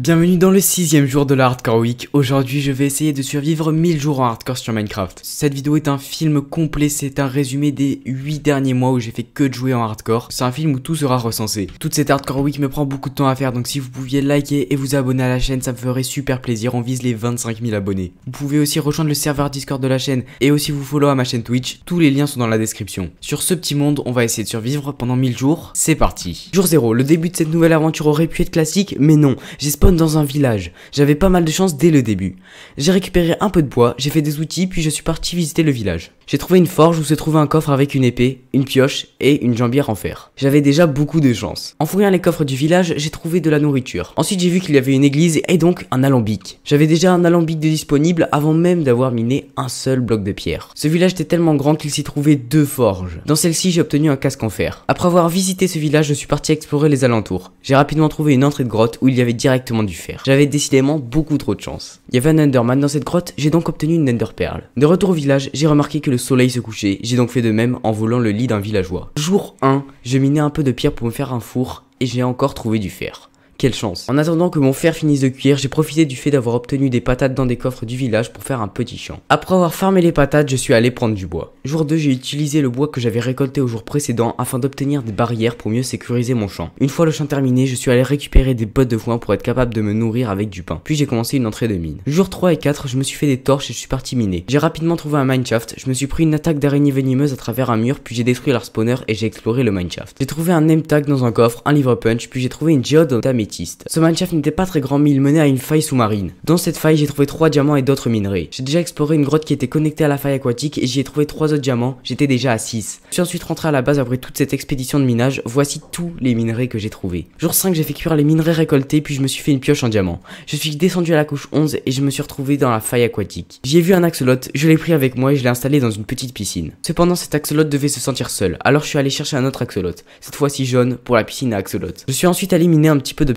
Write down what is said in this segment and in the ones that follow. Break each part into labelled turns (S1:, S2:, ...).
S1: Bienvenue dans le sixième jour de la Hardcore Week, aujourd'hui je vais essayer de survivre 1000 jours en hardcore sur Minecraft. Cette vidéo est un film complet, c'est un résumé des 8 derniers mois où j'ai fait que de jouer en hardcore, c'est un film où tout sera recensé. Toute cette Hardcore Week me prend beaucoup de temps à faire donc si vous pouviez liker et vous abonner à la chaîne ça me ferait super plaisir, on vise les 25 000 abonnés. Vous pouvez aussi rejoindre le serveur Discord de la chaîne et aussi vous follow à ma chaîne Twitch, tous les liens sont dans la description. Sur ce petit monde, on va essayer de survivre pendant 1000 jours, c'est parti. Jour 0, le début de cette nouvelle aventure aurait pu être classique, mais non, j'espère dans un village. J'avais pas mal de chance dès le début. J'ai récupéré un peu de bois, j'ai fait des outils, puis je suis parti visiter le village. J'ai trouvé une forge où se trouvait un coffre avec une épée, une pioche et une jambière en fer. J'avais déjà beaucoup de chance. En fouillant les coffres du village, j'ai trouvé de la nourriture. Ensuite, j'ai vu qu'il y avait une église et donc un alambic. J'avais déjà un alambic de disponible avant même d'avoir miné un seul bloc de pierre. Ce village était tellement grand qu'il s'y trouvait deux forges. Dans celle-ci, j'ai obtenu un casque en fer. Après avoir visité ce village, je suis parti explorer les alentours. J'ai rapidement trouvé une entrée de grotte où il y avait directement du fer. J'avais décidément beaucoup trop de chance. Il y avait un Enderman dans cette grotte, j'ai donc obtenu une enderpearl. De retour au village, j'ai remarqué que le soleil se couchait, j'ai donc fait de même en volant le lit d'un villageois. Jour 1, je minais un peu de pierre pour me faire un four et j'ai encore trouvé du fer chance. En attendant que mon fer finisse de cuire, j'ai profité du fait d'avoir obtenu des patates dans des coffres du village pour faire un petit champ. Après avoir farmé les patates, je suis allé prendre du bois. Jour 2, j'ai utilisé le bois que j'avais récolté au jour précédent afin d'obtenir des barrières pour mieux sécuriser mon champ. Une fois le champ terminé, je suis allé récupérer des bottes de foin pour être capable de me nourrir avec du pain. Puis j'ai commencé une entrée de mine. Jour 3 et 4, je me suis fait des torches et je suis parti miner. J'ai rapidement trouvé un mineshaft, je me suis pris une attaque d'araignées venimeuse à travers un mur, puis j'ai détruit leur spawner et j'ai exploré le mineshaft. J'ai trouvé un name tag dans un coffre, un livre punch, puis j'ai trouvé une géode ce mineshaft n'était pas très grand mais il menait à une faille sous-marine. Dans cette faille j'ai trouvé 3 diamants et d'autres minerais. J'ai déjà exploré une grotte qui était connectée à la faille aquatique et j'y ai trouvé trois autres diamants, j'étais déjà à 6. Je suis ensuite rentré à la base après toute cette expédition de minage, voici tous les minerais que j'ai trouvés. Jour 5 j'ai fait cuire les minerais récoltés puis je me suis fait une pioche en diamant. Je suis descendu à la couche 11 et je me suis retrouvé dans la faille aquatique. J'y ai vu un axolote, je l'ai pris avec moi et je l'ai installé dans une petite piscine. Cependant cet axolote devait se sentir seul, alors je suis allé chercher un autre axolote, cette fois-ci jaune pour la piscine à axolot. Je suis ensuite allé miner un petit peu de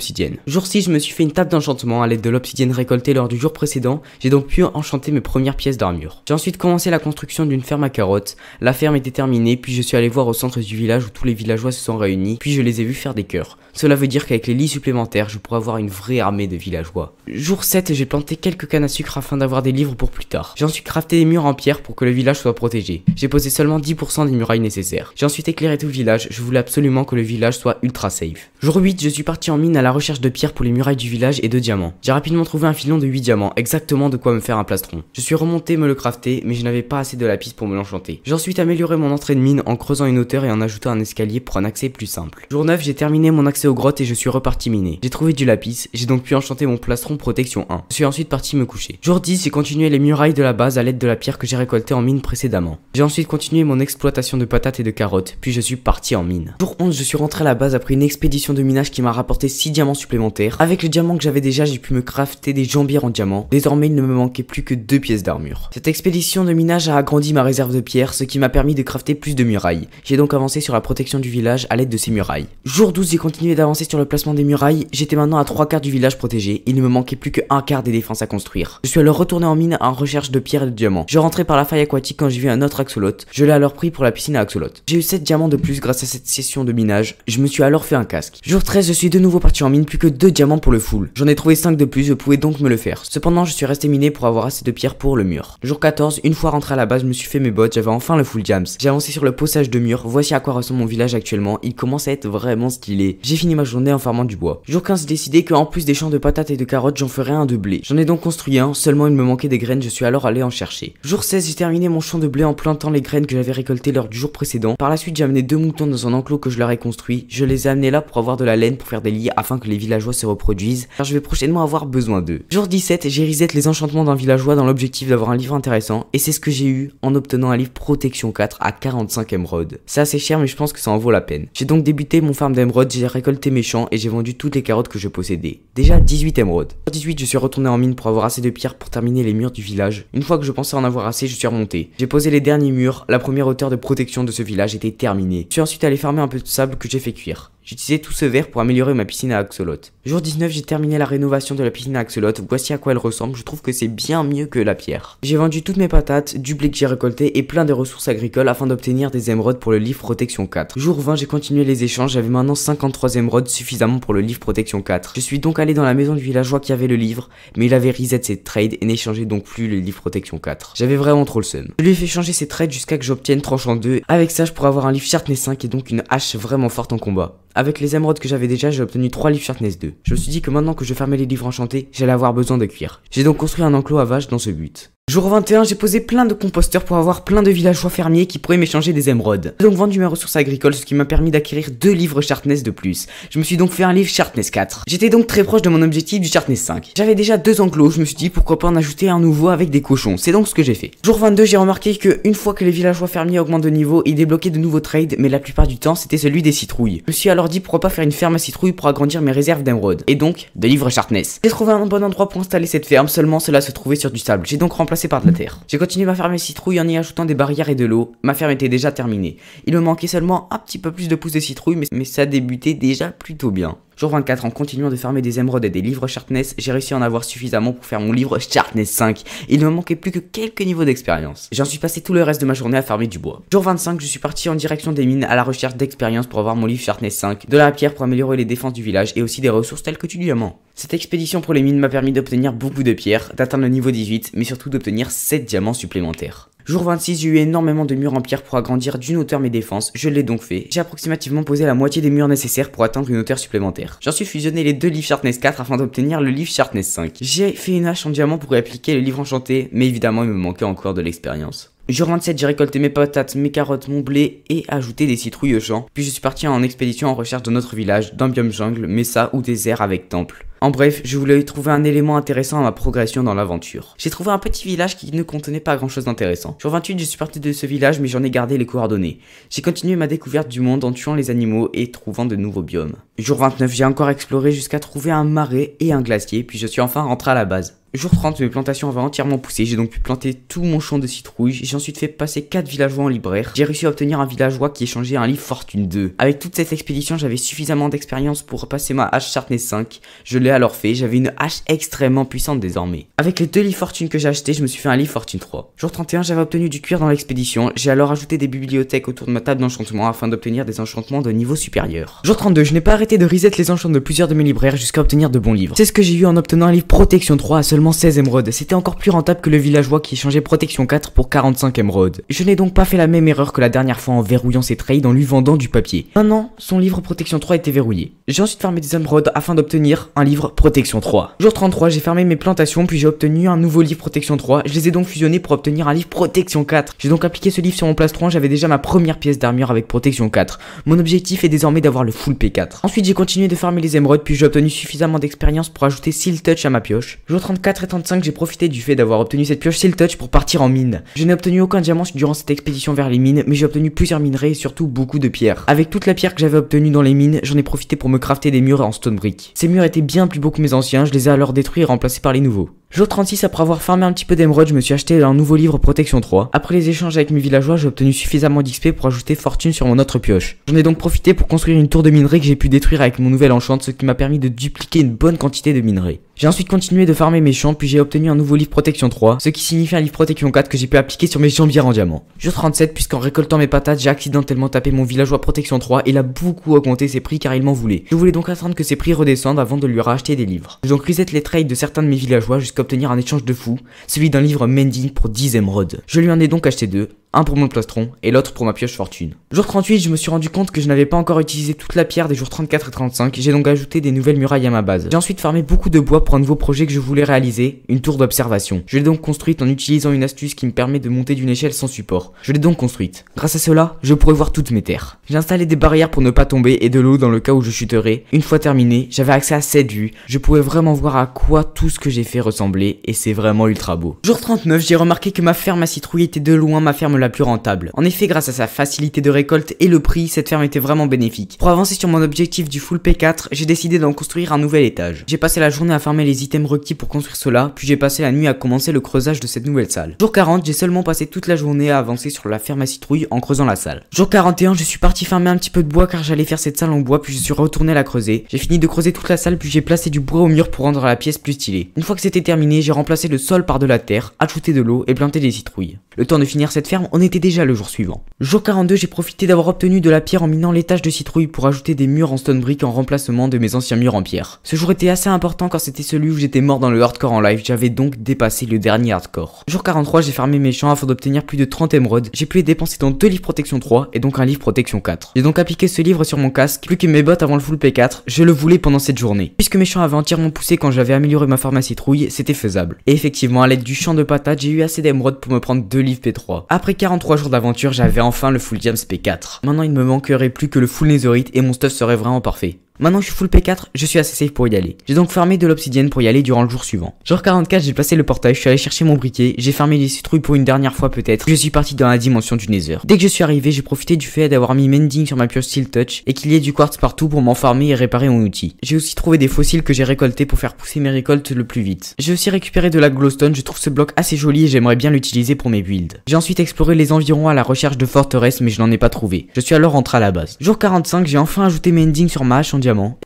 S1: Jour 6, je me suis fait une table d'enchantement à l'aide de l'obsidienne récoltée lors du jour précédent, j'ai donc pu enchanter mes premières pièces d'armure. J'ai ensuite commencé la construction d'une ferme à carottes, la ferme était terminée, puis je suis allé voir au centre du village où tous les villageois se sont réunis, puis je les ai vus faire des cœurs. Cela veut dire qu'avec les lits supplémentaires, je pourrais avoir une vraie armée de villageois. Jour 7, j'ai planté quelques cannes à sucre afin d'avoir des livres pour plus tard. J'ai ensuite crafté des murs en pierre pour que le village soit protégé. J'ai posé seulement 10% des murailles nécessaires. J'ai ensuite éclairé tout le village, je voulais absolument que le village soit ultra safe. Jour 8, je suis parti en mine à la la recherche de pierres pour les murailles du village et de diamants. J'ai rapidement trouvé un filon de 8 diamants, exactement de quoi me faire un plastron. Je suis remonté me le crafter, mais je n'avais pas assez de lapis pour me l'enchanter. J'ai ensuite amélioré mon entrée de mine en creusant une hauteur et en ajoutant un escalier pour un accès plus simple. Jour 9, j'ai terminé mon accès aux grottes et je suis reparti miner. J'ai trouvé du lapis, j'ai donc pu enchanter mon plastron protection 1. Je suis ensuite parti me coucher. Jour 10, j'ai continué les murailles de la base à l'aide de la pierre que j'ai récoltée en mine précédemment. J'ai ensuite continué mon exploitation de patates et de carottes, puis je suis parti en mine. Jour 11, je suis rentré à la base après une expédition de minage qui m'a rapporté 6 diamants supplémentaires. Avec le diamant que j'avais déjà, j'ai pu me crafter des jambières en diamant. Désormais, il ne me manquait plus que deux pièces d'armure. Cette expédition de minage a agrandi ma réserve de pierres, ce qui m'a permis de crafter plus de murailles. J'ai donc avancé sur la protection du village à l'aide de ces murailles. Jour 12, j'ai continué d'avancer sur le placement des murailles. J'étais maintenant à trois quarts du village protégé. Il ne me manquait plus qu'un quart des défenses à construire. Je suis alors retourné en mine en recherche de pierres et de diamants. Je rentrais par la faille aquatique quand j'ai vu un autre axolote. Je l'ai alors pris pour la piscine à axolote. J'ai eu 7 diamants de plus grâce à cette session de minage. Je me suis alors fait un casque. Jour 13, je suis de nouveau parti mine plus que 2 diamants pour le full. J'en ai trouvé 5 de plus, je pouvais donc me le faire. Cependant, je suis resté miné pour avoir assez de pierres pour le mur. jour 14, une fois rentré à la base, je me suis fait mes bottes, j'avais enfin le full jams. J'ai avancé sur le possage de mur, voici à quoi ressemble mon village actuellement, il commence à être vraiment stylé. J'ai fini ma journée en farmant du bois. Jour 15, j'ai décidé qu'en plus des champs de patates et de carottes, j'en ferai un de blé. J'en ai donc construit un, seulement il me manquait des graines, je suis alors allé en chercher. Jour 16, j'ai terminé mon champ de blé en plantant les graines que j'avais récoltées lors du jour précédent. Par la suite, j'ai amené deux moutons dans un enclos que je leur ai construit. Je les ai amenés là pour avoir de la laine pour faire des lits afin que les villageois se reproduisent, car je vais prochainement avoir besoin d'eux. Jour 17, j'ai reset les enchantements d'un villageois dans l'objectif d'avoir un livre intéressant, et c'est ce que j'ai eu en obtenant un livre Protection 4 à 45 émeraudes. C'est assez cher, mais je pense que ça en vaut la peine. J'ai donc débuté mon farm d'émeraudes, j'ai récolté mes champs et j'ai vendu toutes les carottes que je possédais. Déjà 18 émeraudes. Jour 18, je suis retourné en mine pour avoir assez de pierres pour terminer les murs du village. Une fois que je pensais en avoir assez, je suis remonté. J'ai posé les derniers murs, la première hauteur de protection de ce village était terminée. Je suis ensuite allé fermer un peu de sable que j'ai fait cuire. J'utilisais tout ce verre pour améliorer ma piscine à Axolot. Jour 19, j'ai terminé la rénovation de la piscine à Axolot. Voici à quoi elle ressemble. Je trouve que c'est bien mieux que la pierre. J'ai vendu toutes mes patates, du blé que j'ai récolté et plein de ressources agricoles afin d'obtenir des émeraudes pour le livre Protection 4. Jour 20, j'ai continué les échanges. J'avais maintenant 53 émeraudes suffisamment pour le livre Protection 4. Je suis donc allé dans la maison du villageois qui avait le livre, mais il avait reset ses trades et n'échangeait donc plus le livre Protection 4. J'avais vraiment trop le seum. Je lui ai fait changer ses trades jusqu'à que j'obtienne tranche en 2. Avec ça, je pourrais avoir un livre Chartney 5 et donc une hache vraiment forte en combat. Avec les émeraudes que j'avais déjà, j'ai obtenu 3 livres Sharpness 2. Je me suis dit que maintenant que je fermais les livres enchantés, j'allais avoir besoin de cuir. J'ai donc construit un enclos à vaches dans ce but. Jour 21, j'ai posé plein de composteurs pour avoir plein de villageois fermiers qui pourraient m'échanger des émeraudes. J'ai donc vendu mes ressources agricoles, ce qui m'a permis d'acquérir deux livres Chartness de plus. Je me suis donc fait un livre Chartness 4. J'étais donc très proche de mon objectif du Chartness 5. J'avais déjà deux enclos, je me suis dit pourquoi pas en ajouter un nouveau avec des cochons. C'est donc ce que j'ai fait. Jour 22, j'ai remarqué que une fois que les villageois fermiers augmentent de niveau, ils débloquaient de nouveaux trades, mais la plupart du temps, c'était celui des citrouilles. Je me suis alors dit pourquoi pas faire une ferme à citrouilles pour agrandir mes réserves d'émeraudes et donc de livres chartness. J'ai trouvé un bon endroit pour installer cette ferme, seulement cela se trouvait sur du sable. J'ai donc remplacé par la terre. J'ai continué ma ferme citrouille en y ajoutant des barrières et de l'eau. Ma ferme était déjà terminée. Il me manquait seulement un petit peu plus de pousses de citrouille, mais ça débutait déjà plutôt bien. Jour 24, en continuant de farmer des émeraudes et des livres Sharpness, j'ai réussi à en avoir suffisamment pour faire mon livre Sharpness 5. Il ne me manquait plus que quelques niveaux d'expérience. J'en suis passé tout le reste de ma journée à farmer du bois. Jour 25, je suis parti en direction des mines à la recherche d'expérience pour avoir mon livre Sharpness 5, de la pierre pour améliorer les défenses du village et aussi des ressources telles que du diamant. Cette expédition pour les mines m'a permis d'obtenir beaucoup de pierres, d'atteindre le niveau 18, mais surtout d'obtenir 7 diamants supplémentaires. Jour 26, j'ai eu énormément de murs en pierre pour agrandir d'une hauteur mes défenses, je l'ai donc fait. J'ai approximativement posé la moitié des murs nécessaires pour atteindre une hauteur supplémentaire. J'en suis fusionné les deux livres Sharpness 4 afin d'obtenir le livre Sharpness 5. J'ai fait une hache en diamant pour réappliquer le livre enchanté, mais évidemment il me manquait encore de l'expérience. Jour 27, j'ai récolté mes patates, mes carottes, mon blé et ajouté des citrouilles aux champs. Puis je suis parti en expédition en recherche d'un autre village, d'un biome jungle, mesa ou désert avec temple. En bref, je voulais trouver un élément intéressant à ma progression dans l'aventure. J'ai trouvé un petit village qui ne contenait pas grand chose d'intéressant. Jour 28, je suis parti de ce village mais j'en ai gardé les coordonnées. J'ai continué ma découverte du monde en tuant les animaux et trouvant de nouveaux biomes. Jour 29, j'ai encore exploré jusqu'à trouver un marais et un glacier puis je suis enfin rentré à la base. Jour 30, mes plantations avaient entièrement poussé, j'ai donc pu planter tout mon champ de citrouilles, j'ai ensuite fait passer 4 villageois en libraire, j'ai réussi à obtenir un villageois qui échangeait un livre Fortune 2. Avec toute cette expédition, j'avais suffisamment d'expérience pour passer ma hache Chartney 5, je l'ai alors fait, j'avais une hache extrêmement puissante désormais. Avec les deux livres Fortune que j'ai achetés, je me suis fait un livre Fortune 3. Jour 31, j'avais obtenu du cuir dans l'expédition, j'ai alors ajouté des bibliothèques autour de ma table d'enchantement afin d'obtenir des enchantements de niveau supérieur. Jour 32, je n'ai pas arrêté de reset les enchants de plusieurs de mes libraires jusqu'à obtenir de bons livres. C'est ce que j'ai eu en obtenant un livre Protection 3 seulement 16 émeraudes. C'était encore plus rentable que le villageois qui échangeait protection 4 pour 45 émeraudes. Je n'ai donc pas fait la même erreur que la dernière fois en verrouillant ses trades en lui vendant du papier. Maintenant, son livre protection 3 était verrouillé. J'ai ensuite fermé des émeraudes afin d'obtenir un livre protection 3. Jour 33, j'ai fermé mes plantations puis j'ai obtenu un nouveau livre protection 3. Je les ai donc fusionnés pour obtenir un livre protection 4. J'ai donc appliqué ce livre sur mon place 3. j'avais déjà ma première pièce d'armure avec protection 4. Mon objectif est désormais d'avoir le full P4. Ensuite, j'ai continué de fermer les émeraudes puis j'ai obtenu suffisamment d'expérience pour ajouter Seal Touch à ma pioche. Jour 34, 4 et 35, j'ai profité du fait d'avoir obtenu cette pioche Siltouch touch pour partir en mine. Je n'ai obtenu aucun diamant durant cette expédition vers les mines, mais j'ai obtenu plusieurs minerais et surtout beaucoup de pierres. Avec toute la pierre que j'avais obtenue dans les mines, j'en ai profité pour me crafter des murs en stone brick. Ces murs étaient bien plus beaux que mes anciens, je les ai alors détruits et remplacés par les nouveaux. Jour 36, après avoir farmé un petit peu d'émeraude, je me suis acheté un nouveau livre Protection 3. Après les échanges avec mes villageois, j'ai obtenu suffisamment d'XP pour ajouter fortune sur mon autre pioche. J'en ai donc profité pour construire une tour de minerai que j'ai pu détruire avec mon nouvel enchant, ce qui m'a permis de dupliquer une bonne quantité de minerais. J'ai ensuite continué de farmer mes champs, puis j'ai obtenu un nouveau livre protection 3, ce qui signifie un livre protection 4 que j'ai pu appliquer sur mes bières en diamant. Jour 37, puisqu'en récoltant mes patates, j'ai accidentellement tapé mon villageois protection 3 et il a beaucoup augmenté ses prix car il m'en voulait. Je voulais donc attendre que ses prix redescendent avant de lui racheter des livres. J'ai donc reset les trades de certains de mes villageois jusqu'à obtenir un échange de fou, celui d'un livre Mending pour 10 émeraudes. Je lui en ai donc acheté deux, un pour mon plastron et l'autre pour ma pioche fortune. Jour 38, je me suis rendu compte que je n'avais pas encore utilisé toute la pierre des jours 34 et 35, j'ai donc ajouté des nouvelles murailles à ma base. J'ai ensuite farmé beaucoup de bois pour un nouveau projet que je voulais réaliser, une tour d'observation. Je l'ai donc construite en utilisant une astuce qui me permet de monter d'une échelle sans support. Je l'ai donc construite. Grâce à cela, je pourrais voir toutes mes terres. J'ai installé des barrières pour ne pas tomber et de l'eau dans le cas où je chuterai. Une fois terminé, j'avais accès à cette vue, je pouvais vraiment voir à quoi tout ce que j'ai fait ressemblait et c'est vraiment ultra beau. Jour 39, j'ai remarqué que ma ferme à citrouille était de loin ma ferme la plus rentable. En effet, grâce à sa facilité de récolte et le prix, cette ferme était vraiment bénéfique. Pour avancer sur mon objectif du full P4, j'ai décidé d'en construire un nouvel étage. J'ai passé la journée à farmer les items requis pour construire cela, puis j'ai passé la nuit à commencer le creusage de cette nouvelle salle. Jour 40, j'ai seulement passé toute la journée à avancer sur la ferme à citrouilles en creusant la salle. Jour 41, je suis parti farmer un petit peu de bois car j'allais faire cette salle en bois, puis je suis retourné à la creuser. J'ai fini de creuser toute la salle, puis j'ai placé du bois au mur pour rendre la pièce plus stylée. Une fois que c'était terminé, j'ai remplacé le sol par de la terre, ajouté de l'eau et planté des citrouilles. Le temps de finir cette ferme, on était déjà le jour suivant. Jour 42, j'ai profité d'avoir obtenu de la pierre en minant l'étage de citrouille pour ajouter des murs en stone brick en remplacement de mes anciens murs en pierre. Ce jour était assez important car c'était celui où j'étais mort dans le hardcore en live, j'avais donc dépassé le dernier hardcore. Jour 43, j'ai fermé mes champs afin d'obtenir plus de 30 émeraudes, j'ai pu les dépenser dans deux livres protection 3 et donc un livre protection 4. J'ai donc appliqué ce livre sur mon casque, plus que mes bottes avant le full P4, je le voulais pendant cette journée. Puisque mes champs avaient entièrement poussé quand j'avais amélioré ma forme à citrouille, c'était faisable. Et effectivement, à l'aide du champ de patates, j'ai eu assez d'émeraudes pour me prendre deux livres P3. Après 43 jours d'aventure, j'avais enfin le full James P4. Maintenant, il ne me manquerait plus que le full Netherite et mon stuff serait vraiment parfait. Maintenant que je suis full P4, je suis assez safe pour y aller. J'ai donc fermé de l'obsidienne pour y aller durant le jour suivant. Jour 44, j'ai placé le portail, je suis allé chercher mon briquet, j'ai fermé les citrouilles pour une dernière fois peut-être, je suis parti dans la dimension du Nether. Dès que je suis arrivé, j'ai profité du fait d'avoir mis Mending sur ma pure Steel Touch et qu'il y ait du quartz partout pour m'en et réparer mon outil. J'ai aussi trouvé des fossiles que j'ai récoltés pour faire pousser mes récoltes le plus vite. J'ai aussi récupéré de la glowstone, je trouve ce bloc assez joli et j'aimerais bien l'utiliser pour mes builds. J'ai ensuite exploré les environs à la recherche de forteresses mais je n'en ai pas trouvé. Je suis alors rentré à la base. Jour 45, j'ai enfin ajouté Mending sur ma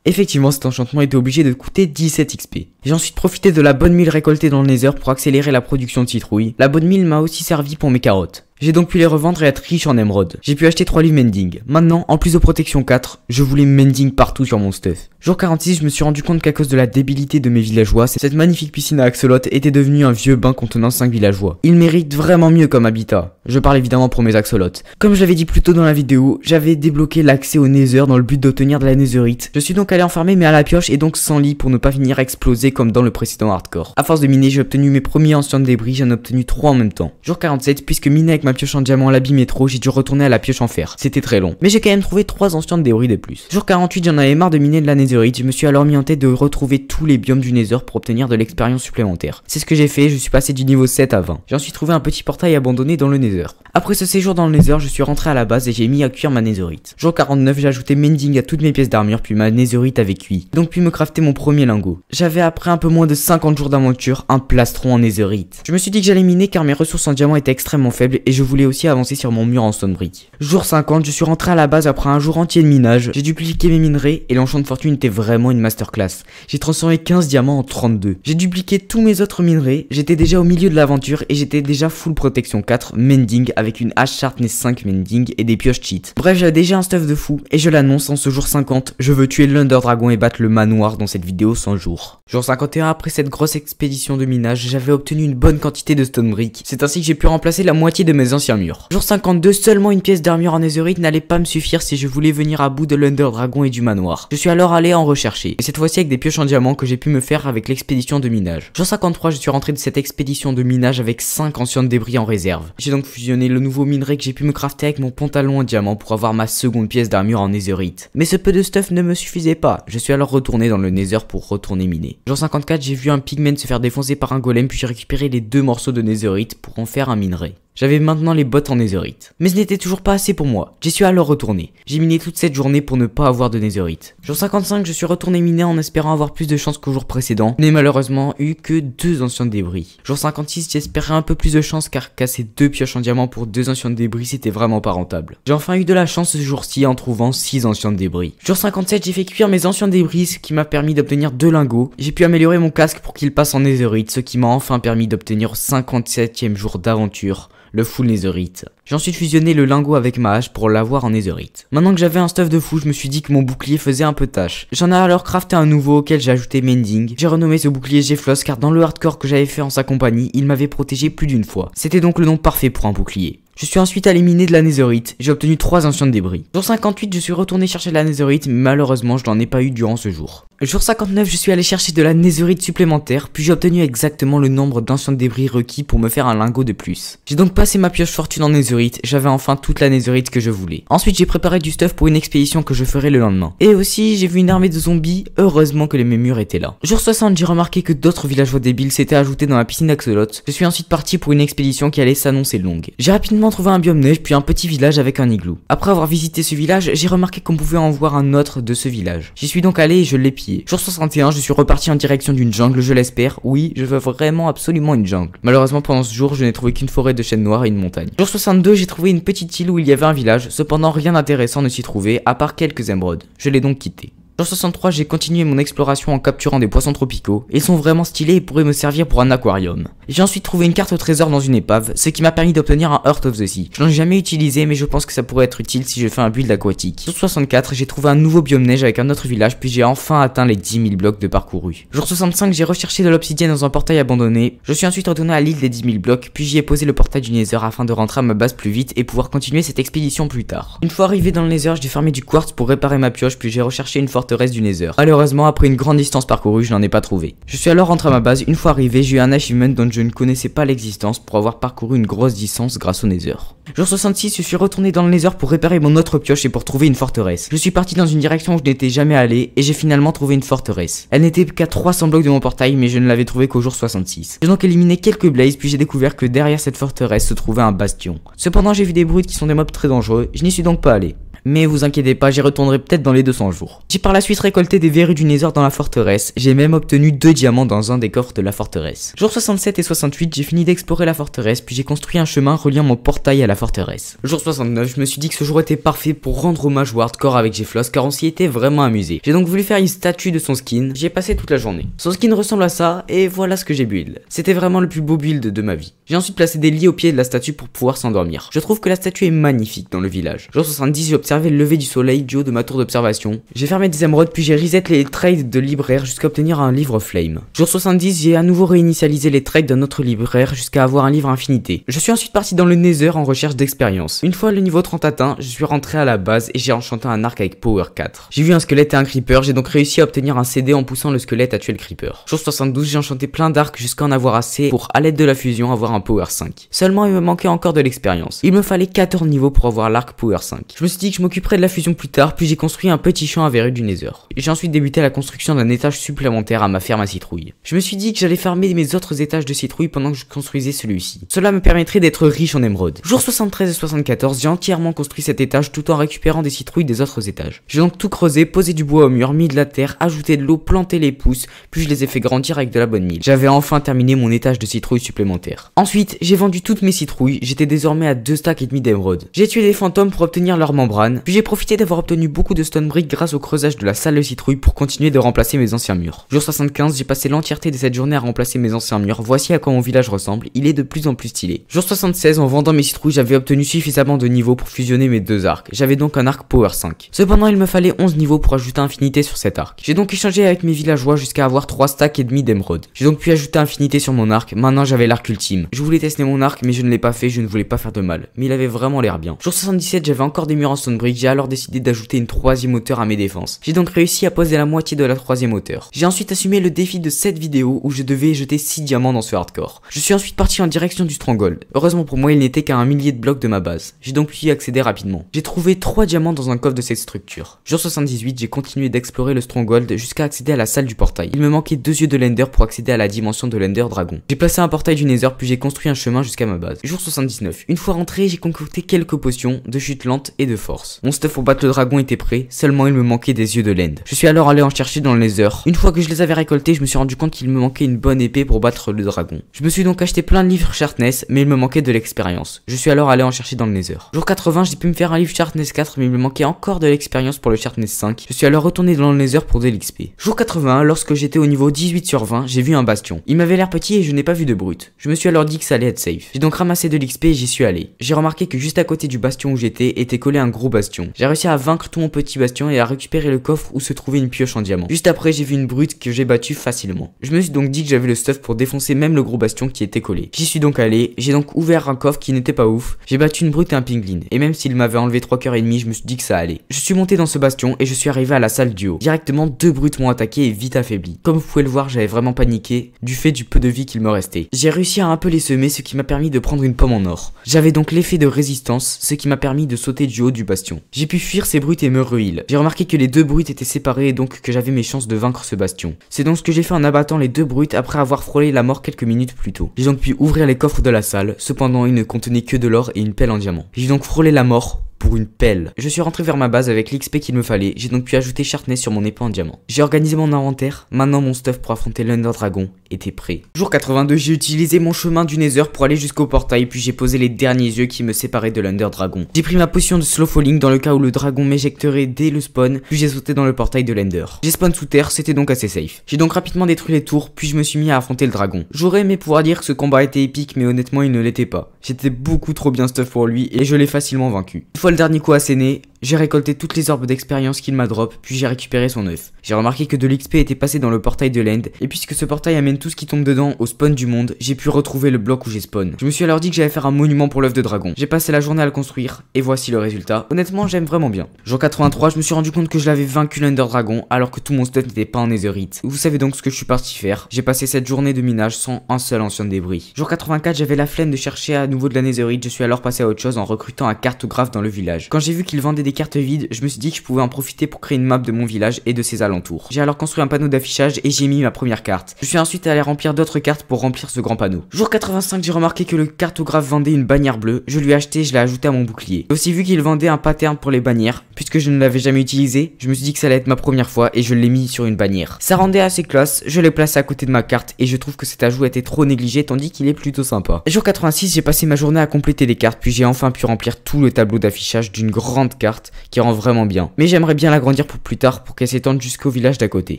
S1: Effectivement, cet enchantement était obligé de coûter 17 XP. J'ai ensuite profité de la bonne mille récoltée dans le Nether pour accélérer la production de citrouilles. La bonne mille m'a aussi servi pour mes carottes. J'ai donc pu les revendre et être riche en émeraudes. J'ai pu acheter 3 livres mending. Maintenant, en plus de protection 4, je voulais mending partout sur mon stuff. Jour 46, je me suis rendu compte qu'à cause de la débilité de mes villageois, cette magnifique piscine à Axolot était devenue un vieux bain contenant 5 villageois. Il mérite vraiment mieux comme habitat. Je parle évidemment pour mes axolotes. Comme j'avais dit plus tôt dans la vidéo, j'avais débloqué l'accès au Nether dans le but d'obtenir de la Netherite. Je suis donc allé enfermer mais à la pioche et donc sans lit pour ne pas finir explosé comme dans le précédent hardcore. À force de miner, j'ai obtenu mes premiers anciens débris, j'en ai obtenu 3 en même temps. Jour 47, puisque miner avec ma pioche en diamant est trop, j'ai dû retourner à la pioche en fer. C'était très long. Mais j'ai quand même trouvé 3 anciens débris de plus. Jour 48, j'en avais marre de miner de la Netherite, je me suis alors mis en tête de retrouver tous les biomes du Nether pour obtenir de l'expérience supplémentaire. C'est ce que j'ai fait, je suis passé du niveau 7 à 20. J'en suis trouvé un petit portail abandonné dans le Nether après ce séjour dans le Nether, je suis rentré à la base et j'ai mis à cuire ma Netherite. Jour 49, j'ai ajouté Mending à toutes mes pièces d'armure, puis ma Netherite avait cuit. Donc puis me crafter mon premier lingot. J'avais après un peu moins de 50 jours d'aventure, un plastron en Netherite. Je me suis dit que j'allais miner car mes ressources en diamant étaient extrêmement faibles et je voulais aussi avancer sur mon mur en stone brick. Jour 50, je suis rentré à la base après un jour entier de minage. J'ai dupliqué mes minerais et l'enchant de fortune était vraiment une masterclass. J'ai transformé 15 diamants en 32. J'ai dupliqué tous mes autres minerais, j'étais déjà au milieu de l'aventure et j'étais déjà full protection 4, mais Mending avec une hache sharpness 5 Mending et des pioches cheat. Bref, j'ai déjà un stuff de fou et je l'annonce en ce jour 50, je veux tuer l'Under Dragon et battre le manoir dans cette vidéo sans jour Jour 51, après cette grosse expédition de minage, j'avais obtenu une bonne quantité de stone brick. C'est ainsi que j'ai pu remplacer la moitié de mes anciens murs. Jour 52, seulement une pièce d'armure en netherite n'allait pas me suffire si je voulais venir à bout de l'Under Dragon et du manoir. Je suis alors allé en rechercher, et cette fois-ci avec des pioches en diamant que j'ai pu me faire avec l'expédition de minage. Jour 53, je suis rentré de cette expédition de minage avec 5 anciens débris en réserve. J'ai donc fusionner le nouveau minerai que j'ai pu me crafter avec mon pantalon en diamant pour avoir ma seconde pièce d'armure en netherite. Mais ce peu de stuff ne me suffisait pas, je suis alors retourné dans le nether pour retourner miner. Jour 54, j'ai vu un pigman se faire défoncer par un golem puis j'ai récupéré les deux morceaux de netherite pour en faire un minerai. J'avais maintenant les bottes en netherite. Mais ce n'était toujours pas assez pour moi. J'y suis alors retourné. J'ai miné toute cette journée pour ne pas avoir de netherite. Jour 55, je suis retourné miner en espérant avoir plus de chance qu'au jour précédent. mais malheureusement eu que deux anciens débris. Jour 56, j'espérais un peu plus de chance car casser deux pioches en diamant pour deux anciens débris, c'était vraiment pas rentable. J'ai enfin eu de la chance ce jour-ci en trouvant six anciens débris. Jour 57, j'ai fait cuire mes anciens débris, ce qui m'a permis d'obtenir deux lingots. J'ai pu améliorer mon casque pour qu'il passe en netherite, ce qui m'a enfin permis d'obtenir 57ème jour d'aventure le full netherite. J'ai ensuite fusionné le lingot avec ma hache pour l'avoir en netherite. Maintenant que j'avais un stuff de fou, je me suis dit que mon bouclier faisait un peu tâche. J'en ai alors crafté un nouveau auquel j'ai ajouté mending. J'ai renommé ce bouclier Gfloss car dans le hardcore que j'avais fait en sa compagnie, il m'avait protégé plus d'une fois. C'était donc le nom parfait pour un bouclier. Je suis ensuite allé miner de la netherite j'ai obtenu 3 anciens débris. Jour 58, je suis retourné chercher de la netherite mais malheureusement je n'en ai pas eu durant ce jour. Jour 59, je suis allé chercher de la netherite supplémentaire, puis j'ai obtenu exactement le nombre d'anciens débris requis pour me faire un lingot de plus. J'ai donc passé ma pioche fortune en netherite j'avais enfin toute la netherite que je voulais. Ensuite j'ai préparé du stuff pour une expédition que je ferai le lendemain. Et aussi, j'ai vu une armée de zombies, heureusement que les murs étaient là. Jour 60, j'ai remarqué que d'autres villageois débiles s'étaient ajoutés dans la piscine d'Axolot. Je suis ensuite parti pour une expédition qui allait s'annoncer longue. J'ai rapidement rapidement trouvé un biome neige puis un petit village avec un igloo. Après avoir visité ce village, j'ai remarqué qu'on pouvait en voir un autre de ce village. J'y suis donc allé et je l'ai pillé. Jour 61, je suis reparti en direction d'une jungle, je l'espère. Oui, je veux vraiment absolument une jungle. Malheureusement, pendant ce jour, je n'ai trouvé qu'une forêt de chênes noirs et une montagne. Jour 62, j'ai trouvé une petite île où il y avait un village, cependant rien d'intéressant ne s'y trouvait, à part quelques émeraudes. Je l'ai donc quitté. Jour 63, j'ai continué mon exploration en capturant des poissons tropicaux. Ils sont vraiment stylés et pourraient me servir pour un aquarium. J'ai ensuite trouvé une carte au trésor dans une épave, ce qui m'a permis d'obtenir un Heart of the Sea. Je n'en ai jamais utilisé, mais je pense que ça pourrait être utile si je fais un build aquatique. Jour 64, j'ai trouvé un nouveau biome neige avec un autre village, puis j'ai enfin atteint les 10 000 blocs de parcouru. Jour 65, j'ai recherché de l'obsidienne dans un portail abandonné. Je suis ensuite retourné à l'île des 10 000 blocs, puis j'y ai posé le portail du Nether afin de rentrer à ma base plus vite et pouvoir continuer cette expédition plus tard. Une fois arrivé dans le Nether, j'ai fermé du quartz pour réparer ma pioche, puis j'ai recherché une forte du Nether. Malheureusement, après une grande distance parcourue, je n'en ai pas trouvé. Je suis alors rentré à ma base, une fois arrivé, j'ai eu un achievement dont je ne connaissais pas l'existence pour avoir parcouru une grosse distance grâce au Nether. Jour 66, je suis retourné dans le Nether pour réparer mon autre pioche et pour trouver une forteresse. Je suis parti dans une direction où je n'étais jamais allé et j'ai finalement trouvé une forteresse. Elle n'était qu'à 300 blocs de mon portail mais je ne l'avais trouvé qu'au jour 66. J'ai donc éliminé quelques blazes puis j'ai découvert que derrière cette forteresse se trouvait un bastion. Cependant j'ai vu des bruits qui sont des mobs très dangereux, je n'y suis donc pas allé mais vous inquiétez pas, j'y retournerai peut-être dans les 200 jours. J'ai par la suite récolté des verrues du Nether dans la forteresse, j'ai même obtenu deux diamants dans un des corps de la forteresse. Jour 67 et 68, j'ai fini d'explorer la forteresse, puis j'ai construit un chemin reliant mon portail à la forteresse. Jour 69, je me suis dit que ce jour était parfait pour rendre hommage au hardcore avec g car on s'y était vraiment amusé. J'ai donc voulu faire une statue de son skin, j'y ai passé toute la journée. Son skin ressemble à ça, et voilà ce que j'ai build. C'était vraiment le plus beau build de ma vie. J'ai ensuite placé des lits au pied de la statue pour pouvoir s'endormir. Je trouve que la statue est magnifique dans le village. Jour 70, le lever du soleil du haut de ma tour d'observation. J'ai fermé des émeraudes puis j'ai reset les trades de libraire jusqu'à obtenir un livre flame. Jour 70, j'ai à nouveau réinitialisé les trades d'un autre libraire jusqu'à avoir un livre infinité. Je suis ensuite parti dans le Nether en recherche d'expérience. Une fois le niveau 30 atteint, je suis rentré à la base et j'ai enchanté un arc avec Power 4. J'ai vu un squelette et un creeper, j'ai donc réussi à obtenir un CD en poussant le squelette à tuer le creeper. Jour 72, j'ai enchanté plein d'arcs jusqu'à en avoir assez pour à l'aide de la fusion avoir un Power 5. Seulement il me manquait encore de l'expérience. Il me fallait 14 niveaux pour avoir l'arc Power 5. Je me suis dit que je m'occuperai de la fusion plus tard, puis j'ai construit un petit champ à verrues du Nether. J'ai ensuite débuté la construction d'un étage supplémentaire à ma ferme à citrouilles. Je me suis dit que j'allais farmer mes autres étages de citrouilles pendant que je construisais celui-ci. Cela me permettrait d'être riche en émeraudes. Jour 73 et 74, j'ai entièrement construit cet étage tout en récupérant des citrouilles des autres étages. J'ai donc tout creusé, posé du bois au mur, mis de la terre, ajouté de l'eau, planté les pousses, puis je les ai fait grandir avec de la bonne mille. J'avais enfin terminé mon étage de citrouilles supplémentaire. Ensuite, j'ai vendu toutes mes citrouilles, j'étais désormais à deux stacks et demi d'émeraudes. J'ai tué des fantômes pour obtenir leur membrane, puis j'ai profité d'avoir obtenu beaucoup de stone brick grâce au creusage de la salle de citrouille pour continuer de remplacer mes anciens murs. Jour 75, j'ai passé l'entièreté de cette journée à remplacer mes anciens murs, voici à quoi mon village ressemble, il est de plus en plus stylé. Jour 76, en vendant mes citrouilles, j'avais obtenu suffisamment de niveaux pour fusionner mes deux arcs, j'avais donc un arc power 5. Cependant, il me fallait 11 niveaux pour ajouter infinité sur cet arc. J'ai donc échangé avec mes villageois jusqu'à avoir 3 stacks et demi d'émeraudes. J'ai donc pu ajouter infinité sur mon arc, maintenant j'avais l'arc ultime. Je voulais tester mon arc mais je ne l'ai pas fait, je ne voulais pas faire de mal, mais il avait vraiment l'air bien. Jour 77, j'avais encore des murs en stone j'ai alors décidé d'ajouter une troisième hauteur à mes défenses. J'ai donc réussi à poser la moitié de la troisième hauteur. J'ai ensuite assumé le défi de cette vidéo où je devais jeter 6 diamants dans ce hardcore. Je suis ensuite parti en direction du stronghold. Heureusement pour moi, il n'était qu'à un millier de blocs de ma base. J'ai donc pu y accéder rapidement. J'ai trouvé 3 diamants dans un coffre de cette structure. Jour 78, j'ai continué d'explorer le stronghold jusqu'à accéder à la salle du portail. Il me manquait deux yeux de l'ender pour accéder à la dimension de l'ender dragon. J'ai placé un portail du nether puis j'ai construit un chemin jusqu'à ma base. Jour 79, une fois rentré, j'ai concocté quelques potions de chute lente et de force. Mon stuff pour battre le dragon était prêt, seulement il me manquait des yeux de l'end. Je suis alors allé en chercher dans les heures. Une fois que je les avais récoltés, je me suis rendu compte qu'il me manquait une bonne épée pour battre le dragon. Je me suis donc acheté plein de livres Sharpness, mais il me manquait de l'expérience. Je suis alors allé en chercher dans le Nether. Jour 80, j'ai pu me faire un livre Sharpness 4, mais il me manquait encore de l'expérience pour le Sharpness 5. Je suis alors retourné dans le Nether pour de l'XP. Jour 80, lorsque j'étais au niveau 18 sur 20, j'ai vu un bastion. Il m'avait l'air petit et je n'ai pas vu de brut. Je me suis alors dit que ça allait être safe. J'ai donc ramassé de l'XP et j'y suis allé. J'ai remarqué que juste à côté du bastion où j'étais était collé un gros j'ai réussi à vaincre tout mon petit bastion et à récupérer le coffre où se trouvait une pioche en diamant. Juste après, j'ai vu une brute que j'ai battue facilement. Je me suis donc dit que j'avais le stuff pour défoncer même le gros bastion qui était collé. J'y suis donc allé, j'ai donc ouvert un coffre qui n'était pas ouf, j'ai battu une brute et un pinglin, et même s'il m'avait enlevé 3 coeurs et demi, je me suis dit que ça allait. Je suis monté dans ce bastion et je suis arrivé à la salle du haut. Directement, deux brutes m'ont attaqué et vite affaibli. Comme vous pouvez le voir, j'avais vraiment paniqué du fait du peu de vie qu'il me restait. J'ai réussi à un peu les semer, ce qui m'a permis de prendre une pomme en or. J'avais donc l'effet de résistance, ce qui m'a permis de sauter du haut du bastion. J'ai pu fuir ces brutes et me ruil. J'ai remarqué que les deux brutes étaient séparées et donc que j'avais mes chances de vaincre ce bastion. C'est donc ce que j'ai fait en abattant les deux brutes après avoir frôlé la mort quelques minutes plus tôt. J'ai donc pu ouvrir les coffres de la salle, cependant ils ne contenaient que de l'or et une pelle en diamant. J'ai donc frôlé la mort pour une pelle. Je suis rentré vers ma base avec l'XP qu'il me fallait, j'ai donc pu ajouter Chartney sur mon épée en diamant. J'ai organisé mon inventaire, maintenant mon stuff pour affronter l'Under Dragon était prêt. Jour 82, j'ai utilisé mon chemin du Nether pour aller jusqu'au portail, puis j'ai posé les derniers yeux qui me séparaient de l'Under Dragon. J'ai pris ma potion de Slow Falling dans le cas où le dragon m'éjecterait dès le spawn, puis j'ai sauté dans le portail de l'Ender. J'ai spawn sous terre, c'était donc assez safe. J'ai donc rapidement détruit les tours, puis je me suis mis à affronter le dragon. J'aurais aimé pouvoir dire que ce combat était épique, mais honnêtement il ne l'était pas. J'étais beaucoup trop bien stuff pour lui, et je l'ai facilement vaincu dernier coup asséné j'ai récolté toutes les orbes d'expérience qu'il m'a drop, puis j'ai récupéré son œuf. J'ai remarqué que de l'XP était passé dans le portail de l'End, et puisque ce portail amène tout ce qui tombe dedans au spawn du monde, j'ai pu retrouver le bloc où j'ai spawn. Je me suis alors dit que j'allais faire un monument pour l'œuf de dragon. J'ai passé la journée à le construire, et voici le résultat. Honnêtement, j'aime vraiment bien. Jour 83, je me suis rendu compte que je l'avais vaincu l'Ender Dragon, alors que tout mon stuff n'était pas en Netherite. Vous savez donc ce que je suis parti faire. J'ai passé cette journée de minage sans un seul ancien débris. Jour 84, j'avais la flemme de chercher à nouveau de la Netherite, je suis alors passé à autre chose en recrutant un cartographe dans le village. Quand j'ai vu qu'il vendait des cartes vides, je me suis dit que je pouvais en profiter pour créer une map de mon village et de ses alentours. J'ai alors construit un panneau d'affichage et j'ai mis ma première carte. Je suis ensuite allé remplir d'autres cartes pour remplir ce grand panneau. Jour 85, j'ai remarqué que le cartographe vendait une bannière bleue. Je lui ai acheté et je l'ai ajouté à mon bouclier. J'ai aussi vu qu'il vendait un pattern pour les bannières. Puisque je ne l'avais jamais utilisé, je me suis dit que ça allait être ma première fois et je l'ai mis sur une bannière. Ça rendait assez classe, je l'ai placé à côté de ma carte et je trouve que cet ajout était trop négligé tandis qu'il est plutôt sympa. Jour 86, j'ai passé ma journée à compléter les cartes puis j'ai enfin pu remplir tout le tableau d'affichage d'une grande carte qui rend vraiment bien. Mais j'aimerais bien l'agrandir pour plus tard pour qu'elle s'étende jusqu'au village d'à côté.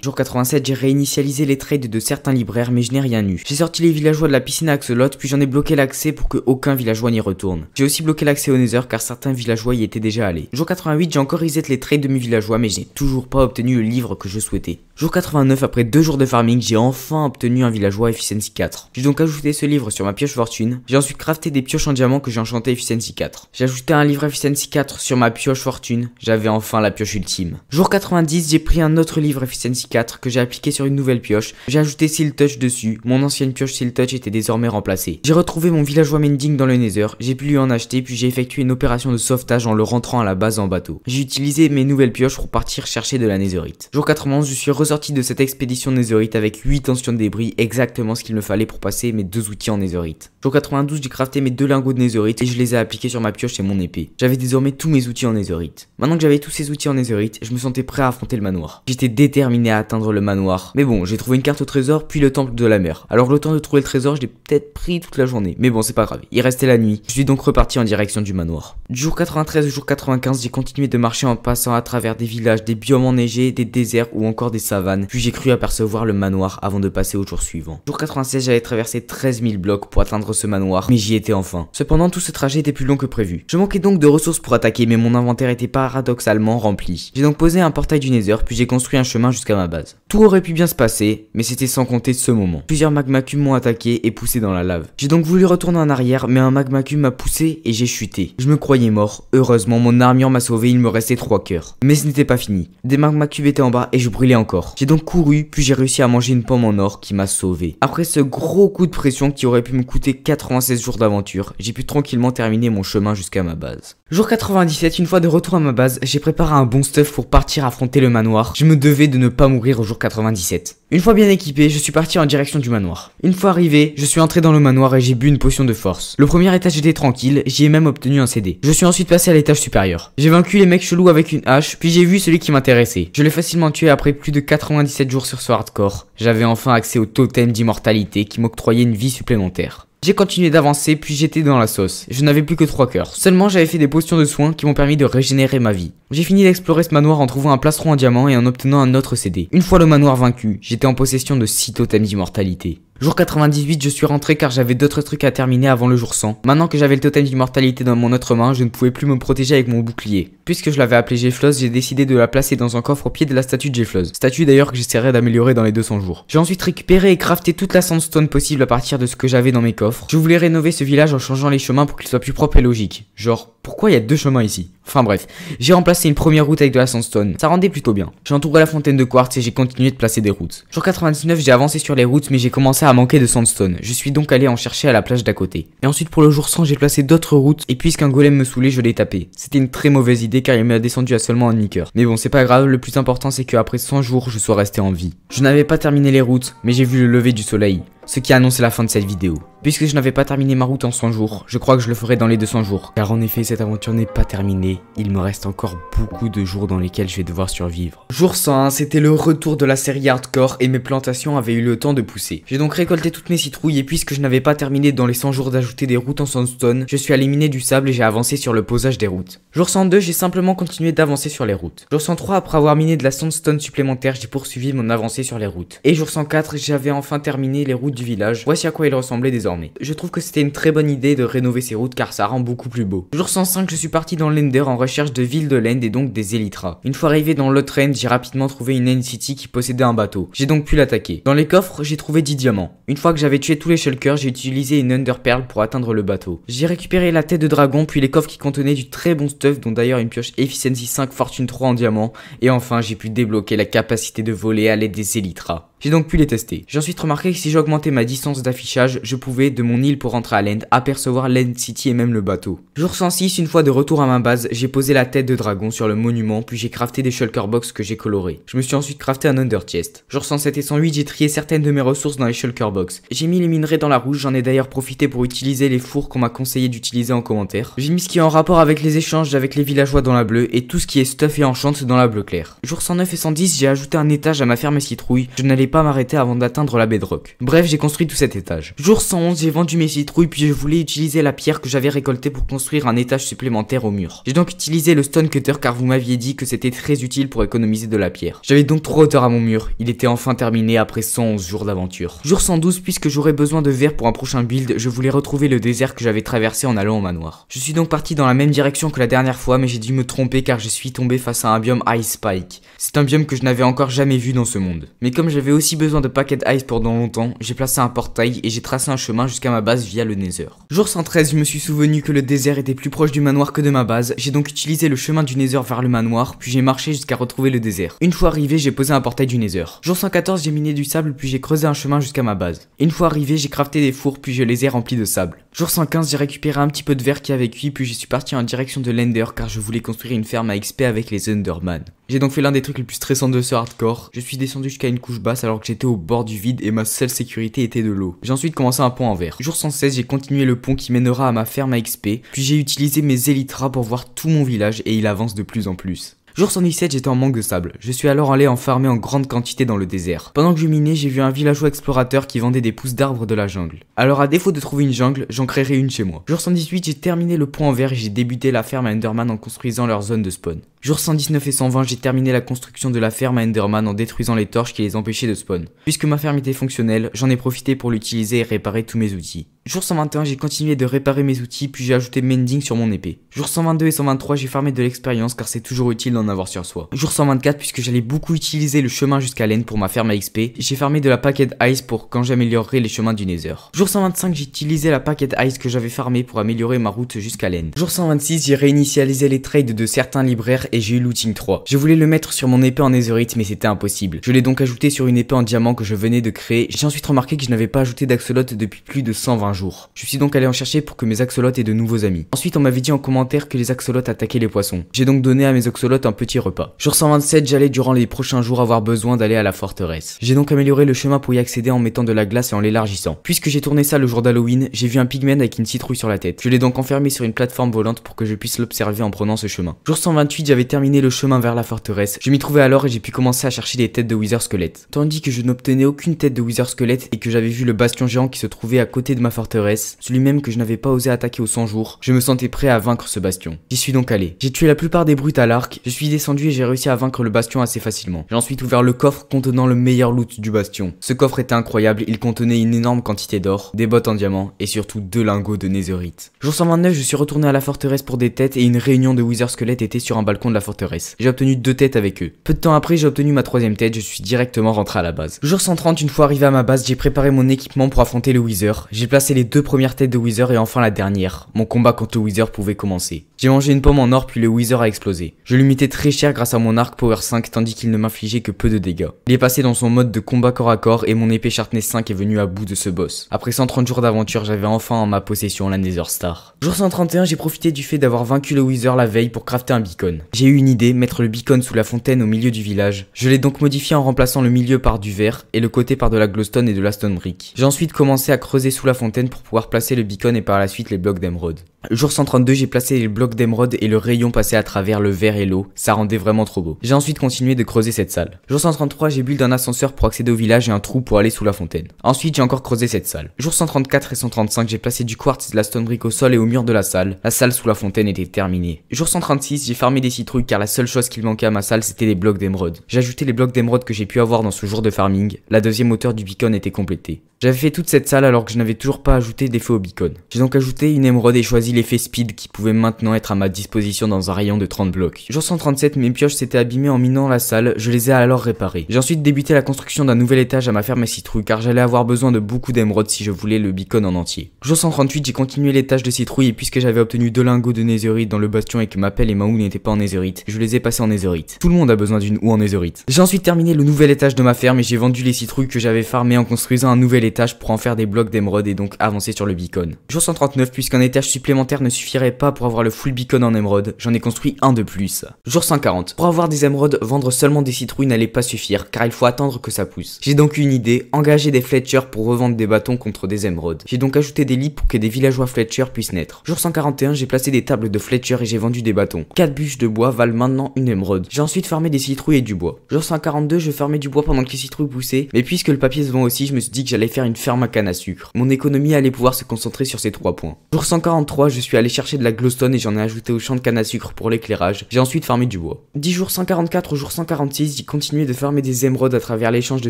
S1: Jour 87, j'ai réinitialisé les trades de certains libraires mais je n'ai rien eu. J'ai sorti les villageois de la piscine à Axolot puis j'en ai bloqué l'accès pour que aucun villageois n'y retourne. J'ai aussi bloqué l'accès au Nether car certains villageois y étaient déjà allés. Jour 88, j'ai encore reset les trades de mes villageois mais je n'ai toujours pas obtenu le livre que je souhaitais. Jour 89, après deux jours de farming, j'ai enfin obtenu un villageois efficiency 4. J'ai donc ajouté ce livre sur ma pioche fortune. J'ai ensuite crafté des pioches en diamant que j'ai enchanté efficiency 4. J'ai ajouté un livre efficiency 4 sur ma pioche fortune j'avais enfin la pioche ultime. Jour 90, j'ai pris un autre livre Efficiency 4 que j'ai appliqué sur une nouvelle pioche. J'ai ajouté Seal Touch dessus, mon ancienne pioche Seal Touch était désormais remplacée. J'ai retrouvé mon villageois Mending dans le Nether, j'ai pu lui en acheter puis j'ai effectué une opération de sauvetage en le rentrant à la base en bateau. J'ai utilisé mes nouvelles pioches pour partir chercher de la Netherite. Jour 91, je suis ressorti de cette expédition Netherite avec 8 tensions de débris, exactement ce qu'il me fallait pour passer mes deux outils en Netherite. Jour 92, j'ai crafté mes deux lingots de Netherite et je les ai appliqués sur ma pioche et mon épée. J'avais désormais tous mes outils en Netherite. Maintenant que j'avais tous ces outils en Netherite, je me sentais prêt à affronter le manoir. J'étais déterminé à atteindre le manoir. Mais bon, j'ai trouvé une carte au trésor, puis le temple de la mer. Alors le temps de trouver le trésor, j'ai peut-être pris toute la journée. Mais bon, c'est pas grave, il restait la nuit. Je suis donc reparti en direction du manoir. Du jour 93 au jour 95, j'ai continué de marcher en passant à travers des villages, des biomes enneigés, des déserts ou encore des savanes. Puis j'ai cru apercevoir le manoir avant de passer au jour suivant. Jour 96, j'avais traversé 13 000 blocs pour atteindre ce manoir, mais j'y étais enfin. Cependant, tout ce trajet était plus long que prévu. Je manquais donc de ressources pour attaquer, mais mon inventaire était paradoxalement rempli. J'ai donc posé un portail du Nether, puis j'ai construit un chemin jusqu'à ma base. Tout aurait pu bien se passer, mais c'était sans compter ce moment. Plusieurs magma cubes m'ont attaqué et poussé dans la lave. J'ai donc voulu retourner en arrière, mais un magma cube m'a poussé et j'ai chuté. Je me croyais mort, heureusement mon armure m'a sauvé, il me restait trois coeurs. Mais ce n'était pas fini. Des magma cubes étaient en bas et je brûlais encore. J'ai donc couru, puis j'ai réussi à manger une pomme en or qui m'a sauvé. Après ce gros coup de pression qui aurait pu me coûter 96 jours d'aventure, j'ai pu tranquillement terminer mon chemin jusqu'à ma base. Jour 97, une fois de retour à ma base, j'ai préparé un bon stuff pour partir affronter le manoir. Je me devais de ne pas mourir au jour 97. Une fois bien équipé, je suis parti en direction du manoir. Une fois arrivé, je suis entré dans le manoir et j'ai bu une potion de force. Le premier étage était tranquille, j'y ai même obtenu un CD. Je suis ensuite passé à l'étage supérieur. J'ai vaincu les mecs chelous avec une hache, puis j'ai vu celui qui m'intéressait. Je l'ai facilement tué après plus de 97 jours sur ce hardcore. J'avais enfin accès au totem d'immortalité qui m'octroyait une vie supplémentaire. J'ai continué d'avancer, puis j'étais dans la sauce. Je n'avais plus que trois cœurs. Seulement, j'avais fait des potions de soins qui m'ont permis de régénérer ma vie. J'ai fini d'explorer ce manoir en trouvant un plastron en diamant et en obtenant un autre CD. Une fois le manoir vaincu, j'étais en possession de 6 totems d'immortalité. Jour 98, je suis rentré car j'avais d'autres trucs à terminer avant le jour 100. Maintenant que j'avais le totem d'immortalité dans mon autre main, je ne pouvais plus me protéger avec mon bouclier. Puisque je l'avais appelé Jeffloss, j'ai décidé de la placer dans un coffre au pied de la statue de Jeffloss. Statue d'ailleurs que j'essaierai d'améliorer dans les 200 jours. J'ai ensuite récupéré et crafté toute la sandstone possible à partir de ce que j'avais dans mes coffres. Je voulais rénover ce village en changeant les chemins pour qu'il soit plus propre et logique. Genre, pourquoi il y a deux chemins ici Enfin bref, j'ai remplacé une première route avec de la sandstone, ça rendait plutôt bien. J'ai entouré la fontaine de quartz et j'ai continué de placer des routes. Jour 99, j'ai avancé sur les routes mais j'ai commencé à manquer de sandstone, je suis donc allé en chercher à la plage d'à côté. Et ensuite pour le jour 100, j'ai placé d'autres routes et puisqu'un golem me saoulait, je l'ai tapé. C'était une très mauvaise idée car il m'a descendu à seulement un demi Mais bon, c'est pas grave, le plus important c'est qu'après 100 jours, je sois resté en vie. Je n'avais pas terminé les routes, mais j'ai vu le lever du soleil ce qui annonce la fin de cette vidéo. Puisque je n'avais pas terminé ma route en 100 jours, je crois que je le ferai dans les 200 jours. Car en effet, cette aventure n'est pas terminée. Il me reste encore beaucoup de jours dans lesquels je vais devoir survivre. Jour 101, c'était le retour de la série hardcore et mes plantations avaient eu le temps de pousser. J'ai donc récolté toutes mes citrouilles et puisque je n'avais pas terminé dans les 100 jours d'ajouter des routes en sandstone, je suis allé miner du sable et j'ai avancé sur le posage des routes. Jour 102, j'ai simplement continué d'avancer sur les routes. Jour 103, après avoir miné de la sandstone supplémentaire, j'ai poursuivi mon avancée sur les routes. Et jour 104, j'avais enfin terminé les routes du village, voici à quoi il ressemblait désormais. Je trouve que c'était une très bonne idée de rénover ces routes car ça rend beaucoup plus beau. Jour 105, je suis parti dans l'Ender en recherche de villes de l'End et donc des Elytras. Une fois arrivé dans l'autre End, j'ai rapidement trouvé une End City qui possédait un bateau. J'ai donc pu l'attaquer. Dans les coffres, j'ai trouvé 10 diamants. Une fois que j'avais tué tous les shulkers, j'ai utilisé une Under Pearl pour atteindre le bateau. J'ai récupéré la tête de dragon puis les coffres qui contenaient du très bon stuff dont d'ailleurs une pioche Efficiency 5 Fortune 3 en diamant et enfin j'ai pu débloquer la capacité de voler à l'aide des Elytras. J'ai donc pu les tester. J'ai ensuite remarqué que si j'augmentais ma distance d'affichage, je pouvais, de mon île pour rentrer à l'End, apercevoir l'End City et même le bateau. Jour 106, une fois de retour à ma base, j'ai posé la tête de dragon sur le monument, puis j'ai crafté des shulker box que j'ai colorés. Je me suis ensuite crafté un under chest. Jour 107 et 108, j'ai trié certaines de mes ressources dans les shulker box. J'ai mis les minerais dans la rouge, j'en ai d'ailleurs profité pour utiliser les fours qu'on m'a conseillé d'utiliser en commentaire. J'ai mis ce qui est en rapport avec les échanges avec les villageois dans la bleue et tout ce qui est stuff et enchant dans la bleue claire. Jour 109 et 110, j'ai ajouté un étage à ma ferme citrouille. Je n'allais m'arrêter avant d'atteindre la bedrock. Bref, j'ai construit tout cet étage. Jour 111, j'ai vendu mes citrouilles puis je voulais utiliser la pierre que j'avais récoltée pour construire un étage supplémentaire au mur. J'ai donc utilisé le stone cutter car vous m'aviez dit que c'était très utile pour économiser de la pierre. J'avais donc trop hauteur à mon mur. Il était enfin terminé après 111 jours d'aventure. Jour 112, puisque j'aurais besoin de verre pour un prochain build, je voulais retrouver le désert que j'avais traversé en allant au manoir. Je suis donc parti dans la même direction que la dernière fois, mais j'ai dû me tromper car je suis tombé face à un biome Ice Spike. C'est un biome que je n'avais encore jamais vu dans ce monde. Mais comme j'avais aussi aussi besoin de paquets Ice pendant longtemps, j'ai placé un portail et j'ai tracé un chemin jusqu'à ma base via le Nether. Jour 113, je me suis souvenu que le désert était plus proche du manoir que de ma base, j'ai donc utilisé le chemin du Nether vers le manoir, puis j'ai marché jusqu'à retrouver le désert. Une fois arrivé, j'ai posé un portail du Nether. Jour 114, j'ai miné du sable, puis j'ai creusé un chemin jusqu'à ma base. Une fois arrivé, j'ai crafté des fours, puis je les ai remplis de sable. Jour 115, j'ai récupéré un petit peu de verre qui avait cuit, puis je suis parti en direction de l'Ender car je voulais construire une ferme à XP avec les Underman. J'ai donc fait l'un des trucs les plus stressants de ce hardcore. Je suis descendu jusqu'à une couche basse alors que j'étais au bord du vide et ma seule sécurité était de l'eau. J'ai ensuite commencé un pont en verre. Jour 116, j'ai continué le pont qui mènera à ma ferme à XP, puis j'ai utilisé mes élytras pour voir tout mon village et il avance de plus en plus. Jour 117, j'étais en manque de sable. Je suis alors allé en farmer en grande quantité dans le désert. Pendant que je minais, j'ai vu un villageois explorateur qui vendait des pousses d'arbres de la jungle. Alors à défaut de trouver une jungle, j'en créerai une chez moi. Jour 118, j'ai terminé le pont en verre et j'ai débuté la ferme à Enderman en construisant leur zone de spawn. Jour 119 et 120, j'ai terminé la construction de la ferme à Enderman en détruisant les torches qui les empêchaient de spawn. Puisque ma ferme était fonctionnelle, j'en ai profité pour l'utiliser et réparer tous mes outils. Jour 121, j'ai continué de réparer mes outils, puis j'ai ajouté Mending sur mon épée. Jour 122 et 123, j'ai farmé de l'expérience car c'est toujours utile d'en avoir sur soi. Jour 124, puisque j'allais beaucoup utiliser le chemin jusqu'à l'Aine pour ma ferme à XP, j'ai farmé de la paquette Ice pour quand j'améliorerai les chemins du Nether. Jour 125, j'ai utilisé la paquette Ice que j'avais farmée pour améliorer ma route jusqu'à l'Aine. Jour 126, j'ai réinitialisé les trades de certains libraires et j'ai eu looting 3. Je voulais le mettre sur mon épée en netherite mais c'était impossible. Je l'ai donc ajouté sur une épée en diamant que je venais de créer. J'ai ensuite remarqué que je n'avais pas ajouté d'axolotes depuis plus de 120 jours. Je suis donc allé en chercher pour que mes axolotes aient de nouveaux amis. Ensuite on m'avait dit en commentaire que les axolotes attaquaient les poissons. J'ai donc donné à mes axolotes un petit repas. Jour 127 j'allais durant les prochains jours avoir besoin d'aller à la forteresse. J'ai donc amélioré le chemin pour y accéder en mettant de la glace et en l'élargissant. Puisque j'ai tourné ça le jour d'Halloween, j'ai vu un pigmen avec une citrouille sur la tête. Je l'ai donc enfermé sur une plateforme volante pour que je puisse l'observer en prenant ce chemin. Jour 128 j'avais terminé le chemin vers la forteresse. Je m'y trouvais alors et j'ai pu commencer à chercher des têtes de Wither Squelette. Tandis que je n'obtenais aucune tête de Wither Squelette et que j'avais vu le bastion géant qui se trouvait à côté de ma forteresse, celui-même que je n'avais pas osé attaquer au 100 jours, je me sentais prêt à vaincre ce bastion. J'y suis donc allé. J'ai tué la plupart des brutes à l'arc, je suis descendu et j'ai réussi à vaincre le bastion assez facilement. J'ai ensuite ouvert le coffre contenant le meilleur loot du bastion. Ce coffre était incroyable, il contenait une énorme quantité d'or, des bottes en diamant et surtout deux lingots de Netherite. Jour 129, je suis retourné à la forteresse pour des têtes et une réunion de Wither Squelette était sur un balcon la forteresse. J'ai obtenu deux têtes avec eux. Peu de temps après, j'ai obtenu ma troisième tête, je suis directement rentré à la base. Jour 130, une fois arrivé à ma base, j'ai préparé mon équipement pour affronter le Wither. J'ai placé les deux premières têtes de Wither et enfin la dernière. Mon combat contre le pouvait commencer. J'ai mangé une pomme en or puis le Wither a explosé. Je lui mettais très cher grâce à mon arc Power 5 tandis qu'il ne m'infligeait que peu de dégâts. Il est passé dans son mode de combat corps à corps et mon épée Sharpness 5 est venue à bout de ce boss. Après 130 jours d'aventure, j'avais enfin en ma possession la Nether Star. Jour 131, j'ai profité du fait d'avoir vaincu le Wither la veille pour crafter un beacon. J'ai eu une idée, mettre le beacon sous la fontaine au milieu du village. Je l'ai donc modifié en remplaçant le milieu par du verre et le côté par de la glowstone et de la stone brick. J'ai ensuite commencé à creuser sous la fontaine pour pouvoir placer le beacon et par la suite les blocs d'émeraude. Jour 132, j'ai placé les blocs d'émeraude et le rayon passait à travers le verre et l'eau, ça rendait vraiment trop beau. J'ai ensuite continué de creuser cette salle. Jour 133, j'ai build un ascenseur pour accéder au village et un trou pour aller sous la fontaine. Ensuite, j'ai encore creusé cette salle. Jour 134 et 135, j'ai placé du quartz et de la stone brick au sol et au mur de la salle. La salle sous la fontaine était terminée. Jour 136, j'ai farmé des citrouilles car la seule chose qu'il manquait à ma salle c'était les blocs d'émeraude. ajouté les blocs d'émeraude que j'ai pu avoir dans ce jour de farming. La deuxième hauteur du beacon était complétée. J'avais fait toute cette salle alors que je n'avais toujours pas ajouté d'effet au beacon. J'ai donc ajouté une émeraude et choisi l'effet speed qui pouvait maintenant être à ma disposition dans un rayon de 30 blocs. Jour 137, mes pioches s'étaient abîmées en minant la salle, je les ai alors réparées. J'ai ensuite débuté la construction d'un nouvel étage à ma ferme à citrouille car j'allais avoir besoin de beaucoup d'émeraudes si je voulais le beacon en entier. Jour 138, j'ai continué l'étage de citrouille et puisque j'avais obtenu deux lingots de netherite dans le bastion et que ma pelle et ma houe n'étaient pas en netherite, je les ai passés en netherite. Tout le monde a besoin d'une houe en netherite. J'ai ensuite terminé le nouvel étage de ma ferme et j'ai vendu les citrouilles que j'avais farmées en construisant un nouvel étage pour en faire des blocs d'émeraude et donc avancer sur le beacon. Jour 139 puisqu'un étage supplémentaire ne suffirait pas pour avoir le full beacon en émeraude, j'en ai construit un de plus. Jour 140. Pour avoir des émeraudes, vendre seulement des citrouilles n'allait pas suffire car il faut attendre que ça pousse. J'ai donc eu une idée, engager des fletchers pour revendre des bâtons contre des émeraudes. J'ai donc ajouté des lits pour que des villageois fletchers puissent naître. Jour 141, j'ai placé des tables de fletchers et j'ai vendu des bâtons. 4 bûches de bois valent maintenant une émeraude. J'ai ensuite fermé des citrouilles et du bois. Jour 142, je fermais du bois pendant que les citrouilles poussaient, mais puisque le papier se vend aussi, je me suis dit que j'allais faire une ferme à canne à sucre. Mon économie allait pouvoir se concentrer sur ces trois points. Jour 143, je suis allé chercher de la glowstone et j'en ai ajouté au champ de canne à sucre pour l'éclairage. J'ai ensuite farmé du bois. 10 jours 144 au jour 146, j'ai continué de farmer des émeraudes à travers l'échange de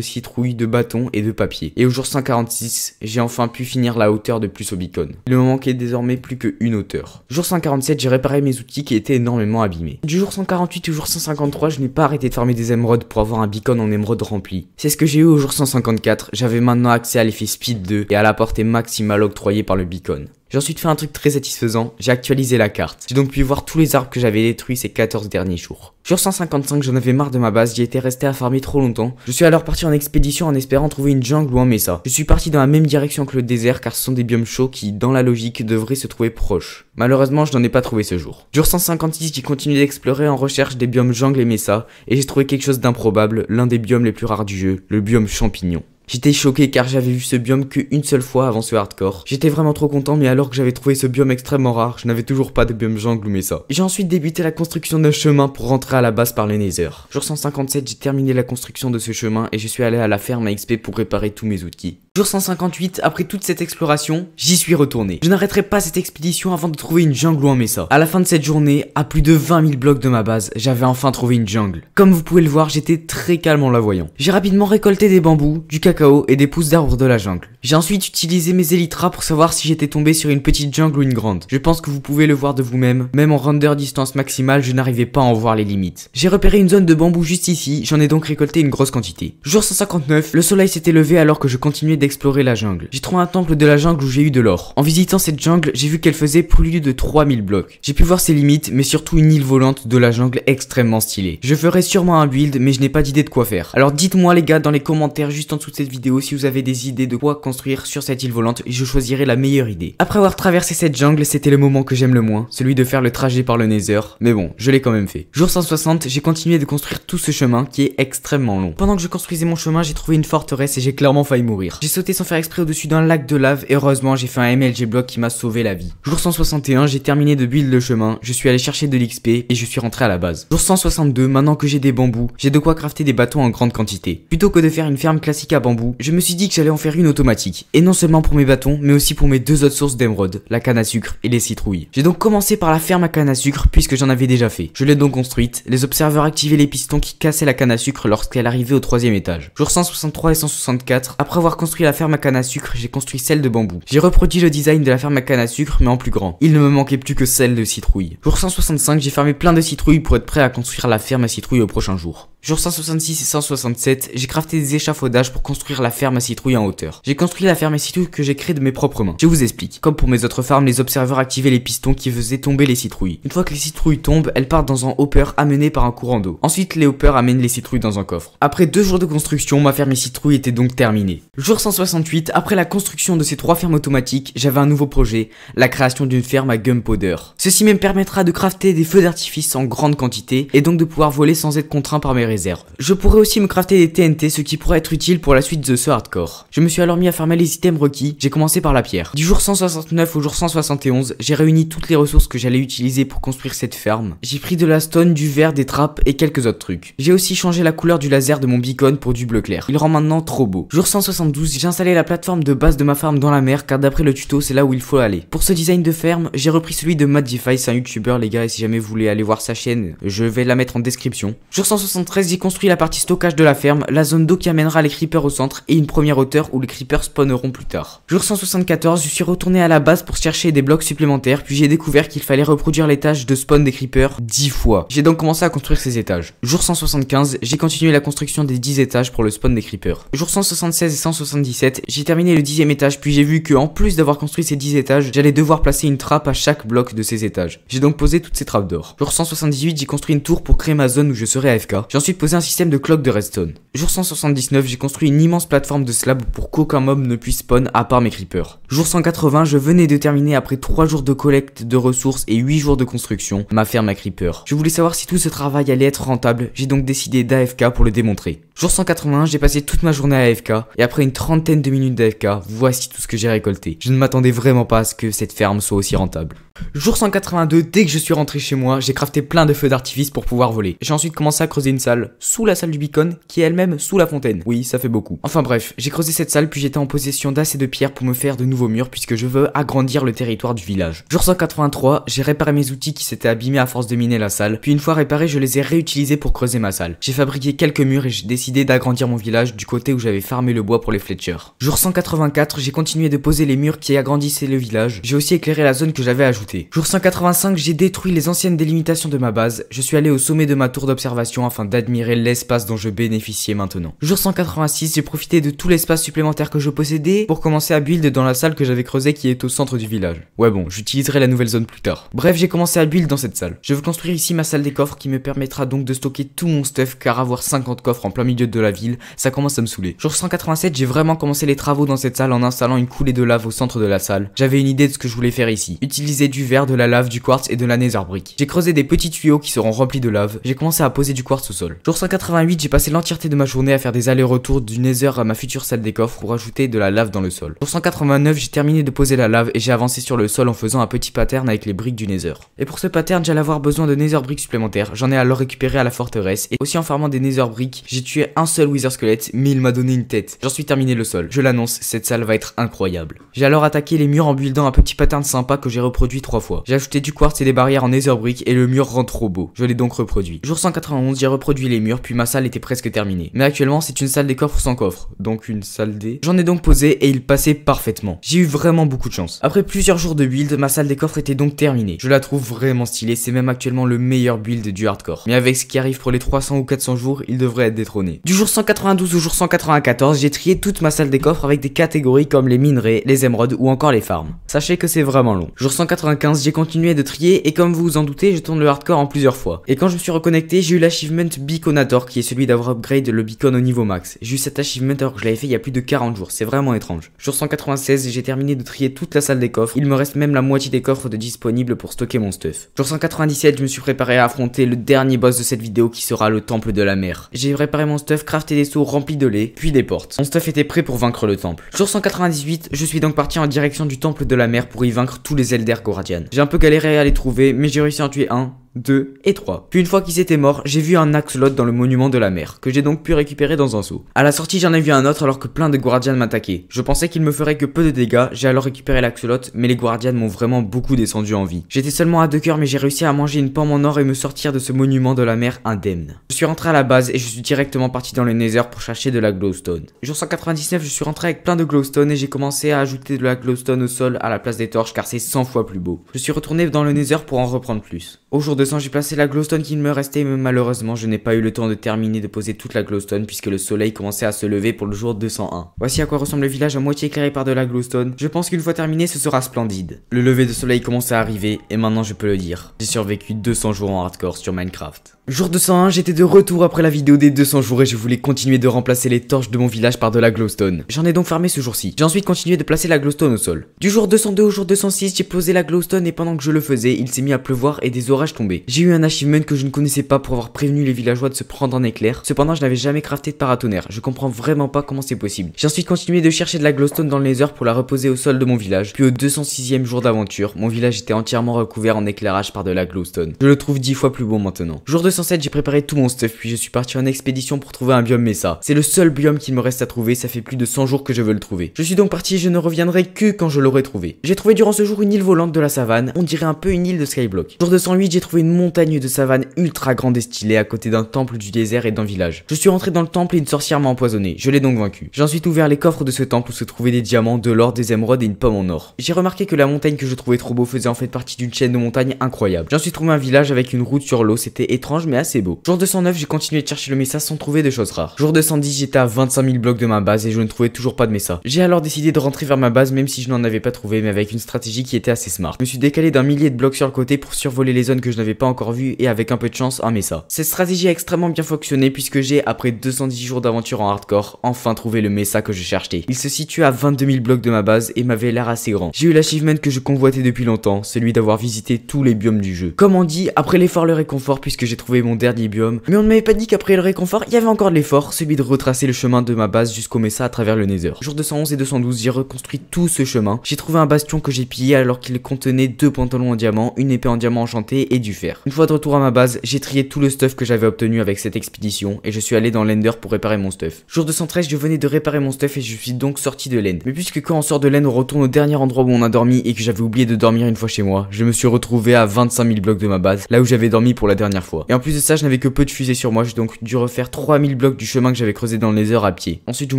S1: citrouilles, de bâtons et de papier. Et au jour 146, j'ai enfin pu finir la hauteur de plus au beacon. Il me manquait désormais plus qu'une hauteur. Jour 147, j'ai réparé mes outils qui étaient énormément abîmés. Du jour 148 au jour 153, je n'ai pas arrêté de farmer des émeraudes pour avoir un beacon en émeraude rempli. C'est ce que j'ai eu au jour 154, j'avais maintenant accès à l'effet speed 2 et à la portée maximale octroyée par le beacon. J'ai ensuite fait un truc très satisfaisant, j'ai actualisé la carte. J'ai donc pu voir tous les arbres que j'avais détruits ces 14 derniers jours. Sur 155, j'en avais marre de ma base, j'y étais resté à farmer trop longtemps. Je suis alors parti en expédition en espérant trouver une jungle ou un mesa. Je suis parti dans la même direction que le désert car ce sont des biomes chauds qui, dans la logique, devraient se trouver proches. Malheureusement, je n'en ai pas trouvé ce jour. Jour 156, j'ai continué d'explorer en recherche des biomes jungle et mesa et j'ai trouvé quelque chose d'improbable, l'un des biomes les plus rares du jeu, le biome champignon. J'étais choqué car j'avais vu ce biome qu'une seule fois avant ce hardcore. J'étais vraiment trop content mais alors que j'avais trouvé ce biome extrêmement rare, je n'avais toujours pas de biome jungle mais ça J'ai ensuite débuté la construction d'un chemin pour rentrer à la base par le Nether. Jour 157, j'ai terminé la construction de ce chemin et je suis allé à la ferme à XP pour réparer tous mes outils. Jour 158, après toute cette exploration, j'y suis retourné. Je n'arrêterai pas cette expédition avant de trouver une jungle ou un mesa. À la fin de cette journée, à plus de 20 000 blocs de ma base, j'avais enfin trouvé une jungle. Comme vous pouvez le voir, j'étais très calme en la voyant. J'ai rapidement récolté des bambous, du cacao et des pousses d'arbres de la jungle. J'ai ensuite utilisé mes élytras pour savoir si j'étais tombé sur une petite jungle ou une grande. Je pense que vous pouvez le voir de vous-même, même en render distance maximale, je n'arrivais pas à en voir les limites. J'ai repéré une zone de bambous juste ici, j'en ai donc récolté une grosse quantité. Jour 159, le soleil s'était levé alors que je continuais explorer la jungle. J'ai trouvé un temple de la jungle où j'ai eu de l'or. En visitant cette jungle, j'ai vu qu'elle faisait plus de 3000 blocs. J'ai pu voir ses limites, mais surtout une île volante de la jungle extrêmement stylée. Je ferai sûrement un build, mais je n'ai pas d'idée de quoi faire. Alors dites-moi les gars dans les commentaires juste en dessous de cette vidéo si vous avez des idées de quoi construire sur cette île volante et je choisirai la meilleure idée. Après avoir traversé cette jungle, c'était le moment que j'aime le moins, celui de faire le trajet par le Nether, mais bon, je l'ai quand même fait. Jour 160, j'ai continué de construire tout ce chemin qui est extrêmement long. Pendant que je construisais mon chemin, j'ai trouvé une forteresse et j'ai clairement failli mourir sauté sans faire exprès au-dessus d'un lac de lave et heureusement j'ai fait un MLG bloc qui m'a sauvé la vie. Jour 161, j'ai terminé de build le chemin, je suis allé chercher de l'XP et je suis rentré à la base. Jour 162, maintenant que j'ai des bambous, j'ai de quoi crafter des bâtons en grande quantité. Plutôt que de faire une ferme classique à bambou, je me suis dit que j'allais en faire une automatique. Et non seulement pour mes bâtons, mais aussi pour mes deux autres sources d'émeraude, la canne à sucre et les citrouilles. J'ai donc commencé par la ferme à canne à sucre puisque j'en avais déjà fait. Je l'ai donc construite, les observeurs activaient les pistons qui cassaient la canne à sucre lorsqu'elle arrivait au troisième étage. Jour 163 et 164, après avoir construit la ferme à canne à sucre, j'ai construit celle de bambou. J'ai reproduit le design de la ferme à canne à sucre, mais en plus grand. Il ne me manquait plus que celle de citrouille. Jour 165, j'ai fermé plein de citrouilles pour être prêt à construire la ferme à citrouille au prochain jour. Jour 166 et 167, j'ai crafté des échafaudages pour construire la ferme à citrouilles en hauteur. J'ai construit la ferme à citrouilles que j'ai créée de mes propres mains. Je vous explique. Comme pour mes autres farms, les observeurs activaient les pistons qui faisaient tomber les citrouilles. Une fois que les citrouilles tombent, elles partent dans un hopper amené par un courant d'eau. Ensuite, les hoppers amènent les citrouilles dans un coffre. Après deux jours de construction, ma ferme à citrouilles était donc terminée. Jour 168, après la construction de ces trois fermes automatiques, j'avais un nouveau projet, la création d'une ferme à gunpowder. Ceci me permettra de crafter des feux d'artifice en grande quantité et donc de pouvoir voler sans être contraint par mes je pourrais aussi me crafter des TNT, ce qui pourrait être utile pour la suite de ce hardcore. Je me suis alors mis à farmer les items requis, j'ai commencé par la pierre. Du jour 169 au jour 171, j'ai réuni toutes les ressources que j'allais utiliser pour construire cette ferme. J'ai pris de la stone, du verre, des trappes et quelques autres trucs. J'ai aussi changé la couleur du laser de mon beacon pour du bleu clair. Il rend maintenant trop beau. Jour 172, j'ai installé la plateforme de base de ma ferme dans la mer car d'après le tuto, c'est là où il faut aller. Pour ce design de ferme, j'ai repris celui de Matt c'est un youtubeur les gars et si jamais vous voulez aller voir sa chaîne, je vais la mettre en description. Jour 173, j'ai construit la partie stockage de la ferme, la zone d'eau qui amènera les creepers au centre et une première hauteur où les creepers spawneront plus tard. Jour 174, je suis retourné à la base pour chercher des blocs supplémentaires puis j'ai découvert qu'il fallait reproduire les tâches de spawn des creepers 10 fois. J'ai donc commencé à construire ces étages. Jour 175, j'ai continué la construction des 10 étages pour le spawn des creepers. Jour 176 et 177, j'ai terminé le 10ème étage puis j'ai vu que en plus d'avoir construit ces 10 étages, j'allais devoir placer une trappe à chaque bloc de ces étages. J'ai donc posé toutes ces trappes d'or. Jour 178, j'ai construit une tour pour créer ma zone où je serai AFK. J'en poser posé un système de clock de redstone. Jour 179, j'ai construit une immense plateforme de slab pour qu'aucun mob ne puisse spawn à part mes creepers. Jour 180, je venais de terminer après 3 jours de collecte de ressources et 8 jours de construction, ma ferme à creeper. Je voulais savoir si tout ce travail allait être rentable, j'ai donc décidé d'AFK pour le démontrer. Jour 181, j'ai passé toute ma journée à AFK, et après une trentaine de minutes d'AFK, voici tout ce que j'ai récolté. Je ne m'attendais vraiment pas à ce que cette ferme soit aussi rentable. Jour 182, dès que je suis rentré chez moi, j'ai crafté plein de feux d'artifice pour pouvoir voler. J'ai ensuite commencé à creuser une salle, sous la salle du beacon, qui est elle-même sous la fontaine. Oui, ça fait beaucoup. Enfin bref, j'ai creusé cette salle, puis j'étais en possession d'assez de pierres pour me faire de nouveaux murs, puisque je veux agrandir le territoire du village. Jour 183, j'ai réparé mes outils qui s'étaient abîmés à force de miner la salle, puis une fois réparés, je les ai réutilisés pour creuser ma salle. J'ai fabriqué quelques murs et j'ai décidé d'agrandir mon village du côté où j'avais farmé le bois pour les fletchers. Jour 184, j'ai continué de poser les murs qui agrandissaient le village, j'ai aussi éclairé la zone que j'avais ajoutée. Jour 185, j'ai détruit les anciennes délimitations de ma base, je suis allé au sommet de ma tour d'observation afin d'admirer l'espace dont je bénéficiais maintenant. Jour 186, j'ai profité de tout l'espace supplémentaire que je possédais pour commencer à build dans la salle que j'avais creusée qui est au centre du village. Ouais bon, j'utiliserai la nouvelle zone plus tard. Bref, j'ai commencé à build dans cette salle. Je veux construire ici ma salle des coffres qui me permettra donc de stocker tout mon stuff car avoir 50 coffres en plein milieu de la ville, ça commence à me saouler. Jour 187, j'ai vraiment commencé les travaux dans cette salle en installant une coulée de lave au centre de la salle. J'avais une idée de ce que je voulais faire ici. Utiliser du verre, de la lave, du quartz et de la nether brick J'ai creusé des petits tuyaux qui seront remplis de lave. J'ai commencé à poser du quartz au sol. Jour 188, j'ai passé l'entièreté de ma journée à faire des allers-retours du nether à ma future salle des coffres pour ajouter de la lave dans le sol. Jour 189, j'ai terminé de poser la lave et j'ai avancé sur le sol en faisant un petit pattern avec les briques du nether. Et pour ce pattern, j'allais avoir besoin de nether briques supplémentaires. J'en ai alors récupéré à la forteresse et aussi en farmant des nether briques, j'ai tué un seul Wither Squelette, mais il m'a donné une tête. J'en suis terminé le sol. Je l'annonce, cette salle va être incroyable. J'ai alors attaqué les murs en buildant un petit pattern sympa que j'ai reproduit trois fois. J'ai ajouté du quartz et des barrières en nether brick et le mur rend trop beau. Je l'ai donc reproduit. Jour 191, j'ai reproduit les murs, puis ma salle était presque terminée. Mais actuellement, c'est une salle des coffres sans coffre, donc une salle D. J'en ai donc posé et il passait parfaitement. J'ai eu vraiment beaucoup de chance. Après plusieurs jours de build, ma salle des coffres était donc terminée. Je la trouve vraiment stylée, c'est même actuellement le meilleur build du hardcore. Mais avec ce qui arrive pour les 300 ou 400 jours, il devrait être détrôné. Du jour 192 au jour 194, j'ai trié toute ma salle des coffres avec des catégories comme les minerais, les émeraudes ou encore les farms. Sachez que c'est vraiment long. Jour 195, j'ai continué de trier et comme vous vous en doutez, je tourne le hardcore en plusieurs fois. Et quand je me suis reconnecté, j'ai eu l'achievement Beaconator qui est celui d'avoir upgrade le beacon au niveau max. J'ai eu cet achievement alors que je l'avais fait il y a plus de 40 jours, c'est vraiment étrange. Jour 196, j'ai terminé de trier toute la salle des coffres, il me reste même la moitié des coffres de disponibles pour stocker mon stuff. Jour 197, je me suis préparé à affronter le dernier boss de cette vidéo qui sera le temple de la mer. J'ai préparé mon stuff crafter des seaux remplis de lait, puis des portes. Mon stuff était prêt pour vaincre le temple. Jour 198, je suis donc parti en direction du temple de la mer pour y vaincre tous les elders Goradian. J'ai un peu galéré à les trouver, mais j'ai réussi à en tuer un, 2 et 3. Puis une fois qu'ils étaient morts, j'ai vu un axolot dans le monument de la mer, que j'ai donc pu récupérer dans un seau À la sortie, j'en ai vu un autre alors que plein de guardians m'attaquaient. Je pensais qu'il me ferait que peu de dégâts, j'ai alors récupéré l'axolot mais les guardians m'ont vraiment beaucoup descendu en vie. J'étais seulement à deux cœurs, mais j'ai réussi à manger une pomme en or et me sortir de ce monument de la mer indemne. Je suis rentré à la base et je suis directement parti dans le Nether pour chercher de la glowstone. Jour 199, je suis rentré avec plein de glowstone et j'ai commencé à ajouter de la glowstone au sol à la place des torches car c'est 100 fois plus beau. Je suis retourné dans le Nether pour en reprendre plus. Au jour de 200, j'ai placé la glowstone qui me restait, mais malheureusement, je n'ai pas eu le temps de terminer de poser toute la glowstone puisque le soleil commençait à se lever pour le jour 201. Voici à quoi ressemble le village à moitié éclairé par de la glowstone. Je pense qu'une fois terminé, ce sera splendide. Le lever de soleil commence à arriver et maintenant je peux le dire. J'ai survécu 200 jours en hardcore sur Minecraft. Jour 201, j'étais de retour après la vidéo des 200 jours et je voulais continuer de remplacer les torches de mon village par de la glowstone. J'en ai donc fermé ce jour-ci. J'ai ensuite continué de placer la glowstone au sol. Du jour 202 au jour 206, j'ai posé la glowstone et pendant que je le faisais, il s'est mis à pleuvoir et des orages tombaient. J'ai eu un achievement que je ne connaissais pas pour avoir prévenu les villageois de se prendre en éclair. Cependant, je n'avais jamais crafté de paratonnerre. Je comprends vraiment pas comment c'est possible. J'ai ensuite continué de chercher de la glowstone dans les heures pour la reposer au sol de mon village. Puis au 206e jour d'aventure, mon village était entièrement recouvert en éclairage par de la glowstone. Je le trouve dix fois plus beau maintenant. Jour j'ai préparé tout mon stuff, puis je suis parti en expédition pour trouver un biome Mesa. C'est le seul biome qu'il me reste à trouver, ça fait plus de 100 jours que je veux le trouver. Je suis donc parti et je ne reviendrai que quand je l'aurai trouvé. J'ai trouvé durant ce jour une île volante de la savane, on dirait un peu une île de Skyblock. Jour 208, j'ai trouvé une montagne de savane ultra grande et stylée à côté d'un temple du désert et d'un village. Je suis rentré dans le temple et une sorcière m'a empoisonné, je l'ai donc vaincu. J'ai ensuite ouvert les coffres de ce temple où se trouvaient des diamants, de l'or, des émeraudes et une pomme en or. J'ai remarqué que la montagne que je trouvais trop beau faisait en fait partie d'une chaîne de montagnes incroyable. J'en suis trouvé un village avec une route sur l'eau, c'était étrange mais assez beau. Jour 209, j'ai continué de chercher le Mesa sans trouver de choses rares. Jour 210, j'étais à 25 000 blocs de ma base et je ne trouvais toujours pas de Mesa. J'ai alors décidé de rentrer vers ma base même si je n'en avais pas trouvé mais avec une stratégie qui était assez smart. Je me suis décalé d'un millier de blocs sur le côté pour survoler les zones que je n'avais pas encore vues et avec un peu de chance un Mesa. Cette stratégie a extrêmement bien fonctionné puisque j'ai, après 210 jours d'aventure en hardcore, enfin trouvé le Mesa que je cherchais. Il se situe à 22 000 blocs de ma base et m'avait l'air assez grand. J'ai eu l'achievement que je convoitais depuis longtemps, celui d'avoir visité tous les biomes du jeu. Comme on dit, après l'effort le réconfort puisque j'ai trouvé mon dernier biome, mais on ne m'avait pas dit qu'après le réconfort, il y avait encore de l'effort, celui de retracer le chemin de ma base jusqu'au messa à travers le Nether. Jour 211 et 212, j'ai reconstruit tout ce chemin. J'ai trouvé un bastion que j'ai pillé alors qu'il contenait deux pantalons en diamant, une épée en diamant enchantée et du fer. Une fois de retour à ma base, j'ai trié tout le stuff que j'avais obtenu avec cette expédition et je suis allé dans l'Ender pour réparer mon stuff. Jour 213, je venais de réparer mon stuff et je suis donc sorti de l'End. Mais puisque quand on sort de l'End, on retourne au dernier endroit où on a dormi et que j'avais oublié de dormir une fois chez moi, je me suis retrouvé à 25 000 blocs de ma base, là où j'avais dormi pour la dernière fois plus de ça, je n'avais que peu de fusées sur moi, j'ai donc dû refaire 3000 blocs du chemin que j'avais creusé dans les heures à pied. Ensuite, vous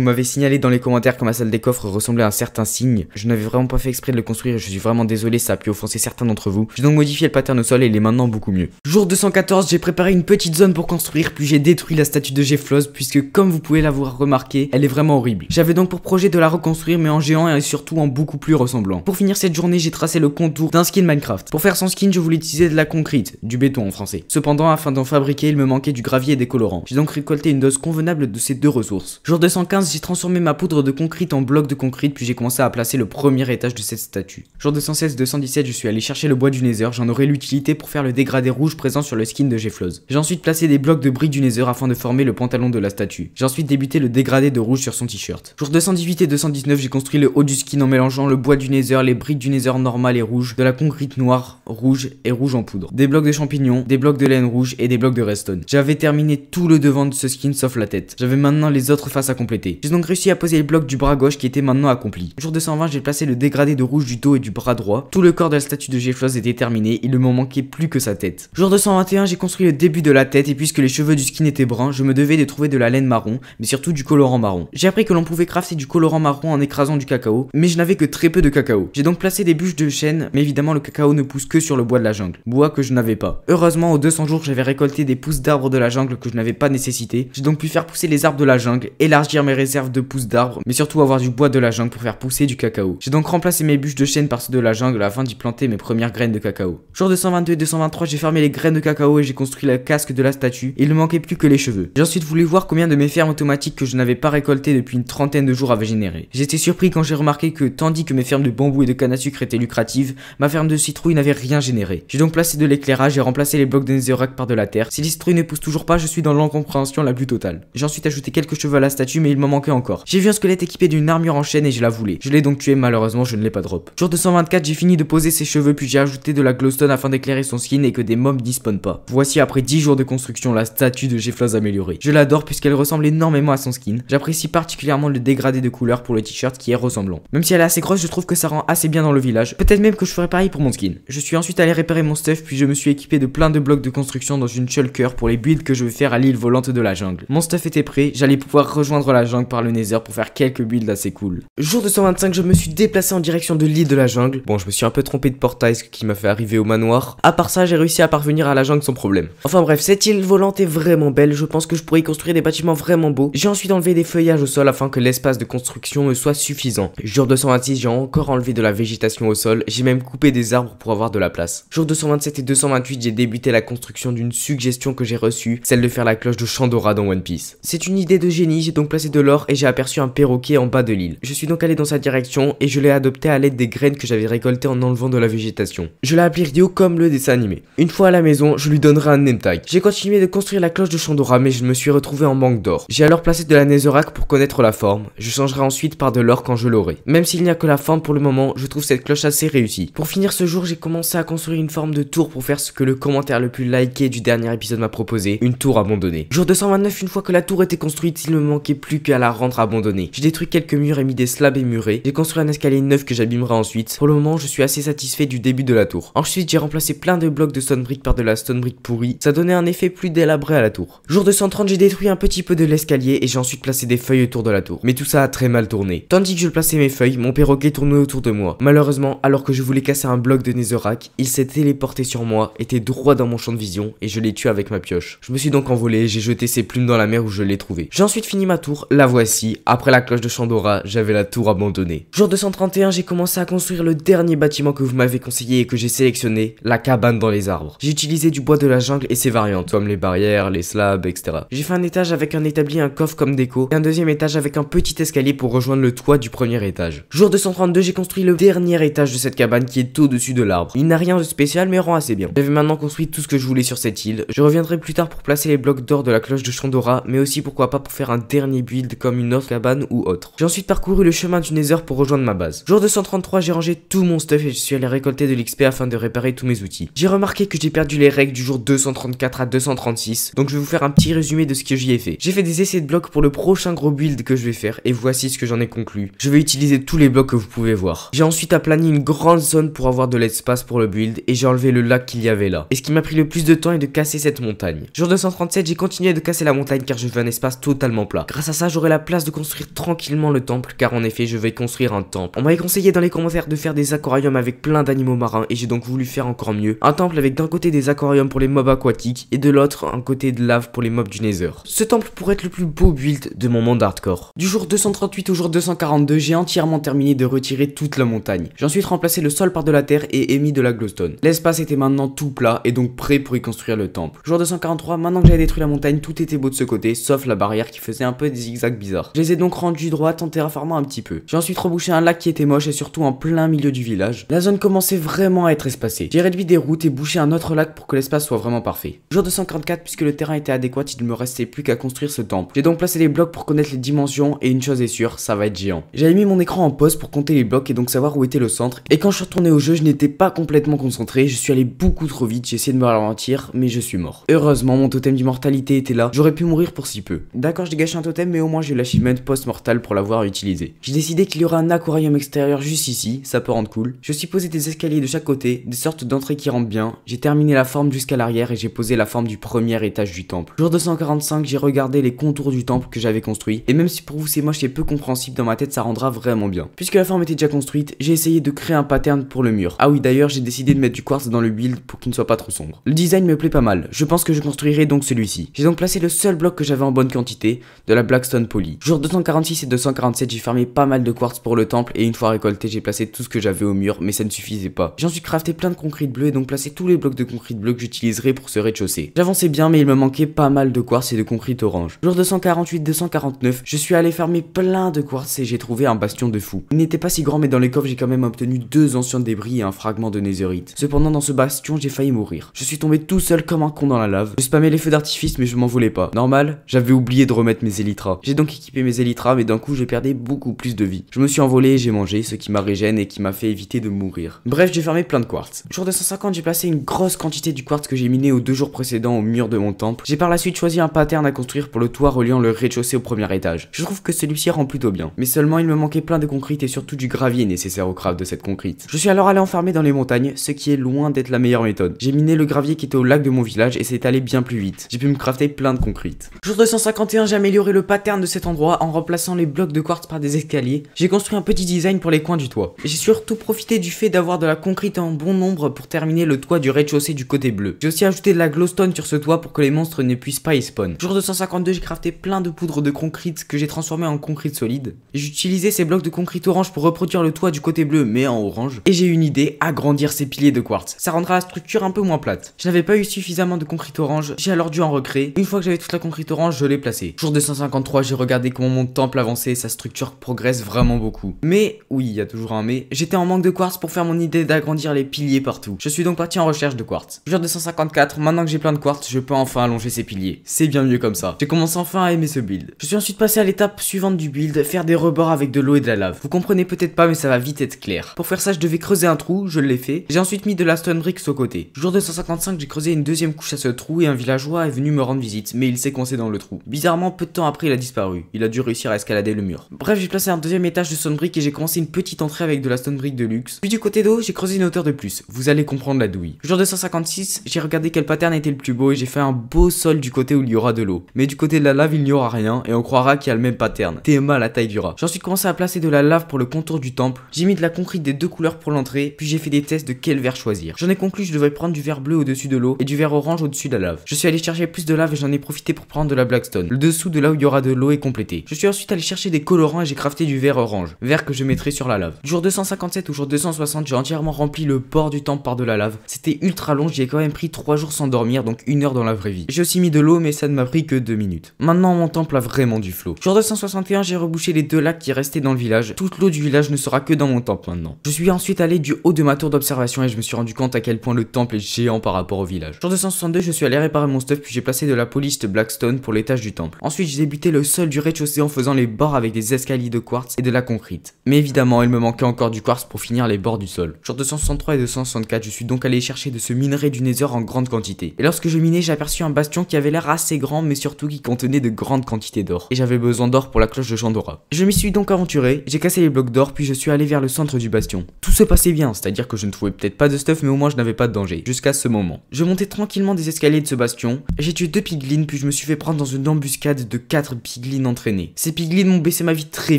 S1: m'avez signalé dans les commentaires que ma salle des coffres ressemblait à un certain signe. Je n'avais vraiment pas fait exprès de le construire et je suis vraiment désolé, ça a pu offenser certains d'entre vous. J'ai donc modifié le pattern au sol et il est maintenant beaucoup mieux. Jour 214, j'ai préparé une petite zone pour construire, puis j'ai détruit la statue de Geflos puisque comme vous pouvez l'avoir remarqué, elle est vraiment horrible. J'avais donc pour projet de la reconstruire mais en géant et surtout en beaucoup plus ressemblant. Pour finir cette journée, j'ai tracé le contour d'un skin Minecraft. Pour faire son skin, je voulais utiliser de la concrete, du béton en français. Cependant, afin d'en fabriquer, il me manquait du gravier et des colorants. J'ai donc récolté une dose convenable de ces deux ressources. Jour 215, j'ai transformé ma poudre de concrete en bloc de concrete, puis j'ai commencé à placer le premier étage de cette statue. Jour 216, 217, je suis allé chercher le bois du Nether, j'en aurai l'utilité pour faire le dégradé rouge présent sur le skin de Geflose. J'ai ensuite placé des blocs de briques du Nether afin de former le pantalon de la statue. J'ai ensuite débuté le dégradé de rouge sur son t-shirt. Jour 218 et 219, j'ai construit le haut du skin en mélangeant le bois du Nether, les briques du Nether normal et rouge, de la concrete noire, rouge et rouge en poudre, des blocs de champignons, des blocs de laine rouge et des blocs de redstone. J'avais terminé tout le devant de ce skin sauf la tête. J'avais maintenant les autres faces à compléter. J'ai donc réussi à poser les blocs du bras gauche qui était maintenant accompli. jour 220, j'ai placé le dégradé de rouge du dos et du bras droit. Tout le corps de la statue de Géflos était terminé, il ne m'en manquait plus que sa tête. Jour 221, j'ai construit le début de la tête et puisque les cheveux du skin étaient bruns, je me devais de trouver de la laine marron, mais surtout du colorant marron. J'ai appris que l'on pouvait crafter du colorant marron en écrasant du cacao, mais je n'avais que très peu de cacao. J'ai donc placé des bûches de chêne, mais évidemment le cacao ne pousse que sur le bois de la jungle, bois que je n'avais pas. Heureusement, au 200 jours, j'avais récolter des pousses d'arbres de la jungle que je n'avais pas nécessité. J'ai donc pu faire pousser les arbres de la jungle, élargir mes réserves de pousses d'arbres, mais surtout avoir du bois de la jungle pour faire pousser du cacao. J'ai donc remplacé mes bûches de chêne par ceux de la jungle afin d'y planter mes premières graines de cacao. Jour 222 et 223, j'ai fermé les graines de cacao et j'ai construit le casque de la statue. Il ne manquait plus que les cheveux. J'ai ensuite voulu voir combien de mes fermes automatiques que je n'avais pas récoltées depuis une trentaine de jours avaient généré. J'étais surpris quand j'ai remarqué que tandis que mes fermes de bambou et de canne à sucre étaient lucratives, ma ferme de citrouille n'avait rien généré. J'ai donc placé de l'éclairage et remplacé les blocs de par de la terre. Si l'histoire ne pousse toujours pas, je suis dans l'incompréhension la plus totale. J'ai ensuite ajouté quelques cheveux à la statue, mais il m'en manquait encore. J'ai vu un squelette équipé d'une armure en chaîne et je la voulais. Je l'ai donc tué, malheureusement, je ne l'ai pas drop. Jour 224, j'ai fini de poser ses cheveux, puis j'ai ajouté de la glowstone afin d'éclairer son skin et que des mobs n'y spawnent pas. Voici après 10 jours de construction la statue de Géflos améliorée. Je l'adore puisqu'elle ressemble énormément à son skin. J'apprécie particulièrement le dégradé de couleur pour le t-shirt qui est ressemblant. Même si elle est assez grosse, je trouve que ça rend assez bien dans le village. Peut-être même que je ferai pareil pour mon skin. Je suis ensuite allé réparer mon stuff, puis je me suis équipé de plein de blocs de construction une chulker pour les builds que je vais faire à l'île volante de la jungle. Mon stuff était prêt, j'allais pouvoir rejoindre la jungle par le nether pour faire quelques builds assez cool. Jour 225, je me suis déplacé en direction de l'île de la jungle. Bon, je me suis un peu trompé de portail, ce qui m'a fait arriver au manoir. À part ça, j'ai réussi à parvenir à la jungle sans problème. Enfin bref, cette île volante est vraiment belle, je pense que je pourrais y construire des bâtiments vraiment beaux. J'ai ensuite enlevé des feuillages au sol afin que l'espace de construction me soit suffisant. Jour 226, j'ai encore enlevé de la végétation au sol, j'ai même coupé des arbres pour avoir de la place. Jour 227 et 228, j'ai débuté la construction d'une suggestion que j'ai reçue, celle de faire la cloche de Chandora dans One Piece. C'est une idée de génie, j'ai donc placé de l'or et j'ai aperçu un perroquet en bas de l'île. Je suis donc allé dans sa direction et je l'ai adopté à l'aide des graines que j'avais récoltées en enlevant de la végétation. Je l'ai appelé Ryo comme le dessin animé. Une fois à la maison, je lui donnerai un name tag. J'ai continué de construire la cloche de Chandora mais je me suis retrouvé en manque d'or. J'ai alors placé de la Netherrack pour connaître la forme. Je changerai ensuite par de l'or quand je l'aurai. Même s'il n'y a que la forme pour le moment, je trouve cette cloche assez réussie. Pour finir ce jour, j'ai commencé à construire une forme de tour pour faire ce que le commentaire le plus liké du dernier épisode m'a proposé, une tour abandonnée. Jour 229, une fois que la tour était construite, il me manquait plus qu'à la rendre abandonnée. J'ai détruit quelques murs et mis des slabs et murets J'ai construit un escalier neuf que j'abîmerai ensuite. Pour le moment, je suis assez satisfait du début de la tour. Ensuite, j'ai remplacé plein de blocs de stone brick par de la stone brick pourrie. Ça donnait un effet plus délabré à la tour. Jour 230, j'ai détruit un petit peu de l'escalier et j'ai ensuite placé des feuilles autour de la tour. Mais tout ça a très mal tourné. Tandis que je plaçais mes feuilles, mon perroquet tournait autour de moi. Malheureusement, alors que je voulais casser un bloc de Netherrack, il s'est téléporté sur moi, était droit dans mon champ de vision et je je les tué avec ma pioche. Je me suis donc envolé, j'ai jeté ses plumes dans la mer où je l'ai trouvé. J'ai ensuite fini ma tour, la voici. Après la cloche de Chandora, j'avais la tour abandonnée. Jour 231, j'ai commencé à construire le dernier bâtiment que vous m'avez conseillé et que j'ai sélectionné, la cabane dans les arbres. J'ai utilisé du bois de la jungle et ses variantes, comme les barrières, les slabs, etc. J'ai fait un étage avec un établi, un coffre comme déco, et un deuxième étage avec un petit escalier pour rejoindre le toit du premier étage. Jour 232, j'ai construit le dernier étage de cette cabane qui est au-dessus de l'arbre. Il n'a rien de spécial mais rend assez bien. J'avais maintenant construit tout ce que je voulais sur cette île je reviendrai plus tard pour placer les blocs d'or de la cloche de Chandora, mais aussi pourquoi pas pour faire un dernier build comme une autre cabane ou autre. J'ai ensuite parcouru le chemin du Nether pour rejoindre ma base. Jour 233, j'ai rangé tout mon stuff et je suis allé récolter de l'XP afin de réparer tous mes outils. J'ai remarqué que j'ai perdu les règles du jour 234 à 236, donc je vais vous faire un petit résumé de ce que j'y ai fait. J'ai fait des essais de blocs pour le prochain gros build que je vais faire et voici ce que j'en ai conclu. Je vais utiliser tous les blocs que vous pouvez voir. J'ai ensuite aplani une grande zone pour avoir de l'espace pour le build et j'ai enlevé le lac qu'il y avait là. Et ce qui m'a pris le plus de temps est de casser cette montagne. Jour 237, j'ai continué de casser la montagne car je veux un espace totalement plat. Grâce à ça, j'aurai la place de construire tranquillement le temple car en effet, je vais construire un temple. On m'avait conseillé dans les commentaires de faire des aquariums avec plein d'animaux marins et j'ai donc voulu faire encore mieux. Un temple avec d'un côté des aquariums pour les mobs aquatiques et de l'autre un côté de lave pour les mobs du Nether. Ce temple pourrait être le plus beau build de mon monde hardcore. Du jour 238 au jour 242, j'ai entièrement terminé de retirer toute la montagne. J'ai ensuite remplacé le sol par de la terre et émis de la glowstone. L'espace était maintenant tout plat et donc prêt pour y construire le temple. Jour 243, maintenant que j'avais détruit la montagne, tout était beau de ce côté, sauf la barrière qui faisait un peu des zigzags bizarres. Je les ai donc rendus droite en terraformant un petit peu. J'ai ensuite rebouché un lac qui était moche et surtout en plein milieu du village. La zone commençait vraiment à être espacée. J'ai réduit des routes et bouché un autre lac pour que l'espace soit vraiment parfait. Jour 244, puisque le terrain était adéquat, il ne me restait plus qu'à construire ce temple. J'ai donc placé des blocs pour connaître les dimensions et une chose est sûre, ça va être géant. J'avais mis mon écran en pause pour compter les blocs et donc savoir où était le centre. Et quand je suis retourné au jeu, je n'étais pas complètement concentré, je suis allé beaucoup trop vite, j'ai essayé de me ralentir, mais je suis mort. Heureusement, mon totem d'immortalité était là, j'aurais pu mourir pour si peu. D'accord, j'ai gâché un totem, mais au moins j'ai eu l'achievement post-mortal pour l'avoir utilisé. J'ai décidé qu'il y aura un aquarium extérieur juste ici, ça peut rendre cool. Je suis posé des escaliers de chaque côté, des sortes d'entrées qui rentrent bien. J'ai terminé la forme jusqu'à l'arrière et j'ai posé la forme du premier étage du temple. Jour 245, j'ai regardé les contours du temple que j'avais construit, et même si pour vous c'est moche et peu compréhensible dans ma tête, ça rendra vraiment bien. Puisque la forme était déjà construite, j'ai essayé de créer un pattern pour le mur. Ah oui, d'ailleurs, j'ai décidé de mettre du quartz dans le build pour qu'il ne soit pas trop sombre. Le design me plaît mal, je pense que je construirai donc celui-ci. J'ai donc placé le seul bloc que j'avais en bonne quantité, de la Blackstone Poly. Jour 246 et 247, j'ai fermé pas mal de quartz pour le temple, et une fois récolté, j'ai placé tout ce que j'avais au mur, mais ça ne suffisait pas. j'en suis crafté plein de concrete bleu et donc placé tous les blocs de concrete bleu que j'utiliserai pour ce rez-de-chaussée. J'avançais bien, mais il me manquait pas mal de quartz et de concrete orange. Jour 248-249, je suis allé fermer plein de quartz et j'ai trouvé un bastion de fou. Il n'était pas si grand, mais dans les coffres, j'ai quand même obtenu deux anciens débris et un fragment de netherite. Cependant, dans ce bastion, j'ai failli mourir. Je suis tombé tout seul comme un con dans la lave. Je spammé les feux d'artifice, mais je m'en voulais pas. Normal, j'avais oublié de remettre mes élytras. J'ai donc équipé mes élytras, mais d'un coup, j'ai perdais beaucoup plus de vie. Je me suis envolé et j'ai mangé, ce qui m'a régène et qui m'a fait éviter de mourir. Bref, j'ai fermé plein de quartz. Jour 250, j'ai placé une grosse quantité du quartz que j'ai miné aux deux jours précédents au mur de mon temple. J'ai par la suite choisi un pattern à construire pour le toit reliant le rez-de-chaussée au premier étage. Je trouve que celui-ci rend plutôt bien. Mais seulement, il me manquait plein de concrete et surtout du gravier nécessaire au craft de cette concrete. Je suis alors allé enfermer dans les montagnes, ce qui est loin d'être la meilleure méthode. J'ai miné le gravier qui était au lac de village et c'est allé bien plus vite. J'ai pu me crafter plein de concrete. Jour 251, j'ai amélioré le pattern de cet endroit en remplaçant les blocs de quartz par des escaliers. J'ai construit un petit design pour les coins du toit. J'ai surtout profité du fait d'avoir de la concrete en bon nombre pour terminer le toit du rez-de-chaussée du côté bleu. J'ai aussi ajouté de la glowstone sur ce toit pour que les monstres ne puissent pas y spawn. Jour 252, j'ai crafté plein de poudre de concrete que j'ai transformé en concrete solide. J'utilisais ces blocs de concrete orange pour reproduire le toit du côté bleu mais en orange. Et j'ai une idée, agrandir ces piliers de quartz. Ça rendra la structure un peu moins plate. Je n'avais pas eu suffisamment suffisamment de concrete orange, j'ai alors dû en recréer. Une fois que j'avais toute la concrete orange, je l'ai placé Jour 253, j'ai regardé comment mon temple avançait sa structure progresse vraiment beaucoup. Mais, oui, il y a toujours un mais, j'étais en manque de quartz pour faire mon idée d'agrandir les piliers partout. Je suis donc parti en recherche de quartz. Jour 254, maintenant que j'ai plein de quartz, je peux enfin allonger ces piliers. C'est bien mieux comme ça. J'ai commencé enfin à aimer ce build. Je suis ensuite passé à l'étape suivante du build, faire des rebords avec de l'eau et de la lave. Vous comprenez peut-être pas, mais ça va vite être clair. Pour faire ça, je devais creuser un trou, je l'ai fait. J'ai ensuite mis de la stone bricks au côté. Jour 255, j'ai creusé une deuxième couche à ce trou et un villageois est venu me rendre visite, mais il s'est coincé dans le trou. Bizarrement, peu de temps après, il a disparu. Il a dû réussir à escalader le mur. Bref, j'ai placé un deuxième étage de stone brick et j'ai commencé une petite entrée avec de la stone brick de luxe. Puis du côté d'eau, j'ai creusé une hauteur de plus. Vous allez comprendre la douille. Jour 256, j'ai regardé quel pattern était le plus beau et j'ai fait un beau sol du côté où il y aura de l'eau. Mais du côté de la lave, il n'y aura rien et on croira qu'il y a le même pattern. TMA la taille du rat. suis commencé à placer de la lave pour le contour du temple. J'ai mis de la concrete des deux couleurs pour l'entrée, puis j'ai fait des tests de quel verre choisir. J'en ai conclu, je devrais prendre du vert bleu au-dessus de l'eau et du vert orange au-dessus de la lave. Je suis allé chercher plus de lave et j'en ai profité pour prendre de la blackstone. Le dessous de là où il y aura de l'eau est complété. Je suis ensuite allé chercher des colorants et j'ai crafté du vert orange, Vert que je mettrai sur la lave. jour 257 au jour 260, j'ai entièrement rempli le port du temple par de la lave. C'était ultra long, j'y ai quand même pris 3 jours sans dormir, donc une heure dans la vraie vie. J'ai aussi mis de l'eau, mais ça ne m'a pris que 2 minutes. Maintenant, mon temple a vraiment du flot. Jour 261, j'ai rebouché les deux lacs qui restaient dans le village. Toute l'eau du village ne sera que dans mon temple maintenant. Je suis ensuite allé du haut de ma tour d'observation et je me suis rendu compte à quel point le temple est géant par rapport au village. Jour 262, je suis allé réparer mon stuff puis j'ai placé de la police de Blackstone pour l'étage du temple. Ensuite, j'ai débuté le sol du rez-de-chaussée en faisant les bords avec des escaliers de quartz et de la concrete. Mais évidemment, il me manquait encore du quartz pour finir les bords du sol. Jour 263 et 264, je suis donc allé chercher de ce minerai du Nether en grande quantité. Et lorsque je minais, j'aperçus un bastion qui avait l'air assez grand mais surtout qui contenait de grandes quantités d'or. Et j'avais besoin d'or pour la cloche de Chandora. Je m'y suis donc aventuré, j'ai cassé les blocs d'or puis je suis allé vers le centre du bastion. Tout se passait bien, c'est-à-dire que je ne trouvais peut-être pas de stuff mais au moins je n'avais pas de danger, jusqu'à ce moment. Je montais tranquillement des escaliers de ce bastion. J'ai tué deux piglins puis je me suis fait prendre dans une embuscade de quatre piglins entraînés. Ces piglins m'ont baissé ma vie très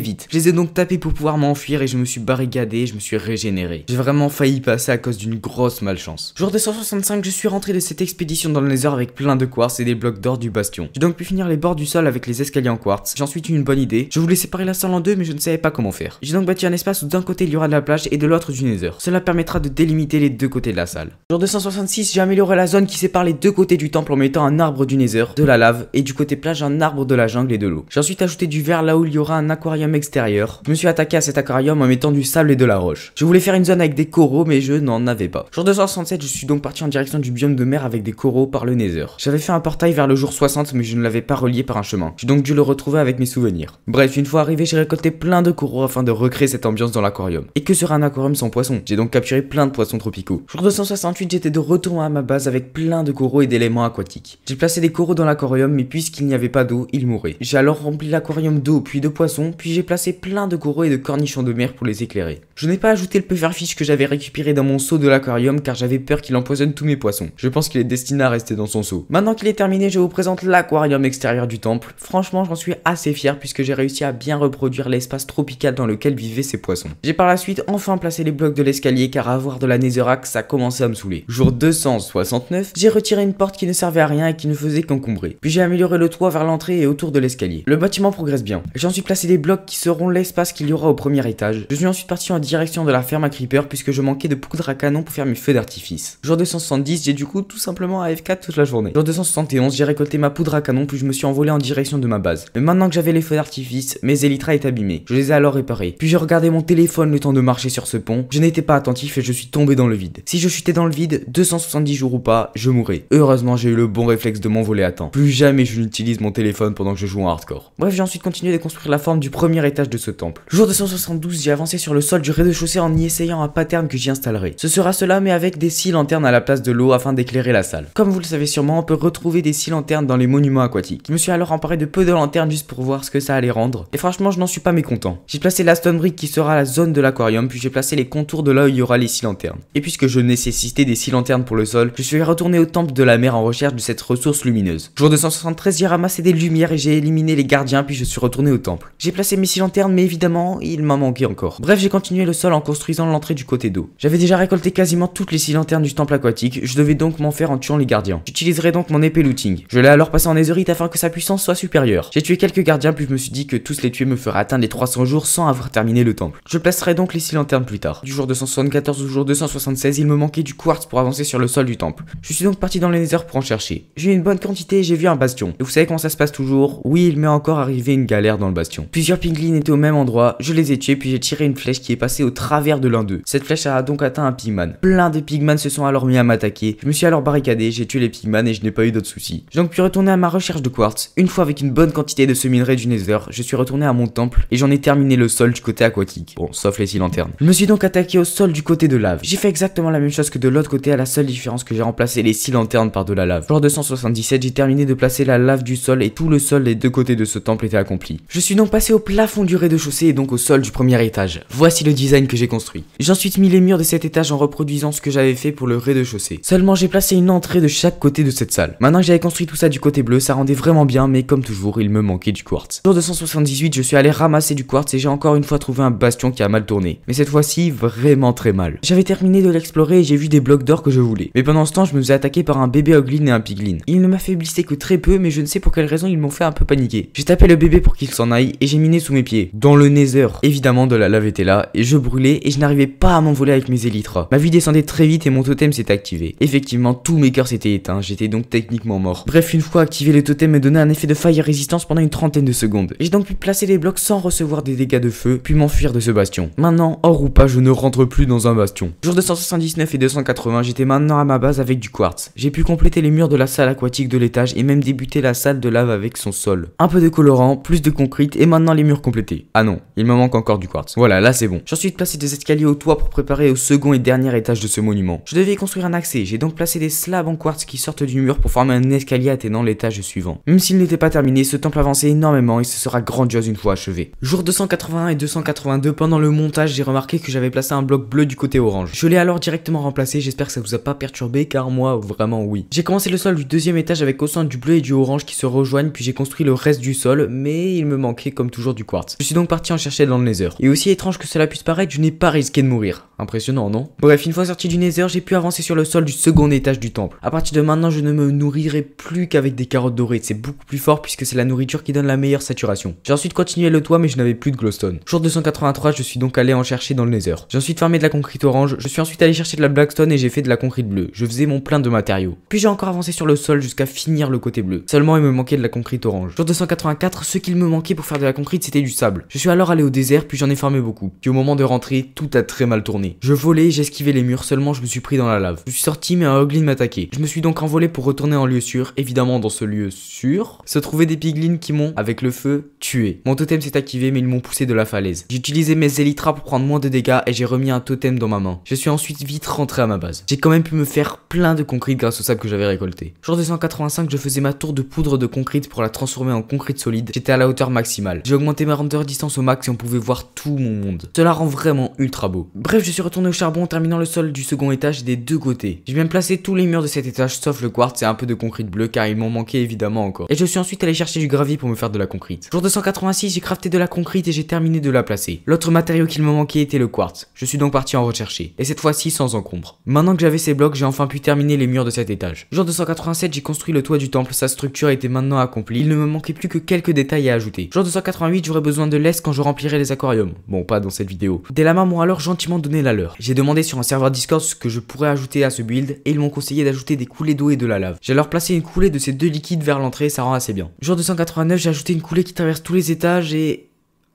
S1: vite. Je les ai donc tapés pour pouvoir m'enfuir et je me suis barricadé, je me suis régénéré. J'ai vraiment failli passer à cause d'une grosse malchance. Jour 265, je suis rentré de cette expédition dans le Nether avec plein de quartz et des blocs d'or du bastion. J'ai donc pu finir les bords du sol avec les escaliers en quartz. J'ai ensuite eu une bonne idée. Je voulais séparer la salle en deux mais je ne savais pas comment faire. J'ai donc bâti un espace où d'un côté il y aura de la plage et de l'autre du Nether. Cela permettra de délimiter les deux côtés de la salle. Jour 266, j'ai amélioré la zone qui sépare les deux côtés du temple en mettant un arbre du Nether, de la lave, et du côté plage un arbre de la jungle et de l'eau. J'ai ensuite ajouté du verre là où il y aura un aquarium extérieur. Je me suis attaqué à cet aquarium en mettant du sable et de la roche. Je voulais faire une zone avec des coraux, mais je n'en avais pas. Jour 267, je suis donc parti en direction du biome de mer avec des coraux par le Nether. J'avais fait un portail vers le jour 60, mais je ne l'avais pas relié par un chemin. J'ai donc dû le retrouver avec mes souvenirs. Bref, une fois arrivé, j'ai récolté plein de coraux afin de recréer cette ambiance dans l'aquarium. Et que sera un aquarium sans poisson J'ai donc capturé plein de poissons tropicaux. Jour 268, j'étais de retour à ma base avec plein de coraux et d'éléments aquatiques. J'ai placé des coraux dans l'aquarium, mais puisqu'il n'y avait pas d'eau, ils mouraient. J'ai alors rempli l'aquarium d'eau, puis de poissons, puis j'ai placé plein de coraux et de cornichons de mer pour les éclairer. Je n'ai pas ajouté le pufferfish que j'avais récupéré dans mon seau de l'aquarium car j'avais peur qu'il empoisonne tous mes poissons. Je pense qu'il est destiné à rester dans son seau. Maintenant qu'il est terminé, je vous présente l'aquarium extérieur du temple. Franchement, j'en suis assez fier puisque j'ai réussi à bien reproduire l'espace tropical dans lequel vivaient ces poissons. J'ai par la suite enfin placé les blocs de l'escalier car avoir de la ça commençait à me saouler. Jour 269, j'ai retiré une porte qui ne servait à rien et qui ne faisait qu'encombrer. Puis j'ai amélioré le toit vers l'entrée et autour de l'escalier. Le bâtiment progresse bien. J'en suis placé des blocs qui seront l'espace qu'il y aura au premier étage. Je suis ensuite parti en direction de la ferme à Creeper puisque je manquais de poudre à canon pour faire mes feux d'artifice. Jour 270, j'ai du coup tout simplement AFK 4 toute la journée. Jour 271, j'ai récolté ma poudre à canon puis je me suis envolé en direction de ma base. Mais maintenant que j'avais les feux d'artifice, mes élytras étaient abîmés. Je les ai alors réparés. Puis j'ai regardé mon téléphone le temps de marcher sur ce pont. Je n'étais pas attentif et je suis tombé dans le vide. Si je chutais dans le vide, 270 jours ou pas, je mourrai. Heureusement, j'ai eu le bon réflexe de m'envoler à temps. Plus jamais je n'utilise mon téléphone pendant que je joue en hardcore. Bref, j'ai ensuite continué de construire la forme du premier étage de ce temple. Jour 272, j'ai avancé sur le sol du rez-de-chaussée en y essayant un pattern que j'y installerai. Ce sera cela, mais avec des six lanternes à la place de l'eau afin d'éclairer la salle. Comme vous le savez sûrement, on peut retrouver des six lanternes dans les monuments aquatiques. Je me suis alors emparé de peu de lanternes juste pour voir ce que ça allait rendre. Et franchement, je n'en suis pas mécontent. J'ai placé la stone brick qui sera la zone de l'aquarium, puis j'ai placé les contours de là où il y aura les six lanternes. Et puisque je nécessitais des six lanternes pour le sol, je suis retourné au temple de la mer en recherche de cette ressource lumineuse. Jour 273, j'ai ramassé des lumières et j'ai éliminé les gardiens puis je suis retourné au temple. J'ai placé mes six lanternes mais évidemment, il m'en manquait encore. Bref, j'ai continué le sol en construisant l'entrée du côté d'eau. J'avais déjà récolté quasiment toutes les six lanternes du temple aquatique, je devais donc m'en faire en tuant les gardiens. J'utiliserai donc mon épée looting. Je l'ai alors passé en netherite afin que sa puissance soit supérieure. J'ai tué quelques gardiens puis je me suis dit que tous les tuer me fera atteindre les 300 jours sans avoir terminé le temple. Je placerai donc les six lanternes plus tard. Du jour 274 au jour 276, il me manquait du quartz pour avancer sur le sol du temple. Je suis suis donc parti dans le Nether pour en chercher. J'ai eu une bonne quantité et j'ai vu un bastion. Et vous savez comment ça se passe toujours Oui, il m'est encore arrivé une galère dans le bastion. Plusieurs piglins étaient au même endroit, je les ai tués puis j'ai tiré une flèche qui est passée au travers de l'un d'eux. Cette flèche a donc atteint un pigman. Plein de pigman se sont alors mis à m'attaquer. Je me suis alors barricadé, j'ai tué les pigman et je n'ai pas eu d'autres soucis. J'ai donc pu retourner à ma recherche de quartz. Une fois avec une bonne quantité de ce minerai du Nether, je suis retourné à mon temple et j'en ai terminé le sol du côté aquatique. Bon, sauf les 6 lanternes. Je me suis donc attaqué au sol du côté de lave. J'ai fait exactement la même chose que de l'autre côté à la seule différence que j'ai remplacé les 6 lanternes par de la lave. Jour 277, j'ai terminé de placer la lave du sol et tout le sol des deux côtés de ce temple était accompli. Je suis donc passé au plafond du rez-de-chaussée et donc au sol du premier étage. Voici le design que j'ai construit. J'ai ensuite mis les murs de cet étage en reproduisant ce que j'avais fait pour le rez-de-chaussée. Seulement j'ai placé une entrée de chaque côté de cette salle. Maintenant que j'avais construit tout ça du côté bleu, ça rendait vraiment bien mais comme toujours, il me manquait du quartz. Jour 278, je suis allé ramasser du quartz et j'ai encore une fois trouvé un bastion qui a mal tourné. Mais cette fois-ci, vraiment très mal. J'avais terminé de l'explorer et j'ai vu des blocs d'or que je voulais. Mais pendant ce temps, je me attaqué par un bébé oglin et un Piglin. Il ne m'a m'affaiblissait que très peu, mais je ne sais pour quelle raison ils m'ont fait un peu paniquer. J'ai tapé le bébé pour qu'il s'en aille et j'ai miné sous mes pieds. Dans le nether, évidemment, de la lave était là, et je brûlais et je n'arrivais pas à m'envoler avec mes élytras. Ma vie descendait très vite et mon totem s'est activé. Effectivement, tous mes cœurs s'étaient éteints, j'étais donc techniquement mort. Bref, une fois activé, le totem me donnait un effet de fire résistance pendant une trentaine de secondes. J'ai donc pu placer les blocs sans recevoir des dégâts de feu, puis m'enfuir de ce bastion. Maintenant, hors ou pas, je ne rentre plus dans un bastion. Jour 279 et 280, j'étais maintenant à ma base avec du quartz. J'ai pu compléter les murs de la salle aquatique de l'étage et même débuter la salle de lave avec son sol. Un peu de colorant, plus de concrete et maintenant les murs complétés. Ah non, il me manque encore du quartz. Voilà, là c'est bon. J'ai ensuite placé des escaliers au toit pour préparer au second et dernier étage de ce monument. Je devais construire un accès, j'ai donc placé des slabs en quartz qui sortent du mur pour former un escalier atteignant l'étage suivant. Même s'il n'était pas terminé, ce temple avançait énormément et ce sera grandiose une fois achevé. Jour 281 et 282, pendant le montage, j'ai remarqué que j'avais placé un bloc bleu du côté orange. Je l'ai alors directement remplacé, j'espère que ça vous a pas perturbé car moi vraiment oui. J'ai commencé le sol du deuxième étage avec au centre du bleu et du orange qui se rejoignent, puis j'ai construit le reste du sol, mais il me manquait comme toujours du quartz. Je suis donc parti en chercher dans le nether. Et aussi étrange que cela puisse paraître, je n'ai pas risqué de mourir. Impressionnant, non Bref, une fois sorti du nether, j'ai pu avancer sur le sol du second étage du temple. À partir de maintenant, je ne me nourrirai plus qu'avec des carottes dorées, c'est beaucoup plus fort puisque c'est la nourriture qui donne la meilleure saturation. J'ai ensuite continué le toit, mais je n'avais plus de glowstone. Jour 283, je suis donc allé en chercher dans le nether. J'ai ensuite fermé de la concrete orange, je suis ensuite allé chercher de la blackstone et j'ai fait de la concrete bleue. Je faisais mon plein de matériaux. Puis j'ai encore avancé sur le sol jusqu'à finir le côté bleu. Seulement il me manquait de la concrete orange. Jour 284, ce qu'il me manquait pour faire de la concrete c'était du sable. Je suis alors allé au désert puis j'en ai farmé beaucoup. Puis au moment de rentrer, tout a très mal tourné. Je volais, j'esquivais les murs, seulement je me suis pris dans la lave. Je suis sorti mais un hoglin m'attaquait. Je me suis donc envolé pour retourner en lieu sûr. Évidemment dans ce lieu sûr, se trouvaient des piglins qui m'ont, avec le feu, tué. Mon totem s'est activé mais ils m'ont poussé de la falaise. J'utilisais mes élytras pour prendre moins de dégâts et j'ai remis un totem dans ma main. Je suis ensuite vite rentré à ma base. J'ai quand même pu me faire plein de concrete grâce au sable que j'avais récolté. Jour 285, je faisais ma tour de poudre de concrete pour la transformer en concrete solide. J'étais à la hauteur maximale. J'ai augmenté ma render distance au max et on pouvait voir tout mon monde. Cela rend vraiment ultra beau. Bref, je suis retourné au charbon en terminant le sol du second étage des deux côtés. J'ai même placé tous les murs de cet étage sauf le quartz et un peu de concrete bleu car ils m'ont manqué évidemment encore. Et je suis ensuite allé chercher du gravier pour me faire de la concrete. Jour 286, j'ai crafté de la concrete et j'ai terminé de la placer. L'autre matériau qu'il me manquait était le quartz. Je suis donc parti en rechercher. Et cette fois-ci sans encombre. Maintenant que j'avais ces blocs, j'ai enfin pu terminer les murs de cet étage. Jour 287, j'ai construit le toit du temple, sa structure était maintenant accomplie, il ne me manquait plus que quelques détails à ajouter. Jour 288, j'aurais besoin de l'Est quand je remplirai les aquariums. Bon, pas dans cette vidéo. Des lamas m'ont alors gentiment donné la leur. J'ai demandé sur un serveur Discord ce que je pourrais ajouter à ce build, et ils m'ont conseillé d'ajouter des coulées d'eau et de la lave. J'ai alors placé une coulée de ces deux liquides vers l'entrée, ça rend assez bien. Jour 289, j'ai ajouté une coulée qui traverse tous les étages et...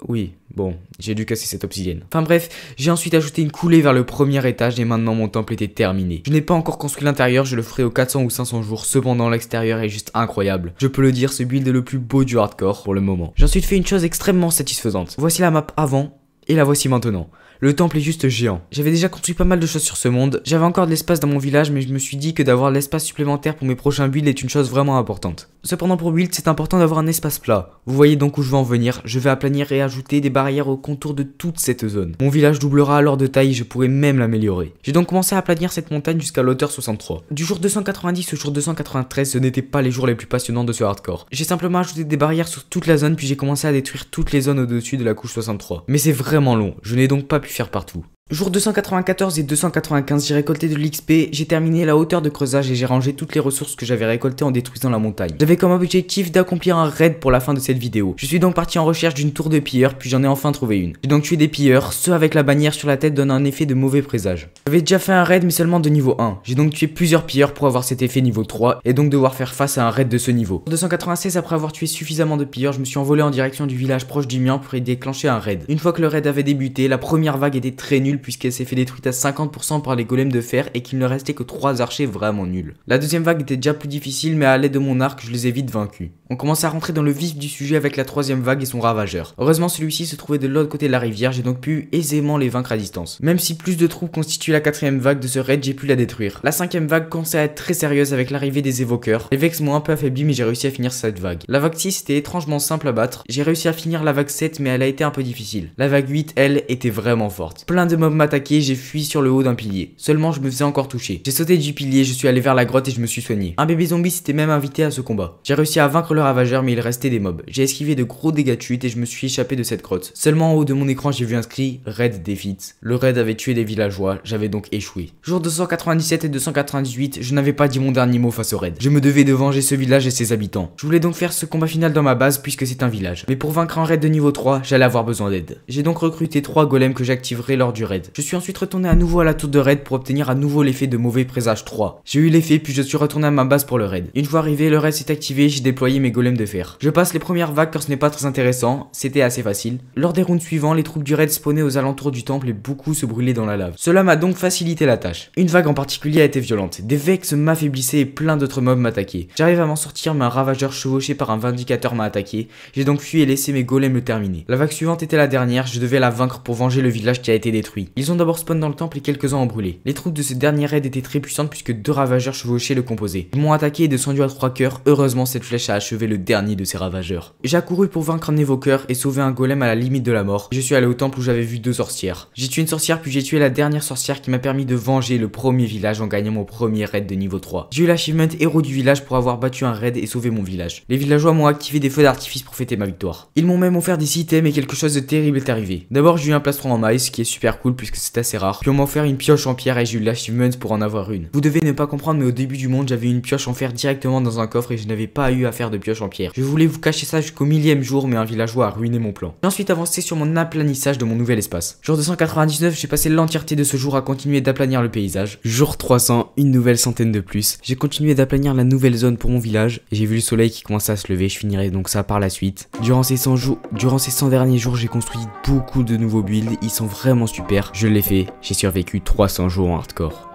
S1: Oui, bon, j'ai dû casser cette obsidienne. Enfin bref, j'ai ensuite ajouté une coulée vers le premier étage et maintenant mon temple était terminé. Je n'ai pas encore construit l'intérieur, je le ferai aux 400 ou 500 jours, cependant l'extérieur est juste incroyable. Je peux le dire, ce build est le plus beau du hardcore pour le moment. J'ai ensuite fait une chose extrêmement satisfaisante. Voici la map avant et la voici maintenant. Le temple est juste géant. J'avais déjà construit pas mal de choses sur ce monde, j'avais encore de l'espace dans mon village mais je me suis dit que d'avoir l'espace supplémentaire pour mes prochains builds est une chose vraiment importante. Cependant pour build c'est important d'avoir un espace plat. Vous voyez donc où je veux en venir, je vais aplanir et ajouter des barrières au contour de toute cette zone. Mon village doublera alors de taille, je pourrais même l'améliorer. J'ai donc commencé à aplanir cette montagne jusqu'à l'auteur 63. Du jour 290 au jour 293 ce n'étaient pas les jours les plus passionnants de ce hardcore. J'ai simplement ajouté des barrières sur toute la zone puis j'ai commencé à détruire toutes les zones au-dessus de la couche 63. Mais c'est vraiment long, je n'ai donc pas pu Faire partout. Jour 294 et 295, j'ai récolté de l'XP, j'ai terminé la hauteur de creusage et j'ai rangé toutes les ressources que j'avais récoltées en détruisant la montagne. J'avais comme objectif d'accomplir un raid pour la fin de cette vidéo. Je suis donc parti en recherche d'une tour de pilleurs, puis j'en ai enfin trouvé une. J'ai donc tué des pilleurs, ceux avec la bannière sur la tête donnent un effet de mauvais présage. J'avais déjà fait un raid mais seulement de niveau 1. J'ai donc tué plusieurs pilleurs pour avoir cet effet niveau 3 et donc devoir faire face à un raid de ce niveau. Jour 296, après avoir tué suffisamment de pilleurs, je me suis envolé en direction du village proche du mien pour y déclencher un raid. Une fois que le raid avait débuté, la première vague était très nulle puisqu'elle s'est fait détruite à 50% par les golems de fer et qu'il ne restait que 3 archers vraiment nuls. La deuxième vague était déjà plus difficile mais à l'aide de mon arc je les ai vite vaincus. On commençait à rentrer dans le vif du sujet avec la troisième vague et son ravageur. Heureusement celui-ci se trouvait de l'autre côté de la rivière, j'ai donc pu aisément les vaincre à distance. Même si plus de troupes constituaient la quatrième vague de ce raid, j'ai pu la détruire. La cinquième vague commençait à être très sérieuse avec l'arrivée des évoqueurs. Les Vex m'ont un peu affaibli mais j'ai réussi à finir cette vague. La vague 6 était étrangement simple à battre. J'ai réussi à finir la vague 7 mais elle a été un peu difficile. La vague 8 elle était vraiment forte. Plein de mob m'attaquait, j'ai fui sur le haut d'un pilier. Seulement, je me faisais encore toucher. J'ai sauté du pilier, je suis allé vers la grotte et je me suis soigné. Un bébé zombie s'était même invité à ce combat. J'ai réussi à vaincre le ravageur, mais il restait des mobs. J'ai esquivé de gros dégâts de chute et je me suis échappé de cette grotte. Seulement en haut de mon écran, j'ai vu inscrit Raid Defeat. Le raid avait tué des villageois, j'avais donc échoué. Jour 297 et 298, je n'avais pas dit mon dernier mot face au raid. Je me devais de venger ce village et ses habitants. Je voulais donc faire ce combat final dans ma base puisque c'est un village. Mais pour vaincre un raid de niveau 3, j'allais avoir besoin d'aide. J'ai donc recruté trois golems que j'activerai lors du raid. Je suis ensuite retourné à nouveau à la tour de raid pour obtenir à nouveau l'effet de mauvais présage 3. J'ai eu l'effet puis je suis retourné à ma base pour le raid. Une fois arrivé, le raid s'est activé, j'ai déployé mes golems de fer. Je passe les premières vagues car ce n'est pas très intéressant, c'était assez facile. Lors des rounds suivants, les troupes du raid spawnaient aux alentours du temple et beaucoup se brûlaient dans la lave. Cela m'a donc facilité la tâche. Une vague en particulier a été violente, des vex m'affaiblissaient et plein d'autres mobs m'attaquaient. J'arrive à m'en sortir mais un ravageur chevauché par un vindicateur m'a attaqué, j'ai donc fui et laissé mes golems le terminer. La vague suivante était la dernière, je devais la vaincre pour venger le village qui a été détruit. Ils ont d'abord spawn dans le temple et quelques-uns ont brûlé. Les troupes de ce dernier raid étaient très puissantes puisque deux ravageurs chevauchaient le composé. Ils m'ont attaqué et descendu à trois cœurs, heureusement cette flèche a achevé le dernier de ces ravageurs. J'ai accouru pour vaincre un évoqueur et sauver un golem à la limite de la mort. Je suis allé au temple où j'avais vu deux sorcières. J'ai tué une sorcière puis j'ai tué la dernière sorcière qui m'a permis de venger le premier village en gagnant mon premier raid de niveau 3. J'ai eu l'achievement héros du village pour avoir battu un raid et sauvé mon village. Les villageois m'ont activé des feux d'artifice pour fêter ma victoire. Ils m'ont même offert des items mais quelque chose de terrible est arrivé. D'abord j'ai eu un plastron en maïs qui est super cool puisque c'est assez rare. Puis on m'a offert une pioche en pierre et j'ai eu l'achievement pour en avoir une. Vous devez ne pas comprendre mais au début du monde j'avais une pioche en fer directement dans un coffre et je n'avais pas eu à faire de pioche en pierre. Je voulais vous cacher ça jusqu'au millième jour mais un villageois a ruiné mon plan. J'ai ensuite avancé sur mon aplanissage de mon nouvel espace. Jour 299 j'ai passé l'entièreté de ce jour à continuer d'aplanir le paysage. Jour 300 une nouvelle centaine de plus. J'ai continué d'aplanir la nouvelle zone pour mon village et j'ai vu le soleil qui commençait à se lever. Je finirai donc ça par la suite. Durant ces 100 jours, durant ces 100 derniers jours j'ai construit beaucoup de nouveaux builds. Ils sont vraiment super je l'ai fait, j'ai survécu 300 jours en hardcore.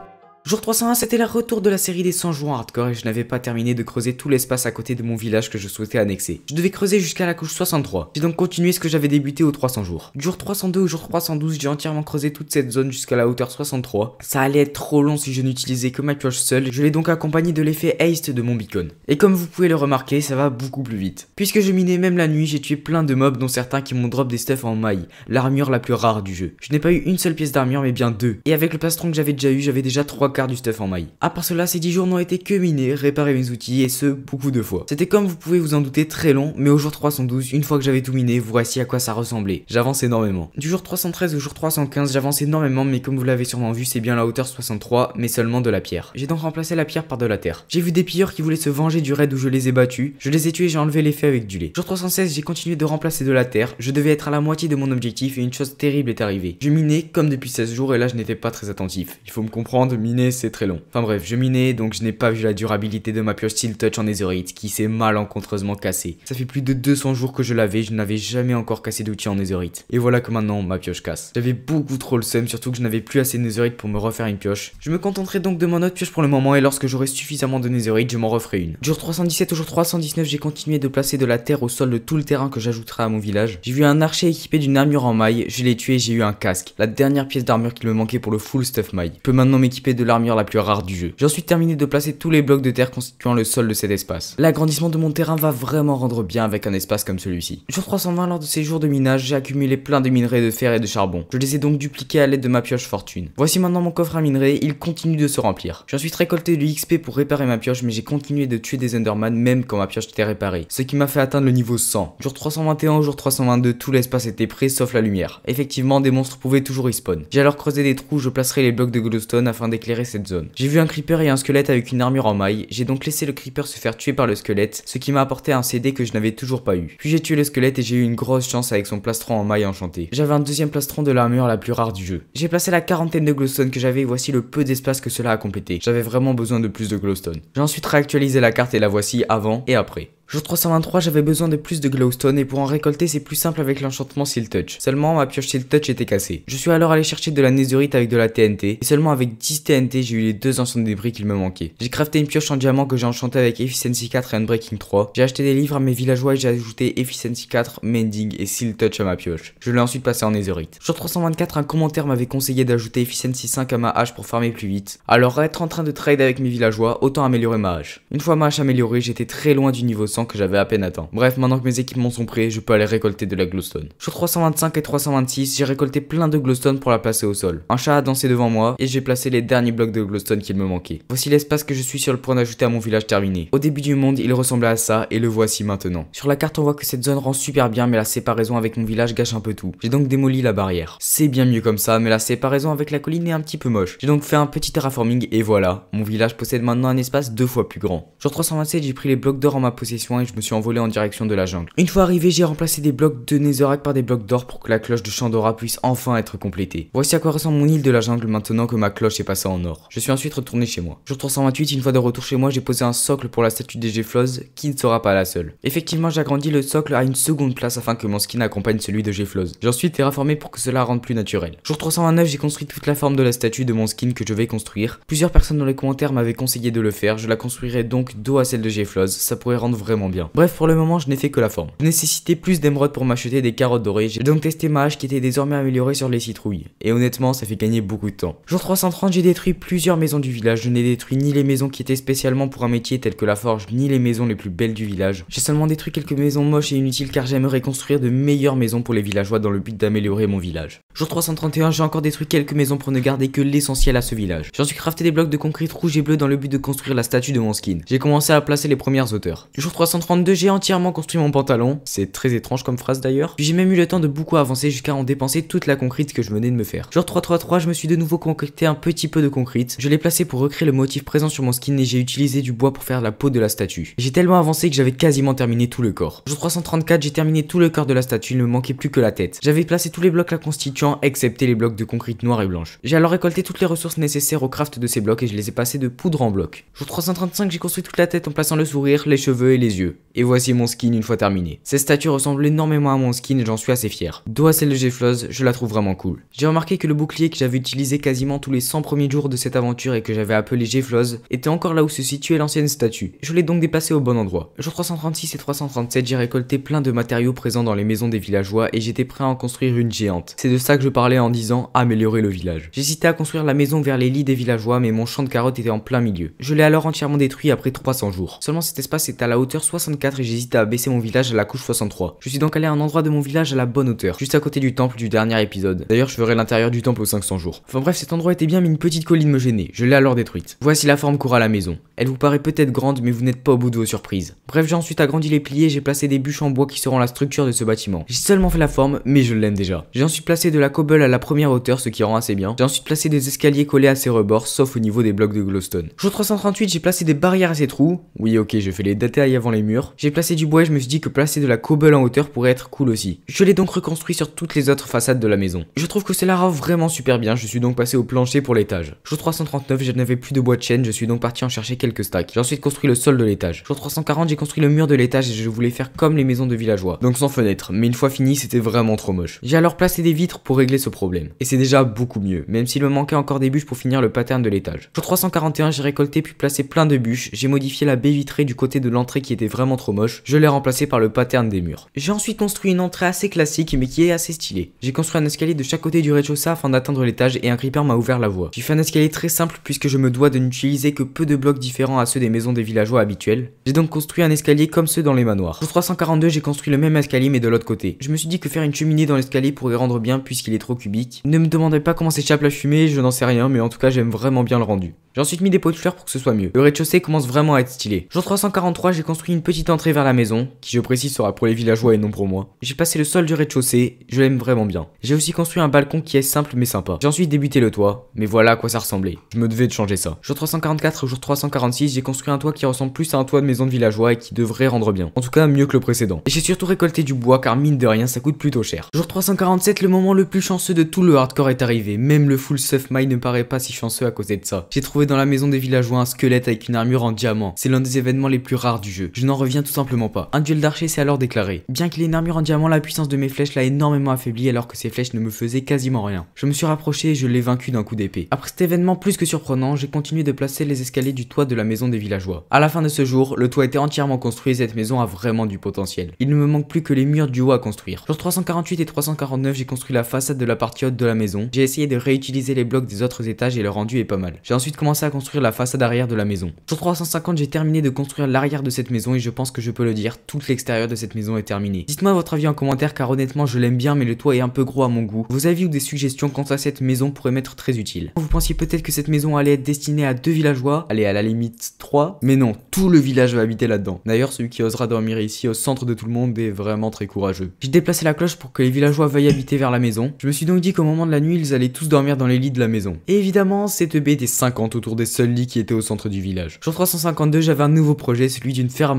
S1: Jour 301, c'était le retour de la série des 100 jours hardcore et je n'avais pas terminé de creuser tout l'espace à côté de mon village que je souhaitais annexer. Je devais creuser jusqu'à la couche 63. J'ai donc continué ce que j'avais débuté aux 300 jours. Du jour 302 au jour 312, j'ai entièrement creusé toute cette zone jusqu'à la hauteur 63. Ça allait être trop long si je n'utilisais que ma pioche seule, je l'ai donc accompagné de l'effet haste de mon beacon. Et comme vous pouvez le remarquer, ça va beaucoup plus vite. Puisque je minais même la nuit, j'ai tué plein de mobs dont certains qui m'ont drop des stuffs en maille, l'armure la plus rare du jeu. Je n'ai pas eu une seule pièce d'armure mais bien deux. Et avec le plastron que j'avais déjà eu, j'avais déjà trois du stuff en maille. À part cela, ces 10 jours n'ont été que miner, réparer mes outils et ce, beaucoup de fois. C'était comme vous pouvez vous en douter très long, mais au jour 312, une fois que j'avais tout miné, voici à quoi ça ressemblait. J'avance énormément. Du jour 313 au jour 315, j'avance énormément, mais comme vous l'avez sûrement vu, c'est bien la hauteur 63, mais seulement de la pierre. J'ai donc remplacé la pierre par de la terre. J'ai vu des pilleurs qui voulaient se venger du raid où je les ai battus. Je les ai tués, et j'ai enlevé l'effet avec du lait. Jour 316, j'ai continué de remplacer de la terre. Je devais être à la moitié de mon objectif et une chose terrible est arrivée. Je minais comme depuis 16 jours et là je n'étais pas très attentif. Il faut me comprendre, miner c'est très long. Enfin bref, je minais, donc je n'ai pas vu la durabilité de ma pioche Steel Touch en Netherite, qui s'est malencontreusement cassée. Ça fait plus de 200 jours que je l'avais, je n'avais jamais encore cassé d'outils en Netherite. Et voilà que maintenant, ma pioche casse. J'avais beaucoup trop le seum, surtout que je n'avais plus assez de Netherite pour me refaire une pioche. Je me contenterai donc de mon autre pioche pour le moment, et lorsque j'aurai suffisamment de Netherite, je m'en referai une. jour 317 au jour 319, j'ai continué de placer de la terre au sol de tout le terrain que j'ajouterai à mon village. J'ai vu un archer équipé d'une armure en maille, je l'ai tué, j'ai eu un casque. La dernière pièce d'armure qu'il me manquait pour le full stuff maille. Je peux maintenant m'équiper de l'armure la plus rare du jeu. J'ai ensuite terminé de placer tous les blocs de terre constituant le sol de cet espace. L'agrandissement de mon terrain va vraiment rendre bien avec un espace comme celui-ci. Jour 320, lors de ces jours de minage, j'ai accumulé plein de minerais de fer et de charbon. Je les ai donc dupliqués à l'aide de ma pioche fortune. Voici maintenant mon coffre à minerais, il continue de se remplir. J'ai ensuite récolté du XP pour réparer ma pioche, mais j'ai continué de tuer des Enderman même quand ma pioche était réparée, ce qui m'a fait atteindre le niveau 100. Jour 321 jour 322, tout l'espace était prêt sauf la lumière. Effectivement, des monstres pouvaient toujours y spawn. J'ai alors creusé des trous, je placerai les blocs de glowstone afin d'éclairer cette zone. J'ai vu un creeper et un squelette avec une armure en maille, j'ai donc laissé le creeper se faire tuer par le squelette, ce qui m'a apporté un CD que je n'avais toujours pas eu. Puis j'ai tué le squelette et j'ai eu une grosse chance avec son plastron en maille enchanté J'avais un deuxième plastron de l'armure la plus rare du jeu. J'ai placé la quarantaine de glowstone que j'avais et voici le peu d'espace que cela a complété. J'avais vraiment besoin de plus de glowstone. J'ai ensuite réactualisé la carte et la voici avant et après. Jour 323, j'avais besoin de plus de glowstone et pour en récolter, c'est plus simple avec l'enchantement Seal Touch. Seulement, ma pioche Seal Touch était cassée. Je suis alors allé chercher de la netherite avec de la TNT et seulement avec 10 TNT, j'ai eu les deux ensembles débris qu'il me manquait. J'ai crafté une pioche en diamant que j'ai enchanté avec Efficiency 4 et Unbreaking 3. J'ai acheté des livres à mes villageois et j'ai ajouté Efficiency 4, Mending et Seal Touch à ma pioche. Je l'ai ensuite passé en netherite. Jour 324, un commentaire m'avait conseillé d'ajouter Efficiency 5 à ma hache pour farmer plus vite. Alors, être en train de trade avec mes villageois, autant améliorer ma hache. Une fois ma hache améliorée, j'étais très loin du niveau 100 que j'avais à peine atteint. Bref, maintenant que mes équipements sont prêts, je peux aller récolter de la glowstone. Sur 325 et 326, j'ai récolté plein de glowstone pour la placer au sol. Un chat a dansé devant moi et j'ai placé les derniers blocs de glowstone qu'il me manquait. Voici l'espace que je suis sur le point d'ajouter à mon village terminé. Au début du monde, il ressemblait à ça et le voici maintenant. Sur la carte, on voit que cette zone rend super bien, mais la séparaison avec mon village gâche un peu tout. J'ai donc démoli la barrière. C'est bien mieux comme ça, mais la séparation avec la colline est un petit peu moche. J'ai donc fait un petit terraforming et voilà, mon village possède maintenant un espace deux fois plus grand. Sur 327, j'ai pris les blocs d'or en ma possession et je me suis envolé en direction de la jungle. Une fois arrivé, j'ai remplacé des blocs de Netherrack par des blocs d'or pour que la cloche de Chandora puisse enfin être complétée. Voici à quoi ressemble mon île de la jungle maintenant que ma cloche est passée en or. Je suis ensuite retourné chez moi. Jour 328, une fois de retour chez moi, j'ai posé un socle pour la statue de Géfloz qui ne sera pas la seule. Effectivement, j'ai agrandi le socle à une seconde place afin que mon skin accompagne celui de Géfloz. J'ai ensuite réformé pour que cela rende plus naturel. Jour 329, j'ai construit toute la forme de la statue de mon skin que je vais construire. Plusieurs personnes dans les commentaires m'avaient conseillé de le faire, je la construirai donc dos à celle de Géfloz, ça pourrait rendre vraiment bien. Bref, pour le moment, je n'ai fait que la forme. Je nécessitais plus d'émeraudes pour m'acheter des carottes dorées, j'ai donc testé ma hache qui était désormais améliorée sur les citrouilles. Et honnêtement, ça fait gagner beaucoup de temps. Jour 330, j'ai détruit plusieurs maisons du village, je n'ai détruit ni les maisons qui étaient spécialement pour un métier tel que la forge, ni les maisons les plus belles du village. J'ai seulement détruit quelques maisons moches et inutiles car j'aimerais construire de meilleures maisons pour les villageois dans le but d'améliorer mon village. Jour 331, j'ai encore détruit quelques maisons pour ne garder que l'essentiel à ce village. J'en suis crafté des blocs de concrete rouge et bleu dans le but de construire la statue de mon skin. J'ai commencé à placer les premières hauteurs. Jour 332, j'ai entièrement construit mon pantalon. C'est très étrange comme phrase d'ailleurs. Puis j'ai même eu le temps de beaucoup avancer jusqu'à en dépenser toute la concrete que je venais de me faire. Jour 333, je me suis de nouveau concrété un petit peu de concrete. Je l'ai placé pour recréer le motif présent sur mon skin et j'ai utilisé du bois pour faire la peau de la statue. J'ai tellement avancé que j'avais quasiment terminé tout le corps. Jour 334, j'ai terminé tout le corps de la statue, il ne me manquait plus que la tête. J'avais placé tous les blocs la constituant, excepté les blocs de concrete noir et blanche. J'ai alors récolté toutes les ressources nécessaires au craft de ces blocs et je les ai passés de poudre en bloc. Jour 335, j'ai construit toute la tête en plaçant le sourire, les cheveux et les yeux. Et voici mon skin une fois terminé. Cette statue ressemble énormément à mon skin et j'en suis assez fier. D'où à celle de je la trouve vraiment cool. J'ai remarqué que le bouclier que j'avais utilisé quasiment tous les 100 premiers jours de cette aventure et que j'avais appelé géflos était encore là où se situait l'ancienne statue. Je l'ai donc dépassé au bon endroit. Jour 336 et 337, j'ai récolté plein de matériaux présents dans les maisons des villageois et j'étais prêt à en construire une géante. C'est de ça que je parlais en disant améliorer le village. J'hésitais à construire la maison vers les lits des villageois mais mon champ de carottes était en plein milieu. Je l'ai alors entièrement détruit après 300 jours. Seulement cet espace est à la hauteur 64 et j'hésitais à baisser mon village à la couche 63. Je suis donc allé à un endroit de mon village à la bonne hauteur, juste à côté du temple du dernier épisode. D'ailleurs, je ferai l'intérieur du temple aux 500 jours. Enfin bref, cet endroit était bien, mais une petite colline me gênait. Je l'ai alors détruite. Voici la forme à la maison. Elle vous paraît peut-être grande, mais vous n'êtes pas au bout de vos surprises. Bref, j'ai ensuite agrandi les piliers, j'ai placé des bûches en bois qui seront la structure de ce bâtiment. J'ai seulement fait la forme, mais je l'aime déjà. J'ai ensuite placé de la cobble à la première hauteur, ce qui rend assez bien. J'ai ensuite placé des escaliers collés à ses rebords, sauf au niveau des blocs de glowstone. Jour 338, j'ai placé des barrières à ses trous. Oui, ok, je fais les détails avant les murs. J'ai placé du bois et je me suis dit que placer de la cobble en hauteur pourrait être cool aussi. Je l'ai donc reconstruit sur toutes les autres façades de la maison. Je trouve que cela rend vraiment super bien, je suis donc passé au plancher pour l'étage. Jour 339, je n'avais plus de bois de chaîne, je suis donc parti en chercher quelques stacks. J'ai ensuite construit le sol de l'étage. Jour 340, j'ai construit le mur de l'étage et je voulais faire comme les maisons de villageois, donc sans fenêtre. Mais une fois fini, c'était vraiment trop moche. J'ai alors placé des vitres pour régler ce problème. Et c'est déjà beaucoup mieux, même s'il me manquait encore des bûches pour finir le pattern de l'étage. Jour 341, j'ai récolté puis placé plein de bûches, j'ai modifié la baie vitrée du côté de l'entrée qui était vraiment trop moche, je l'ai remplacé par le pattern des murs. J'ai ensuite construit une entrée assez classique mais qui est assez stylée. J'ai construit un escalier de chaque côté du rez-de-chaussée afin d'atteindre l'étage et un creeper m'a ouvert la voie. J'ai fait un escalier très simple puisque je me dois de n'utiliser que peu de blocs différents à ceux des maisons des villageois habituels. J'ai donc construit un escalier comme ceux dans les manoirs. Jour 342 j'ai construit le même escalier mais de l'autre côté. Je me suis dit que faire une cheminée dans l'escalier pourrait rendre bien puisqu'il est trop cubique. Ne me demandez pas comment s'échappe la fumée, je n'en sais rien mais en tout cas j'aime vraiment bien le rendu. J'ai ensuite mis des pots de fleurs pour que ce soit mieux. Le rez-de-chaussée commence vraiment à être stylé. Jour 343 j'ai construit une petite entrée vers la maison, qui je précise sera pour les villageois et non pour moi. J'ai passé le sol du rez-de-chaussée, je l'aime vraiment bien. J'ai aussi construit un balcon qui est simple mais sympa. J'ai ensuite débuté le toit, mais voilà à quoi ça ressemblait. Je me devais de changer ça. Jour 344 jour 346, j'ai construit un toit qui ressemble plus à un toit de maison de villageois et qui devrait rendre bien. En tout cas, mieux que le précédent. Et j'ai surtout récolté du bois car mine de rien, ça coûte plutôt cher. Jour 347, le moment le plus chanceux de tout le hardcore est arrivé. Même le full self mine ne paraît pas si chanceux à cause de ça. J'ai trouvé dans la maison des villageois un squelette avec une armure en diamant. C'est l'un des événements les plus rares du jeu. Je n'en reviens tout simplement pas. Un duel d'archer s'est alors déclaré. Bien qu'il ait une armure en diamant, la puissance de mes flèches l'a énormément affaibli alors que ses flèches ne me faisaient quasiment rien. Je me suis rapproché et je l'ai vaincu d'un coup d'épée. Après cet événement plus que surprenant, j'ai continué de placer les escaliers du toit de la maison des villageois. À la fin de ce jour, le toit était entièrement construit et cette maison a vraiment du potentiel. Il ne me manque plus que les murs du haut à construire. Sur 348 et 349, j'ai construit la façade de la partie haute de la maison. J'ai essayé de réutiliser les blocs des autres étages et le rendu est pas mal. J'ai ensuite commencé à construire la façade arrière de la maison. Sur 350, j'ai terminé de construire l'arrière de cette maison et je pense que je peux le dire, tout l'extérieur de cette maison est terminé. Dites-moi votre avis en commentaire car honnêtement je l'aime bien mais le toit est un peu gros à mon goût. Vos avis ou des suggestions quant à cette maison pourraient m'être très utiles. Vous pensiez peut-être que cette maison allait être destinée à deux villageois, allez à la limite trois, mais non, tout le village va habiter là-dedans. D'ailleurs celui qui osera dormir ici au centre de tout le monde est vraiment très courageux. J'ai déplacé la cloche pour que les villageois veuillent habiter vers la maison. Je me suis donc dit qu'au moment de la nuit ils allaient tous dormir dans les lits de la maison. Et évidemment cette baie était 50 autour des seuls lits qui étaient au centre du village. Sur 352 j'avais un nouveau projet, celui d'une ferme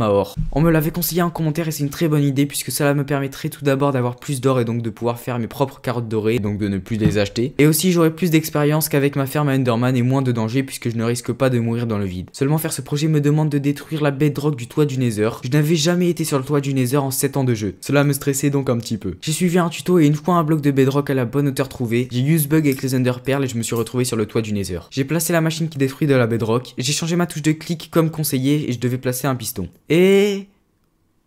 S1: on me l'avait conseillé en commentaire et c'est une très bonne idée puisque cela me permettrait tout d'abord d'avoir plus d'or et donc de pouvoir faire mes propres carottes dorées et donc de ne plus les acheter. Et aussi j'aurai plus d'expérience qu'avec ma ferme à Enderman et moins de danger puisque je ne risque pas de mourir dans le vide. Seulement faire ce projet me demande de détruire la bedrock du toit du Nether. Je n'avais jamais été sur le toit du Nether en 7 ans de jeu. Cela me stressait donc un petit peu. J'ai suivi un tuto et une fois un bloc de bedrock à la bonne hauteur trouvé, j'ai use bug avec les underpearls et je me suis retrouvé sur le toit du Nether. J'ai placé la machine qui détruit de la bedrock, j'ai changé ma touche de clic comme conseillé et je devais placer un piston. Et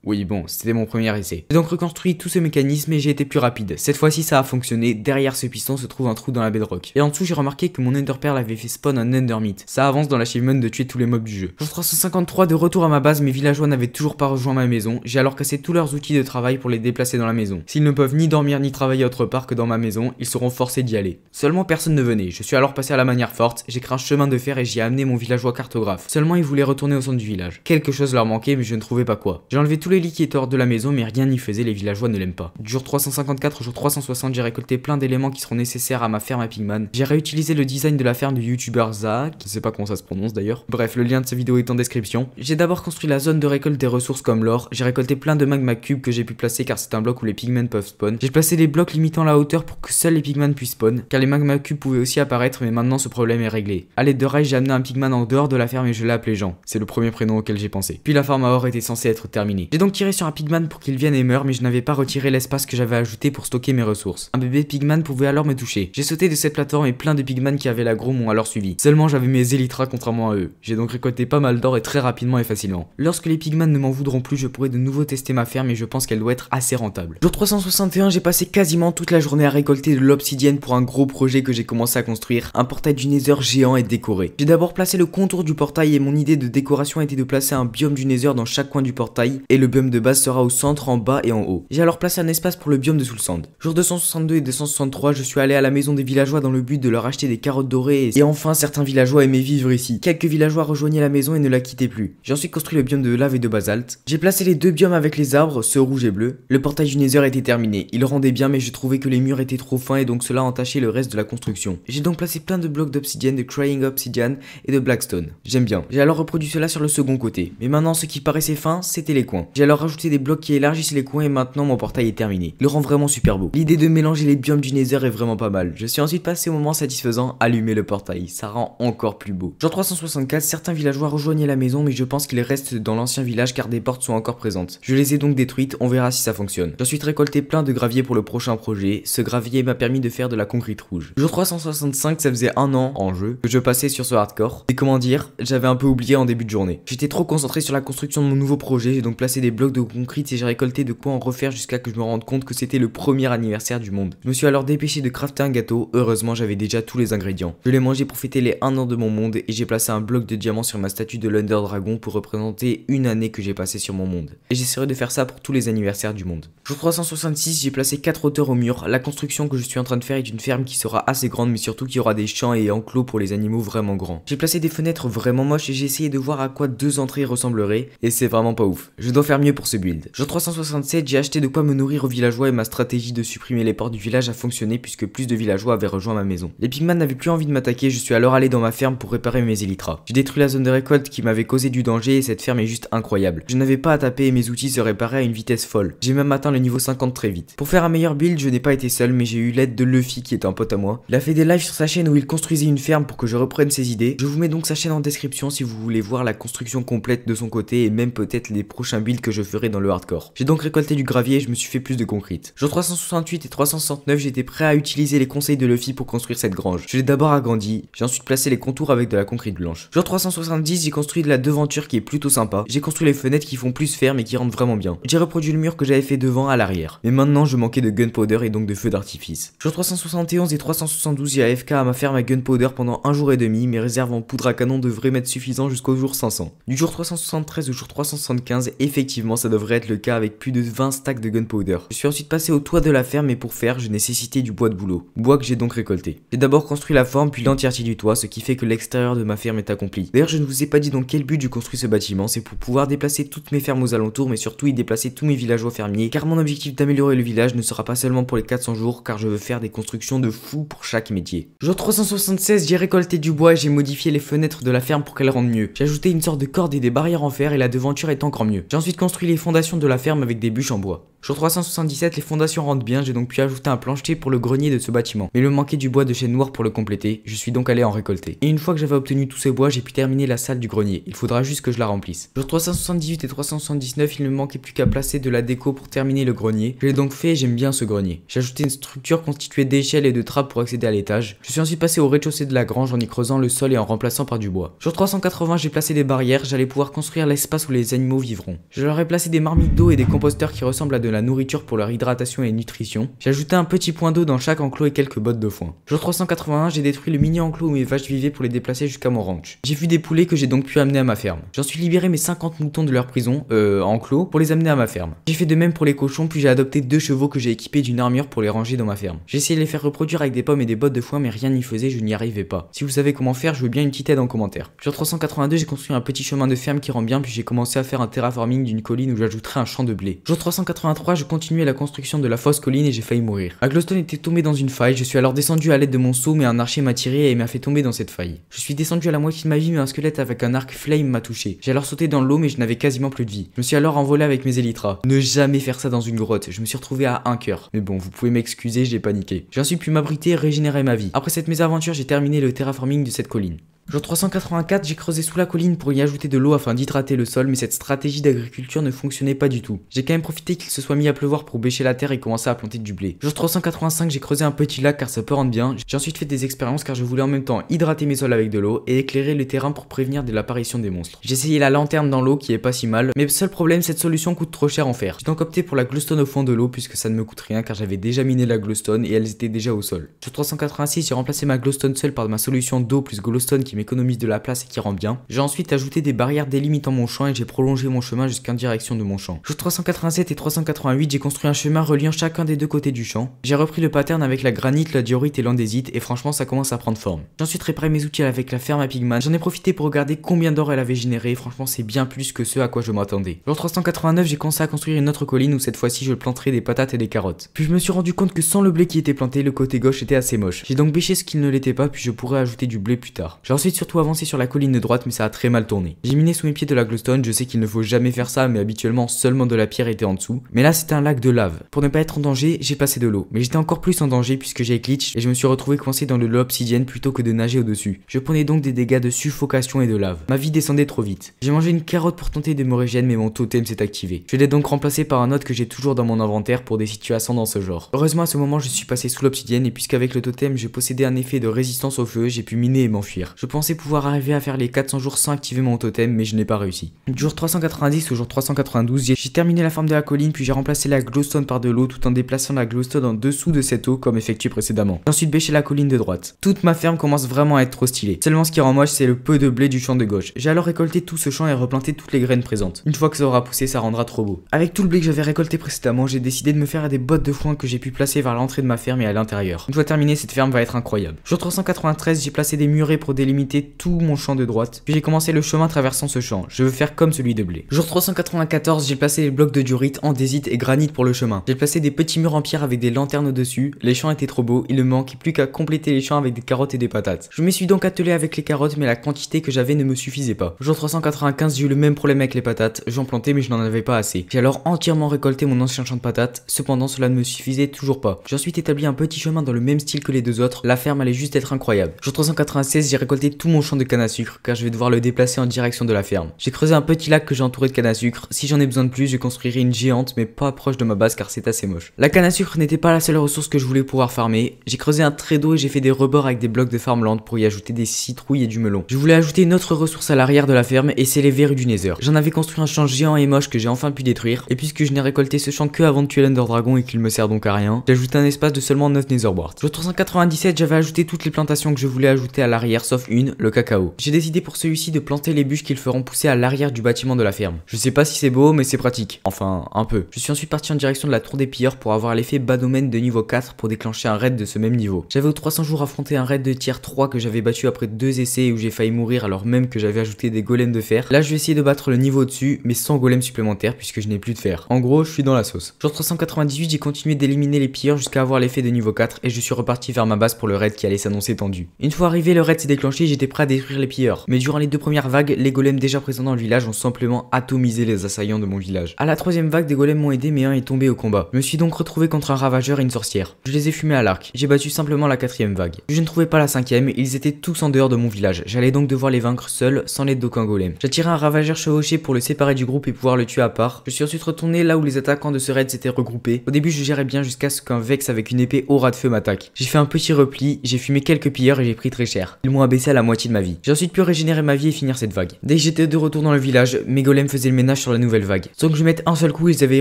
S1: oui, bon, c'était mon premier essai. J'ai donc reconstruit tout ce mécanisme et j'ai été plus rapide. Cette fois-ci, ça a fonctionné. Derrière ce piston se trouve un trou dans la de bedrock. Et en dessous, j'ai remarqué que mon enderpearl avait fait spawn un endermite. Ça avance dans l'achievement de tuer tous les mobs du jeu. Jour 353, de retour à ma base, mes villageois n'avaient toujours pas rejoint ma maison. J'ai alors cassé tous leurs outils de travail pour les déplacer dans la maison. S'ils ne peuvent ni dormir ni travailler autre part que dans ma maison, ils seront forcés d'y aller. Seulement personne ne venait. Je suis alors passé à la manière forte. J'ai créé un chemin de fer et j'y ai amené mon villageois cartographe. Seulement, ils voulait retourner au centre du village. Quelque chose leur manquait, mais je ne trouvais pas quoi. J'ai enlevé les liquides hors de la maison, mais rien n'y faisait, les villageois ne l'aiment pas. Du jour 354 au jour 360, j'ai récolté plein d'éléments qui seront nécessaires à ma ferme à Pigman. J'ai réutilisé le design de la ferme du youtubeur Zach, je sais pas comment ça se prononce d'ailleurs. Bref, le lien de cette vidéo est en description. J'ai d'abord construit la zone de récolte des ressources comme l'or, j'ai récolté plein de magma cubes que j'ai pu placer car c'est un bloc où les pigmen peuvent spawn. J'ai placé des blocs limitant la hauteur pour que seuls les pigmen puissent spawn, car les magma cubes pouvaient aussi apparaître mais maintenant ce problème est réglé. À l'aide de rails, j'ai amené un pigman en dehors de la ferme et je l'ai appelé Jean. C'est le premier prénom auquel j'ai pensé. Puis la ferme à or était censée être terminée donc tiré sur un pigman pour qu'il vienne et meure, mais je n'avais pas retiré l'espace que j'avais ajouté pour stocker mes ressources. Un bébé pigman pouvait alors me toucher. J'ai sauté de cette plateforme et plein de pigman qui avaient l'agro m'ont alors suivi. Seulement j'avais mes élytras contrairement à eux. J'ai donc récolté pas mal d'or et très rapidement et facilement. Lorsque les pigman ne m'en voudront plus, je pourrai de nouveau tester ma ferme et je pense qu'elle doit être assez rentable. Jour 361, j'ai passé quasiment toute la journée à récolter de l'obsidienne pour un gros projet que j'ai commencé à construire, un portail du Nether géant et décoré. J'ai d'abord placé le contour du portail et mon idée de décoration était de placer un biome du Nether dans chaque coin du portail et le biome de base sera au centre, en bas et en haut. J'ai alors placé un espace pour le biome de sous le sand. Jour 262 et 263, je suis allé à la maison des villageois dans le but de leur acheter des carottes dorées et, enfin certains villageois aimaient vivre ici. Quelques villageois rejoignaient la maison et ne la quittaient plus. J'ai ensuite construit le biome de lave et de basalte. J'ai placé les deux biomes avec les arbres, ceux rouges et bleus. Le portail du Nether était terminé. Il rendait bien mais je trouvais que les murs étaient trop fins et donc cela entachait le reste de la construction. J'ai donc placé plein de blocs d'obsidienne, de crying obsidian et de blackstone. J'aime bien. J'ai alors reproduit cela sur le second côté. Mais maintenant ce qui paraissait fin, c'était les coins. J'ai alors rajouté des blocs qui élargissent les coins et maintenant mon portail est terminé. Le rend vraiment super beau. L'idée de mélanger les biomes du Nether est vraiment pas mal. Je suis ensuite passé au moment satisfaisant, allumer le portail. Ça rend encore plus beau. Genre 364, certains villageois rejoignaient la maison mais je pense qu'ils restent dans l'ancien village car des portes sont encore présentes. Je les ai donc détruites, on verra si ça fonctionne. J'ai ensuite récolté plein de gravier pour le prochain projet. Ce gravier m'a permis de faire de la concrete rouge. Jour 365, ça faisait un an en jeu que je passais sur ce hardcore. Et comment dire, j'avais un peu oublié en début de journée. J'étais trop concentré sur la construction de mon nouveau projet, j'ai donc placé des blocs de concrete et j'ai récolté de quoi en refaire jusqu'à que je me rende compte que c'était le premier anniversaire du monde. Je me suis alors dépêché de crafter un gâteau, heureusement j'avais déjà tous les ingrédients. Je l'ai mangé pour fêter les 1 an de mon monde et j'ai placé un bloc de diamant sur ma statue de l'Under Dragon pour représenter une année que j'ai passée sur mon monde. Et j'essaierai de faire ça pour tous les anniversaires du monde. Jour 366, j'ai placé 4 hauteurs au mur. La construction que je suis en train de faire est une ferme qui sera assez grande mais surtout qui aura des champs et enclos pour les animaux vraiment grands. J'ai placé des fenêtres vraiment moches et j'ai essayé de voir à quoi deux entrées ressembleraient et c'est vraiment pas ouf. Je dois mieux pour ce build. Genre 367, j'ai acheté de quoi me nourrir aux villageois et ma stratégie de supprimer les portes du village a fonctionné puisque plus de villageois avaient rejoint ma maison. Les pigman n'avaient plus envie de m'attaquer, je suis alors allé dans ma ferme pour réparer mes élytras. J'ai détruit la zone de récolte qui m'avait causé du danger et cette ferme est juste incroyable. Je n'avais pas à taper et mes outils se réparaient à une vitesse folle. J'ai même atteint le niveau 50 très vite. Pour faire un meilleur build, je n'ai pas été seul mais j'ai eu l'aide de Luffy qui est un pote à moi. Il a fait des lives sur sa chaîne où il construisait une ferme pour que je reprenne ses idées. Je vous mets donc sa chaîne en description si vous voulez voir la construction complète de son côté et même peut-être les prochains builds que je ferai dans le hardcore. J'ai donc récolté du gravier et je me suis fait plus de concrete. Jour 368 et 369, j'étais prêt à utiliser les conseils de Luffy pour construire cette grange. Je l'ai d'abord agrandi, j'ai ensuite placé les contours avec de la concrete blanche. Jour 370, j'ai construit de la devanture qui est plutôt sympa. J'ai construit les fenêtres qui font plus ferme et qui rentrent vraiment bien. J'ai reproduit le mur que j'avais fait devant à l'arrière. Mais maintenant, je manquais de gunpowder et donc de feu d'artifice. Jour 371 et 372, j'ai AFK à ma ferme à gunpowder pendant un jour et demi. Mes réserves en poudre à canon devraient m'être suffisantes jusqu'au jour 500. Du jour 373 au jour 375, effectivement, effectivement ça devrait être le cas avec plus de 20 stacks de gunpowder. Je suis ensuite passé au toit de la ferme et pour faire je nécessitais du bois de boulot, bois que j'ai donc récolté. J'ai d'abord construit la forme puis l'entièreté du toit ce qui fait que l'extérieur de ma ferme est accompli. D'ailleurs je ne vous ai pas dit dans quel but je construis ce bâtiment, c'est pour pouvoir déplacer toutes mes fermes aux alentours mais surtout y déplacer tous mes villageois fermiers car mon objectif d'améliorer le village ne sera pas seulement pour les 400 jours car je veux faire des constructions de fou pour chaque métier. Jour 376 j'ai récolté du bois et j'ai modifié les fenêtres de la ferme pour qu'elles rendent mieux. J'ai ajouté une sorte de corde et des barrières en fer et la devanture est encore mieux. J'ai ensuite construit les fondations de la ferme avec des bûches en bois. Jour 377, les fondations rentrent bien, j'ai donc pu ajouter un plancher pour le grenier de ce bâtiment. Mais il me manquait du bois de chêne noir pour le compléter, je suis donc allé en récolter. Et une fois que j'avais obtenu tous ces bois, j'ai pu terminer la salle du grenier, il faudra juste que je la remplisse. Jour 378 et 379, il ne me manquait plus qu'à placer de la déco pour terminer le grenier. Je l'ai donc fait et j'aime bien ce grenier. J'ai ajouté une structure constituée d'échelles et de trappes pour accéder à l'étage. Je suis ensuite passé au rez-de-chaussée de la grange en y creusant le sol et en remplaçant par du bois. Jour 380, j'ai placé des barrières, j'allais pouvoir construire l'espace où les animaux vivront. Je leur ai placé des marmites d'eau et des composteurs qui ressemblent à la nourriture pour leur hydratation et nutrition. J'ai ajouté un petit point d'eau dans chaque enclos et quelques bottes de foin. Jour 381, j'ai détruit le mini enclos où mes vaches vivaient pour les déplacer jusqu'à mon ranch. J'ai vu des poulets que j'ai donc pu amener à ma ferme. J'en suis libéré mes 50 moutons de leur prison, euh, enclos, pour les amener à ma ferme. J'ai fait de même pour les cochons, puis j'ai adopté deux chevaux que j'ai équipés d'une armure pour les ranger dans ma ferme. J'ai essayé de les faire reproduire avec des pommes et des bottes de foin, mais rien n'y faisait, je n'y arrivais pas. Si vous savez comment faire, je veux bien une petite aide en commentaire. Jour 382, j'ai construit un petit chemin de ferme qui rend bien, puis j'ai commencé à faire un terraforming d'une colline où j'ajouterai un champ de blé. Jour 383, je continuais la construction de la fosse colline et j'ai failli mourir. Agloston était tombé dans une faille, je suis alors descendu à l'aide de mon saut mais un archer m'a tiré et m'a fait tomber dans cette faille. Je suis descendu à la moitié de ma vie, mais un squelette avec un arc flame m'a touché. J'ai alors sauté dans l'eau, mais je n'avais quasiment plus de vie. Je me suis alors envolé avec mes élytras. Ne jamais faire ça dans une grotte, je me suis retrouvé à un cœur. Mais bon, vous pouvez m'excuser, j'ai paniqué. J'ai ensuite pu m'abriter et régénérer ma vie. Après cette mésaventure, j'ai terminé le terraforming de cette colline. Jour 384, j'ai creusé sous la colline pour y ajouter de l'eau afin d'hydrater le sol, mais cette stratégie d'agriculture ne fonctionnait pas du tout. J'ai quand même profité qu'il se soit mis à pleuvoir pour bêcher la terre et commencer à planter du blé. Jour 385, j'ai creusé un petit lac car ça peut rendre bien. J'ai ensuite fait des expériences car je voulais en même temps hydrater mes sols avec de l'eau et éclairer le terrain pour prévenir de l'apparition des monstres. J'ai essayé la lanterne dans l'eau qui est pas si mal, mais seul problème, cette solution coûte trop cher en fer. J'ai donc opté pour la glowstone au fond de l'eau puisque ça ne me coûte rien car j'avais déjà miné la glowstone et elles étaient déjà au sol. Jour 386, j'ai remplacé ma glowstone seule par ma solution d'eau plus glowstone qui économise de la place et qui rend bien. J'ai ensuite ajouté des barrières délimitant mon champ et j'ai prolongé mon chemin jusqu'en direction de mon champ. Jour 387 et 388, j'ai construit un chemin reliant chacun des deux côtés du champ. J'ai repris le pattern avec la granite, la diorite et l'andésite et franchement ça commence à prendre forme. J'ai ensuite réparé mes outils avec la ferme à pigman. J'en ai profité pour regarder combien d'or elle avait généré et franchement c'est bien plus que ce à quoi je m'attendais. Jour 389, j'ai commencé à construire une autre colline où cette fois-ci je planterai des patates et des carottes. Puis je me suis rendu compte que sans le blé qui était planté, le côté gauche était assez moche. J'ai donc bêché ce qu'il ne l'était pas puis je pourrais ajouter du blé plus tard ensuite surtout avancé sur la colline de droite mais ça a très mal tourné. J'ai miné sous mes pieds de la glowstone, je sais qu'il ne faut jamais faire ça mais habituellement seulement de la pierre était en dessous. Mais là c'était un lac de lave. Pour ne pas être en danger, j'ai passé de l'eau. Mais j'étais encore plus en danger puisque j'ai glitch et je me suis retrouvé coincé dans le l'eau obsidienne plutôt que de nager au-dessus. Je prenais donc des dégâts de suffocation et de lave. Ma vie descendait trop vite. J'ai mangé une carotte pour tenter de me régénérer mais mon totem s'est activé. Je l'ai donc remplacé par un autre que j'ai toujours dans mon inventaire pour des situations dans ce genre. Heureusement à ce moment je suis passé sous l'obsidienne et puisqu'avec le totem je possédais un effet de résistance au feu, j'ai pu miner et m'enfuir pensais pouvoir arriver à faire les 400 jours sans activer mon totem, mais je n'ai pas réussi. Du jour 390 au jour 392, j'ai terminé la forme de la colline, puis j'ai remplacé la glowstone par de l'eau tout en déplaçant la glowstone en dessous de cette eau comme effectué précédemment. J'ai ensuite bêché la colline de droite. Toute ma ferme commence vraiment à être trop stylée. Seulement ce qui rend moche, c'est le peu de blé du champ de gauche. J'ai alors récolté tout ce champ et replanté toutes les graines présentes. Une fois que ça aura poussé, ça rendra trop beau. Avec tout le blé que j'avais récolté précédemment, j'ai décidé de me faire des bottes de foin que j'ai pu placer vers l'entrée de ma ferme et à l'intérieur. Une fois terminer, cette ferme va être incroyable. Jour 393, j'ai placé des murets pour délimiter tout mon champ de droite, puis j'ai commencé le chemin traversant ce champ. Je veux faire comme celui de blé. Jour 394, j'ai placé les blocs de durite, andésite et granit pour le chemin. J'ai placé des petits murs en pierre avec des lanternes dessus Les champs étaient trop beaux, il ne manquait plus qu'à compléter les champs avec des carottes et des patates. Je me suis donc attelé avec les carottes, mais la quantité que j'avais ne me suffisait pas. Jour 395, j'ai eu le même problème avec les patates. J'en plantais, mais je n'en avais pas assez. J'ai alors entièrement récolté mon ancien champ de patates. Cependant, cela ne me suffisait toujours pas. J'ai ensuite établi un petit chemin dans le même style que les deux autres. La ferme allait juste être incroyable. Jour 396, j'ai récolté tout mon champ de canne à sucre car je vais devoir le déplacer en direction de la ferme. J'ai creusé un petit lac que j'ai entouré de canne à sucre. Si j'en ai besoin de plus, je construirai une géante mais pas proche de ma base car c'est assez moche. La canne à sucre n'était pas la seule ressource que je voulais pouvoir farmer. J'ai creusé un trait d'eau et j'ai fait des rebords avec des blocs de farmland pour y ajouter des citrouilles et du melon. Je voulais ajouter une autre ressource à l'arrière de la ferme et c'est les verrues du Nether. J'en avais construit un champ géant et moche que j'ai enfin pu détruire et puisque je n'ai récolté ce champ que avant de tuer l'Ender Dragon et qu'il me sert donc à rien, j'ai un espace de seulement 9 Netherboards. Jour 397, j'avais ajouté toutes les plantations que je voulais ajouter à l'arrière sauf une le cacao. J'ai décidé pour celui-ci de planter les bûches qu'ils feront pousser à l'arrière du bâtiment de la ferme. Je sais pas si c'est beau, mais c'est pratique. Enfin, un peu. Je suis ensuite parti en direction de la tour des pilleurs pour avoir l'effet bas de niveau 4 pour déclencher un raid de ce même niveau. J'avais au 300 jours affronté un raid de tier 3 que j'avais battu après deux essais où j'ai failli mourir alors même que j'avais ajouté des golems de fer. Là, je vais essayer de battre le niveau dessus mais sans golems supplémentaires puisque je n'ai plus de fer. En gros, je suis dans la sauce. Jour 398, j'ai continué d'éliminer les pilleurs jusqu'à avoir l'effet de niveau 4 et je suis reparti vers ma base pour le raid qui allait s'annoncer tendu. Une fois arrivé, le raid s'est déclenché, j'étais prêt à détruire les pilleurs. Mais durant les deux premières vagues, les golems déjà présents dans le village ont simplement atomisé les assaillants de mon village. À la troisième vague, des golems m'ont aidé, mais un est tombé au combat. Je me suis donc retrouvé contre un ravageur et une sorcière. Je les ai fumés à l'arc. J'ai battu simplement la quatrième vague. Je ne trouvais pas la cinquième, ils étaient tous en dehors de mon village. J'allais donc devoir les vaincre seul, sans l'aide d'aucun golem. J'attirais un ravageur chevauché pour le séparer du groupe et pouvoir le tuer à part. Je suis ensuite retourné là où les attaquants de ce raid s'étaient regroupés. Au début, je gérais bien jusqu'à ce qu'un Vex avec une épée au ras de feu m'attaque. J'ai fait un petit repli, j'ai fumé quelques pilleurs et j'ai pris très cher. Ils m'ont abaissé à la moitié de ma vie. J'ai ensuite pu régénérer ma vie et finir cette vague. Dès que j'étais de retour dans le village, mes golems faisaient le ménage sur la nouvelle vague. Sans que je mette un seul coup, ils avaient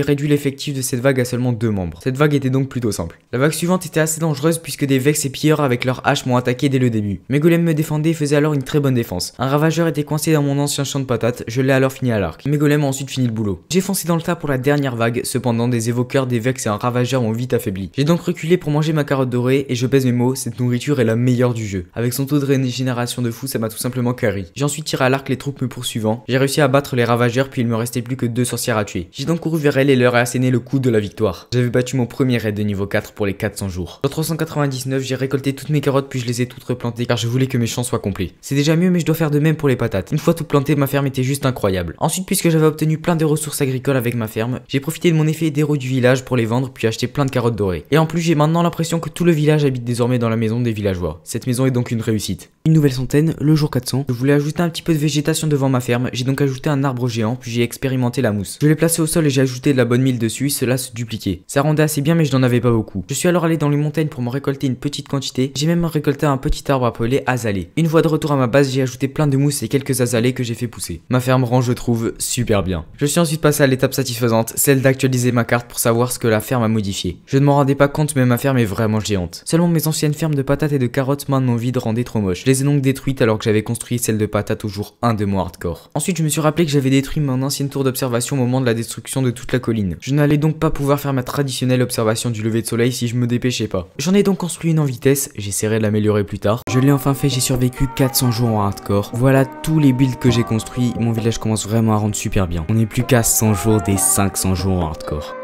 S1: réduit l'effectif de cette vague à seulement deux membres. Cette vague était donc plutôt simple. La vague suivante était assez dangereuse puisque des Vex et pilleurs avec leurs haches m'ont attaqué dès le début. Mes golems me défendaient et faisaient alors une très bonne défense. Un ravageur était coincé dans mon ancien champ de patates, je l'ai alors fini à l'arc. Mes golems ont ensuite fini le boulot. J'ai foncé dans le tas pour la dernière vague, cependant des évoqueurs, des Vex et un ravageur m'ont vite affaibli. J'ai donc reculé pour manger ma carotte dorée et je pèse mes mots, cette nourriture est la meilleure du jeu. Avec son taux de régénération de fou, ça m'a tout simplement carry. J'ai ensuite tiré à l'arc les troupes me poursuivant. J'ai réussi à battre les ravageurs puis il me restait plus que deux sorcières à tuer. J'ai donc couru vers elles et leur asséné le coup de la victoire. J'avais battu mon premier raid de niveau 4 pour les 400 jours. Dans 399, j'ai récolté toutes mes carottes puis je les ai toutes replantées car je voulais que mes champs soient complets. C'est déjà mieux mais je dois faire de même pour les patates. Une fois tout planté, ma ferme était juste incroyable. Ensuite, puisque j'avais obtenu plein de ressources agricoles avec ma ferme, j'ai profité de mon effet d'héros du village pour les vendre puis acheter plein de carottes dorées. Et en plus, j'ai maintenant l'impression que tout le village habite désormais dans la maison des villageois. Cette maison est donc une réussite une nouvelle centaine le jour 400. Je voulais ajouter un petit peu de végétation devant ma ferme, j'ai donc ajouté un arbre géant, puis j'ai expérimenté la mousse. Je l'ai placé au sol et j'ai ajouté de la bonne mille dessus, cela se dupliquait. Ça rendait assez bien mais je n'en avais pas beaucoup. Je suis alors allé dans les montagnes pour m'en récolter une petite quantité, j'ai même récolté un petit arbre appelé azalée. Une fois de retour à ma base, j'ai ajouté plein de mousse et quelques azalées que j'ai fait pousser. Ma ferme rend je trouve super bien. Je suis ensuite passé à l'étape satisfaisante, celle d'actualiser ma carte pour savoir ce que la ferme a modifié. Je ne m'en rendais pas compte mais ma ferme est vraiment géante. Seulement mes anciennes fermes de patates et de carottes main envie de rendre trop moche les donc détruite alors que j'avais construit celle de patate toujours un de mon hardcore. Ensuite je me suis rappelé que j'avais détruit mon ancienne tour d'observation au moment de la destruction de toute la colline. Je n'allais donc pas pouvoir faire ma traditionnelle observation du lever de soleil si je me dépêchais pas. J'en ai donc construit une en vitesse, j'essaierai de l'améliorer plus tard. Je l'ai enfin fait, j'ai survécu 400 jours en hardcore. Voilà tous les builds que j'ai construits, mon village commence vraiment à rendre super bien. On n'est plus qu'à 100 jours des 500 jours en hardcore.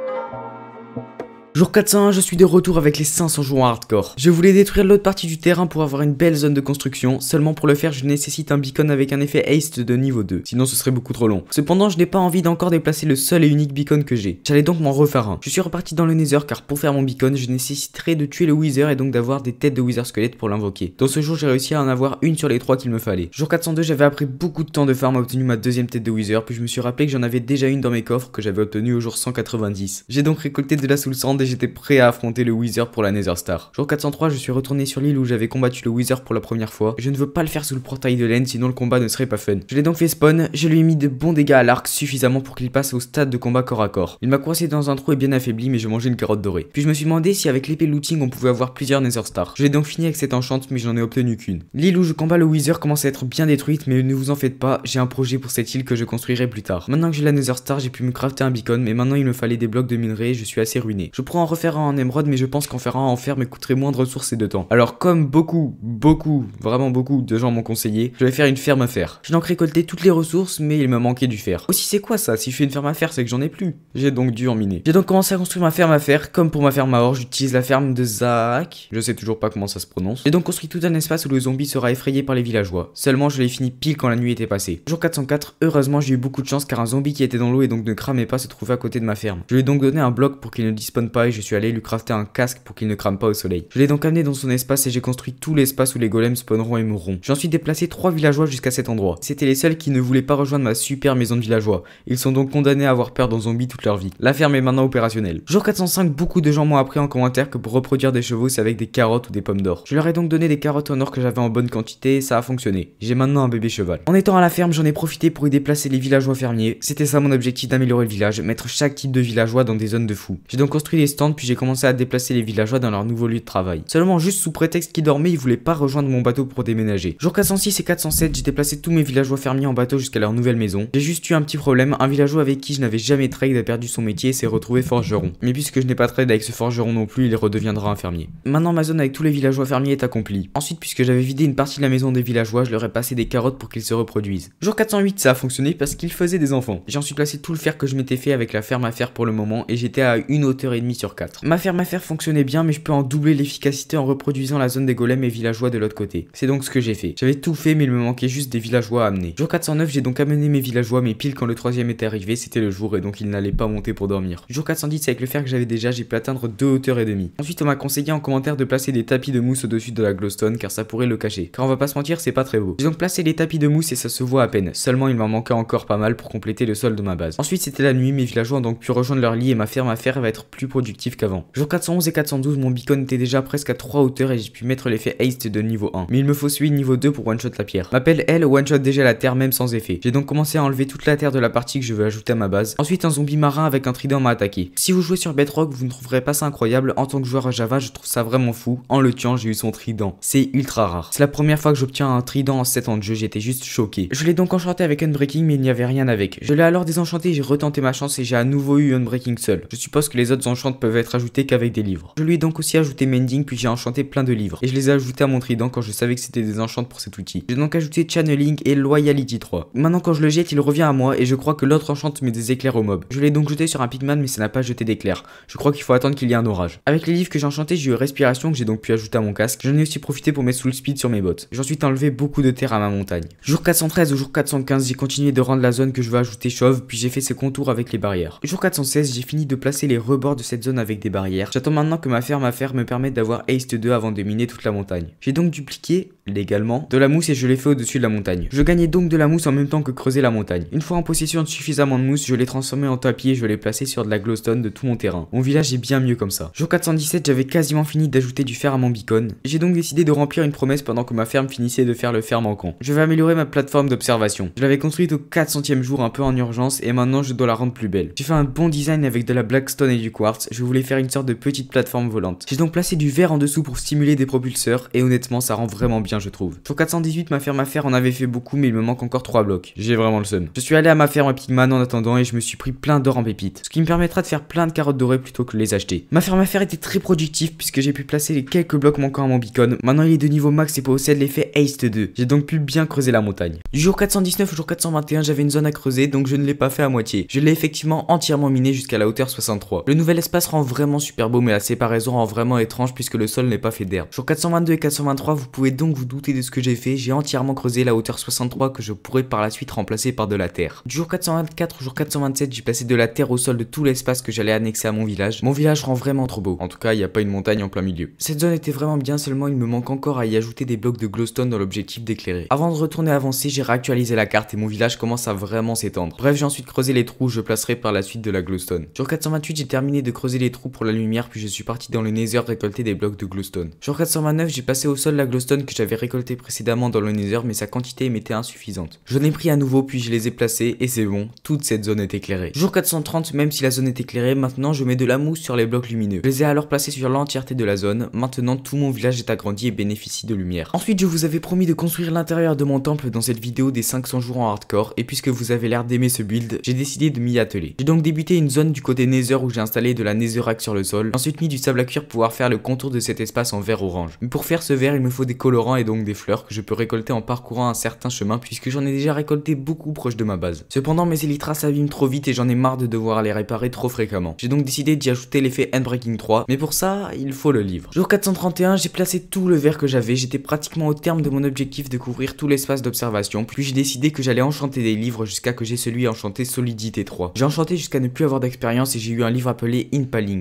S1: Jour 401, je suis de retour avec les 500 joueurs hardcore. Je voulais détruire l'autre partie du terrain pour avoir une belle zone de construction, seulement pour le faire je nécessite un beacon avec un effet haste de niveau 2, sinon ce serait beaucoup trop long. Cependant je n'ai pas envie d'encore déplacer le seul et unique beacon que j'ai. J'allais donc m'en refaire un. Je suis reparti dans le nether car pour faire mon beacon je nécessiterai de tuer le wither et donc d'avoir des têtes de wither squelette pour l'invoquer. Dans ce jour j'ai réussi à en avoir une sur les trois qu'il me fallait. Jour 402 j'avais appris beaucoup de temps de farm obtenu ma deuxième tête de wither puis je me suis rappelé que j'en avais déjà une dans mes coffres que j'avais obtenue au jour 190. J'ai donc récolté de la soul sand j'étais prêt à affronter le wizard pour la Nether Star. Jour 403, je suis retourné sur l'île où j'avais combattu le wizard pour la première fois. Je ne veux pas le faire sous le portail de laine sinon le combat ne serait pas fun. Je l'ai donc fait spawn, je lui ai mis de bons dégâts à l'arc suffisamment pour qu'il passe au stade de combat corps à corps. Il m'a coincé dans un trou et bien affaibli, mais je mangeais une carotte dorée. Puis je me suis demandé si avec l'épée looting on pouvait avoir plusieurs Nether Stars. Je l'ai donc fini avec cette enchante, mais j'en ai obtenu qu'une. L'île où je combat le wizard commence à être bien détruite, mais ne vous en faites pas, j'ai un projet pour cette île que je construirai plus tard. Maintenant que j'ai la Nether Star, j'ai pu me crafter un beacon, mais maintenant il me fallait des blocs de minerai, je suis assez ruiné prends en refaire un en émeraude, mais je pense qu'en faire un en fer me coûterait moins de ressources et de temps. Alors comme beaucoup, beaucoup, vraiment beaucoup de gens m'ont conseillé, je vais faire une ferme à fer. J'ai donc récolté toutes les ressources, mais il me manquait du fer. Aussi c'est quoi ça Si je fais une ferme à fer, c'est que j'en ai plus. J'ai donc dû en miner. J'ai donc commencé à construire ma ferme à fer. Comme pour ma ferme à or, j'utilise la ferme de Zach. Je sais toujours pas comment ça se prononce. J'ai donc construit tout un espace où le zombie sera effrayé par les villageois. Seulement je l'ai fini pile quand la nuit était passée. Jour 404, heureusement j'ai eu beaucoup de chance car un zombie qui était dans l'eau et donc ne cramait pas se trouvait à côté de ma ferme. Je lui ai donc donné un bloc pour qu'il ne disponne pas et je suis allé lui crafter un casque pour qu'il ne crame pas au soleil. Je l'ai donc amené dans son espace et j'ai construit tout l'espace où les golems spawneront et mourront. J'ai ensuite déplacé trois villageois jusqu'à cet endroit. C'était les seuls qui ne voulaient pas rejoindre ma super maison de villageois. Ils sont donc condamnés à avoir peur d'un zombie toute leur vie. La ferme est maintenant opérationnelle. Jour 405, beaucoup de gens m'ont appris en commentaire que pour reproduire des chevaux c'est avec des carottes ou des pommes d'or. Je leur ai donc donné des carottes en or que j'avais en bonne quantité et ça a fonctionné. J'ai maintenant un bébé cheval. En étant à la ferme, j'en ai profité pour y déplacer les villageois fermiers. C'était ça mon objectif d'améliorer le village, mettre chaque type de villageois dans des zones de fous. J'ai donc construit des stand puis j'ai commencé à déplacer les villageois dans leur nouveau lieu de travail. Seulement juste sous prétexte qu'ils dormaient, ils voulaient pas rejoindre mon bateau pour déménager. Jour 406 et 407, j'ai déplacé tous mes villageois fermiers en bateau jusqu'à leur nouvelle maison. J'ai juste eu un petit problème, un villageois avec qui je n'avais jamais trade a perdu son métier et s'est retrouvé forgeron. Mais puisque je n'ai pas trade avec ce forgeron non plus, il redeviendra un fermier. Maintenant ma zone avec tous les villageois fermiers est accomplie. Ensuite puisque j'avais vidé une partie de la maison des villageois, je leur ai passé des carottes pour qu'ils se reproduisent. Jour 408 ça a fonctionné parce qu'ils faisaient des enfants. J'ai ensuite placé tout le fer que je m'étais fait avec la ferme à faire pour le moment et j'étais à une hauteur et demie Ma ferme à faire fonctionnait bien, mais je peux en doubler l'efficacité en reproduisant la zone des golems et villageois de l'autre côté. C'est donc ce que j'ai fait. J'avais tout fait, mais il me manquait juste des villageois à amener. Jour 409, j'ai donc amené mes villageois, mais pile quand le troisième était arrivé, c'était le jour et donc ils n'allaient pas monter pour dormir. Jour 410, avec le fer que j'avais déjà, j'ai pu atteindre deux hauteurs et demie. Ensuite, on m'a conseillé en commentaire de placer des tapis de mousse au-dessus de la glowstone car ça pourrait le cacher. Car on va pas se mentir, c'est pas très beau. J'ai donc placé les tapis de mousse et ça se voit à peine. Seulement, il m'en manquait encore pas mal pour compléter le sol de ma base. Ensuite, c'était la nuit, mes villageois ont donc pu rejoindre leur lit et ma ferme à va être plus qu'avant. Jour 411 et 412, mon beacon était déjà presque à 3 hauteurs et j'ai pu mettre l'effet haste de niveau 1. Mais il me faut celui niveau 2 pour one-shot la pierre. Ma elle, one-shot déjà la terre même sans effet. J'ai donc commencé à enlever toute la terre de la partie que je veux ajouter à ma base. Ensuite, un zombie marin avec un trident m'a attaqué. Si vous jouez sur Bedrock, vous ne trouverez pas ça incroyable. En tant que joueur à Java, je trouve ça vraiment fou. En le tuant, j'ai eu son trident. C'est ultra rare. C'est la première fois que j'obtiens un trident en 7 ans de jeu, j'étais juste choqué. Je l'ai donc enchanté avec un breaking mais il n'y avait rien avec. Je l'ai alors désenchanté, j'ai retenté ma chance et j'ai à nouveau eu un breaking seul. Je suppose que les autres enchantent peuvent être ajoutés qu'avec des livres. Je lui ai donc aussi ajouté Mending puis j'ai enchanté plein de livres et je les ai ajoutés à mon trident quand je savais que c'était des enchantes pour cet outil. J'ai donc ajouté Channeling et Loyalty 3. Maintenant quand je le jette il revient à moi et je crois que l'autre enchante met des éclairs au mob. Je l'ai donc jeté sur un pigman mais ça n'a pas jeté d'éclairs. Je crois qu'il faut attendre qu'il y ait un orage. Avec les livres que j'ai enchantés j'ai eu Respiration que j'ai donc pu ajouter à mon casque. J'en ai aussi profité pour mettre Soul Speed sur mes bottes. J'ai ensuite enlevé beaucoup de terre à ma montagne. Jour 413 au jour 415 j'ai continué de rendre la zone que je veux ajouter chauve puis j'ai fait ses contours avec les barrières. Jour 416 j'ai fini de placer les rebords de cette zone avec des barrières. J'attends maintenant que ma ferme à faire me permette d'avoir Haste 2 avant de miner toute la montagne. J'ai donc dupliqué, légalement, de la mousse et je l'ai fait au-dessus de la montagne. Je gagnais donc de la mousse en même temps que creuser la montagne. Une fois en possession de suffisamment de mousse, je l'ai transformé en tapis et je l'ai placé sur de la glowstone de tout mon terrain. Mon village est bien mieux comme ça. Jour 417, j'avais quasiment fini d'ajouter du fer à mon beacon. J'ai donc décidé de remplir une promesse pendant que ma ferme finissait de faire le fer manquant. Je vais améliorer ma plateforme d'observation. Je l'avais construite au 400 e jour un peu en urgence et maintenant je dois la rendre plus belle. J'ai fait un bon design avec de la blackstone et du quartz je voulais faire une sorte de petite plateforme volante. J'ai donc placé du verre en dessous pour stimuler des propulseurs, et honnêtement, ça rend vraiment bien, je trouve. Sur 418, ma ferme à faire en avait fait beaucoup, mais il me manque encore 3 blocs. J'ai vraiment le seum. Je suis allé à ma ferme à Pigman en attendant, et je me suis pris plein d'or en pépites, ce qui me permettra de faire plein de carottes dorées plutôt que de les acheter. Ma ferme à faire était très productive, puisque j'ai pu placer les quelques blocs manquants à mon beacon. Maintenant, il est de niveau max et possède l'effet Haste 2. J'ai donc pu bien creuser la montagne. Du jour 419 au jour 421, j'avais une zone à creuser, donc je ne l'ai pas fait à moitié. Je l'ai effectivement entièrement miné jusqu'à la hauteur 63. Le nouvel espace rend vraiment super beau, mais la séparation rend vraiment étrange puisque le sol n'est pas fait d'herbe. Jour 422 et 423, vous pouvez donc vous douter de ce que j'ai fait, j'ai entièrement creusé la hauteur 63 que je pourrais par la suite remplacer par de la terre. Du jour 424 au jour 427, j'ai passé de la terre au sol de tout l'espace que j'allais annexer à mon village. Mon village rend vraiment trop beau. En tout cas, il n'y a pas une montagne en plein milieu. Cette zone était vraiment bien, seulement il me manque encore à y ajouter des blocs de glowstone dans l'objectif d'éclairer. Avant de retourner avancer, j'ai réactualisé la carte et mon village commence à vraiment s'étendre. Bref, j'ai ensuite creusé les trous, je placerai par la suite de la glowstone. Jour 428, j'ai terminé de les trous pour la lumière puis je suis parti dans le Nether récolter des blocs de glowstone. Jour 429, j'ai passé au sol la glowstone que j'avais récolté précédemment dans le Nether mais sa quantité m'était insuffisante. J'en ai pris à nouveau puis je les ai placés et c'est bon, toute cette zone est éclairée. Jour 430, même si la zone est éclairée, maintenant je mets de la mousse sur les blocs lumineux. Je les ai alors placés sur l'entièreté de la zone, maintenant tout mon village est agrandi et bénéficie de lumière. Ensuite, je vous avais promis de construire l'intérieur de mon temple dans cette vidéo des 500 jours en hardcore et puisque vous avez l'air d'aimer ce build, j'ai décidé de m'y atteler. J'ai donc débuté une zone du côté Nether où j'ai installé de la netherrack sur le sol, ensuite mis du sable à cuire pour pouvoir faire le contour de cet espace en vert orange. Mais pour faire ce vert, il me faut des colorants et donc des fleurs que je peux récolter en parcourant un certain chemin puisque j'en ai déjà récolté beaucoup proche de ma base. Cependant, mes élytras s'abîment trop vite et j'en ai marre de devoir les réparer trop fréquemment. J'ai donc décidé d'y ajouter l'effet Endbreaking 3, mais pour ça, il faut le livre. Jour 431, j'ai placé tout le vert que j'avais, j'étais pratiquement au terme de mon objectif de couvrir tout l'espace d'observation, puis j'ai décidé que j'allais enchanter des livres jusqu'à que j'ai celui enchanté Solidité 3. J'ai enchanté jusqu'à ne plus avoir d'expérience et j'ai eu un livre appelé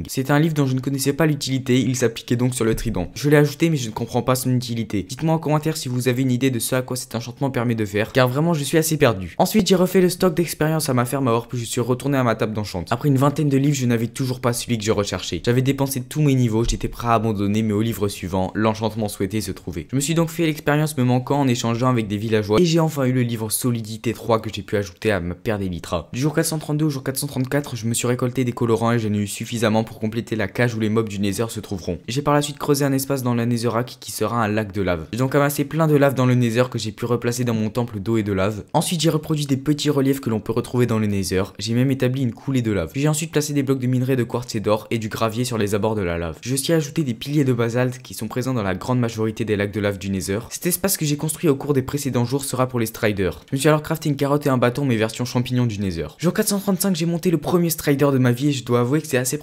S1: c'est un livre dont je ne connaissais pas l'utilité, il s'appliquait donc sur le trident. Je l'ai ajouté mais je ne comprends pas son utilité. Dites-moi en commentaire si vous avez une idée de ce à quoi cet enchantement permet de faire, car vraiment je suis assez perdu. Ensuite j'ai refait le stock d'expérience à ma ferme à Orp, je suis retourné à ma table d'enchant. Après une vingtaine de livres, je n'avais toujours pas celui que je recherchais. J'avais dépensé tous mes niveaux, j'étais prêt à abandonner, mais au livre suivant, l'enchantement souhaité se trouvait. Je me suis donc fait l'expérience me manquant en échangeant avec des villageois, et j'ai enfin eu le livre Solidité 3 que j'ai pu ajouter à ma paire d'Elytra. Du jour 432 au jour 434, je me suis récolté des colorants et j'en ai eu suffisamment pour compléter la cage où les mobs du Nether se trouveront. J'ai par la suite creusé un espace dans la Netherrack qui sera un lac de lave. J'ai donc amassé plein de lave dans le Nether que j'ai pu replacer dans mon temple d'eau et de lave. Ensuite j'ai reproduit des petits reliefs que l'on peut retrouver dans le Nether. J'ai même établi une coulée de lave. j'ai ensuite placé des blocs de minerais de quartz et d'or et du gravier sur les abords de la lave. Je aussi ajouté des piliers de basalte qui sont présents dans la grande majorité des lacs de lave du Nether. Cet espace que j'ai construit au cours des précédents jours sera pour les striders. Je me suis alors crafté une carotte et un bâton mais version champignon du Nether. Jour 435 j'ai monté le premier strider de ma vie et je dois avouer que c'est assez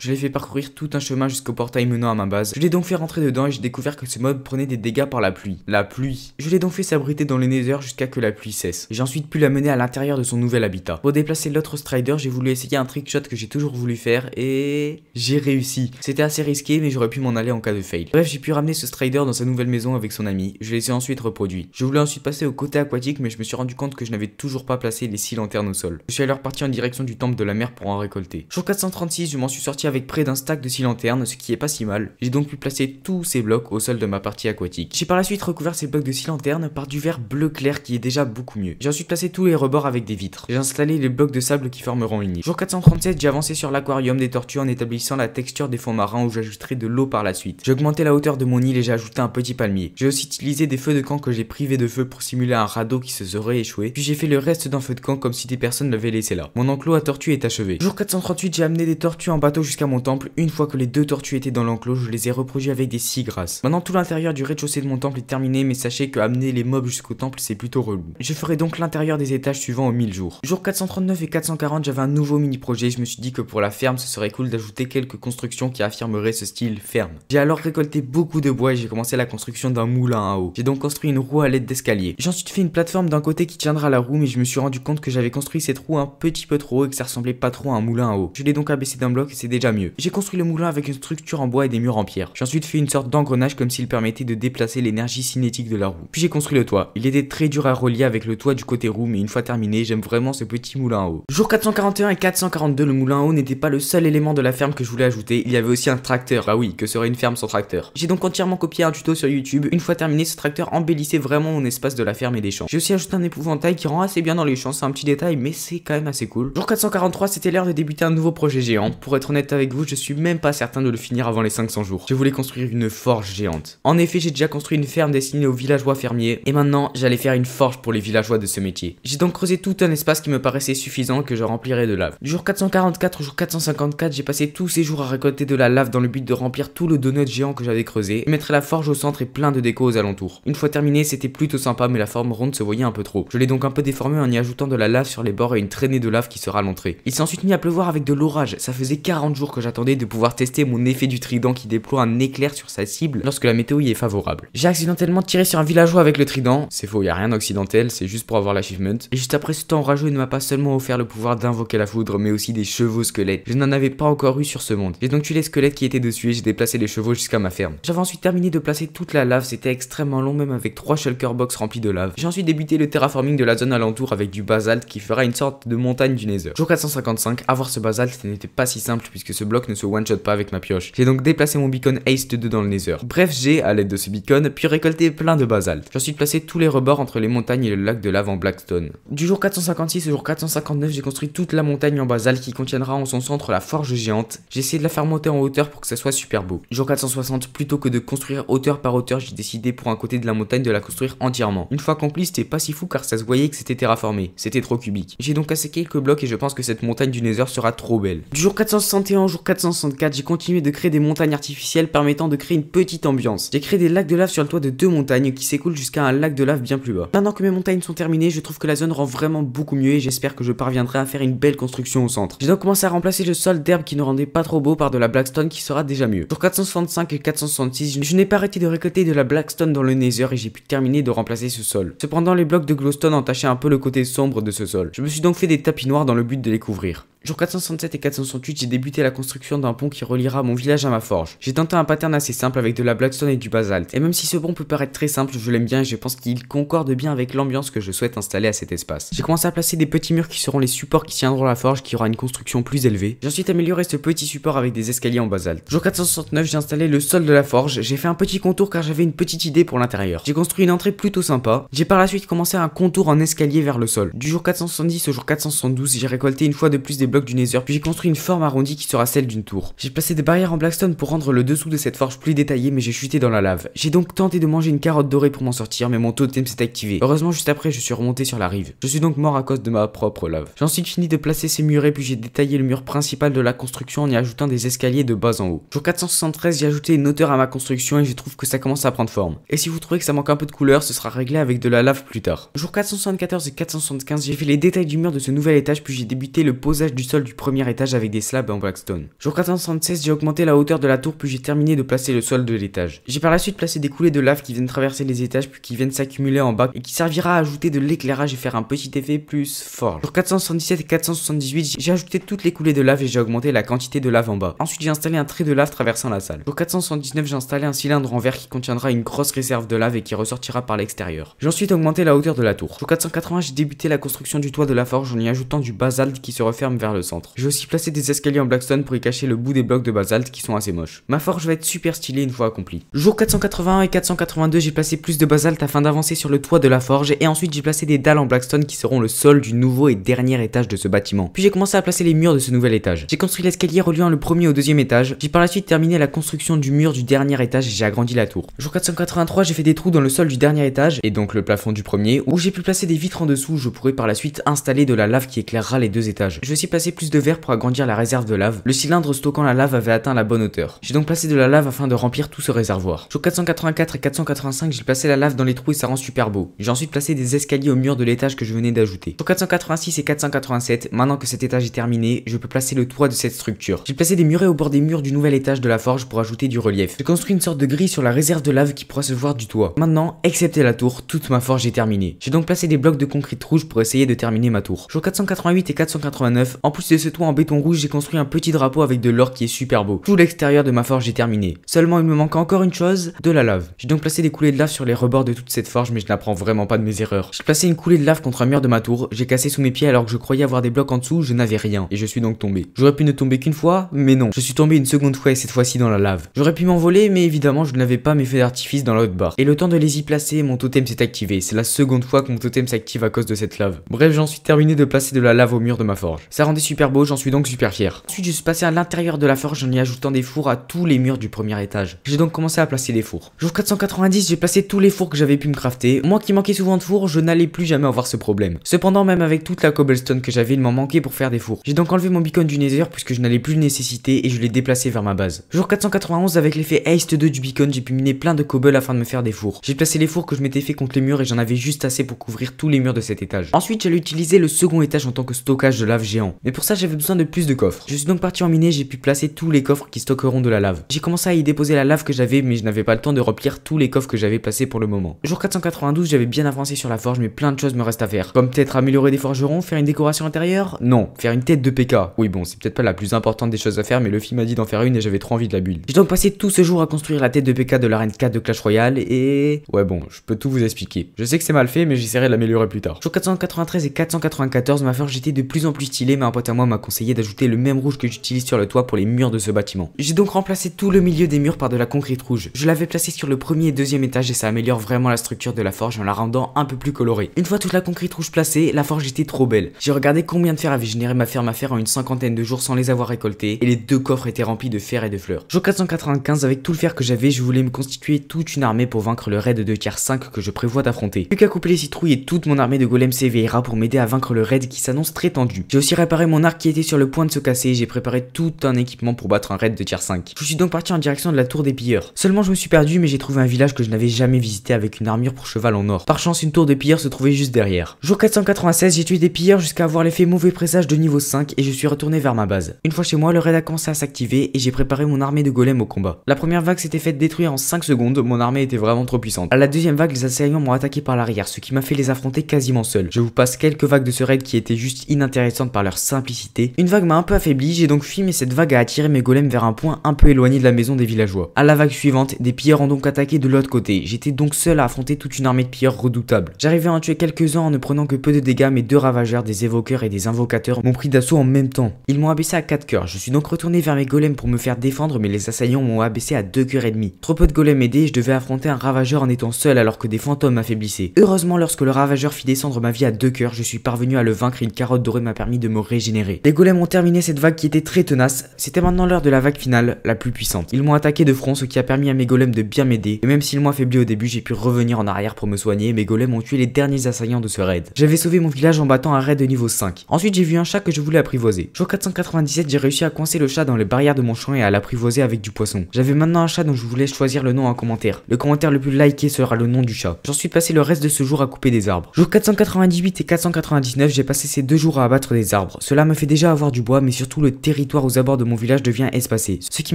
S1: je l'ai fait parcourir tout un chemin jusqu'au portail menant à ma base. Je l'ai donc fait rentrer dedans et j'ai découvert que ce mode prenait des dégâts par la pluie. La pluie. Je l'ai donc fait s'abriter dans le nether jusqu'à que la pluie cesse. J'ai ensuite pu l'amener à l'intérieur de son nouvel habitat. Pour déplacer l'autre strider, j'ai voulu essayer un trickshot que j'ai toujours voulu faire et... J'ai réussi. C'était assez risqué mais j'aurais pu m'en aller en cas de fail. Bref, j'ai pu ramener ce strider dans sa nouvelle maison avec son ami. Je l'ai ensuite reproduit. Je voulais ensuite passer au côté aquatique mais je me suis rendu compte que je n'avais toujours pas placé les six lanternes au sol. Je suis alors parti en direction du temple de la mer pour en récolter. Jour 436, je suis sorti avec près d'un stack de 6 lanternes, ce qui est pas si mal. J'ai donc pu placer tous ces blocs au sol de ma partie aquatique. J'ai par la suite recouvert ces blocs de 6 lanternes par du vert bleu clair qui est déjà beaucoup mieux. J'ai ensuite placé tous les rebords avec des vitres. J'ai installé les blocs de sable qui formeront une île. Jour 437, j'ai avancé sur l'aquarium des tortues en établissant la texture des fonds marins où j'ajouterai de l'eau par la suite. J'ai augmenté la hauteur de mon île et j'ai ajouté un petit palmier. J'ai aussi utilisé des feux de camp que j'ai privés de feu pour simuler un radeau qui se serait échoué. Puis j'ai fait le reste d'un feu de camp comme si des personnes l'avaient laissé là. Mon enclos à tortues est achevé. Jour 438, j'ai amené des tortues bateau jusqu'à mon temple. Une fois que les deux tortues étaient dans l'enclos, je les ai reproduits avec des scies grasses. Maintenant, tout l'intérieur du rez-de-chaussée de mon temple est terminé, mais sachez que amener les mobs jusqu'au temple, c'est plutôt relou. Je ferai donc l'intérieur des étages suivants au 1000 jours. Jour 439 et 440, j'avais un nouveau mini-projet. Je me suis dit que pour la ferme, ce serait cool d'ajouter quelques constructions qui affirmeraient ce style ferme. J'ai alors récolté beaucoup de bois et j'ai commencé la construction d'un moulin à eau. J'ai donc construit une roue à l'aide d'escaliers. J'ai ensuite fait une plateforme d'un côté qui tiendra la roue, mais je me suis rendu compte que j'avais construit cette roue un petit peu trop haut et que ça ressemblait pas trop à un moulin à eau. Je l'ai donc abaissé d'un c'est déjà mieux. J'ai construit le moulin avec une structure en bois et des murs en pierre. J'ai ensuite fait une sorte d'engrenage comme s'il permettait de déplacer l'énergie cinétique de la roue. Puis j'ai construit le toit. Il était très dur à relier avec le toit du côté roue mais une fois terminé, j'aime vraiment ce petit moulin à haut. Jour 441 et 442, le moulin à haut n'était pas le seul élément de la ferme que je voulais ajouter, il y avait aussi un tracteur. Ah oui, que serait une ferme sans tracteur. J'ai donc entièrement copié un tuto sur YouTube. Une fois terminé, ce tracteur embellissait vraiment mon espace de la ferme et des champs. J'ai aussi ajouté un épouvantail qui rend assez bien dans les champs, c'est un petit détail mais c'est quand même assez cool. Jour 443, c'était l'heure de débuter un nouveau projet géant pour être honnête avec vous, je suis même pas certain de le finir avant les 500 jours. Je voulais construire une forge géante. En effet, j'ai déjà construit une ferme destinée aux villageois fermiers, et maintenant, j'allais faire une forge pour les villageois de ce métier. J'ai donc creusé tout un espace qui me paraissait suffisant que je remplirais de lave. Du jour 444 au jour 454, j'ai passé tous ces jours à récolter de la lave dans le but de remplir tout le donut géant que j'avais creusé, et mettre la forge au centre et plein de déco aux alentours. Une fois terminé, c'était plutôt sympa, mais la forme ronde se voyait un peu trop. Je l'ai donc un peu déformé en y ajoutant de la lave sur les bords et une traînée de lave qui sera l'entrée. Il s'est ensuite mis à pleuvoir avec de l'orage, ça faisait 40 jours que j'attendais de pouvoir tester mon effet du trident qui déploie un éclair sur sa cible lorsque la météo y est favorable. J'ai accidentellement tiré sur un villageois avec le trident, c'est faux, y a rien d'occidentel, c'est juste pour avoir l'achievement. Et juste après ce temps il ne m'a pas seulement offert le pouvoir d'invoquer la foudre, mais aussi des chevaux squelettes. Je n'en avais pas encore eu sur ce monde. J'ai donc tué les squelettes qui étaient dessus et j'ai déplacé les chevaux jusqu'à ma ferme. J'avais ensuite terminé de placer toute la lave, c'était extrêmement long même avec trois shulker box remplis de lave. J'ai ensuite débuté le terraforming de la zone alentour avec du basalte qui fera une sorte de montagne du Nether. Jour 455, avoir ce basalte ce n'était pas si simple puisque ce bloc ne se one-shot pas avec ma pioche. J'ai donc déplacé mon beacon Haste 2 dans le Nether. Bref, j'ai, à l'aide de ce beacon, pu récolter plein de basalte. ensuite placé tous les rebords entre les montagnes et le lac de lave en Blackstone. Du jour 456 au jour 459, j'ai construit toute la montagne en basalte qui contiendra en son centre la forge géante. J'ai essayé de la faire monter en hauteur pour que ça soit super beau. Jour 460, plutôt que de construire hauteur par hauteur, j'ai décidé pour un côté de la montagne de la construire entièrement. Une fois accompli, c'était pas si fou car ça se voyait que c'était terraformé. C'était trop cubique. J'ai donc cassé quelques blocs et je pense que cette montagne du Nether sera trop belle. Du jour 461 jour 464, j'ai continué de créer des montagnes artificielles permettant de créer une petite ambiance. J'ai créé des lacs de lave sur le toit de deux montagnes qui s'écoulent jusqu'à un lac de lave bien plus bas. Maintenant que mes montagnes sont terminées, je trouve que la zone rend vraiment beaucoup mieux et j'espère que je parviendrai à faire une belle construction au centre. J'ai donc commencé à remplacer le sol d'herbe qui ne rendait pas trop beau par de la blackstone qui sera déjà mieux. Jour 465 et 466, je n'ai pas arrêté de récolter de la blackstone dans le nether et j'ai pu terminer de remplacer ce sol. Cependant, les blocs de glowstone entachaient un peu le côté sombre de ce sol. Je me suis donc fait des tapis noirs dans le but de les couvrir. Jour 467 et 468, j'ai débuté la construction d'un pont qui reliera mon village à ma forge. J'ai tenté un pattern assez simple avec de la blackstone et du basalte. Et même si ce pont peut paraître très simple, je l'aime bien et je pense qu'il concorde bien avec l'ambiance que je souhaite installer à cet espace. J'ai commencé à placer des petits murs qui seront les supports qui tiendront la forge qui aura une construction plus élevée. J'ai ensuite amélioré ce petit support avec des escaliers en basalte. Jour 469, j'ai installé le sol de la forge. J'ai fait un petit contour car j'avais une petite idée pour l'intérieur. J'ai construit une entrée plutôt sympa. J'ai par la suite commencé un contour en escalier vers le sol. Du jour 470 au jour 472, j'ai récolté une fois de plus des blocs du Nether puis j'ai construit une forme arrondie dit qui sera celle d'une tour. J'ai placé des barrières en blackstone pour rendre le dessous de cette forge plus détaillé mais j'ai chuté dans la lave. J'ai donc tenté de manger une carotte dorée pour m'en sortir mais mon totem s'est activé. Heureusement juste après je suis remonté sur la rive. Je suis donc mort à cause de ma propre lave. J'ai ensuite fini de placer ces murets puis j'ai détaillé le mur principal de la construction en y ajoutant des escaliers de bas en haut. Jour 473 j'ai ajouté une hauteur à ma construction et je trouve que ça commence à prendre forme. Et si vous trouvez que ça manque un peu de couleur ce sera réglé avec de la lave plus tard. Jour 474 et 475 j'ai fait les détails du mur de ce nouvel étage puis j'ai débuté le posage du sol du premier étage avec des slabs en Blackstone. Jour 476, j'ai augmenté la hauteur de la tour puis j'ai terminé de placer le sol de l'étage. J'ai par la suite placé des coulées de lave qui viennent traverser les étages puis qui viennent s'accumuler en bas et qui servira à ajouter de l'éclairage et faire un petit effet plus fort. Jour 477 et 478, j'ai ajouté toutes les coulées de lave et j'ai augmenté la quantité de lave en bas. Ensuite, j'ai installé un trait de lave traversant la salle. Jour 479, j'ai installé un cylindre en verre qui contiendra une grosse réserve de lave et qui ressortira par l'extérieur. J'ai ensuite augmenté la hauteur de la tour. Jour 480, j'ai débuté la construction du toit de la forge en y ajoutant du basalte qui se referme vers le centre. J'ai aussi placé des escaliers en blackstone pour y cacher le bout des blocs de basalte qui sont assez moches. Ma forge va être super stylée une fois accomplie. Jour 481 et 482, j'ai placé plus de basalte afin d'avancer sur le toit de la forge et ensuite j'ai placé des dalles en blackstone qui seront le sol du nouveau et dernier étage de ce bâtiment. Puis j'ai commencé à placer les murs de ce nouvel étage. J'ai construit l'escalier reliant le premier au deuxième étage. J'ai par la suite terminé la construction du mur du dernier étage et j'ai agrandi la tour. Jour 483, j'ai fait des trous dans le sol du dernier étage et donc le plafond du premier où j'ai pu placer des vitres en dessous. je pourrai par la suite installer de la lave qui éclairera les deux étages. Je suis passé plus de verre pour agrandir la réserve de lave, le cylindre stockant la lave avait atteint la bonne hauteur. J'ai donc placé de la lave afin de remplir tout ce réservoir. Sur 484 et 485, j'ai placé la lave dans les trous et ça rend super beau. J'ai ensuite placé des escaliers au mur de l'étage que je venais d'ajouter. Sur 486 et 487, maintenant que cet étage est terminé, je peux placer le toit de cette structure. J'ai placé des murets au bord des murs du nouvel étage de la forge pour ajouter du relief. J'ai construit une sorte de grille sur la réserve de lave qui pourra se voir du toit. Maintenant, excepté la tour, toute ma forge est terminée. J'ai donc placé des blocs de concrete rouge pour essayer de terminer ma tour. Sur 488 et 489, en plus de ce toit en béton rouge, j'ai construit construit un petit drapeau avec de l'or qui est super beau. Tout l'extérieur de ma forge est terminé. Seulement il me manque encore une chose, de la lave. J'ai donc placé des coulées de lave sur les rebords de toute cette forge mais je n'apprends vraiment pas de mes erreurs. J'ai placé une coulée de lave contre un mur de ma tour, j'ai cassé sous mes pieds alors que je croyais avoir des blocs en dessous, je n'avais rien et je suis donc tombé. J'aurais pu ne tomber qu'une fois, mais non. Je suis tombé une seconde fois et cette fois-ci dans la lave. J'aurais pu m'envoler mais évidemment je n'avais pas mes feux d'artifice dans l'autre barre. Et le temps de les y placer, mon totem s'est activé. C'est la seconde fois que mon totem s'active à cause de cette lave. Bref, j'en suis terminé de placer de la lave au mur de ma forge. Ça rendait super beau, j'en suis donc super fier. Ensuite, je suis passé à l'intérieur de la forge en y ajoutant des fours à tous les murs du premier étage. J'ai donc commencé à placer les fours. Jour 490, j'ai placé tous les fours que j'avais pu me crafter. Moi qui manquais souvent de fours, je n'allais plus jamais avoir ce problème. Cependant, même avec toute la cobblestone que j'avais, il m'en manquait pour faire des fours. J'ai donc enlevé mon beacon du nether puisque je n'allais plus le nécessiter et je l'ai déplacé vers ma base. Jour 491, avec l'effet haste 2 du beacon, j'ai pu miner plein de cobble afin de me faire des fours. J'ai placé les fours que je m'étais fait contre les murs et j'en avais juste assez pour couvrir tous les murs de cet étage. Ensuite, j'allais utiliser le second étage en tant que stockage de lave géant. Mais pour ça, j'avais besoin de plus de coffres. Je suis donc parti en minée, j'ai pu placer tous les coffres qui stockeront de la lave. J'ai commencé à y déposer la lave que j'avais, mais je n'avais pas le temps de remplir tous les coffres que j'avais placés pour le moment. Jour 492, j'avais bien avancé sur la forge, mais plein de choses me restent à faire. Comme peut-être améliorer des forgerons, faire une décoration intérieure Non. Faire une tête de PK Oui bon, c'est peut-être pas la plus importante des choses à faire, mais le film m'a dit d'en faire une et j'avais trop envie de la bulle. J'ai donc passé tout ce jour à construire la tête de PK de la reine 4 de Clash Royale et... Ouais bon, je peux tout vous expliquer. Je sais que c'est mal fait, mais j'essaierai de l'améliorer plus tard. Jour 493 et 494, ma forge était de plus en plus stylée, mais un pote à moi m'a conseillé d'ajouter le même rouge que j'utilise sur le toit pour les murs de ce bâtiment. J'ai donc remplacé tout le milieu des murs par de la concrète rouge. Je l'avais placé sur le premier et deuxième étage et ça améliore vraiment la structure de la forge en la rendant un peu plus colorée. Une fois toute la concrete rouge placée, la forge était trop belle. J'ai regardé combien de fer avait généré ma ferme à faire en une cinquantaine de jours sans les avoir récoltés et les deux coffres étaient remplis de fer et de fleurs. Jour 495, avec tout le fer que j'avais, je voulais me constituer toute une armée pour vaincre le raid de tiers 5 que je prévois d'affronter. Plus qu'à couper les citrouilles et toute mon armée de golems s'éveillera pour m'aider à vaincre le raid qui s'annonce très tendu. J'ai aussi réparé mon arc qui était sur le point de se casser j'ai préparé tout un équipement pour battre un raid de tier 5. Je suis donc parti en direction de la tour des pilleurs. Seulement je me suis perdu mais j'ai trouvé un village que je n'avais jamais visité avec une armure pour cheval en or. Par chance une tour des pilleurs se trouvait juste derrière. Jour 496 j'ai tué des pilleurs jusqu'à avoir l'effet mauvais présage de niveau 5 et je suis retourné vers ma base. Une fois chez moi le raid a commencé à s'activer et j'ai préparé mon armée de golems au combat. La première vague s'était faite détruire en 5 secondes, mon armée était vraiment trop puissante. À la deuxième vague les assaillants m'ont attaqué par l'arrière ce qui m'a fait les affronter quasiment seul. Je vous passe quelques vagues de ce raid qui étaient juste inintéressantes par leur simplicité. Une vague m'a un peu affaibli j'ai donc fui mais cette vague a attiré mes golems vers un point un peu éloigné de la maison des villageois. À la vague suivante, des pilleurs ont donc attaqué de l'autre côté. J'étais donc seul à affronter toute une armée de pilleurs redoutables. J'arrivais à en tuer quelques-uns en ne prenant que peu de dégâts mais deux ravageurs, des évoqueurs et des invocateurs m'ont pris d'assaut en même temps. Ils m'ont abaissé à 4 cœurs. Je suis donc retourné vers mes golems pour me faire défendre mais les assaillants m'ont abaissé à 2 cœurs et demi. Trop peu de golems aidés, je devais affronter un ravageur en étant seul alors que des fantômes m'affaiblissaient. Heureusement lorsque le ravageur fit descendre ma vie à 2 cœurs, je suis parvenu à le vaincre une carotte dorée m'a permis de me régénérer. Les golems ont terminé cette qui était très tenace, c'était maintenant l'heure de la vague finale, la plus puissante. Ils m'ont attaqué de front, ce qui a permis à mes golems de bien m'aider, et même s'ils m'ont affaibli au début, j'ai pu revenir en arrière pour me soigner, mes golems ont tué les derniers assaillants de ce raid. J'avais sauvé mon village en battant un raid de niveau 5. Ensuite, j'ai vu un chat que je voulais apprivoiser. Jour 497, j'ai réussi à coincer le chat dans les barrières de mon champ et à l'apprivoiser avec du poisson. J'avais maintenant un chat dont je voulais choisir le nom en commentaire. Le commentaire le plus liké sera le nom du chat. J'en suis passé le reste de ce jour à couper des arbres. Jour 498 et 499, j'ai passé ces deux jours à abattre des arbres. Cela me fait déjà avoir du bois, mais surtout tout le territoire aux abords de mon village devient espacé, ce qui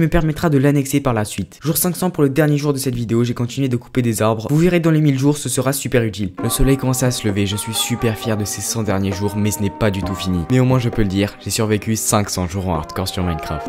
S1: me permettra de l'annexer par la suite. Jour 500 pour le dernier jour de cette vidéo, j'ai continué de couper des arbres. Vous verrez dans les 1000 jours, ce sera super utile. Le soleil commence à se lever, je suis super fier de ces 100 derniers jours, mais ce n'est pas du tout fini. Mais au moins je peux le dire, j'ai survécu 500 jours en hardcore sur Minecraft.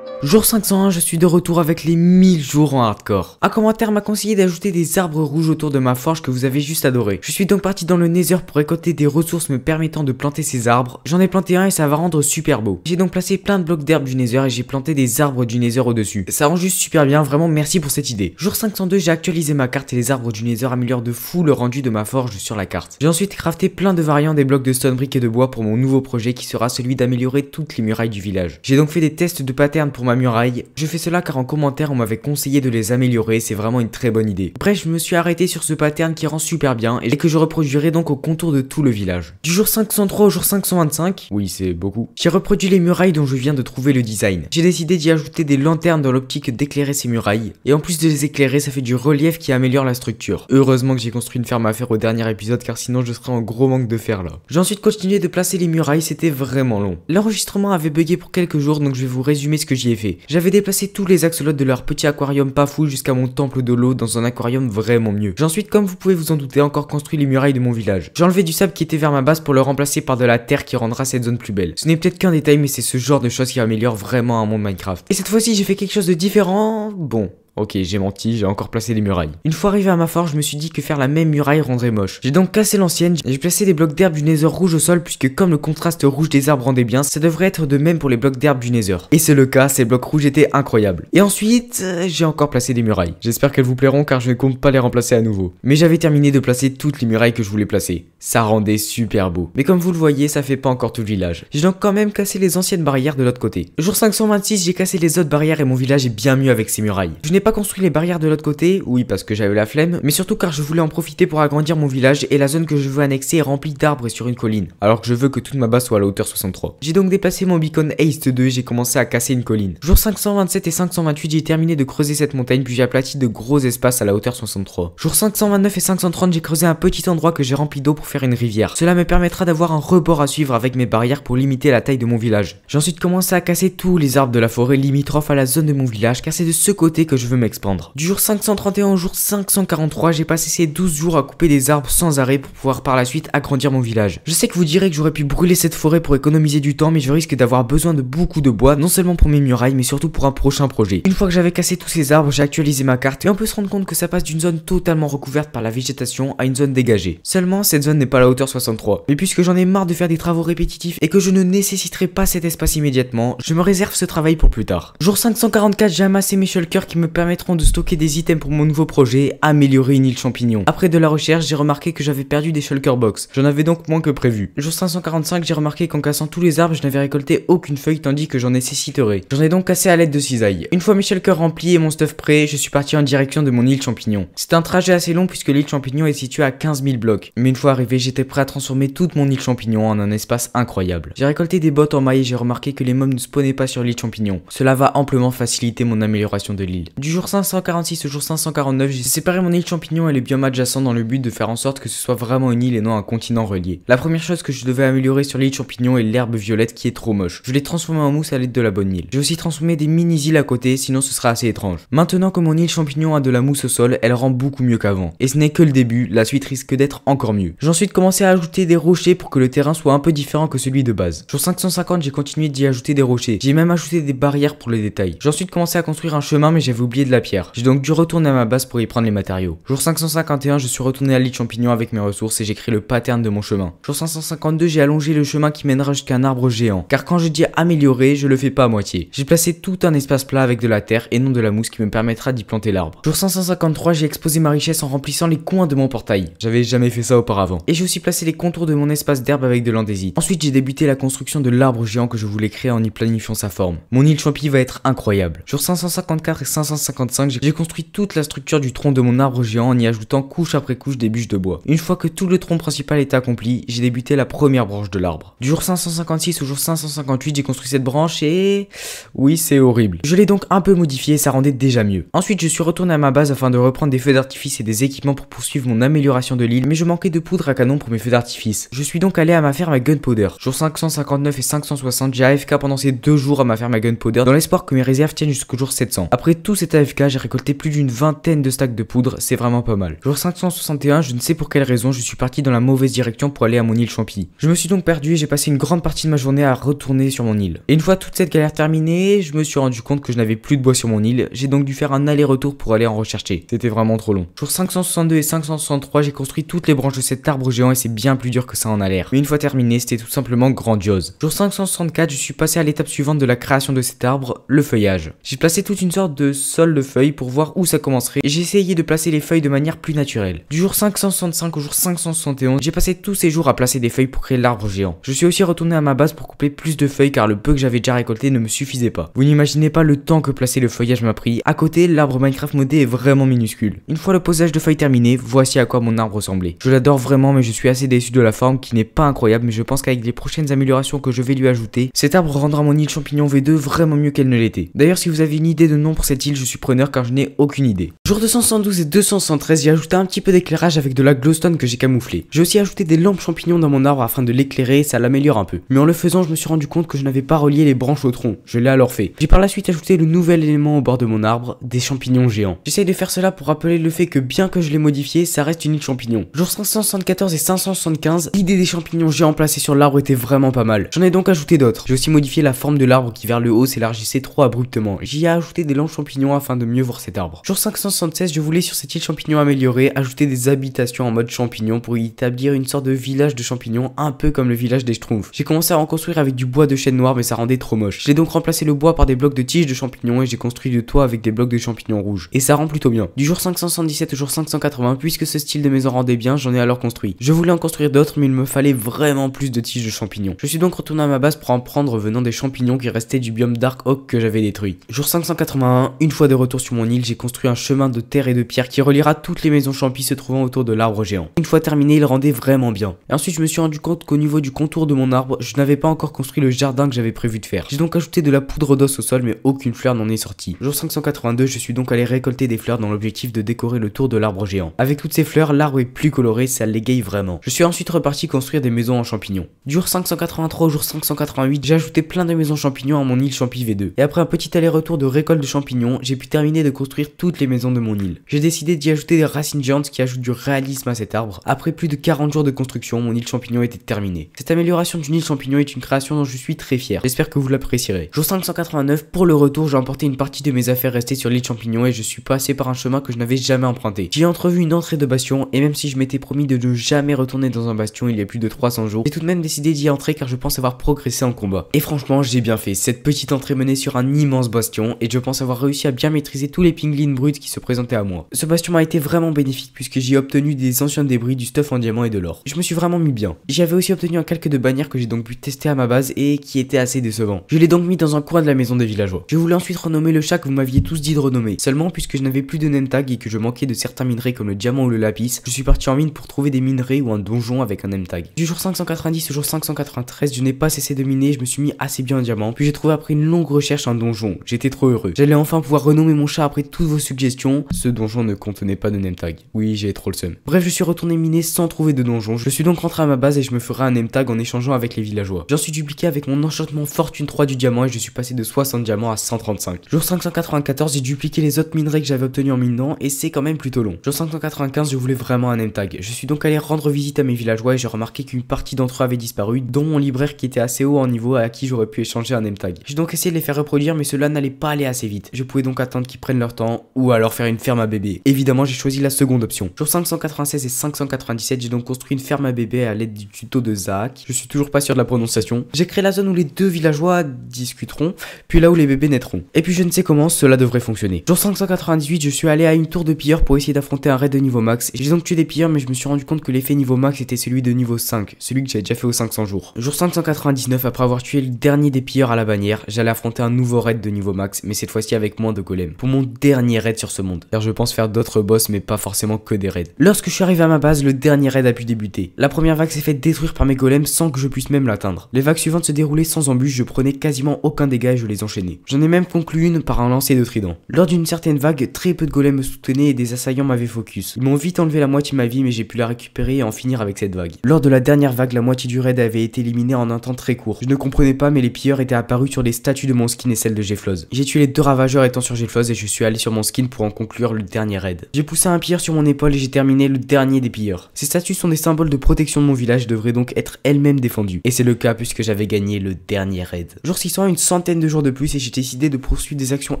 S1: Jour 501, je suis de retour avec les 1000 jours en hardcore. Un commentaire m'a conseillé d'ajouter des arbres rouges autour de ma forge que vous avez juste adoré. Je suis donc parti dans le Nether pour récolter des ressources me permettant de planter ces arbres. J'en ai planté un et ça va rendre super beau. J'ai donc placé plein de blocs d'herbe du Nether et j'ai planté des arbres du Nether au-dessus. Ça rend juste super bien, vraiment merci pour cette idée. Jour 502, j'ai actualisé ma carte et les arbres du Nether améliorent de fou le rendu de ma forge sur la carte. J'ai ensuite crafté plein de variants des blocs de stone brick et de bois pour mon nouveau projet qui sera celui d'améliorer toutes les murailles du village. J'ai donc fait des tests de pattern pour ma muraille. Je fais cela car en commentaire on m'avait conseillé de les améliorer, c'est vraiment une très bonne idée. Bref, je me suis arrêté sur ce pattern qui rend super bien et que je reproduirai donc au contour de tout le village. Du jour 503 au jour 525, oui c'est beaucoup, j'ai reproduit les murailles dont je viens de trouver le design. J'ai décidé d'y ajouter des lanternes dans l'optique d'éclairer ces murailles et en plus de les éclairer ça fait du relief qui améliore la structure. Heureusement que j'ai construit une ferme à faire au dernier épisode car sinon je serais en gros manque de fer là. J'ai ensuite continué de placer les murailles, c'était vraiment long. L'enregistrement avait bugué pour quelques jours donc je vais vous résumer ce que j'y ai fait j'avais déplacé tous les axolotes de leur petit aquarium pas fou jusqu'à mon temple de l'eau dans un aquarium vraiment mieux. J'ai ensuite, comme vous pouvez vous en douter, encore construit les murailles de mon village. J'ai enlevé du sable qui était vers ma base pour le remplacer par de la terre qui rendra cette zone plus belle. Ce n'est peut-être qu'un détail mais c'est ce genre de choses qui améliore vraiment un monde Minecraft. Et cette fois-ci j'ai fait quelque chose de différent... bon, Ok, j'ai menti, j'ai encore placé des murailles. Une fois arrivé à ma forge, je me suis dit que faire la même muraille rendrait moche. J'ai donc cassé l'ancienne, j'ai placé des blocs d'herbe du nether rouge au sol puisque comme le contraste rouge des arbres rendait bien, ça devrait être de même pour les blocs d'herbe du nether. Et c'est le cas, ces blocs rouges étaient incroyables. Et ensuite, euh, j'ai encore placé des murailles. J'espère qu'elles vous plairont car je ne compte pas les remplacer à nouveau. Mais j'avais terminé de placer toutes les murailles que je voulais placer. Ça rendait super beau. Mais comme vous le voyez, ça fait pas encore tout le village. J'ai donc quand même cassé les anciennes barrières de l'autre côté. Jour 526, j'ai cassé les autres barrières et mon village est bien mieux avec ces murailles pas construit les barrières de l'autre côté, oui parce que j'avais la flemme, mais surtout car je voulais en profiter pour agrandir mon village et la zone que je veux annexer est remplie d'arbres et sur une colline, alors que je veux que toute ma base soit à la hauteur 63. J'ai donc dépassé mon beacon haste 2 et j'ai commencé à casser une colline. Jour 527 et 528, j'ai terminé de creuser cette montagne puis j'ai aplati de gros espaces à la hauteur 63. Jour 529 et 530, j'ai creusé un petit endroit que j'ai rempli d'eau pour faire une rivière. Cela me permettra d'avoir un rebord à suivre avec mes barrières pour limiter la taille de mon village. J'ai ensuite commencé à casser tous les arbres de la forêt limitrophe à la zone de mon village car c'est de ce côté que je veux m'expandre. Du jour 531 au jour 543, j'ai passé ces 12 jours à couper des arbres sans arrêt pour pouvoir par la suite agrandir mon village. Je sais que vous direz que j'aurais pu brûler cette forêt pour économiser du temps, mais je risque d'avoir besoin de beaucoup de bois, non seulement pour mes murailles, mais surtout pour un prochain projet. Une fois que j'avais cassé tous ces arbres, j'ai actualisé ma carte, et on peut se rendre compte que ça passe d'une zone totalement recouverte par la végétation à une zone dégagée. Seulement, cette zone n'est pas à la hauteur 63. Mais puisque j'en ai marre de faire des travaux répétitifs et que je ne nécessiterai pas cet espace immédiatement, je me réserve ce travail pour plus tard. Jour 544, j'ai amassé mes shulkers qui me permettent permettront de stocker des items pour mon nouveau projet, améliorer une île champignon. Après de la recherche, j'ai remarqué que j'avais perdu des shulker box. J'en avais donc moins que prévu. Jour 545, j'ai remarqué qu'en cassant tous les arbres, je n'avais récolté aucune feuille tandis que j'en nécessiterais. J'en ai donc cassé à l'aide de cisailles. Une fois mes shulkers remplis et mon stuff prêt, je suis parti en direction de mon île champignon. C'est un trajet assez long puisque l'île champignon est située à 15 000 blocs. Mais une fois arrivé, j'étais prêt à transformer toute mon île champignon en un espace incroyable. J'ai récolté des bottes en maille et j'ai remarqué que les mobs ne spawnaient pas sur l'île champignon. Cela va amplement faciliter mon amélioration de l'île jour 546 au jour 549, j'ai séparé mon île champignon et les biomes adjacents dans le but de faire en sorte que ce soit vraiment une île et non un continent relié. La première chose que je devais améliorer sur l'île champignon est l'herbe violette qui est trop moche. Je l'ai transformée en mousse à l'aide de la bonne île. J'ai aussi transformé des mini-îles à côté, sinon ce sera assez étrange. Maintenant que mon île champignon a de la mousse au sol, elle rend beaucoup mieux qu'avant. Et ce n'est que le début, la suite risque d'être encore mieux. J'ai ensuite commencé à ajouter des rochers pour que le terrain soit un peu différent que celui de base. Jour 550, j'ai continué d'y ajouter des rochers. J'ai même ajouté des barrières pour les détails. J'ai ensuite commencé à construire un chemin mais j'avais oublié de la pierre. J'ai donc dû retourner à ma base pour y prendre les matériaux. Jour 551, je suis retourné à l'île champignon avec mes ressources et j'écris le pattern de mon chemin. Jour 552, j'ai allongé le chemin qui mènera jusqu'à un arbre géant. Car quand je dis améliorer, je le fais pas à moitié. J'ai placé tout un espace plat avec de la terre et non de la mousse qui me permettra d'y planter l'arbre. Jour 553, j'ai exposé ma richesse en remplissant les coins de mon portail. J'avais jamais fait ça auparavant. Et j'ai aussi placé les contours de mon espace d'herbe avec de l'andésite. Ensuite, j'ai débuté la construction de l'arbre géant que je voulais créer en y planifiant sa forme. Mon île champi va être incroyable. Jour 554 et 555, j'ai construit toute la structure du tronc de mon arbre géant en y ajoutant couche après couche des bûches de bois. Une fois que tout le tronc principal est accompli, j'ai débuté la première branche de l'arbre. Du jour 556 au jour 558, j'ai construit cette branche et... Oui, c'est horrible. Je l'ai donc un peu et ça rendait déjà mieux. Ensuite, je suis retourné à ma base afin de reprendre des feux d'artifice et des équipements pour poursuivre mon amélioration de l'île, mais je manquais de poudre à canon pour mes feux d'artifice. Je suis donc allé à ma ferme à Gunpowder. Jour 559 et 560, j'ai AFK pendant ces deux jours à ma ferme à Gunpowder dans l'espoir que mes réserves tiennent jusqu'au jour 700. Après tout cet j'ai récolté plus d'une vingtaine de stacks de poudre, c'est vraiment pas mal. Jour 561, je ne sais pour quelle raison, je suis parti dans la mauvaise direction pour aller à mon île champi. Je me suis donc perdu et j'ai passé une grande partie de ma journée à retourner sur mon île. Et une fois toute cette galère terminée, je me suis rendu compte que je n'avais plus de bois sur mon île, j'ai donc dû faire un aller-retour pour aller en rechercher. C'était vraiment trop long. Jour 562 et 563, j'ai construit toutes les branches de cet arbre géant et c'est bien plus dur que ça en a l'air. Mais une fois terminé, c'était tout simplement grandiose. Jour 564, je suis passé à l'étape suivante de la création de cet arbre, le feuillage. J'ai placé toute une sorte de sol de feuilles pour voir où ça commencerait. J'ai essayé de placer les feuilles de manière plus naturelle. Du jour 565 au jour 571, j'ai passé tous ces jours à placer des feuilles pour créer l'arbre géant. Je suis aussi retourné à ma base pour couper plus de feuilles car le peu que j'avais déjà récolté ne me suffisait pas. Vous n'imaginez pas le temps que placer le feuillage m'a pris. À côté, l'arbre Minecraft modé est vraiment minuscule. Une fois le posage de feuilles terminé, voici à quoi mon arbre ressemblait. Je l'adore vraiment mais je suis assez déçu de la forme qui n'est pas incroyable mais je pense qu'avec les prochaines améliorations que je vais lui ajouter, cet arbre rendra mon île champignon V2 vraiment mieux qu'elle ne l'était. D'ailleurs si vous avez une idée de nom pour cette île, je suis preneur car je n'ai aucune idée. Jour 212 et 213, j'ai ajouté un petit peu d'éclairage avec de la glowstone que j'ai camouflé. J'ai aussi ajouté des lampes champignons dans mon arbre afin de l'éclairer, ça l'améliore un peu. Mais en le faisant, je me suis rendu compte que je n'avais pas relié les branches au tronc. Je l'ai alors fait. J'ai par la suite ajouté le nouvel élément au bord de mon arbre, des champignons géants. J'essaye de faire cela pour rappeler le fait que bien que je l'ai modifié, ça reste une île champignon. Jour 574 et 575, l'idée des champignons géants placés sur l'arbre était vraiment pas mal. J'en ai donc ajouté d'autres. J'ai aussi modifié la forme de l'arbre qui vers le haut s'élargissait trop abruptement. J'y ai ajouté des lampes champignons afin de mieux voir cet arbre. Jour 576, je voulais sur cette île champignon améliorée ajouter des habitations en mode champignon pour y établir une sorte de village de champignons un peu comme le village des schtroumpfs. J'ai commencé à en construire avec du bois de chêne noir mais ça rendait trop moche. J'ai donc remplacé le bois par des blocs de tiges de champignons et j'ai construit le toit avec des blocs de champignons rouges. Et ça rend plutôt bien. Du jour 577 au jour 580, puisque ce style de maison rendait bien, j'en ai alors construit. Je voulais en construire d'autres mais il me fallait vraiment plus de tiges de champignons. Je suis donc retourné à ma base pour en prendre venant des champignons qui restaient du biome Dark Oak que j'avais détruit. Jour 581, une fois de retour sur mon île, j'ai construit un chemin de terre et de pierre qui reliera toutes les maisons champies se trouvant autour de l'arbre géant. Une fois terminé, il rendait vraiment bien. Et ensuite, je me suis rendu compte qu'au niveau du contour de mon arbre, je n'avais pas encore construit le jardin que j'avais prévu de faire. J'ai donc ajouté de la poudre d'os au sol, mais aucune fleur n'en est sortie. Jour 582, je suis donc allé récolter des fleurs dans l'objectif de décorer le tour de l'arbre géant. Avec toutes ces fleurs, l'arbre est plus coloré, ça l'égaye vraiment. Je suis ensuite reparti construire des maisons en champignons. Du jour 583 au jour 588, j'ai ajouté plein de maisons champignons à mon île champi V2. Et après un petit aller-retour de récolte de champignons, j'ai terminé de construire toutes les maisons de mon île. J'ai décidé d'y ajouter des racines géantes qui ajoutent du réalisme à cet arbre. Après plus de 40 jours de construction, mon île champignon était terminée. Cette amélioration d'une île champignon est une création dont je suis très fier. J'espère que vous l'apprécierez. Jour 589, pour le retour, j'ai emporté une partie de mes affaires restées sur l'île champignon et je suis passé par un chemin que je n'avais jamais emprunté. J'ai entrevu une entrée de bastion et même si je m'étais promis de ne jamais retourner dans un bastion il y a plus de 300 jours, j'ai tout de même décidé d'y entrer car je pense avoir progressé en combat. Et franchement, j'ai bien fait. Cette petite entrée menait sur un immense bastion et je pense avoir réussi à bien maîtriser tous les pinglins bruts qui se présentaient à moi. Ce bastion m'a été vraiment bénéfique puisque j'ai obtenu des anciens débris, du stuff en diamant et de l'or. Je me suis vraiment mis bien. J'avais aussi obtenu un calque de bannière que j'ai donc pu tester à ma base et qui était assez décevant. Je l'ai donc mis dans un coin de la maison des villageois. Je voulais ensuite renommer le chat que vous m'aviez tous dit de renommer. Seulement puisque je n'avais plus de tag et que je manquais de certains minerais comme le diamant ou le lapis, je suis parti en mine pour trouver des minerais ou un donjon avec un tag Du jour 590 au jour 593, je n'ai pas cessé de miner, je me suis mis assez bien en diamant, puis j'ai trouvé après une longue recherche un donjon. J'étais trop heureux. J'allais enfin pouvoir renommer mais mon chat après toutes vos suggestions, ce donjon ne contenait pas de name tag. Oui, j'ai trop le seum. Bref, je suis retourné miner sans trouver de donjon. Je suis donc rentré à ma base et je me ferai un name tag en échangeant avec les villageois. J'en suis dupliqué avec mon enchantement fortune 3 du diamant et je suis passé de 60 diamants à 135. Jour 594, j'ai dupliqué les autres minerais que j'avais obtenus en minant et c'est quand même plutôt long. Jour 595, je voulais vraiment un name tag. Je suis donc allé rendre visite à mes villageois et j'ai remarqué qu'une partie d'entre eux avait disparu, dont mon libraire qui était assez haut en niveau à qui j'aurais pu échanger un name tag. J'ai donc essayé de les faire reproduire mais cela n'allait pas aller assez vite. Je pouvais donc attendre qui qu'ils prennent leur temps ou alors faire une ferme à bébé. Évidemment, j'ai choisi la seconde option. jour 596 et 597, j'ai donc construit une ferme à bébé à l'aide du tuto de Zach. Je suis toujours pas sûr de la prononciation. J'ai créé la zone où les deux villageois discuteront, puis là où les bébés naîtront. Et puis je ne sais comment, cela devrait fonctionner. Jour 598, je suis allé à une tour de pilleurs pour essayer d'affronter un raid de niveau max. J'ai donc tué des pilleurs, mais je me suis rendu compte que l'effet niveau max était celui de niveau 5, celui que j'avais déjà fait au 500 jours. Jour 599, après avoir tué le dernier des pilleurs à la bannière, j'allais affronter un nouveau raid de niveau max, mais cette fois-ci avec moins de colère pour mon dernier raid sur ce monde. Car je pense faire d'autres boss mais pas forcément que des raids. Lorsque je suis arrivé à ma base, le dernier raid a pu débuter. La première vague s'est fait détruire par mes golems sans que je puisse même l'atteindre. Les vagues suivantes se déroulaient sans embûche, je prenais quasiment aucun dégât et je les enchaînais. J'en ai même conclu une par un lancer de trident. Lors d'une certaine vague, très peu de golems me soutenaient et des assaillants m'avaient focus. Ils m'ont vite enlevé la moitié de ma vie mais j'ai pu la récupérer et en finir avec cette vague. Lors de la dernière vague, la moitié du raid avait été éliminée en un temps très court. Je ne comprenais pas mais les pilleurs étaient apparus sur les statues de mon skin et celles de Geflose. J'ai tué les deux ravageurs étant sur et je suis allé sur mon skin pour en conclure le dernier raid. J'ai poussé un pilleur sur mon épaule et j'ai terminé le dernier des pilleurs. Ces statues sont des symboles de protection de mon village, devraient donc être elles-mêmes défendues. Et c'est le cas puisque j'avais gagné le dernier raid. Jour 600, une centaine de jours de plus et j'ai décidé de poursuivre des actions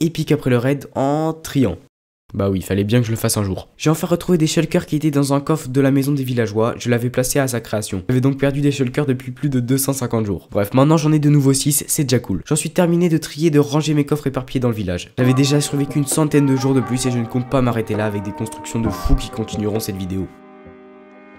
S1: épiques après le raid en triant. Bah oui, il fallait bien que je le fasse un jour. J'ai enfin retrouvé des shulkers qui étaient dans un coffre de la maison des villageois, je l'avais placé à sa création. J'avais donc perdu des shulkers depuis plus de 250 jours. Bref, maintenant j'en ai de nouveau 6, c'est déjà cool. J'en suis terminé de trier de ranger mes coffres éparpillés dans le village. J'avais déjà survécu une centaine de jours de plus et je ne compte pas m'arrêter là avec des constructions de fous qui continueront cette vidéo.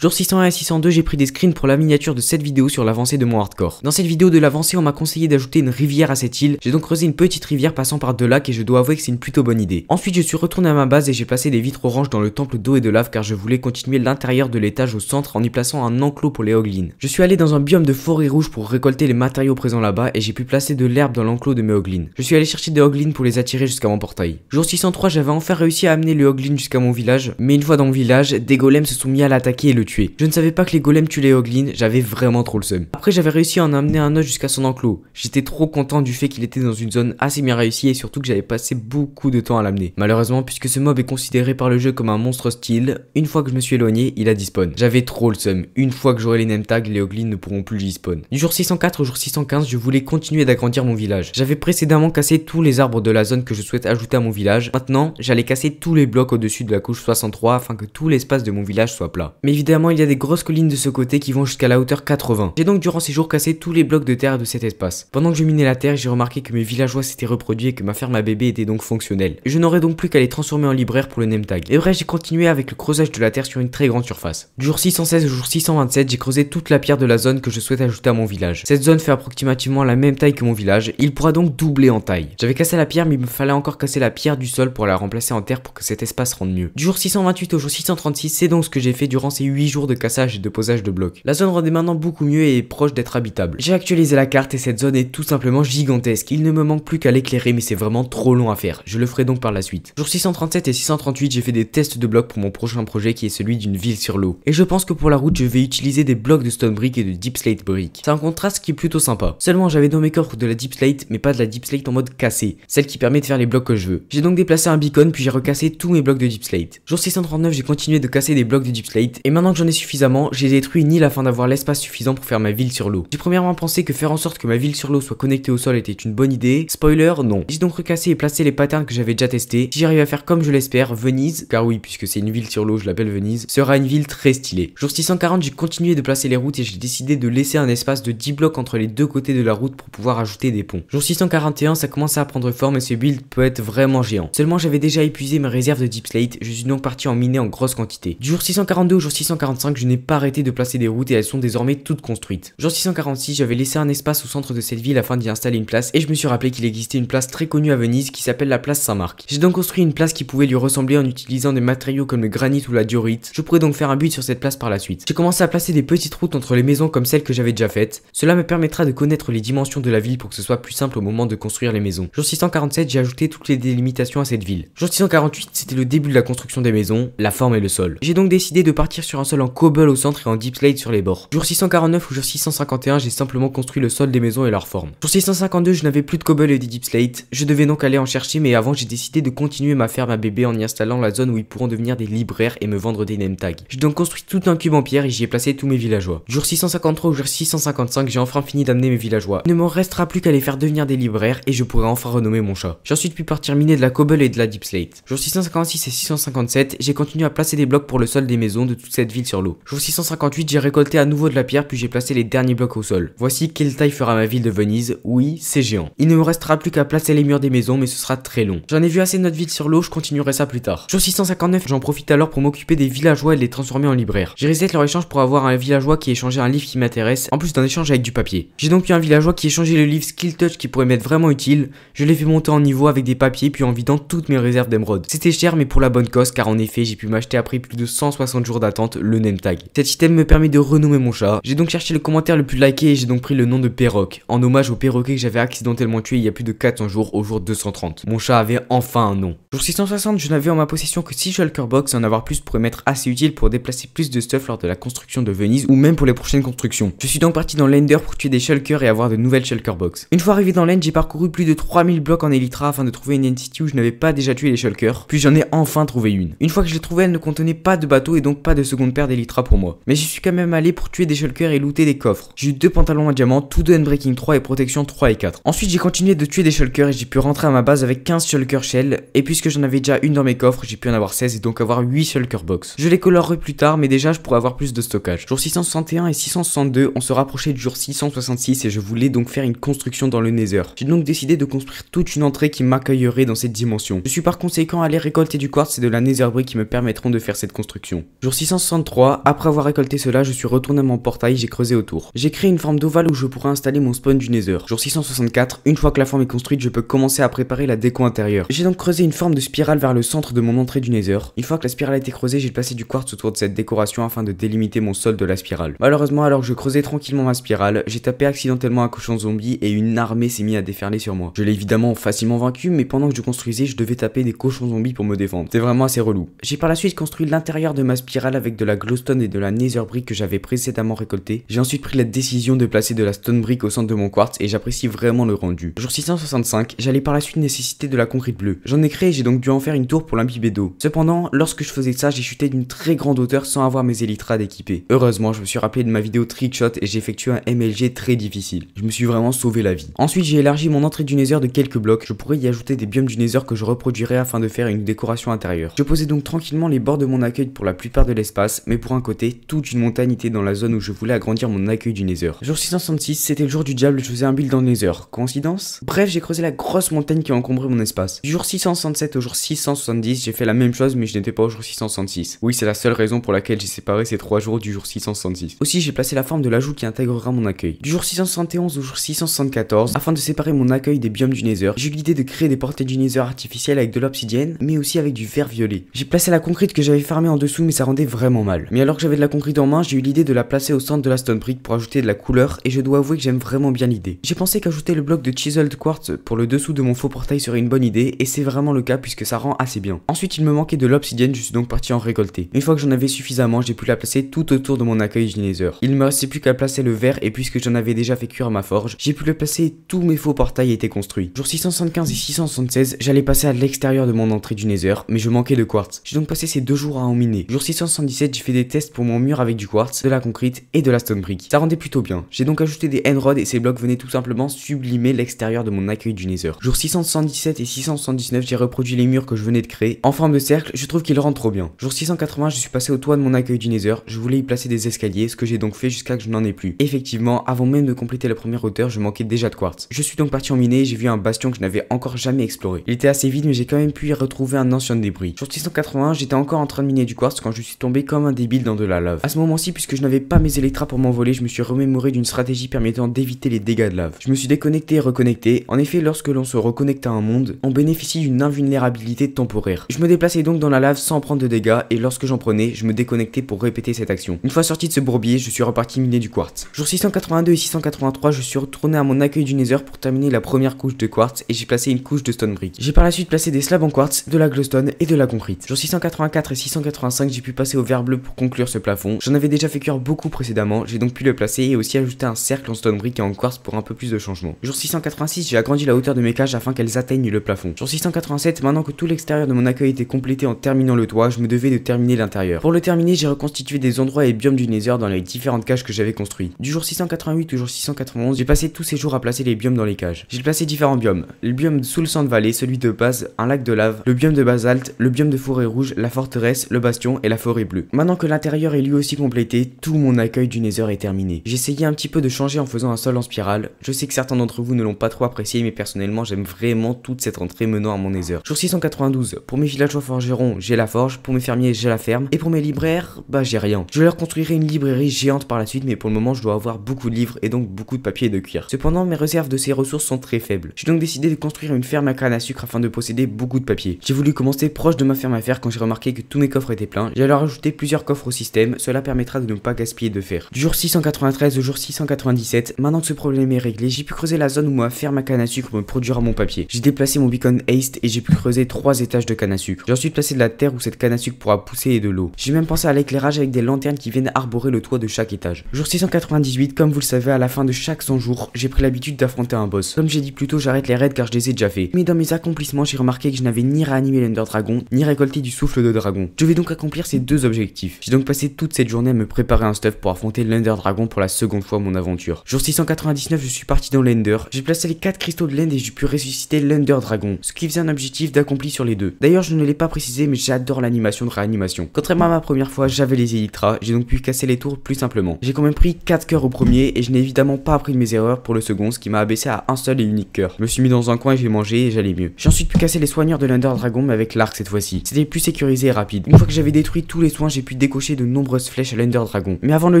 S1: Jour 601 et 602, j'ai pris des screens pour la miniature de cette vidéo sur l'avancée de mon hardcore. Dans cette vidéo de l'avancée, on m'a conseillé d'ajouter une rivière à cette île. J'ai donc creusé une petite rivière passant par deux lacs et je dois avouer que c'est une plutôt bonne idée. Ensuite, je suis retourné à ma base et j'ai placé des vitres oranges dans le temple d'eau et de lave car je voulais continuer l'intérieur de l'étage au centre en y plaçant un enclos pour les hoglins, Je suis allé dans un biome de forêt rouge pour récolter les matériaux présents là-bas et j'ai pu placer de l'herbe dans l'enclos de mes hoglins Je suis allé chercher des hoglins pour les attirer jusqu'à mon portail. Jour 603, j'avais enfin réussi à amener le hoglin jusqu'à mon village, mais une fois dans mon village, des golems se sont mis à l'attaquer et le je ne savais pas que les golems tuent les j'avais vraiment trop le seum. Après j'avais réussi à en amener un autre jusqu'à son enclos. J'étais trop content du fait qu'il était dans une zone assez bien réussie et surtout que j'avais passé beaucoup de temps à l'amener. Malheureusement, puisque ce mob est considéré par le jeu comme un monstre hostile, une fois que je me suis éloigné, il a dispawn. J'avais trop le seum. Une fois que j'aurai les name tags, les hoglins ne pourront plus dispawn. Du jour 604 au jour 615, je voulais continuer d'agrandir mon village. J'avais précédemment cassé tous les arbres de la zone que je souhaite ajouter à mon village. Maintenant, j'allais casser tous les blocs au-dessus de la couche 63 afin que tout l'espace de mon village soit plat. Mais évidemment, il y a des grosses collines de ce côté qui vont jusqu'à la hauteur 80. J'ai donc durant ces jours cassé tous les blocs de terre de cet espace. Pendant que je minais la terre, j'ai remarqué que mes villageois s'étaient reproduits et que ma ferme à bébé était donc fonctionnelle. je n'aurais donc plus qu'à les transformer en libraire pour le name tag. Et bref, j'ai continué avec le creusage de la terre sur une très grande surface. Du jour 616 au jour 627, j'ai creusé toute la pierre de la zone que je souhaite ajouter à mon village. Cette zone fait approximativement la même taille que mon village, il pourra donc doubler en taille. J'avais cassé la pierre mais il me fallait encore casser la pierre du sol pour la remplacer en terre pour que cet espace rende mieux. Du jour 628 au jour 636, c'est donc ce que j'ai fait durant ces 8 jours de cassage et de posage de blocs. La zone rendait maintenant beaucoup mieux et est proche d'être habitable. J'ai actualisé la carte et cette zone est tout simplement gigantesque. Il ne me manque plus qu'à l'éclairer mais c'est vraiment trop long à faire. Je le ferai donc par la suite. Jour 637 et 638, j'ai fait des tests de blocs pour mon prochain projet qui est celui d'une ville sur l'eau. Et je pense que pour la route, je vais utiliser des blocs de stone brick et de deep slate brick. C'est un contraste qui est plutôt sympa. Seulement, j'avais dans mes coffres de la deep slate mais pas de la deep slate en mode cassé, celle qui permet de faire les blocs que je veux. J'ai donc déplacé un beacon puis j'ai recassé tous mes blocs de deep slate. Jour 639, j'ai continué de casser des blocs de deep slate et maintenant j'en ai suffisamment, j'ai détruit une île afin d'avoir l'espace suffisant pour faire ma ville sur l'eau. J'ai premièrement pensé que faire en sorte que ma ville sur l'eau soit connectée au sol était une bonne idée. Spoiler, non. J'ai donc recassé et placé les patterns que j'avais déjà testés. Si j'arrive à faire comme je l'espère, Venise, car oui, puisque c'est une ville sur l'eau, je l'appelle Venise, sera une ville très stylée. Jour 640, j'ai continué de placer les routes et j'ai décidé de laisser un espace de 10 blocs entre les deux côtés de la route pour pouvoir ajouter des ponts. Jour 641, ça commence à prendre forme et ce build peut être vraiment géant. Seulement, j'avais déjà épuisé mes réserves de deep slate, je suis donc parti en miner en grosse quantité. jour 642 jour 640 je n'ai pas arrêté de placer des routes et elles sont désormais toutes construites. Jour 646, j'avais laissé un espace au centre de cette ville afin d'y installer une place et je me suis rappelé qu'il existait une place très connue à Venise qui s'appelle la place Saint-Marc. J'ai donc construit une place qui pouvait lui ressembler en utilisant des matériaux comme le granit ou la diorite. Je pourrais donc faire un but sur cette place par la suite. J'ai commencé à placer des petites routes entre les maisons comme celles que j'avais déjà faites. Cela me permettra de connaître les dimensions de la ville pour que ce soit plus simple au moment de construire les maisons. Jour 647, j'ai ajouté toutes les délimitations à cette ville. Jour 648, c'était le début de la construction des maisons, la forme et le sol. J'ai donc décidé de partir sur un sol en cobble au centre et en deep slate sur les bords. Jour 649 ou jour 651, j'ai simplement construit le sol des maisons et leur forme. Jour 652, je n'avais plus de cobble et de deep Je devais donc aller en chercher, mais avant, j'ai décidé de continuer ma ferme à bébé en y installant la zone où ils pourront devenir des libraires et me vendre des name tags. J'ai donc construit tout un cube en pierre et j'y ai placé tous mes villageois. Jour 653 ou jour 655, j'ai enfin fini d'amener mes villageois. Il ne m'en restera plus qu'à les faire devenir des libraires et je pourrai enfin renommer mon chat. J'ai ensuite pu partir miner de la cobble et de la deep Jour 656 et 657, j'ai continué à placer des blocs pour le sol des maisons de toute cette ville sur l'eau. Jour 658, j'ai récolté à nouveau de la pierre puis j'ai placé les derniers blocs au sol. Voici quelle taille fera ma ville de Venise. Oui, c'est géant. Il ne me restera plus qu'à placer les murs des maisons mais ce sera très long. J'en ai vu assez de notre ville sur l'eau, je continuerai ça plus tard. Jour 659, j'en profite alors pour m'occuper des villageois et les transformer en libraires. J'ai reset leur échange pour avoir un villageois qui échangeait un livre qui m'intéresse, en plus d'un échange avec du papier. J'ai donc eu un villageois qui échangeait le livre Skill Touch qui pourrait m'être vraiment utile. Je l'ai fait monter en niveau avec des papiers puis en vidant toutes mes réserves d'émeraude. C'était cher mais pour la bonne cause car en effet j'ai pu m'acheter après plus de 160 jours d'attente le name tag. Cet item me permet de renommer mon chat. J'ai donc cherché le commentaire le plus liké et j'ai donc pris le nom de perroque. en hommage au perroquet que j'avais accidentellement tué il y a plus de 400 jours au jour 230. Mon chat avait enfin un nom. Jour 660, je n'avais en ma possession que 6 shulker box, en avoir plus pourrait m'être assez utile pour déplacer plus de stuff lors de la construction de Venise ou même pour les prochaines constructions. Je suis donc parti dans l'Ender pour tuer des shulkers et avoir de nouvelles shulker box. Une fois arrivé dans l'End, j'ai parcouru plus de 3000 blocs en Elytra afin de trouver une entity où je n'avais pas déjà tué les shulkers, puis j'en ai enfin trouvé une. Une fois que je l'ai trouvée, elle ne contenait pas de bateau et donc pas de seconde des pour moi. Mais je suis quand même allé pour tuer des shulkers et looter des coffres. J'ai eu deux pantalons à diamant, tous deux breaking 3 et protection 3 et 4. Ensuite j'ai continué de tuer des shulkers et j'ai pu rentrer à ma base avec 15 shulker shells. Et puisque j'en avais déjà une dans mes coffres, j'ai pu en avoir 16 et donc avoir 8 shulker box. Je les colorerai plus tard mais déjà je pourrais avoir plus de stockage. Jour 661 et 662, on se rapprochait du jour 666 et je voulais donc faire une construction dans le Nether. J'ai donc décidé de construire toute une entrée qui m'accueillerait dans cette dimension. Je suis par conséquent allé récolter du quartz et de la Nether Brick qui me permettront de faire cette construction. Jour 663 3. Après avoir récolté cela, je suis retourné à mon portail, j'ai creusé autour. J'ai créé une forme d'ovale où je pourrais installer mon spawn du Nether. Jour 664, une fois que la forme est construite, je peux commencer à préparer la déco intérieure. J'ai donc creusé une forme de spirale vers le centre de mon entrée du Nether. Une fois que la spirale a été creusée, j'ai placé du quartz autour de cette décoration afin de délimiter mon sol de la spirale. Malheureusement, alors que je creusais tranquillement ma spirale, j'ai tapé accidentellement un cochon zombie et une armée s'est mise à déferler sur moi. Je l'ai évidemment facilement vaincu, mais pendant que je construisais, je devais taper des cochons zombies pour me défendre. C'est vraiment assez relou. J'ai par la suite construit l'intérieur de ma spirale avec de la glowstone et de la nether brick que j'avais précédemment récolté. J'ai ensuite pris la décision de placer de la stone brick au centre de mon quartz et j'apprécie vraiment le rendu. Jour 665, j'allais par la suite nécessiter de la concrete bleue. J'en ai créé et j'ai donc dû en faire une tour pour l'imbiber d'eau. Cependant, lorsque je faisais ça, j'ai chuté d'une très grande hauteur sans avoir mes élytrades équipés. Heureusement, je me suis rappelé de ma vidéo trickshot et j'ai effectué un MLG très difficile. Je me suis vraiment sauvé la vie. Ensuite, j'ai élargi mon entrée du nether de quelques blocs. Je pourrais y ajouter des biomes du nether que je reproduirai afin de faire une décoration intérieure. Je posais donc tranquillement les bords de mon accueil pour la plupart de l'espace, mais pour un côté, toute une montagne était dans la zone où je voulais agrandir mon accueil du Nether. Jour 666, c'était le jour du diable, je faisais un build dans le Nether. Coïncidence Bref, j'ai creusé la grosse montagne qui encombrait mon espace. Du jour 667 au jour 670, j'ai fait la même chose, mais je n'étais pas au jour 666. Oui, c'est la seule raison pour laquelle j'ai séparé ces trois jours du jour 666. Aussi, j'ai placé la forme de l'ajout qui intégrera mon accueil. Du jour 671 au jour 674, afin de séparer mon accueil des biomes du Nether, j'ai eu l'idée de créer des portées du Nether artificielles avec de l'obsidienne, mais aussi avec du verre violet. J'ai placé la concrète que j'avais fermée en dessous, mais ça rendait vraiment mal. Mais alors que j'avais de la concrete en main, j'ai eu l'idée de la placer au centre de la stone brick pour ajouter de la couleur et je dois avouer que j'aime vraiment bien l'idée. J'ai pensé qu'ajouter le bloc de chiseled quartz pour le dessous de mon faux portail serait une bonne idée et c'est vraiment le cas puisque ça rend assez bien. Ensuite il me manquait de l'obsidienne, je suis donc parti en récolter. Une fois que j'en avais suffisamment, j'ai pu la placer tout autour de mon accueil du nether. Il me restait plus qu'à placer le verre et puisque j'en avais déjà fait cuire à ma forge, j'ai pu le placer et tous mes faux portails étaient construits. Jour 675 et 676, j'allais passer à l'extérieur de mon entrée du Nether, mais je manquais de quartz. J'ai donc passé ces deux jours à en miner. Jour 677, j'ai des tests pour mon mur avec du quartz, de la concrete et de la stone brick. Ça rendait plutôt bien. J'ai donc ajouté des N-rods et ces blocs venaient tout simplement sublimer l'extérieur de mon accueil du Nether. Jour 677 et 679, j'ai reproduit les murs que je venais de créer en forme de cercle, je trouve qu'ils rendent trop bien. Jour 680, je suis passé au toit de mon accueil du Nether, je voulais y placer des escaliers, ce que j'ai donc fait jusqu'à que je n'en ai plus. Effectivement, avant même de compléter la première hauteur, je manquais déjà de quartz. Je suis donc parti en miner et j'ai vu un bastion que je n'avais encore jamais exploré. Il était assez vide mais j'ai quand même pu y retrouver un ancien débris. Jour 680, j'étais encore en train de miner du quartz quand je suis tombé comme débile dans de la lave. À ce moment-ci, puisque je n'avais pas mes électras pour m'envoler, je me suis remémoré d'une stratégie permettant d'éviter les dégâts de lave. Je me suis déconnecté et reconnecté. En effet, lorsque l'on se reconnecte à un monde, on bénéficie d'une invulnérabilité temporaire. Je me déplaçais donc dans la lave sans prendre de dégâts et lorsque j'en prenais, je me déconnectais pour répéter cette action. Une fois sorti de ce bourbier, je suis reparti miner du quartz. Jour 682 et 683, je suis retourné à mon accueil du Nether pour terminer la première couche de quartz et j'ai placé une couche de stone brick. J'ai par la suite placé des slabs en quartz, de la glowstone et de la concrete. Jour 684 et 685, j'ai pu passer au verre bleu pour conclure ce plafond. J'en avais déjà fait cuire beaucoup précédemment, j'ai donc pu le placer et aussi ajouter un cercle en stone brick et en quartz pour un peu plus de changement. Jour 686, j'ai agrandi la hauteur de mes cages afin qu'elles atteignent le plafond. Jour 687, maintenant que tout l'extérieur de mon accueil était complété en terminant le toit, je me devais de terminer l'intérieur. Pour le terminer, j'ai reconstitué des endroits et biomes du Nether dans les différentes cages que j'avais construites. Du jour 688 au jour 691, j'ai passé tous ces jours à placer les biomes dans les cages. J'ai placé différents biomes. Le biome sous le centre vallée, celui de base, un lac de lave, le biome de basalte, le biome de forêt rouge, la forteresse, le bastion et la forêt bleue. Maintenant que l'intérieur est lui aussi complété, tout mon accueil du Nether est terminé. J'ai essayé un petit peu de changer en faisant un sol en spirale. Je sais que certains d'entre vous ne l'ont pas trop apprécié, mais personnellement, j'aime vraiment toute cette entrée menant à mon Nether. Jour 692. Pour mes villageois forgerons, j'ai la forge. Pour mes fermiers, j'ai la ferme. Et pour mes libraires, bah j'ai rien. Je leur construirai une librairie géante par la suite, mais pour le moment, je dois avoir beaucoup de livres et donc beaucoup de papier et de cuir. Cependant, mes réserves de ces ressources sont très faibles. J'ai donc décidé de construire une ferme à canne à sucre afin de posséder beaucoup de papier. J'ai voulu commencer proche de ma ferme à faire quand j'ai remarqué que tous mes coffres étaient pleins. J'ai alors ajouté plusieurs coffre au système, cela permettra de ne pas gaspiller de fer. jour 693 au jour 697, maintenant que ce problème est réglé, j'ai pu creuser la zone où moi faire ma canne à sucre me produira mon papier. J'ai déplacé mon beacon haste et j'ai pu creuser 3 étages de canne à sucre. J'ai ensuite placé de la terre où cette canne à sucre pourra pousser et de l'eau. J'ai même pensé à l'éclairage avec des lanternes qui viennent arborer le toit de chaque étage. Jour 698, comme vous le savez, à la fin de chaque 100 jours, j'ai pris l'habitude d'affronter un boss. Comme j'ai dit plus tôt, j'arrête les raids car je les ai déjà fait. Mais dans mes accomplissements, j'ai remarqué que je n'avais ni réanimé l'Ender Dragon, ni récolté du souffle de dragon. Je vais donc accomplir ces deux objectifs. J'ai donc passé toute cette journée à me préparer un stuff pour affronter l'Ender Dragon pour la seconde fois mon aventure. Jour 699, je suis parti dans l'Ender, j'ai placé les 4 cristaux de l'End et j'ai pu ressusciter l'Ender Dragon, ce qui faisait un objectif d'accompli sur les deux. D'ailleurs, je ne l'ai pas précisé, mais j'adore l'animation de réanimation. Contrairement à ma première fois, j'avais les Elytra, j'ai donc pu casser les tours plus simplement. J'ai quand même pris 4 cœurs au premier et je n'ai évidemment pas appris de mes erreurs pour le second, ce qui m'a abaissé à un seul et unique cœur. Je me suis mis dans un coin et j'ai mangé et j'allais mieux. J'ai ensuite pu casser les soigneurs de l'Ender Dragon mais avec l'arc cette fois-ci. C'était plus sécurisé et rapide. Une fois que j'avais détruit tous les soins, j'ai pu décocher de nombreuses flèches à l'Underdragon. Dragon. Mais avant le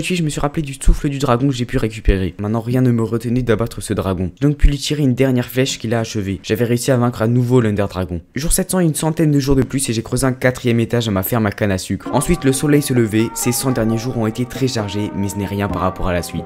S1: tuer, je me suis rappelé du souffle du dragon que j'ai pu récupérer. Maintenant, rien ne me retenait d'abattre ce dragon. donc pu lui tirer une dernière flèche qu'il a achevée. J'avais réussi à vaincre à nouveau l'Underdragon. Dragon. Jour 700, et une centaine de jours de plus et j'ai creusé un quatrième étage à ma ferme à canne à sucre. Ensuite, le soleil se levait. Ces 100 derniers jours ont été très chargés, mais ce n'est rien par rapport à la suite.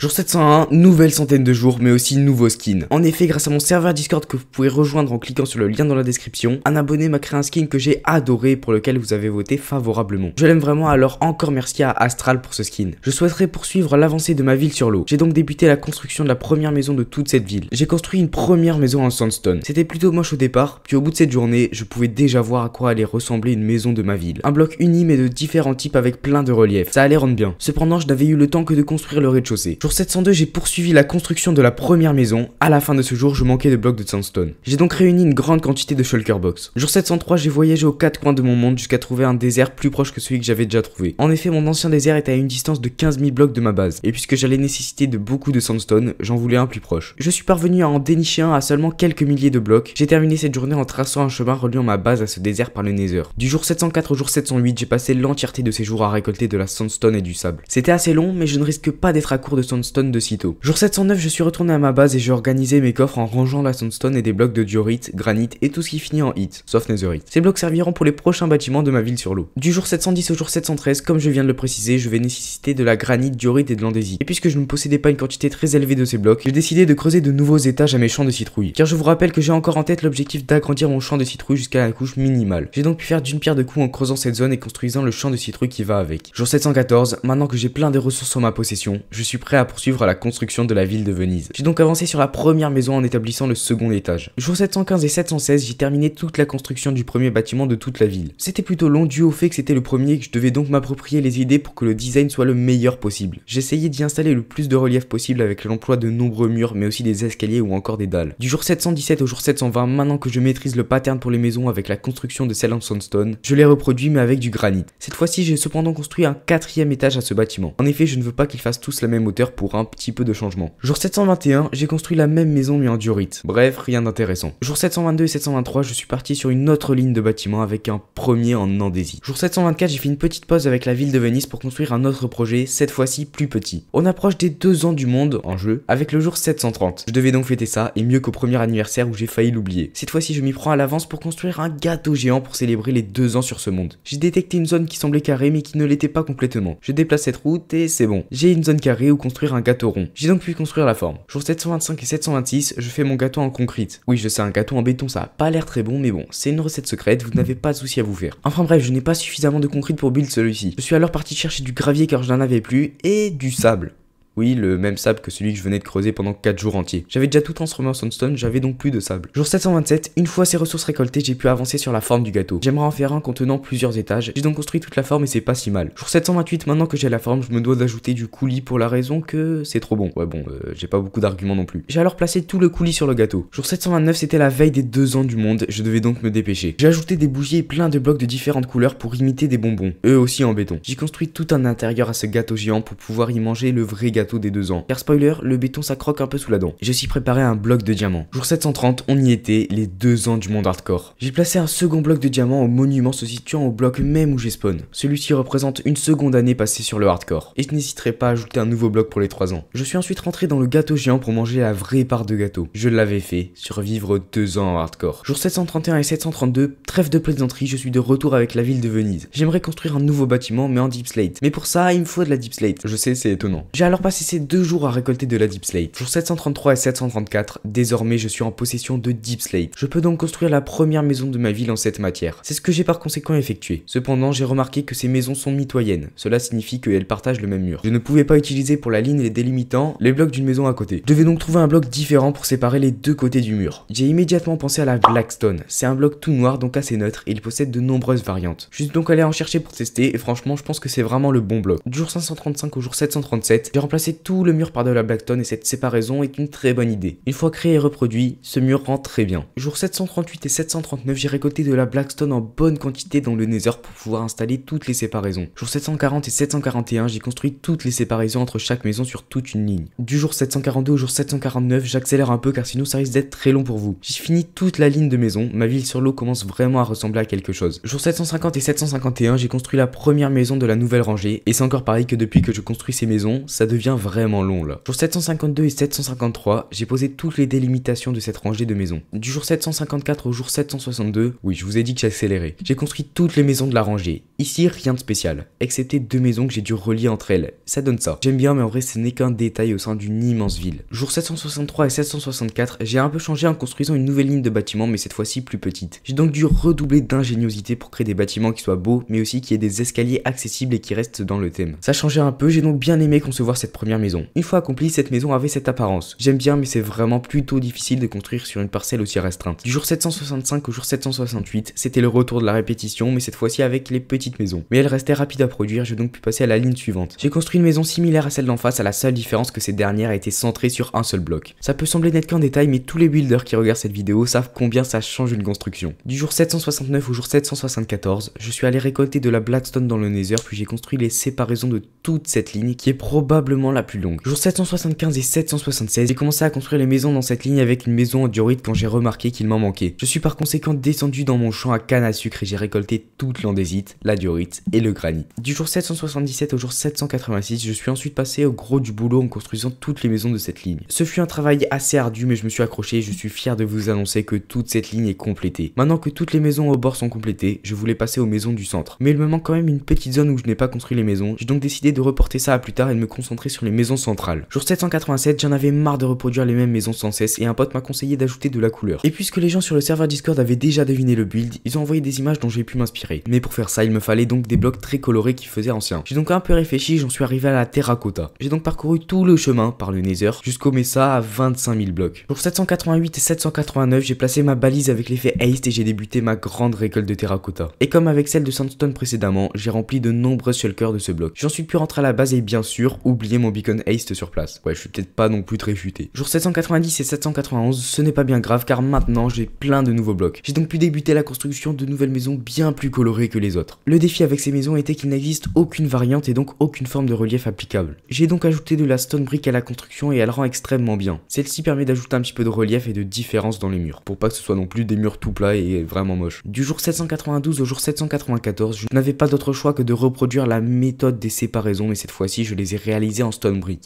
S1: Jour 701, nouvelle centaine de jours, mais aussi nouveau skin. En effet, grâce à mon serveur Discord que vous pouvez rejoindre en cliquant sur le lien dans la description, un abonné m'a créé un skin que j'ai adoré pour lequel vous avez voté favorablement. Je l'aime vraiment, alors encore merci à Astral pour ce skin. Je souhaiterais poursuivre l'avancée de ma ville sur l'eau. J'ai donc débuté la construction de la première maison de toute cette ville. J'ai construit une première maison en sandstone. C'était plutôt moche au départ, puis au bout de cette journée, je pouvais déjà voir à quoi allait ressembler une maison de ma ville. Un bloc uni mais de différents types avec plein de reliefs. Ça allait rendre bien. Cependant, je n'avais eu le temps que de construire le rez-de-chaussée jour 702, j'ai poursuivi la construction de la première maison. À la fin de ce jour, je manquais de blocs de sandstone. J'ai donc réuni une grande quantité de shulker box. Jour 703, j'ai voyagé aux quatre coins de mon monde jusqu'à trouver un désert plus proche que celui que j'avais déjà trouvé. En effet, mon ancien désert était à une distance de 15 000 blocs de ma base. Et puisque j'allais nécessiter de beaucoup de sandstone, j'en voulais un plus proche. Je suis parvenu à en dénicher un à seulement quelques milliers de blocs. J'ai terminé cette journée en traçant un chemin reliant ma base à ce désert par le Nether. Du jour 704 au jour 708, j'ai passé l'entièreté de ces jours à récolter de la sandstone et du sable. C'était assez long, mais je ne risque pas d'être à court de sandstone de sitôt. Jour 709, je suis retourné à ma base et j'ai organisé mes coffres en rangeant la sandstone et des blocs de diorite, granit et tout ce qui finit en hit, sauf netherite. Ces blocs serviront pour les prochains bâtiments de ma ville sur l'eau. Du jour 710 au jour 713, comme je viens de le préciser, je vais nécessiter de la granite, diorite et de l'andésite. Et puisque je ne possédais pas une quantité très élevée de ces blocs, j'ai décidé de creuser de nouveaux étages à mes champs de citrouilles. Car je vous rappelle que j'ai encore en tête l'objectif d'agrandir mon champ de citrouilles jusqu'à la couche minimale. J'ai donc pu faire d'une pierre deux coups en creusant cette zone et construisant le champ de citrouilles qui va avec. Jour 714, maintenant que j'ai plein de ressources en ma possession, je suis prêt à poursuivre la construction de la ville de Venise. J'ai donc avancé sur la première maison en établissant le second étage. Du jour 715 et 716, j'ai terminé toute la construction du premier bâtiment de toute la ville. C'était plutôt long dû au fait que c'était le premier et que je devais donc m'approprier les idées pour que le design soit le meilleur possible. J'essayais d'y installer le plus de relief possible avec l'emploi de nombreux murs mais aussi des escaliers ou encore des dalles. Du jour 717 au jour 720, maintenant que je maîtrise le pattern pour les maisons avec la construction de celle en sandstone, je les reproduis mais avec du granit. Cette fois-ci, j'ai cependant construit un quatrième étage à ce bâtiment. En effet, je ne veux pas qu'ils fassent tous la même hauteur pour un petit peu de changement. Jour 721, j'ai construit la même maison mais en diorite. Bref, rien d'intéressant. Jour 722 et 723, je suis parti sur une autre ligne de bâtiment avec un premier en Andésie. Jour 724, j'ai fait une petite pause avec la ville de Venise pour construire un autre projet, cette fois-ci plus petit. On approche des deux ans du monde en jeu avec le jour 730. Je devais donc fêter ça et mieux qu'au premier anniversaire où j'ai failli l'oublier. Cette fois-ci, je m'y prends à l'avance pour construire un gâteau géant pour célébrer les deux ans sur ce monde. J'ai détecté une zone qui semblait carrée mais qui ne l'était pas complètement. Je déplace cette route et c'est bon. J'ai une zone carrée où construire un gâteau rond. J'ai donc pu construire la forme. Jour 725 et 726, je fais mon gâteau en concrete. Oui, je sais, un gâteau en béton, ça a pas l'air très bon, mais bon, c'est une recette secrète, vous n'avez pas de souci à vous faire. Enfin bref, je n'ai pas suffisamment de concrete pour build celui-ci. Je suis alors parti chercher du gravier car je n'en avais plus, et du sable. Oui, le même sable que celui que je venais de creuser pendant 4 jours entiers. J'avais déjà tout transformé en sandstone, j'avais donc plus de sable. Jour 727, une fois ces ressources récoltées, j'ai pu avancer sur la forme du gâteau. J'aimerais en faire un contenant plusieurs étages. J'ai donc construit toute la forme et c'est pas si mal. Jour 728, maintenant que j'ai la forme, je me dois d'ajouter du coulis pour la raison que c'est trop bon. Ouais bon, euh, j'ai pas beaucoup d'arguments non plus. J'ai alors placé tout le coulis sur le gâteau. Jour 729, c'était la veille des deux ans du monde, je devais donc me dépêcher. J'ai ajouté des bougies et plein de blocs de différentes couleurs pour imiter des bonbons, eux aussi en béton. J'ai construit tout un intérieur à ce gâteau géant pour pouvoir y manger le vrai gâteau des deux ans. Car spoiler, le béton s'accroque un peu sous la dent. Je suis préparé un bloc de diamant. Jour 730, on y était, les deux ans du monde hardcore. J'ai placé un second bloc de diamant au monument se situant au bloc même où j'ai spawn. Celui-ci représente une seconde année passée sur le hardcore. Et je n'hésiterai pas à ajouter un nouveau bloc pour les trois ans. Je suis ensuite rentré dans le gâteau géant pour manger la vraie part de gâteau. Je l'avais fait, survivre deux ans en hardcore. Jour 731 et 732, trêve de plaisanterie, je suis de retour avec la ville de Venise. J'aimerais construire un nouveau bâtiment mais en deep slate. Mais pour ça, il me faut de la deep slate. Je sais, c'est étonnant. J'ai alors passé c'est deux jours à récolter de la Deep Slate. Jour 733 et 734, désormais je suis en possession de Deep Slate. Je peux donc construire la première maison de ma ville en cette matière. C'est ce que j'ai par conséquent effectué. Cependant, j'ai remarqué que ces maisons sont mitoyennes. Cela signifie qu'elles partagent le même mur. Je ne pouvais pas utiliser pour la ligne les délimitants, les blocs d'une maison à côté. Je devais donc trouver un bloc différent pour séparer les deux côtés du mur. J'ai immédiatement pensé à la Blackstone. C'est un bloc tout noir donc assez neutre et il possède de nombreuses variantes. Je suis donc allé en chercher pour tester et franchement je pense que c'est vraiment le bon bloc. Du jour 535 au jour 737, j'ai remplacé c'est tout le mur par de la blackstone et cette séparaison est une très bonne idée. Une fois créé et reproduit, ce mur rend très bien. Jour 738 et 739, j'ai récolté de la Blackstone en bonne quantité dans le Nether pour pouvoir installer toutes les séparaisons. Jour 740 et 741, j'ai construit toutes les séparaisons entre chaque maison sur toute une ligne. Du jour 742 au jour 749, j'accélère un peu car sinon ça risque d'être très long pour vous. J'ai fini toute la ligne de maison, ma ville sur l'eau commence vraiment à ressembler à quelque chose. Jour 750 et 751, j'ai construit la première maison de la nouvelle rangée et c'est encore pareil que depuis que je construis ces maisons, ça devient vraiment long là. Jour 752 et 753, j'ai posé toutes les délimitations de cette rangée de maisons. Du jour 754 au jour 762, oui je vous ai dit que j'accélérais, j'ai construit toutes les maisons de la rangée. Ici rien de spécial, excepté deux maisons que j'ai dû relier entre elles, ça donne ça. J'aime bien mais en vrai ce n'est qu'un détail au sein d'une immense ville. Jour 763 et 764, j'ai un peu changé en construisant une nouvelle ligne de bâtiments mais cette fois-ci plus petite. J'ai donc dû redoubler d'ingéniosité pour créer des bâtiments qui soient beaux mais aussi qui aient des escaliers accessibles et qui restent dans le thème. Ça changeait un peu, j'ai donc bien aimé concevoir cette maison. Une fois accomplie, cette maison avait cette apparence. J'aime bien, mais c'est vraiment plutôt difficile de construire sur une parcelle aussi restreinte. Du jour 765 au jour 768, c'était le retour de la répétition, mais cette fois-ci avec les petites maisons. Mais elles restaient rapides à produire, j'ai donc pu passer à la ligne suivante. J'ai construit une maison similaire à celle d'en face, à la seule différence que cette dernière a été centrée sur un seul bloc. Ça peut sembler n'être qu'un détail, mais tous les builders qui regardent cette vidéo savent combien ça change une construction. Du jour 769 au jour 774, je suis allé récolter de la Blackstone dans le Nether, puis j'ai construit les séparaisons de toute cette ligne, qui est probablement la plus longue. Jour 775 et 776, j'ai commencé à construire les maisons dans cette ligne avec une maison en diorite quand j'ai remarqué qu'il m'en manquait. Je suis par conséquent descendu dans mon champ à canne à sucre et j'ai récolté toute l'andésite, la diorite et le granit. Du jour 777 au jour 786, je suis ensuite passé au gros du boulot en construisant toutes les maisons de cette ligne. Ce fut un travail assez ardu mais je me suis accroché et je suis fier de vous annoncer que toute cette ligne est complétée. Maintenant que toutes les maisons au bord sont complétées, je voulais passer aux maisons du centre. Mais il me manque quand même une petite zone où je n'ai pas construit les maisons, j'ai donc décidé de reporter ça à plus tard et de me concentrer sur les maisons centrales. Jour 787, j'en avais marre de reproduire les mêmes maisons sans cesse et un pote m'a conseillé d'ajouter de la couleur. Et puisque les gens sur le serveur Discord avaient déjà deviné le build, ils ont envoyé des images dont j'ai pu m'inspirer. Mais pour faire ça, il me fallait donc des blocs très colorés qui faisaient ancien. J'ai donc un peu réfléchi, j'en suis arrivé à la terracotta. J'ai donc parcouru tout le chemin par le Nether jusqu'au Mesa à 25 000 blocs. Jour 788 et 789, j'ai placé ma balise avec l'effet haste et j'ai débuté ma grande récolte de terracotta. Et comme avec celle de sandstone précédemment, j'ai rempli de nombreux shulkers de ce bloc. J'en suis pu rentrer à la base et bien sûr oublier mon beacon haste sur place. Ouais, je suis peut-être pas non plus très futé. Jour 790 et 791, ce n'est pas bien grave car maintenant j'ai plein de nouveaux blocs. J'ai donc pu débuter la construction de nouvelles maisons bien plus colorées que les autres. Le défi avec ces maisons était qu'il n'existe aucune variante et donc aucune forme de relief applicable. J'ai donc ajouté de la stone brick à la construction et elle rend extrêmement bien. Celle-ci permet d'ajouter un petit peu de relief et de différence dans les murs, pour pas que ce soit non plus des murs tout plats et vraiment moches. Du jour 792 au jour 794, je n'avais pas d'autre choix que de reproduire la méthode des séparaisons, mais cette fois-ci je les ai réalisées en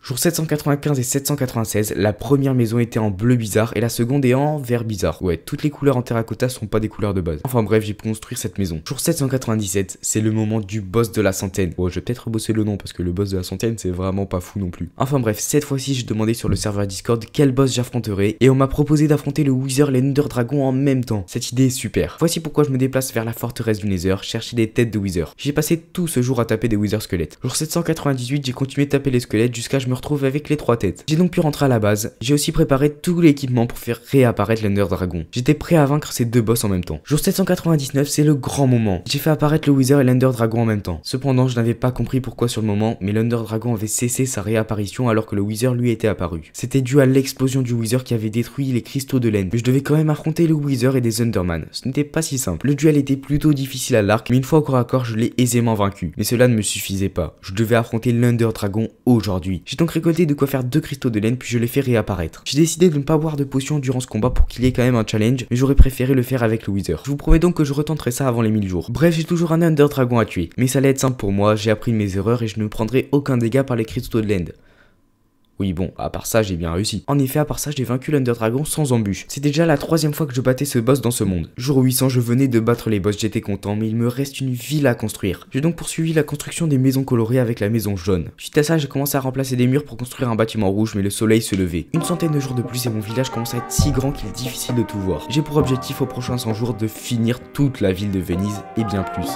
S1: Jour 795 et 796, la première maison était en bleu bizarre et la seconde est en vert bizarre. Ouais, toutes les couleurs en terracotta sont pas des couleurs de base. Enfin bref, j'ai pu construire cette maison. Jour 797, c'est le moment du boss de la centaine. Bon, je vais peut-être bosser le nom parce que le boss de la centaine, c'est vraiment pas fou non plus. Enfin bref, cette fois-ci, j'ai demandé sur le serveur Discord quel boss j'affronterais et on m'a proposé d'affronter le Wither et l'Ender Dragon en même temps. Cette idée est super. Voici pourquoi je me déplace vers la forteresse du Nether, chercher des têtes de Wither. J'ai passé tout ce jour à taper des Wither squelettes. Jour 798, j'ai continué à taper les squelettes jusqu'à je me retrouve avec les trois têtes. J'ai donc pu rentrer à la base, j'ai aussi préparé tout l'équipement pour faire réapparaître l'Ender Dragon. J'étais prêt à vaincre ces deux boss en même temps. Jour 799, c'est le grand moment. J'ai fait apparaître le Wither et l'Ender Dragon en même temps. Cependant, je n'avais pas compris pourquoi sur le moment, mais l'Ender Dragon avait cessé sa réapparition alors que le Wither lui était apparu. C'était dû à l'explosion du Wither qui avait détruit les cristaux de laine, mais je devais quand même affronter le Wither et des Underman. Ce n'était pas si simple. Le duel était plutôt difficile à l'arc, mais une fois au corps à corps, je l'ai aisément vaincu. Mais cela ne me suffisait pas. Je devais affronter l'Under Dragon au j'ai donc récolté de quoi faire deux cristaux de laine puis je les fais réapparaître. J'ai décidé de ne pas boire de potion durant ce combat pour qu'il y ait quand même un challenge, mais j'aurais préféré le faire avec le Wither. Je vous promets donc que je retenterai ça avant les 1000 jours. Bref, j'ai toujours un Under Dragon à tuer, mais ça allait être simple pour moi, j'ai appris mes erreurs et je ne prendrai aucun dégât par les cristaux de laine. Oui bon, à part ça j'ai bien réussi. En effet à part ça j'ai vaincu l'Underdragon sans embûche. C'est déjà la troisième fois que je battais ce boss dans ce monde. Jour 800 je venais de battre les boss, j'étais content mais il me reste une ville à construire. J'ai donc poursuivi la construction des maisons colorées avec la maison jaune. Suite à ça j'ai commencé à remplacer des murs pour construire un bâtiment rouge mais le soleil se levait. Une centaine de jours de plus et mon village commence à être si grand qu'il est difficile de tout voir. J'ai pour objectif au prochain 100 jours de finir toute la ville de Venise et bien plus.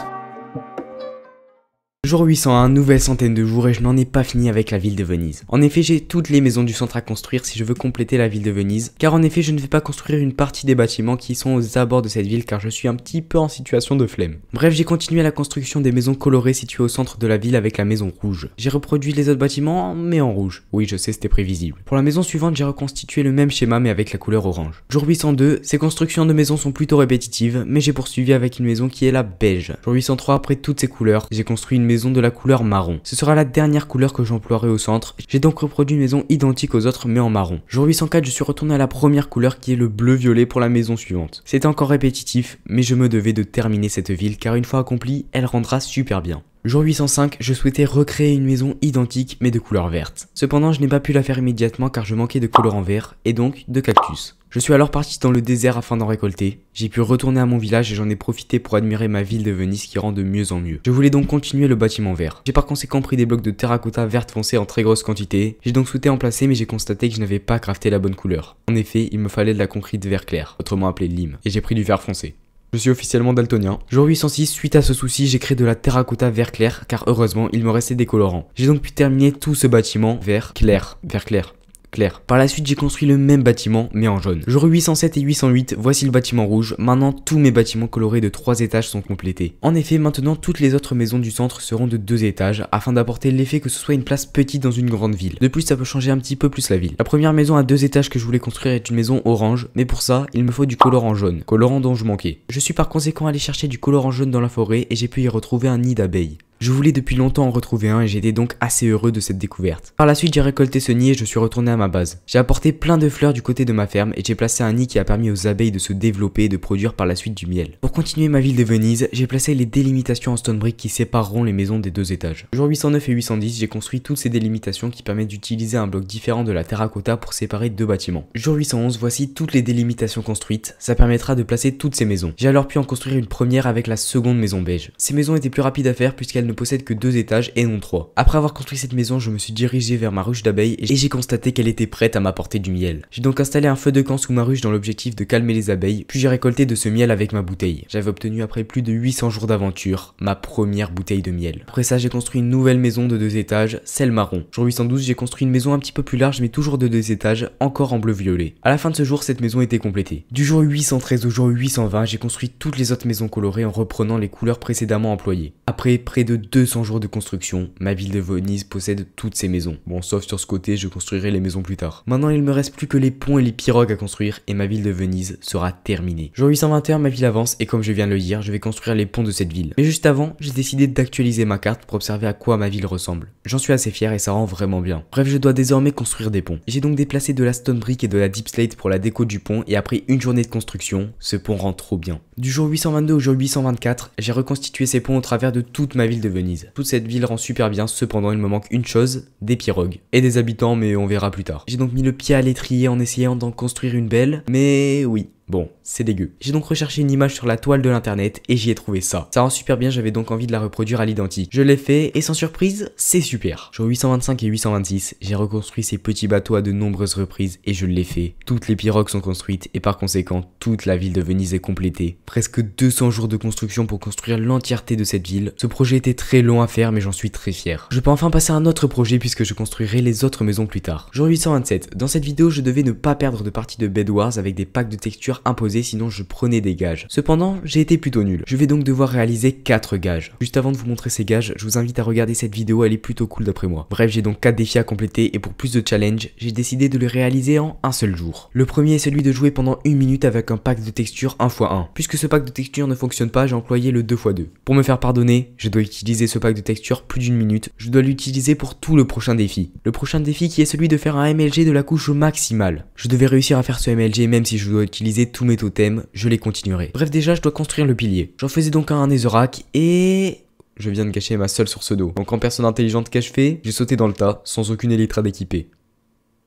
S1: Jour 801, nouvelle centaine de jours et je n'en ai pas fini avec la ville de Venise. En effet, j'ai toutes les maisons du centre à construire si je veux compléter la ville de Venise, car en effet, je ne vais pas construire une partie des bâtiments qui sont aux abords de cette ville car je suis un petit peu en situation de flemme. Bref, j'ai continué la construction des maisons colorées situées au centre de la ville avec la maison rouge. J'ai reproduit les autres bâtiments, mais en rouge. Oui, je sais, c'était prévisible. Pour la maison suivante, j'ai reconstitué le même schéma mais avec la couleur orange. Jour 802, ces constructions de maisons sont plutôt répétitives, mais j'ai poursuivi avec une maison qui est la beige. Jour 803, après toutes ces couleurs, j'ai construit une maison de la couleur marron. Ce sera la dernière couleur que j'emploierai au centre. J'ai donc reproduit une maison identique aux autres mais en marron. Jour 804, je suis retourné à la première couleur qui est le bleu-violet pour la maison suivante. C'est encore répétitif, mais je me devais de terminer cette ville car une fois accomplie, elle rendra super bien. Jour 805, je souhaitais recréer une maison identique mais de couleur verte. Cependant, je n'ai pas pu la faire immédiatement car je manquais de couleur en vert et donc de cactus. Je suis alors parti dans le désert afin d'en récolter. J'ai pu retourner à mon village et j'en ai profité pour admirer ma ville de Venise qui rend de mieux en mieux. Je voulais donc continuer le bâtiment vert. J'ai par conséquent pris des blocs de terracotta verte foncée en très grosse quantité. J'ai donc souhaité en placer mais j'ai constaté que je n'avais pas crafté la bonne couleur. En effet, il me fallait de la concrete vert clair, autrement appelée lime, et j'ai pris du vert foncé. Je suis officiellement daltonien. Jour 806, suite à ce souci, j'ai créé de la terracotta vert clair car heureusement il me restait des colorants. J'ai donc pu terminer tout ce bâtiment vert clair, vert clair. Claire. Par la suite, j'ai construit le même bâtiment, mais en jaune. Jour 807 et 808, voici le bâtiment rouge. Maintenant, tous mes bâtiments colorés de 3 étages sont complétés. En effet, maintenant, toutes les autres maisons du centre seront de 2 étages, afin d'apporter l'effet que ce soit une place petite dans une grande ville. De plus, ça peut changer un petit peu plus la ville. La première maison à 2 étages que je voulais construire est une maison orange, mais pour ça, il me faut du colorant jaune, colorant dont je manquais. Je suis par conséquent allé chercher du colorant jaune dans la forêt, et j'ai pu y retrouver un nid d'abeilles. Je voulais depuis longtemps en retrouver un et j'étais donc assez heureux de cette découverte. Par la suite, j'ai récolté ce nid et je suis retourné à ma base. J'ai apporté plein de fleurs du côté de ma ferme et j'ai placé un nid qui a permis aux abeilles de se développer et de produire par la suite du miel. Pour continuer ma ville de Venise, j'ai placé les délimitations en stone brick qui sépareront les maisons des deux étages. Jour 809 et 810, j'ai construit toutes ces délimitations qui permettent d'utiliser un bloc différent de la terracotta pour séparer deux bâtiments. Jour 811, voici toutes les délimitations construites. Ça permettra de placer toutes ces maisons. J'ai alors pu en construire une première avec la seconde maison beige. Ces maisons étaient plus rapides à faire puisqu'elles ne possède que deux étages et non trois. Après avoir construit cette maison, je me suis dirigé vers ma ruche d'abeilles et j'ai constaté qu'elle était prête à m'apporter du miel. J'ai donc installé un feu de camp sous ma ruche dans l'objectif de calmer les abeilles, puis j'ai récolté de ce miel avec ma bouteille. J'avais obtenu après plus de 800 jours d'aventure, ma première bouteille de miel. Après ça, j'ai construit une nouvelle maison de deux étages, celle marron. Jour 812, j'ai construit une maison un petit peu plus large mais toujours de deux étages, encore en bleu violet. À la fin de ce jour, cette maison était complétée. Du jour 813 au jour 820, j'ai construit toutes les autres maisons colorées en reprenant les couleurs précédemment employées. Après près de 200 jours de construction, ma ville de Venise possède toutes ses maisons. Bon, sauf sur ce côté, je construirai les maisons plus tard. Maintenant, il ne me reste plus que les ponts et les pirogues à construire et ma ville de Venise sera terminée. Jour 821, ma ville avance et comme je viens de le dire, je vais construire les ponts de cette ville. Mais juste avant, j'ai décidé d'actualiser ma carte pour observer à quoi ma ville ressemble. J'en suis assez fier et ça rend vraiment bien. Bref, je dois désormais construire des ponts. J'ai donc déplacé de la stone brick et de la deep slate pour la déco du pont et après une journée de construction, ce pont rend trop bien. Du jour 822 au jour 824, j'ai reconstitué ces ponts au travers de toute ma ville de Venise. Toute cette ville rend super bien, cependant il me manque une chose, des pirogues. Et des habitants, mais on verra plus tard. J'ai donc mis le pied à l'étrier en essayant d'en construire une belle, mais oui, Bon, c'est dégueu. J'ai donc recherché une image sur la toile de l'internet et j'y ai trouvé ça. Ça rend super bien, j'avais donc envie de la reproduire à l'identique. Je l'ai fait et sans surprise, c'est super. Jour 825 et 826, j'ai reconstruit ces petits bateaux à de nombreuses reprises et je l'ai fait. Toutes les pirogues sont construites et par conséquent, toute la ville de Venise est complétée. Presque 200 jours de construction pour construire l'entièreté de cette ville. Ce projet était très long à faire mais j'en suis très fier. Je peux enfin passer à un autre projet puisque je construirai les autres maisons plus tard. Jour 827, dans cette vidéo, je devais ne pas perdre de partie de Bedwars avec des packs de textures imposé sinon je prenais des gages. Cependant, j'ai été plutôt nul. Je vais donc devoir réaliser 4 gages. Juste avant de vous montrer ces gages, je vous invite à regarder cette vidéo, elle est plutôt cool d'après moi. Bref, j'ai donc 4 défis à compléter et pour plus de challenge, j'ai décidé de les réaliser en un seul jour. Le premier est celui de jouer pendant une minute avec un pack de texture 1x1. Puisque ce pack de texture ne fonctionne pas, j'ai employé le 2x2. Pour me faire pardonner, je dois utiliser ce pack de texture plus d'une minute. Je dois l'utiliser pour tout le prochain défi. Le prochain défi qui est celui de faire un MLG de la couche maximale. Je devais réussir à faire ce MLG même si je dois utiliser tous mes totems, je les continuerai. Bref, déjà, je dois construire le pilier. J'en faisais donc un Ezorak et je viens de cacher ma seule source d'eau. Donc en personne intelligente quai fait J'ai sauté dans le tas, sans aucune élytra d'équipée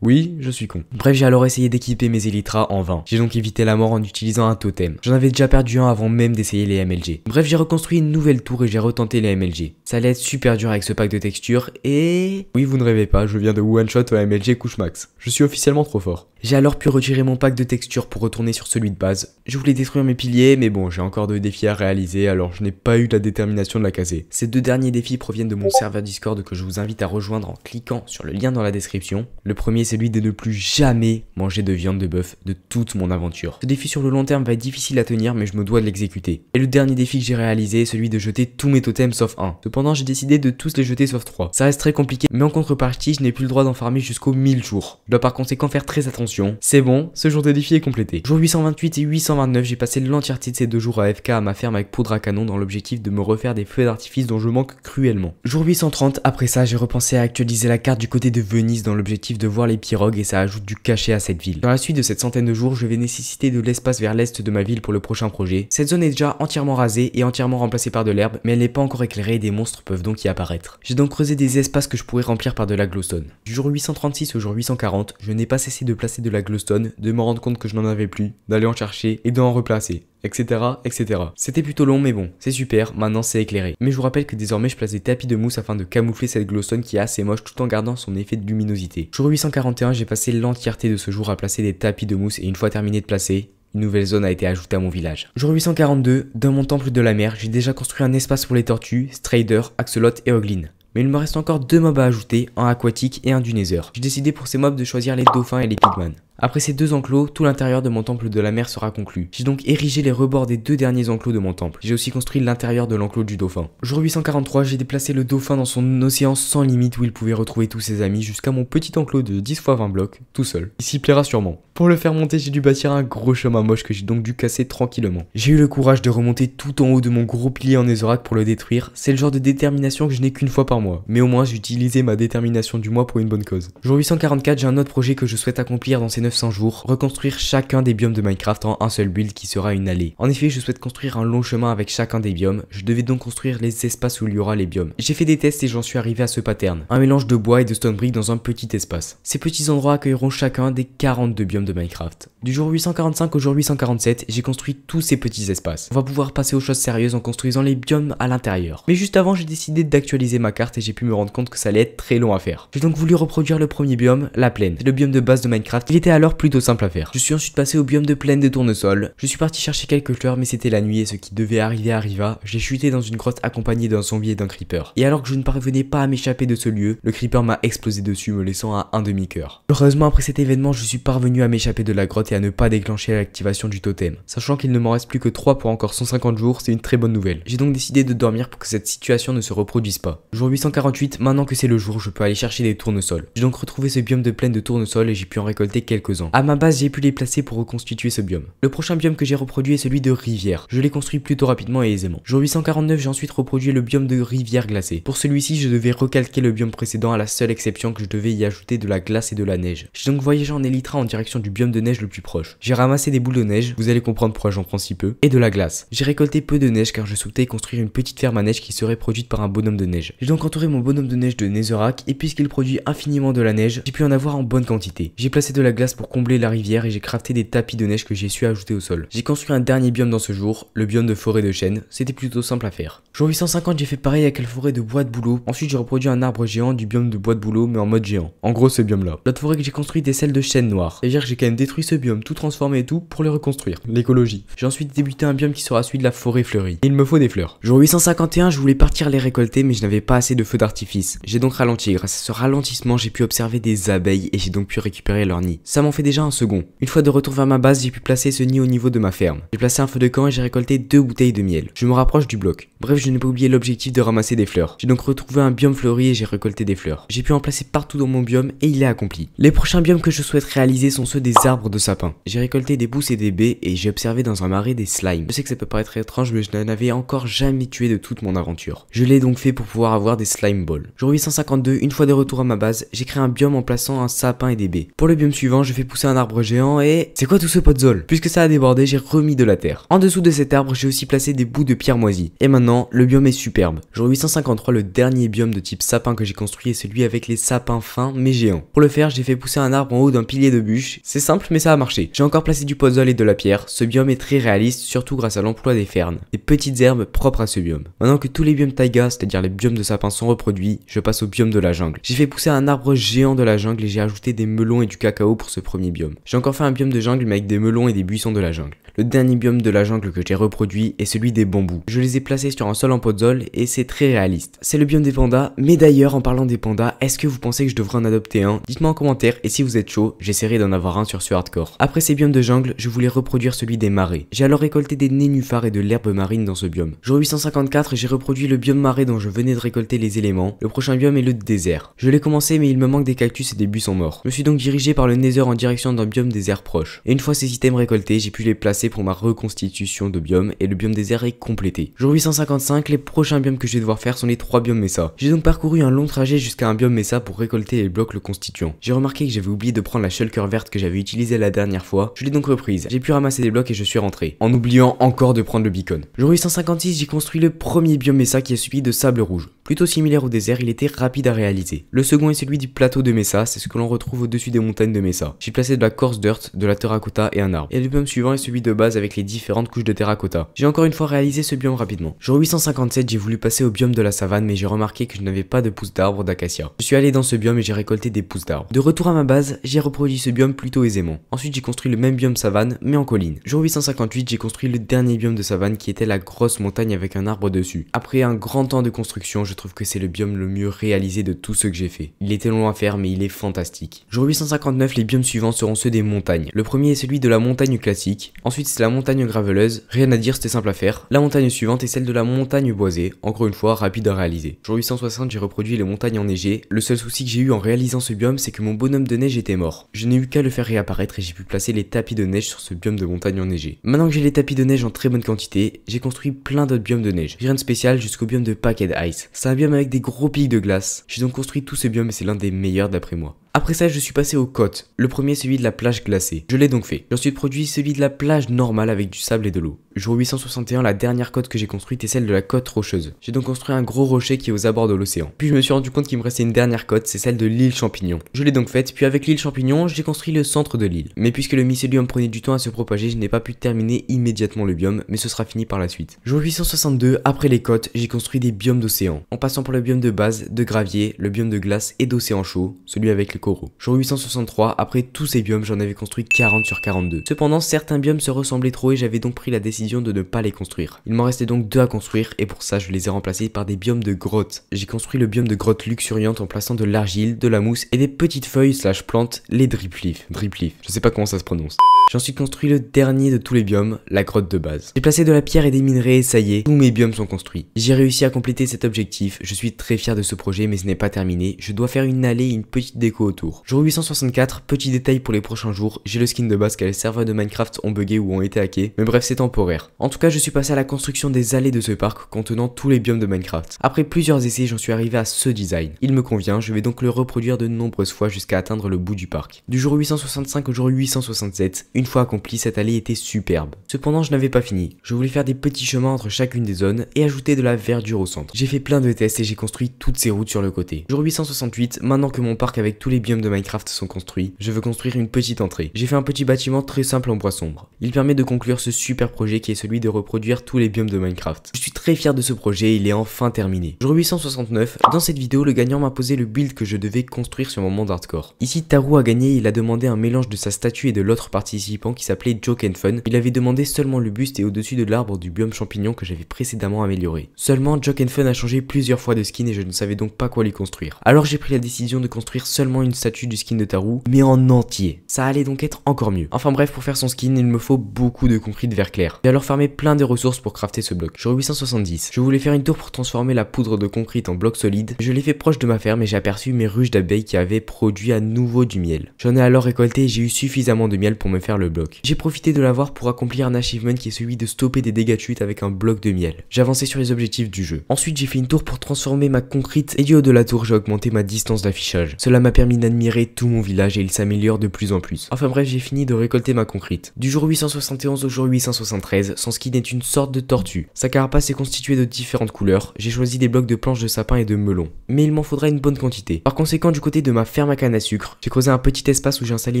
S1: oui, je suis con. Bref, j'ai alors essayé d'équiper mes Elytra en vain. J'ai donc évité la mort en utilisant un totem. J'en avais déjà perdu un avant même d'essayer les MLG. Bref, j'ai reconstruit une nouvelle tour et j'ai retenté les MLG. Ça allait être super dur avec ce pack de textures et... Oui, vous ne rêvez pas, je viens de one-shot à MLG couche max. Je suis officiellement trop fort. J'ai alors pu retirer mon pack de textures pour retourner sur celui de base. Je voulais détruire mes piliers, mais bon, j'ai encore deux défis à réaliser, alors je n'ai pas eu la détermination de la caser. Ces deux derniers défis proviennent de mon serveur Discord que je vous invite à rejoindre en cliquant sur le lien dans la description. Le premier celui de ne plus jamais manger de viande de bœuf de toute mon aventure. Ce défi sur le long terme va être difficile à tenir, mais je me dois de l'exécuter. Et le dernier défi que j'ai réalisé est celui de jeter tous mes totems sauf un. Cependant, j'ai décidé de tous les jeter sauf 3. Ça reste très compliqué, mais en contrepartie, je n'ai plus le droit d'en farmer jusqu'aux 1000 jours. Je dois par conséquent faire très attention. C'est bon, ce jour de défi est complété. Jour 828 et 829, j'ai passé l'entièreté de ces deux jours à FK à ma ferme avec poudre à canon dans l'objectif de me refaire des feux d'artifice dont je manque cruellement. Jour 830, après ça, j'ai repensé à actualiser la carte du côté de Venise dans l'objectif de voir les les et ça ajoute du cachet à cette ville. Dans la suite de cette centaine de jours, je vais nécessiter de l'espace vers l'est de ma ville pour le prochain projet. Cette zone est déjà entièrement rasée et entièrement remplacée par de l'herbe, mais elle n'est pas encore éclairée et des monstres peuvent donc y apparaître. J'ai donc creusé des espaces que je pourrais remplir par de la glowstone. Du jour 836 au jour 840, je n'ai pas cessé de placer de la glowstone, de me rendre compte que je n'en avais plus, d'aller en chercher et d'en replacer etc, etc. C'était plutôt long, mais bon, c'est super, maintenant c'est éclairé. Mais je vous rappelle que désormais je place des tapis de mousse afin de camoufler cette glowstone qui est assez moche tout en gardant son effet de luminosité. Jour 840, j'ai passé l'entièreté de ce jour à placer des tapis de mousse et une fois terminé de placer, une nouvelle zone a été ajoutée à mon village. Jour 842, dans mon temple de la mer, j'ai déjà construit un espace pour les tortues, Strider, Axolot et Oglin. Mais il me reste encore deux mobs à ajouter, un aquatique et un du J'ai décidé pour ces mobs de choisir les dauphins et les pigmans après ces deux enclos, tout l'intérieur de mon temple de la mer sera conclu. J'ai donc érigé les rebords des deux derniers enclos de mon temple. J'ai aussi construit l'intérieur de l'enclos du dauphin. Jour 843, j'ai déplacé le dauphin dans son océan sans limite où il pouvait retrouver tous ses amis jusqu'à mon petit enclos de 10 x 20 blocs, tout seul. Il s'y plaira sûrement. Pour le faire monter, j'ai dû bâtir un gros chemin moche que j'ai donc dû casser tranquillement. J'ai eu le courage de remonter tout en haut de mon gros pilier en Ezorak pour le détruire. C'est le genre de détermination que je n'ai qu'une fois par mois, mais au moins j'utilisais ma détermination du mois pour une bonne cause. Jour 844, j'ai un autre projet que je souhaite accomplir dans ces 900 jours, reconstruire chacun des biomes de Minecraft en un seul build qui sera une allée. En effet, je souhaite construire un long chemin avec chacun des biomes, je devais donc construire les espaces où il y aura les biomes. J'ai fait des tests et j'en suis arrivé à ce pattern, un mélange de bois et de stone brick dans un petit espace. Ces petits endroits accueilleront chacun des 42 biomes de Minecraft. Du jour 845 au jour 847, j'ai construit tous ces petits espaces. On va pouvoir passer aux choses sérieuses en construisant les biomes à l'intérieur. Mais juste avant, j'ai décidé d'actualiser ma carte et j'ai pu me rendre compte que ça allait être très long à faire. J'ai donc voulu reproduire le premier biome, la plaine. C'est le biome de base de Minecraft. Il était alors plutôt simple à faire. Je suis ensuite passé au biome de plaine de tournesol. Je suis parti chercher quelques fleurs mais c'était la nuit et ce qui devait arriver arriva. J'ai chuté dans une grotte accompagnée d'un zombie et d'un creeper. Et alors que je ne parvenais pas à m'échapper de ce lieu, le creeper m'a explosé dessus me laissant à un demi-coeur. Heureusement après cet événement je suis parvenu à m'échapper de la grotte et à ne pas déclencher l'activation du totem. Sachant qu'il ne m'en reste plus que 3 pour encore 150 jours, c'est une très bonne nouvelle. J'ai donc décidé de dormir pour que cette situation ne se reproduise pas. Jour 848, maintenant que c'est le jour, je peux aller chercher des tournesols. J'ai donc retrouvé ce biome de plaine de tournesol et j'ai pu en récolter quelques quelques À ma base, j'ai pu les placer pour reconstituer ce biome. Le prochain biome que j'ai reproduit est celui de rivière. Je l'ai construit plutôt rapidement et aisément. Jour 849, j'ai ensuite reproduit le biome de rivière glacée. Pour celui-ci, je devais recalquer le biome précédent à la seule exception que je devais y ajouter de la glace et de la neige. J'ai donc voyagé en Elytra en direction du biome de neige le plus proche. J'ai ramassé des boules de neige, vous allez comprendre pourquoi j'en prends si peu, et de la glace. J'ai récolté peu de neige car je souhaitais construire une petite ferme à neige qui serait produite par un bonhomme de neige. J'ai donc entouré mon bonhomme de neige de Netherrack et puisqu'il produit infiniment de la neige, j'ai pu en avoir en bonne quantité. J'ai placé de la glace pour combler la rivière et j'ai crafté des tapis de neige que j'ai su ajouter au sol. J'ai construit un dernier biome dans ce jour, le biome de forêt de chêne, c'était plutôt simple à faire. Jour 850 j'ai fait pareil avec la forêt de bois de boulot, ensuite j'ai reproduit un arbre géant du biome de bois de boulot mais en mode géant. En gros ce biome là. L'autre forêt que j'ai construit est celle de chêne noire, Et à que j'ai quand même détruit ce biome, tout transformé et tout pour le reconstruire. L'écologie. J'ai ensuite débuté un biome qui sera celui de la forêt fleurie. Il me faut des fleurs. Jour 851 je voulais partir les récolter mais je n'avais pas assez de feux d'artifice. J'ai donc ralenti, grâce à ce ralentissement j'ai pu observer des abeilles et j'ai donc pu récupérer leur nid fait déjà un second. Une fois de retour vers ma base, j'ai pu placer ce nid au niveau de ma ferme. J'ai placé un feu de camp et j'ai récolté deux bouteilles de miel. Je me rapproche du bloc. Bref, je n'ai pas oublié l'objectif de ramasser des fleurs. J'ai donc retrouvé un biome fleuri et j'ai récolté des fleurs. J'ai pu en placer partout dans mon biome et il est accompli. Les prochains biomes que je souhaite réaliser sont ceux des arbres de sapin. J'ai récolté des pousses et des baies et j'ai observé dans un marais des slimes. Je sais que ça peut paraître étrange mais je n'en avais encore jamais tué de toute mon aventure. Je l'ai donc fait pour pouvoir avoir des slime balls. Jour 852, une fois de retour à ma base, j'ai créé un biome en plaçant un sapin et des baies. Pour le biome suivant, je fais pousser un arbre géant et... C'est quoi tout ce potzol Puisque ça a débordé, j'ai remis de la terre. En dessous de cet arbre, j'ai aussi placé des bouts de pierre moisie. Et maintenant, le biome est superbe. Jour 853, le dernier biome de type sapin que j'ai construit est celui avec les sapins fins mais géants. Pour le faire, j'ai fait pousser un arbre en haut d'un pilier de bûche. C'est simple mais ça a marché. J'ai encore placé du pozzol et de la pierre. Ce biome est très réaliste, surtout grâce à l'emploi des fernes, des petites herbes propres à ce biome. Maintenant que tous les biomes taiga, c'est-à-dire les biomes de sapin sont reproduits, je passe au biome de la jungle. J'ai fait pousser un arbre géant de la jungle et j'ai ajouté des melons et du cacao pour ce premier biome. J'ai encore fait un biome de jungle mais avec des melons et des buissons de la jungle. Le dernier biome de la jungle que j'ai reproduit est celui des bambous. Je les ai placés sur un sol en sol et c'est très réaliste. C'est le biome des pandas, mais d'ailleurs en parlant des pandas, est-ce que vous pensez que je devrais en adopter un Dites-moi en commentaire et si vous êtes chaud, j'essaierai d'en avoir un sur ce hardcore. Après ces biomes de jungle, je voulais reproduire celui des marais. J'ai alors récolté des nénuphars et de l'herbe marine dans ce biome. Jour 854, j'ai reproduit le biome marais dont je venais de récolter les éléments. Le prochain biome est le désert. Je l'ai commencé mais il me manque des cactus et des buissons morts. Je me suis donc dirigé par le nether en direction d'un biome désert proche. Et une fois ces items récoltés, j'ai pu les placer pour ma reconstitution de biome et le biome désert est complété. Jour 855, les prochains biomes que je vais devoir faire sont les trois biomes Mesa. J'ai donc parcouru un long trajet jusqu'à un biome Mesa pour récolter les blocs le constituant. J'ai remarqué que j'avais oublié de prendre la shulker verte que j'avais utilisée la dernière fois, je l'ai donc reprise. J'ai pu ramasser des blocs et je suis rentré, en oubliant encore de prendre le beacon. Jour 856, j'ai construit le premier biome Mesa qui est celui de sable rouge. Plutôt similaire au désert, il était rapide à réaliser. Le second est celui du plateau de Mesa, c'est ce que l'on retrouve au-dessus des montagnes de Mesa. J'ai placé de la corse dirt, de la terracotta et un arbre. Et le biome suivant est celui de base avec les différentes couches de terracotta. J'ai encore une fois réalisé ce biome rapidement. Jour 857, j'ai voulu passer au biome de la savane, mais j'ai remarqué que je n'avais pas de pousses d'arbres d'acacia. Je suis allé dans ce biome et j'ai récolté des pousses d'arbres. De retour à ma base, j'ai reproduit ce biome plutôt aisément. Ensuite, j'ai construit le même biome savane, mais en colline. Jour 858, j'ai construit le dernier biome de savane qui était la grosse montagne avec un arbre dessus. Après un grand temps de construction, je trouve que c'est le biome le mieux réalisé de tout ce que j'ai fait. Il était long à faire, mais il est fantastique. Jour 859, les biomes suivants seront ceux des montagnes. Le premier est celui de la montagne classique. Ensuite, c'est la montagne graveleuse. Rien à dire, c'était simple à faire. La montagne suivante est celle de la montagne boisée. Encore une fois, rapide à réaliser. Jour 860, j'ai reproduit les montagnes enneigées. Le seul souci que j'ai eu en réalisant ce biome, c'est que mon bonhomme de neige était mort. Je n'ai eu qu'à le faire réapparaître et j'ai pu placer les tapis de neige sur ce biome de montagne enneigée. Maintenant que j'ai les tapis de neige en très bonne quantité, j'ai construit plein d'autres biomes de neige. Rien de spécial jusqu'au biome de Packed Ice. C'est un biome avec des gros pics de glace. J'ai donc construit tout ce biome et c'est l'un des meilleurs d'après moi. Après ça, je suis passé aux côtes. Le premier, celui de la plage glacée. Je l'ai donc fait. J'ai ensuite produit celui de la plage normale avec du sable et de l'eau. Jour 861, la dernière côte que j'ai construite est celle de la côte rocheuse. J'ai donc construit un gros rocher qui est aux abords de l'océan. Puis je me suis rendu compte qu'il me restait une dernière côte, c'est celle de l'île Champignon. Je l'ai donc faite, puis avec l'île Champignon, j'ai construit le centre de l'île. Mais puisque le mycélium prenait du temps à se propager, je n'ai pas pu terminer immédiatement le biome, mais ce sera fini par la suite. Jour 862, après les côtes, j'ai construit des biomes d'océan, en passant par le biome de base, de gravier, le biome de glace et d'océan chaud, celui avec les coraux. Jour 863, après tous ces biomes, j'en avais construit 40 sur 42. Cependant, certains biomes se ressemblaient trop et j'avais donc pris la décision de ne pas les construire. Il m'en restait donc deux à construire et pour ça je les ai remplacés par des biomes de grottes. J'ai construit le biome de grottes luxuriante en plaçant de l'argile, de la mousse et des petites feuilles slash plantes, les drip leaf. Drip leaf, je sais pas comment ça se prononce. J'ai ensuite construit le dernier de tous les biomes, la grotte de base. J'ai placé de la pierre et des minerais et ça y est, tous mes biomes sont construits. J'ai réussi à compléter cet objectif, je suis très fier de ce projet mais ce n'est pas terminé, je dois faire une allée et une petite déco autour. Jour 864, petit détail pour les prochains jours, j'ai le skin de base car les serveurs de Minecraft ont bugué ou ont été hackés, mais bref c'est temporaire. En tout cas, je suis passé à la construction des allées de ce parc contenant tous les biomes de Minecraft. Après plusieurs essais, j'en suis arrivé à ce design. Il me convient, je vais donc le reproduire de nombreuses fois jusqu'à atteindre le bout du parc. Du jour 865 au jour 867, une fois accompli, cette allée était superbe. Cependant, je n'avais pas fini. Je voulais faire des petits chemins entre chacune des zones et ajouter de la verdure au centre. J'ai fait plein de tests et j'ai construit toutes ces routes sur le côté. Jour 868, maintenant que mon parc avec tous les biomes de Minecraft sont construits, je veux construire une petite entrée. J'ai fait un petit bâtiment très simple en bois sombre. Il permet de conclure ce super projet qui est celui de reproduire tous les biomes de Minecraft. Je suis très fier de ce projet, il est enfin terminé. Jour 869, dans cette vidéo, le gagnant m'a posé le build que je devais construire sur mon monde hardcore. Ici, Tarou a gagné, il a demandé un mélange de sa statue et de l'autre participant qui s'appelait Joke Fun. Il avait demandé seulement le buste et au-dessus de l'arbre du biome champignon que j'avais précédemment amélioré. Seulement, Joke Fun a changé plusieurs fois de skin et je ne savais donc pas quoi lui construire. Alors j'ai pris la décision de construire seulement une statue du skin de Tarou, mais en entier. Ça allait donc être encore mieux. Enfin bref, pour faire son skin, il me faut beaucoup de compris de vert clair alors fermer plein de ressources pour crafter ce bloc. Jour 870, je voulais faire une tour pour transformer la poudre de concrete en bloc solide. Je l'ai fait proche de ma ferme et j'ai aperçu mes ruches d'abeilles qui avaient produit à nouveau du miel. J'en ai alors récolté et j'ai eu suffisamment de miel pour me faire le bloc. J'ai profité de l'avoir pour accomplir un achievement qui est celui de stopper des dégâts de chute avec un bloc de miel. J'avançais sur les objectifs du jeu. Ensuite, j'ai fait une tour pour transformer ma concrete et du haut de la tour, j'ai augmenté ma distance d'affichage. Cela m'a permis d'admirer tout mon village et il s'améliore de plus en plus. Enfin bref, j'ai fini de récolter ma concrete. Du jour 871 au jour 873, son skin est une sorte de tortue. Sa carapace est constituée de différentes couleurs, j'ai choisi des blocs de planches de sapin et de melon, mais il m'en faudra une bonne quantité. Par conséquent, du côté de ma ferme à canne à sucre, j'ai creusé un petit espace où j'ai installé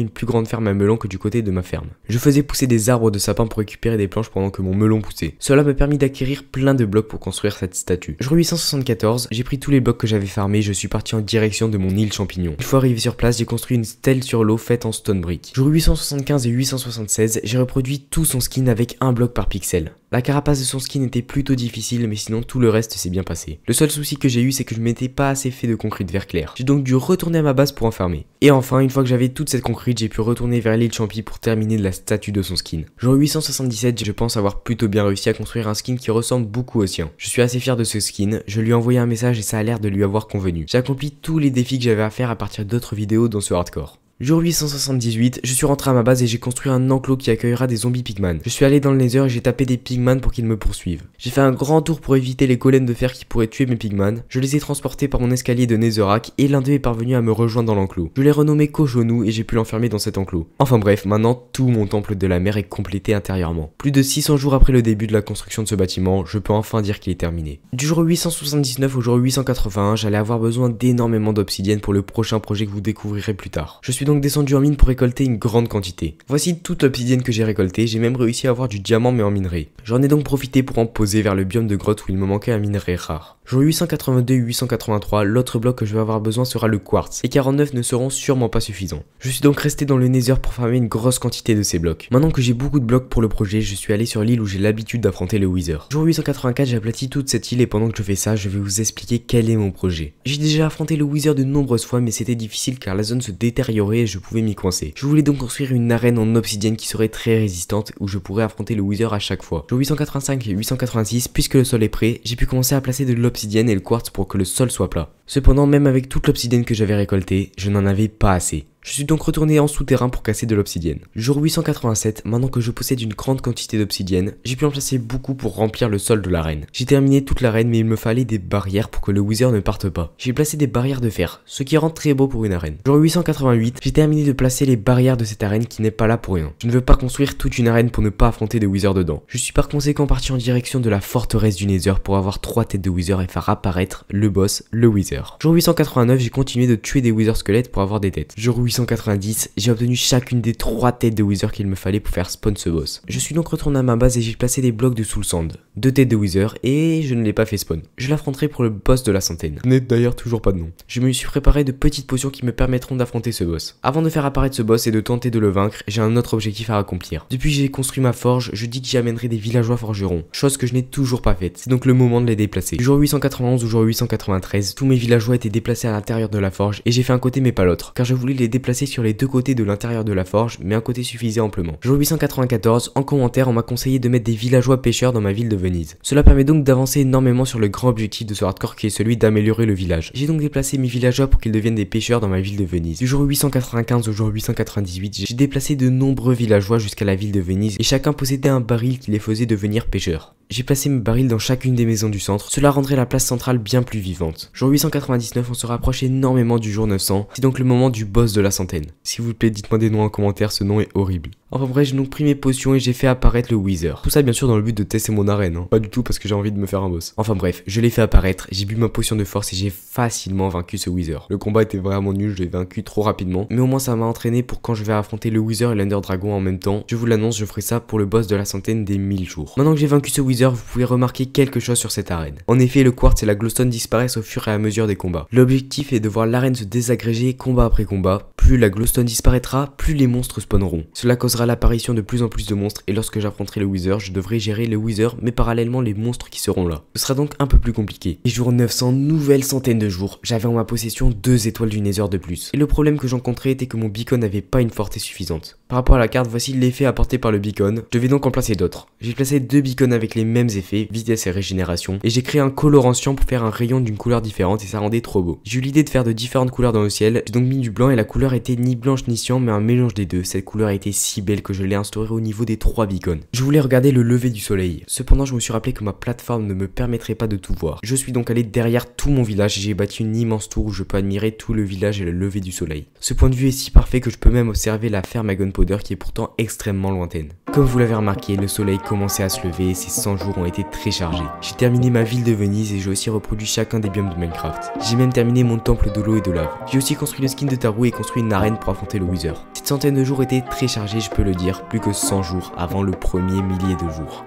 S1: une plus grande ferme à melon que du côté de ma ferme. Je faisais pousser des arbres de sapin pour récupérer des planches pendant que mon melon poussait. Cela m'a permis d'acquérir plein de blocs pour construire cette statue. Jour 874, j'ai pris tous les blocs que j'avais farmés je suis parti en direction de mon île champignon. Une fois arrivé sur place, j'ai construit une stèle sur l'eau faite en stone brick. Jour 875 et 876, j'ai reproduit tout son skin avec un bloc par pixel. La carapace de son skin était plutôt difficile, mais sinon tout le reste s'est bien passé. Le seul souci que j'ai eu, c'est que je m'étais pas assez fait de concrete vert clair. J'ai donc dû retourner à ma base pour enfermer. Et enfin, une fois que j'avais toute cette concrete, j'ai pu retourner vers l'île Champi pour terminer la statue de son skin. Jour 877, je pense avoir plutôt bien réussi à construire un skin qui ressemble beaucoup au sien. Je suis assez fier de ce skin, je lui ai envoyé un message et ça a l'air de lui avoir convenu. J'ai accompli tous les défis que j'avais à faire à partir d'autres vidéos dans ce hardcore. Jour 878, je suis rentré à ma base et j'ai construit un enclos qui accueillera des zombies pigman. Je suis allé dans le nether et j'ai tapé des pigman pour qu'ils me poursuivent. J'ai fait un grand tour pour éviter les colonnes de fer qui pourraient tuer mes pigman. Je les ai transportés par mon escalier de netherrack et l'un d'eux est parvenu à me rejoindre dans l'enclos. Je l'ai renommé Kojonu et j'ai pu l'enfermer dans cet enclos. Enfin bref, maintenant tout mon temple de la mer est complété intérieurement. Plus de 600 jours après le début de la construction de ce bâtiment, je peux enfin dire qu'il est terminé. Du jour 879 au jour 881, j'allais avoir besoin d'énormément d'obsidienne pour le prochain projet que vous découvrirez plus tard donc descendu en mine pour récolter une grande quantité. Voici toute l'obsidienne que j'ai récoltée, j'ai même réussi à avoir du diamant mais en minerai. J'en ai donc profité pour en poser vers le biome de grotte où il me manquait un minerai rare. Jour 882 883, l'autre bloc que je vais avoir besoin sera le quartz, et 49 ne seront sûrement pas suffisants. Je suis donc resté dans le Nether pour farmer une grosse quantité de ces blocs. Maintenant que j'ai beaucoup de blocs pour le projet, je suis allé sur l'île où j'ai l'habitude d'affronter le Wither. Jour 884, aplati toute cette île et pendant que je fais ça, je vais vous expliquer quel est mon projet. J'ai déjà affronté le Wither de nombreuses fois mais c'était difficile car la zone se détériorait et je pouvais m'y coincer. Je voulais donc construire une arène en obsidienne qui serait très résistante où je pourrais affronter le Wither à chaque fois. Jour 885 et 886, puisque le sol est prêt, j'ai pu commencer à placer de l'obsidienne l'obsidienne et le quartz pour que le sol soit plat. Cependant, même avec toute l'obsidienne que j'avais récoltée, je n'en avais pas assez. Je suis donc retourné en souterrain pour casser de l'obsidienne. Jour 887, maintenant que je possède une grande quantité d'obsidienne, j'ai pu en placer beaucoup pour remplir le sol de l'arène. J'ai terminé toute l'arène mais il me fallait des barrières pour que le wizard ne parte pas. J'ai placé des barrières de fer, ce qui rend très beau pour une arène. Jour 888, j'ai terminé de placer les barrières de cette arène qui n'est pas là pour rien. Je ne veux pas construire toute une arène pour ne pas affronter des wizards dedans. Je suis par conséquent parti en direction de la forteresse du Nether pour avoir trois têtes de wizard et faire apparaître le boss, le wizard. Jour 889, j'ai continué de tuer des Wither squelettes pour avoir des têtes. Jour 890, j'ai obtenu chacune des trois têtes de Wither qu'il me fallait pour faire spawn ce boss. Je suis donc retourné à ma base et j'ai placé des blocs de Soul Sand, deux têtes de Wither et je ne l'ai pas fait spawn. Je l'affronterai pour le boss de la centaine. N'est d'ailleurs toujours pas de nom. Je me suis préparé de petites potions qui me permettront d'affronter ce boss. Avant de faire apparaître ce boss et de tenter de le vaincre, j'ai un autre objectif à accomplir. Depuis que j'ai construit ma forge, je dis que j'y amènerai des villageois forgerons, chose que je n'ai toujours pas faite. C'est donc le moment de les déplacer. jour 891 ou jour 893, tous mes villageois étaient déplacés à l'intérieur de la forge et j'ai fait un côté mais pas l'autre, car je voulais les déplacer sur les deux côtés de l'intérieur de la forge, mais un côté suffisait amplement. Jour 894, en commentaire, on m'a conseillé de mettre des villageois pêcheurs dans ma ville de Venise. Cela permet donc d'avancer énormément sur le grand objectif de ce hardcore qui est celui d'améliorer le village. J'ai donc déplacé mes villageois pour qu'ils deviennent des pêcheurs dans ma ville de Venise. Du jour 895 au jour 898, j'ai déplacé de nombreux villageois jusqu'à la ville de Venise et chacun possédait un baril qui les faisait devenir pêcheurs. J'ai placé mes barils dans chacune des maisons du centre, cela rendrait la place centrale bien plus vivante. Jour 99 on se rapproche énormément du jour 900. C'est donc le moment du boss de la centaine. S'il vous plaît, dites-moi des noms en commentaire, ce nom est horrible. Enfin bref, j'ai donc pris mes potions et j'ai fait apparaître le Wither. Tout ça bien sûr dans le but de tester mon arène, hein. pas du tout parce que j'ai envie de me faire un boss. Enfin bref, je l'ai fait apparaître, j'ai bu ma potion de force et j'ai facilement vaincu ce Wither. Le combat était vraiment nul, je l'ai vaincu trop rapidement, mais au moins ça m'a entraîné pour quand je vais affronter le Wither et l'Under Dragon en même temps. Je vous l'annonce, je ferai ça pour le boss de la centaine des 1000 jours. Maintenant que j'ai vaincu ce Wither, vous pouvez remarquer quelque chose sur cette arène. En effet, le quartz et la glowstone disparaissent au fur et à mesure des combats. L'objectif est de voir l'arène se désagréger combat après combat. Plus la glowstone disparaîtra, plus les monstres spawneront. Cela causera l'apparition de plus en plus de monstres et lorsque j'affronterai le Wither, je devrai gérer le Wither mais parallèlement les monstres qui seront là. Ce sera donc un peu plus compliqué. Et jour 900, nouvelle centaine de jours, j'avais en ma possession deux étoiles du Nether de plus. Et le problème que j'encontrais était que mon beacon n'avait pas une forte suffisante rapport à la carte, voici l'effet apporté par le beacon. Je vais donc en placer d'autres. J'ai placé deux beacons avec les mêmes effets, vitesse et régénération, et j'ai créé un colorant cyan pour faire un rayon d'une couleur différente et ça rendait trop beau. J'ai eu l'idée de faire de différentes couleurs dans le ciel, j'ai donc mis du blanc et la couleur était ni blanche ni cyan mais un mélange des deux. Cette couleur était si belle que je l'ai instaurée au niveau des trois beacons. Je voulais regarder le lever du soleil. Cependant, je me suis rappelé que ma plateforme ne me permettrait pas de tout voir. Je suis donc allé derrière tout mon village et j'ai bâti une immense tour où je peux admirer tout le village et le lever du soleil. Ce point de vue est si parfait que je peux même observer la ferme à qui est pourtant extrêmement lointaine. Comme vous l'avez remarqué, le soleil commençait à se lever et ces 100 jours ont été très chargés. J'ai terminé ma ville de Venise et j'ai aussi reproduit chacun des biomes de Minecraft. J'ai même terminé mon temple de l'eau et de lave. J'ai aussi construit le skin de Tarou et construit une arène pour affronter le Wither. Cette centaine de jours était très chargée, je peux le dire, plus que 100 jours avant le premier millier de jours.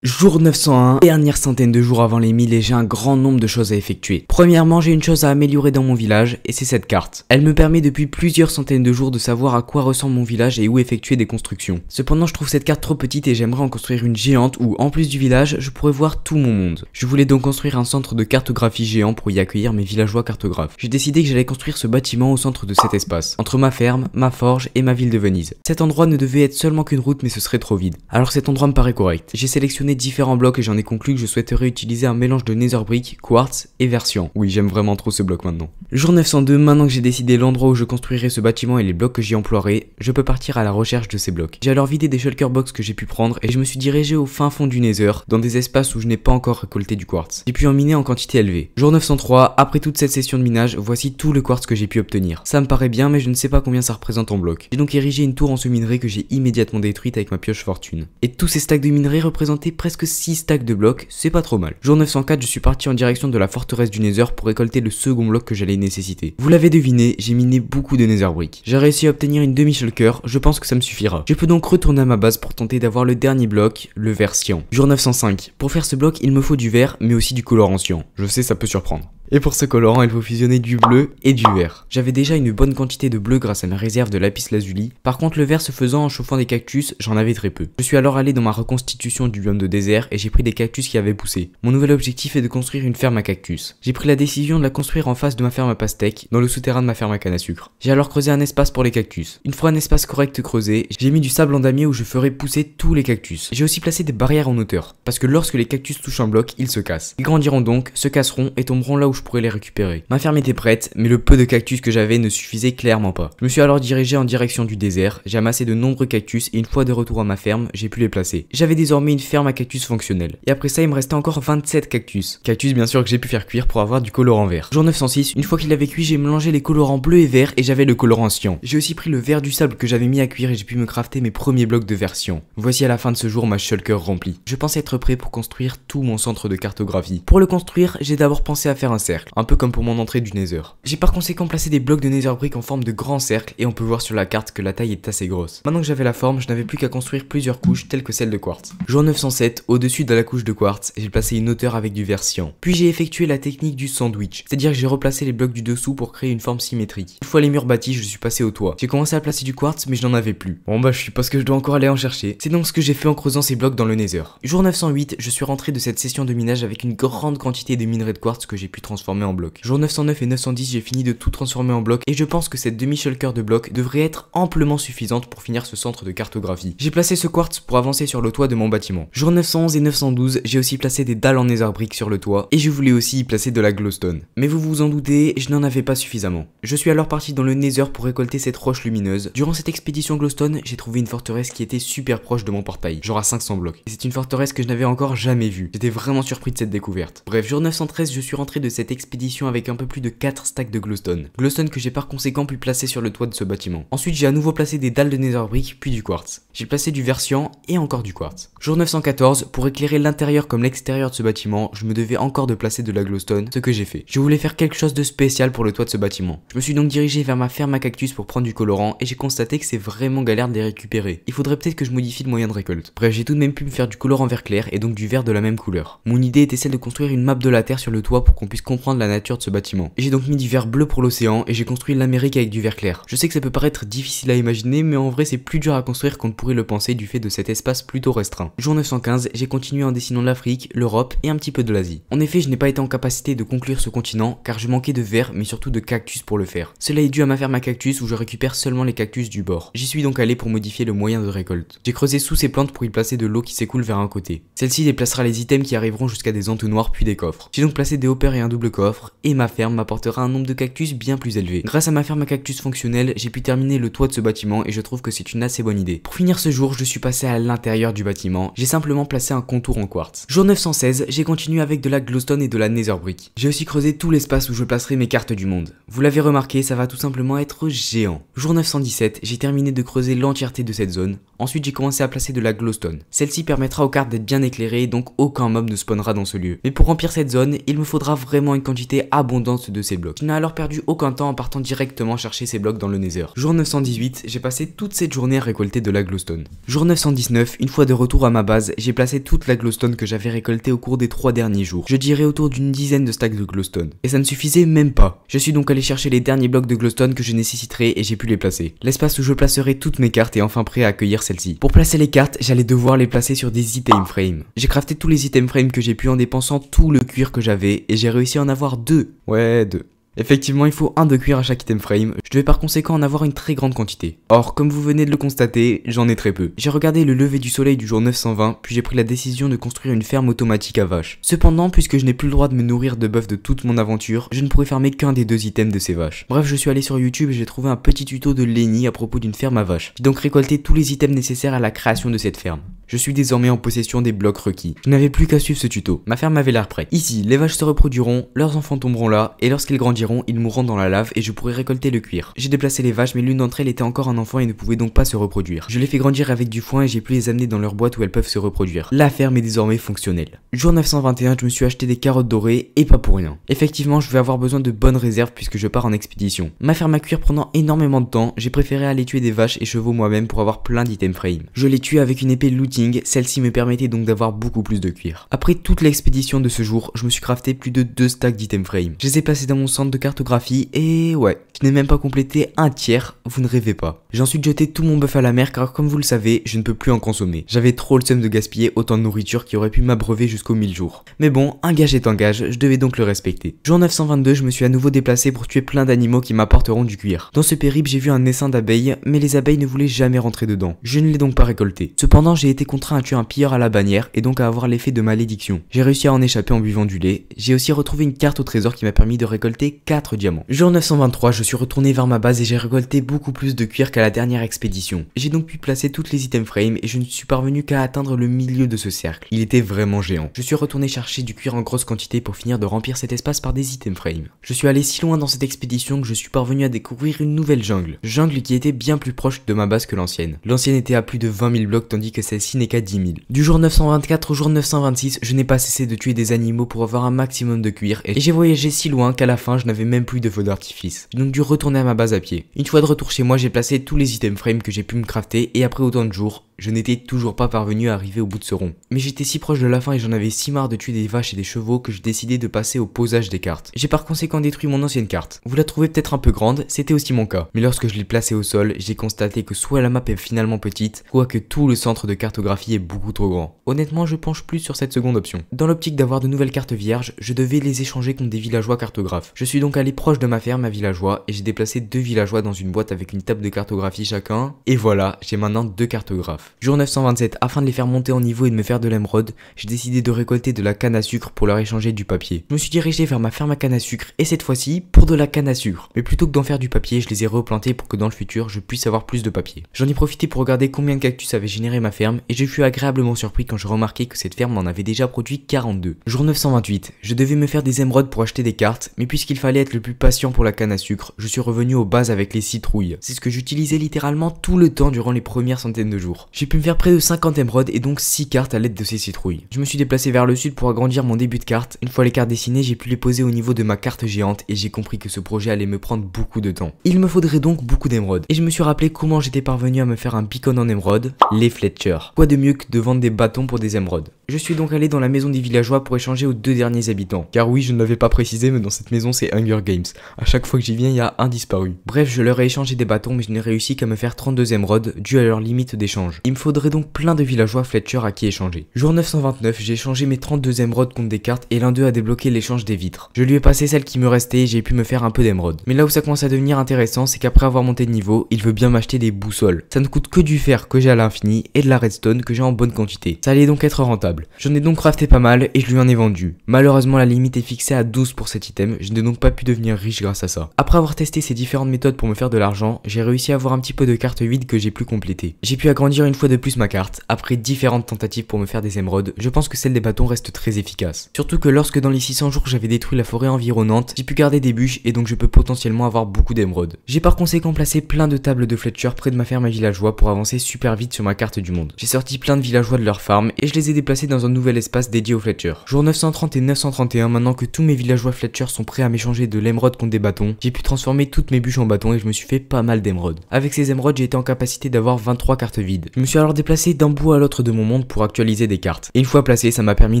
S1: Jour 901, dernière centaine de jours avant les 1000 et j'ai un grand nombre de choses à effectuer. Premièrement, j'ai une chose à améliorer dans mon village et c'est cette carte. Elle me permet depuis plusieurs centaines de jours de savoir à quoi ressemble mon village et où effectuer des constructions. Cependant, je trouve cette carte trop petite et j'aimerais en construire une géante où, en plus du village, je pourrais voir tout mon monde. Je voulais donc construire un centre de cartographie géant pour y accueillir mes villageois cartographes. J'ai décidé que j'allais construire ce bâtiment au centre de cet espace, entre ma ferme, ma forge et ma ville de Venise. Cet endroit ne devait être seulement qu'une route mais ce serait trop vide. Alors cet endroit me paraît correct. J'ai sélectionné différents blocs et j'en ai conclu que je souhaiterais utiliser un mélange de Nether Brick, Quartz et Version. Oui, j'aime vraiment trop ce bloc maintenant. Jour 902, maintenant que j'ai décidé l'endroit où je construirai ce bâtiment et les blocs que j'y emploierai, je peux partir à la recherche de ces blocs. J'ai alors vidé des shulker box que j'ai pu prendre et je me suis dirigé au fin fond du Nether, dans des espaces où je n'ai pas encore récolté du quartz. J'ai pu en miner en quantité élevée. Jour 903, après toute cette session de minage, voici tout le quartz que j'ai pu obtenir. Ça me paraît bien, mais je ne sais pas combien ça représente en bloc. J'ai donc érigé une tour en ce minerai que j'ai immédiatement détruite avec ma pioche fortune. Et tous ces stacks de minerai représentaient presque 6 stacks de blocs, c'est pas trop mal. Jour 904, je suis parti en direction de la forteresse du Nether pour récolter le second bloc que j'allais nécessiter. Vous l'avez deviné, j'ai miné beaucoup de Nether J'ai réussi à obtenir une demi-shulker, je pense que ça me suffira. Je peux donc retourner à ma base pour tenter d'avoir le dernier bloc, le verre cyan. Jour 905, pour faire ce bloc, il me faut du vert, mais aussi du colorant cyan. Je sais, ça peut surprendre. Et pour ce colorant, il faut fusionner du bleu et du vert. J'avais déjà une bonne quantité de bleu grâce à ma réserve de lapis lazuli. Par contre, le vert se faisant en chauffant des cactus, j'en avais très peu. Je suis alors allé dans ma reconstitution du biome de désert et j'ai pris des cactus qui avaient poussé. Mon nouvel objectif est de construire une ferme à cactus. J'ai pris la décision de la construire en face de ma ferme à pastèque, dans le souterrain de ma ferme à canne à sucre. J'ai alors creusé un espace pour les cactus. Une fois un espace correct creusé, j'ai mis du sable en damier où je ferai pousser tous les cactus. J'ai aussi placé des barrières en hauteur, parce que lorsque les cactus touchent un bloc, ils se cassent. Ils grandiront donc, se casseront et tomberont là où pourrais les récupérer. Ma ferme était prête, mais le peu de cactus que j'avais ne suffisait clairement pas. Je me suis alors dirigé en direction du désert, j'ai amassé de nombreux cactus et une fois de retour à ma ferme, j'ai pu les placer. J'avais désormais une ferme à cactus fonctionnelle. Et après ça, il me restait encore 27 cactus. Cactus bien sûr que j'ai pu faire cuire pour avoir du colorant vert. Jour 906, une fois qu'il avait cuit, j'ai mélangé les colorants bleu et vert et j'avais le colorant cyan. J'ai aussi pris le vert du sable que j'avais mis à cuire et j'ai pu me crafter mes premiers blocs de version. Voici à la fin de ce jour ma shulker remplie. Je pensais être prêt pour construire tout mon centre de cartographie. Pour le construire, j'ai d'abord pensé à faire un un peu comme pour mon entrée du Nether. J'ai par conséquent placé des blocs de Nether brick en forme de grand cercle et on peut voir sur la carte que la taille est assez grosse. Maintenant que j'avais la forme, je n'avais plus qu'à construire plusieurs couches telles que celle de quartz. Jour 907, au-dessus de la couche de quartz, j'ai placé une hauteur avec du version. Puis j'ai effectué la technique du sandwich, c'est-à-dire que j'ai replacé les blocs du dessous pour créer une forme symétrique. Une fois les murs bâtis, je suis passé au toit. J'ai commencé à placer du quartz mais je n'en avais plus. Bon bah je suis parce que je dois encore aller en chercher. C'est donc ce que j'ai fait en creusant ces blocs dans le Nether. Jour 908, je suis rentré de cette session de minage avec une grande quantité de minerais de quartz que j'ai pu transformer transformer en bloc. Jour 909 et 910, j'ai fini de tout transformer en bloc et je pense que cette demi-shulker de bloc devrait être amplement suffisante pour finir ce centre de cartographie. J'ai placé ce quartz pour avancer sur le toit de mon bâtiment. Jour 911 et 912, j'ai aussi placé des dalles en nether brick sur le toit et je voulais aussi y placer de la glowstone. Mais vous vous en doutez, je n'en avais pas suffisamment. Je suis alors parti dans le nether pour récolter cette roche lumineuse. Durant cette expédition glowstone, j'ai trouvé une forteresse qui était super proche de mon portail, genre à 500 blocs. Et c'est une forteresse que je n'avais encore jamais vue. J'étais vraiment surpris de cette découverte. Bref, jour 913, je suis rentré de cette expédition avec un peu plus de 4 stacks de glowstone. Glowstone que j'ai par conséquent pu placer sur le toit de ce bâtiment. Ensuite j'ai à nouveau placé des dalles de nether brick puis du quartz. J'ai placé du version et encore du quartz. Jour 914, pour éclairer l'intérieur comme l'extérieur de ce bâtiment, je me devais encore de placer de la glowstone, ce que j'ai fait. Je voulais faire quelque chose de spécial pour le toit de ce bâtiment. Je me suis donc dirigé vers ma ferme à cactus pour prendre du colorant et j'ai constaté que c'est vraiment galère de les récupérer. Il faudrait peut-être que je modifie le moyen de récolte. Bref, j'ai tout de même pu me faire du colorant vert clair et donc du vert de la même couleur. Mon idée était celle de construire une map de la terre sur le toit pour qu'on puisse la nature de ce bâtiment. J'ai donc mis du vert bleu pour l'océan et j'ai construit l'Amérique avec du vert clair. Je sais que ça peut paraître difficile à imaginer, mais en vrai c'est plus dur à construire qu'on ne pourrait le penser du fait de cet espace plutôt restreint. Jour 915, j'ai continué en dessinant l'Afrique, l'Europe et un petit peu de l'Asie. En effet, je n'ai pas été en capacité de conclure ce continent car je manquais de verre mais surtout de cactus pour le faire. Cela est dû à ma ferme à cactus où je récupère seulement les cactus du bord. J'y suis donc allé pour modifier le moyen de récolte. J'ai creusé sous ces plantes pour y placer de l'eau qui s'écoule vers un côté. Celle-ci déplacera les items qui arriveront jusqu'à des entonnoirs puis des coffres. J'ai donc placé des hoppers et un double coffre et ma ferme m'apportera un nombre de cactus bien plus élevé. Grâce à ma ferme à cactus fonctionnelle, j'ai pu terminer le toit de ce bâtiment et je trouve que c'est une assez bonne idée. Pour finir ce jour, je suis passé à l'intérieur du bâtiment, j'ai simplement placé un contour en quartz. Jour 916, j'ai continué avec de la glowstone et de la nether J'ai aussi creusé tout l'espace où je placerai mes cartes du monde. Vous l'avez remarqué, ça va tout simplement être géant. Jour 917, j'ai terminé de creuser l'entièreté de cette zone. Ensuite, j'ai commencé à placer de la glowstone. Celle-ci permettra aux cartes d'être bien éclairées, donc aucun mob ne spawnera dans ce lieu. Mais pour remplir cette zone, il me faudra vraiment une quantité abondante de ces blocs. Je n'ai alors perdu aucun temps en partant directement chercher ces blocs dans le Nether. Jour 918, j'ai passé toute cette journée à récolter de la glowstone. Jour 919, une fois de retour à ma base, j'ai placé toute la glowstone que j'avais récoltée au cours des trois derniers jours. Je dirais autour d'une dizaine de stacks de glowstone. Et ça ne suffisait même pas. Je suis donc allé chercher les derniers blocs de glowstone que je nécessiterais et j'ai pu les placer. L'espace où je placerai toutes mes cartes est enfin prêt à accueillir celles ci Pour placer les cartes, j'allais devoir les placer sur des item frames. J'ai crafté tous les item frames que j'ai pu en dépensant tout le cuir que j'avais et j'ai réussi en avoir deux. Ouais, deux. Effectivement, il faut un de cuir à chaque item frame, je devais par conséquent en avoir une très grande quantité. Or, comme vous venez de le constater, j'en ai très peu. J'ai regardé le lever du soleil du jour 920, puis j'ai pris la décision de construire une ferme automatique à vaches. Cependant, puisque je n'ai plus le droit de me nourrir de bœuf de toute mon aventure, je ne pourrais fermer qu'un des deux items de ces vaches. Bref, je suis allé sur YouTube et j'ai trouvé un petit tuto de Lenny à propos d'une ferme à vaches. J'ai donc récolté tous les items nécessaires à la création de cette ferme. Je suis désormais en possession des blocs requis. Je n'avais plus qu'à suivre ce tuto. Ma ferme avait l'air prête. Ici, les vaches se reproduiront, leurs enfants tomberont là, et lorsqu'ils grandiront, ils mourront dans la lave et je pourrai récolter le cuir. J'ai déplacé les vaches mais l'une d'entre elles était encore un enfant et ne pouvait donc pas se reproduire. Je les fais grandir avec du foin et j'ai pu les amener dans leur boîte où elles peuvent se reproduire. La ferme est désormais fonctionnelle. Jour 921, je me suis acheté des carottes dorées et pas pour rien. Effectivement, je vais avoir besoin de bonnes réserves puisque je pars en expédition. Ma ferme à cuir prenant énormément de temps, j'ai préféré aller tuer des vaches et chevaux moi-même pour avoir plein d'items frame. Je les tue avec une épée looting, celle-ci me permettait donc d'avoir beaucoup plus de cuir. Après toute l'expédition de ce jour, je me suis crafté plus de deux stacks d'item frame. Je les ai passés dans mon centre de cartographie et ouais, je n'ai même pas complété un tiers, vous ne rêvez pas. J'ai ensuite jeté tout mon bœuf à la mer car comme vous le savez, je ne peux plus en consommer. J'avais trop le seum de gaspiller autant de nourriture qui aurait pu m'abreuver jusqu'aux mille jours. Mais bon, un gage est un gage, je devais donc le respecter. Jour 922, je me suis à nouveau déplacé pour tuer plein d'animaux qui m'apporteront du cuir. Dans ce périple, j'ai vu un essaim d'abeilles, mais les abeilles ne voulaient jamais rentrer dedans. Je ne l'ai donc pas récolté. Cependant, j'ai été contraint à tuer un pilleur à la bannière et donc à avoir l'effet de malédiction. J'ai réussi à en échapper en buvant du lait. J'ai aussi retrouvé une carte au trésor qui m'a permis de récolter diamants. Jour 923, je suis retourné vers ma base et j'ai récolté beaucoup plus de cuir qu'à la dernière expédition. J'ai donc pu placer toutes les items frames et je ne suis parvenu qu'à atteindre le milieu de ce cercle. Il était vraiment géant. Je suis retourné chercher du cuir en grosse quantité pour finir de remplir cet espace par des item frames. Je suis allé si loin dans cette expédition que je suis parvenu à découvrir une nouvelle jungle. Jungle qui était bien plus proche de ma base que l'ancienne. L'ancienne était à plus de 20 000 blocs tandis que celle-ci n'est qu'à 10 000. Du jour 924 au jour 926, je n'ai pas cessé de tuer des animaux pour avoir un maximum de cuir et j'ai voyagé si loin qu'à la fin je n'avais même plus de feu d'artifice. J'ai donc dû retourner à ma base à pied. Une fois de retour chez moi, j'ai placé tous les items frames que j'ai pu me crafter et après autant de jours, je n'étais toujours pas parvenu à arriver au bout de ce rond. Mais j'étais si proche de la fin et j'en avais si marre de tuer des vaches et des chevaux que je décidais de passer au posage des cartes. J'ai par conséquent détruit mon ancienne carte. Vous la trouvez peut-être un peu grande, c'était aussi mon cas. Mais lorsque je l'ai placée au sol, j'ai constaté que soit la map est finalement petite, que tout le centre de cartographie est beaucoup trop grand. Honnêtement, je penche plus sur cette seconde option. Dans l'optique d'avoir de nouvelles cartes vierges, je devais les échanger contre des villageois cartographes. Je suis donc donc allé proche de ma ferme à villageois et j'ai déplacé deux villageois dans une boîte avec une table de cartographie chacun. Et voilà, j'ai maintenant deux cartographes. Jour 927, afin de les faire monter en niveau et de me faire de l'émeraude, j'ai décidé de récolter de la canne à sucre pour leur échanger du papier. Je me suis dirigé vers ma ferme à canne à sucre et cette fois-ci pour de la canne à sucre. Mais plutôt que d'en faire du papier, je les ai replantés pour que dans le futur je puisse avoir plus de papier. J'en ai profité pour regarder combien de cactus avait généré ma ferme et je fus agréablement surpris quand je remarquais que cette ferme en avait déjà produit 42. Jour 928, je devais me faire des émeraudes pour acheter des cartes, mais puisqu'il fallait être le plus patient pour la canne à sucre, je suis revenu aux bases avec les citrouilles. C'est ce que j'utilisais littéralement tout le temps durant les premières centaines de jours. J'ai pu me faire près de 50 émeraudes et donc 6 cartes à l'aide de ces citrouilles. Je me suis déplacé vers le sud pour agrandir mon début de carte. Une fois les cartes dessinées, j'ai pu les poser au niveau de ma carte géante et j'ai compris que ce projet allait me prendre beaucoup de temps. Il me faudrait donc beaucoup d'émeraudes. Et je me suis rappelé comment j'étais parvenu à me faire un beacon en émeraude, les Fletcher. Quoi de mieux que de vendre des bâtons pour des émeraudes. Je suis donc allé dans la maison des villageois pour échanger aux deux derniers habitants. Car oui, je ne l'avais pas précisé, mais dans cette maison, c'est Games. À chaque fois que j'y viens, il y a un disparu. Bref, je leur ai échangé des bâtons, mais je n'ai réussi qu'à me faire 32 émeraudes, dû à leur limite d'échange. Il me faudrait donc plein de villageois Fletcher à qui échanger. Jour 929, j'ai échangé mes 32 émeraudes contre des cartes, et l'un d'eux a débloqué l'échange des vitres. Je lui ai passé celle qui me restait, et j'ai pu me faire un peu d'émeraudes. Mais là où ça commence à devenir intéressant, c'est qu'après avoir monté de niveau, il veut bien m'acheter des boussoles. Ça ne coûte que du fer que j'ai à l'infini, et de la redstone que j'ai en bonne quantité. Ça allait donc être rentable. J'en ai donc crafté pas mal, et je lui en ai vendu. Malheureusement, la limite est fixée à 12 pour cet item, je n'ai donc pas pu devenir riche grâce à ça. Après avoir testé ces différentes méthodes pour me faire de l'argent, j'ai réussi à avoir un petit peu de cartes vides que j'ai pu compléter. J'ai pu agrandir une fois de plus ma carte, après différentes tentatives pour me faire des émeraudes, je pense que celle des bâtons reste très efficace. Surtout que lorsque dans les 600 jours j'avais détruit la forêt environnante, j'ai pu garder des bûches et donc je peux potentiellement avoir beaucoup d'émeraudes. J'ai par conséquent placé plein de tables de Fletcher près de ma ferme à villageois pour avancer super vite sur ma carte du monde. J'ai sorti plein de villageois de leur farm et je les ai déplacés dans un nouvel espace dédié aux Fletcher. Jour 930 et 931, maintenant que tous mes villageois Fletcher sont prêts à m'échanger de l'émeraude contre des bâtons, j'ai pu transformer toutes mes bûches en bâtons et je me suis fait pas mal d'émeraudes. Avec ces émeraudes, j'ai été en capacité d'avoir 23 cartes vides. Je me suis alors déplacé d'un bout à l'autre de mon monde pour actualiser des cartes. Et une fois placé, ça m'a permis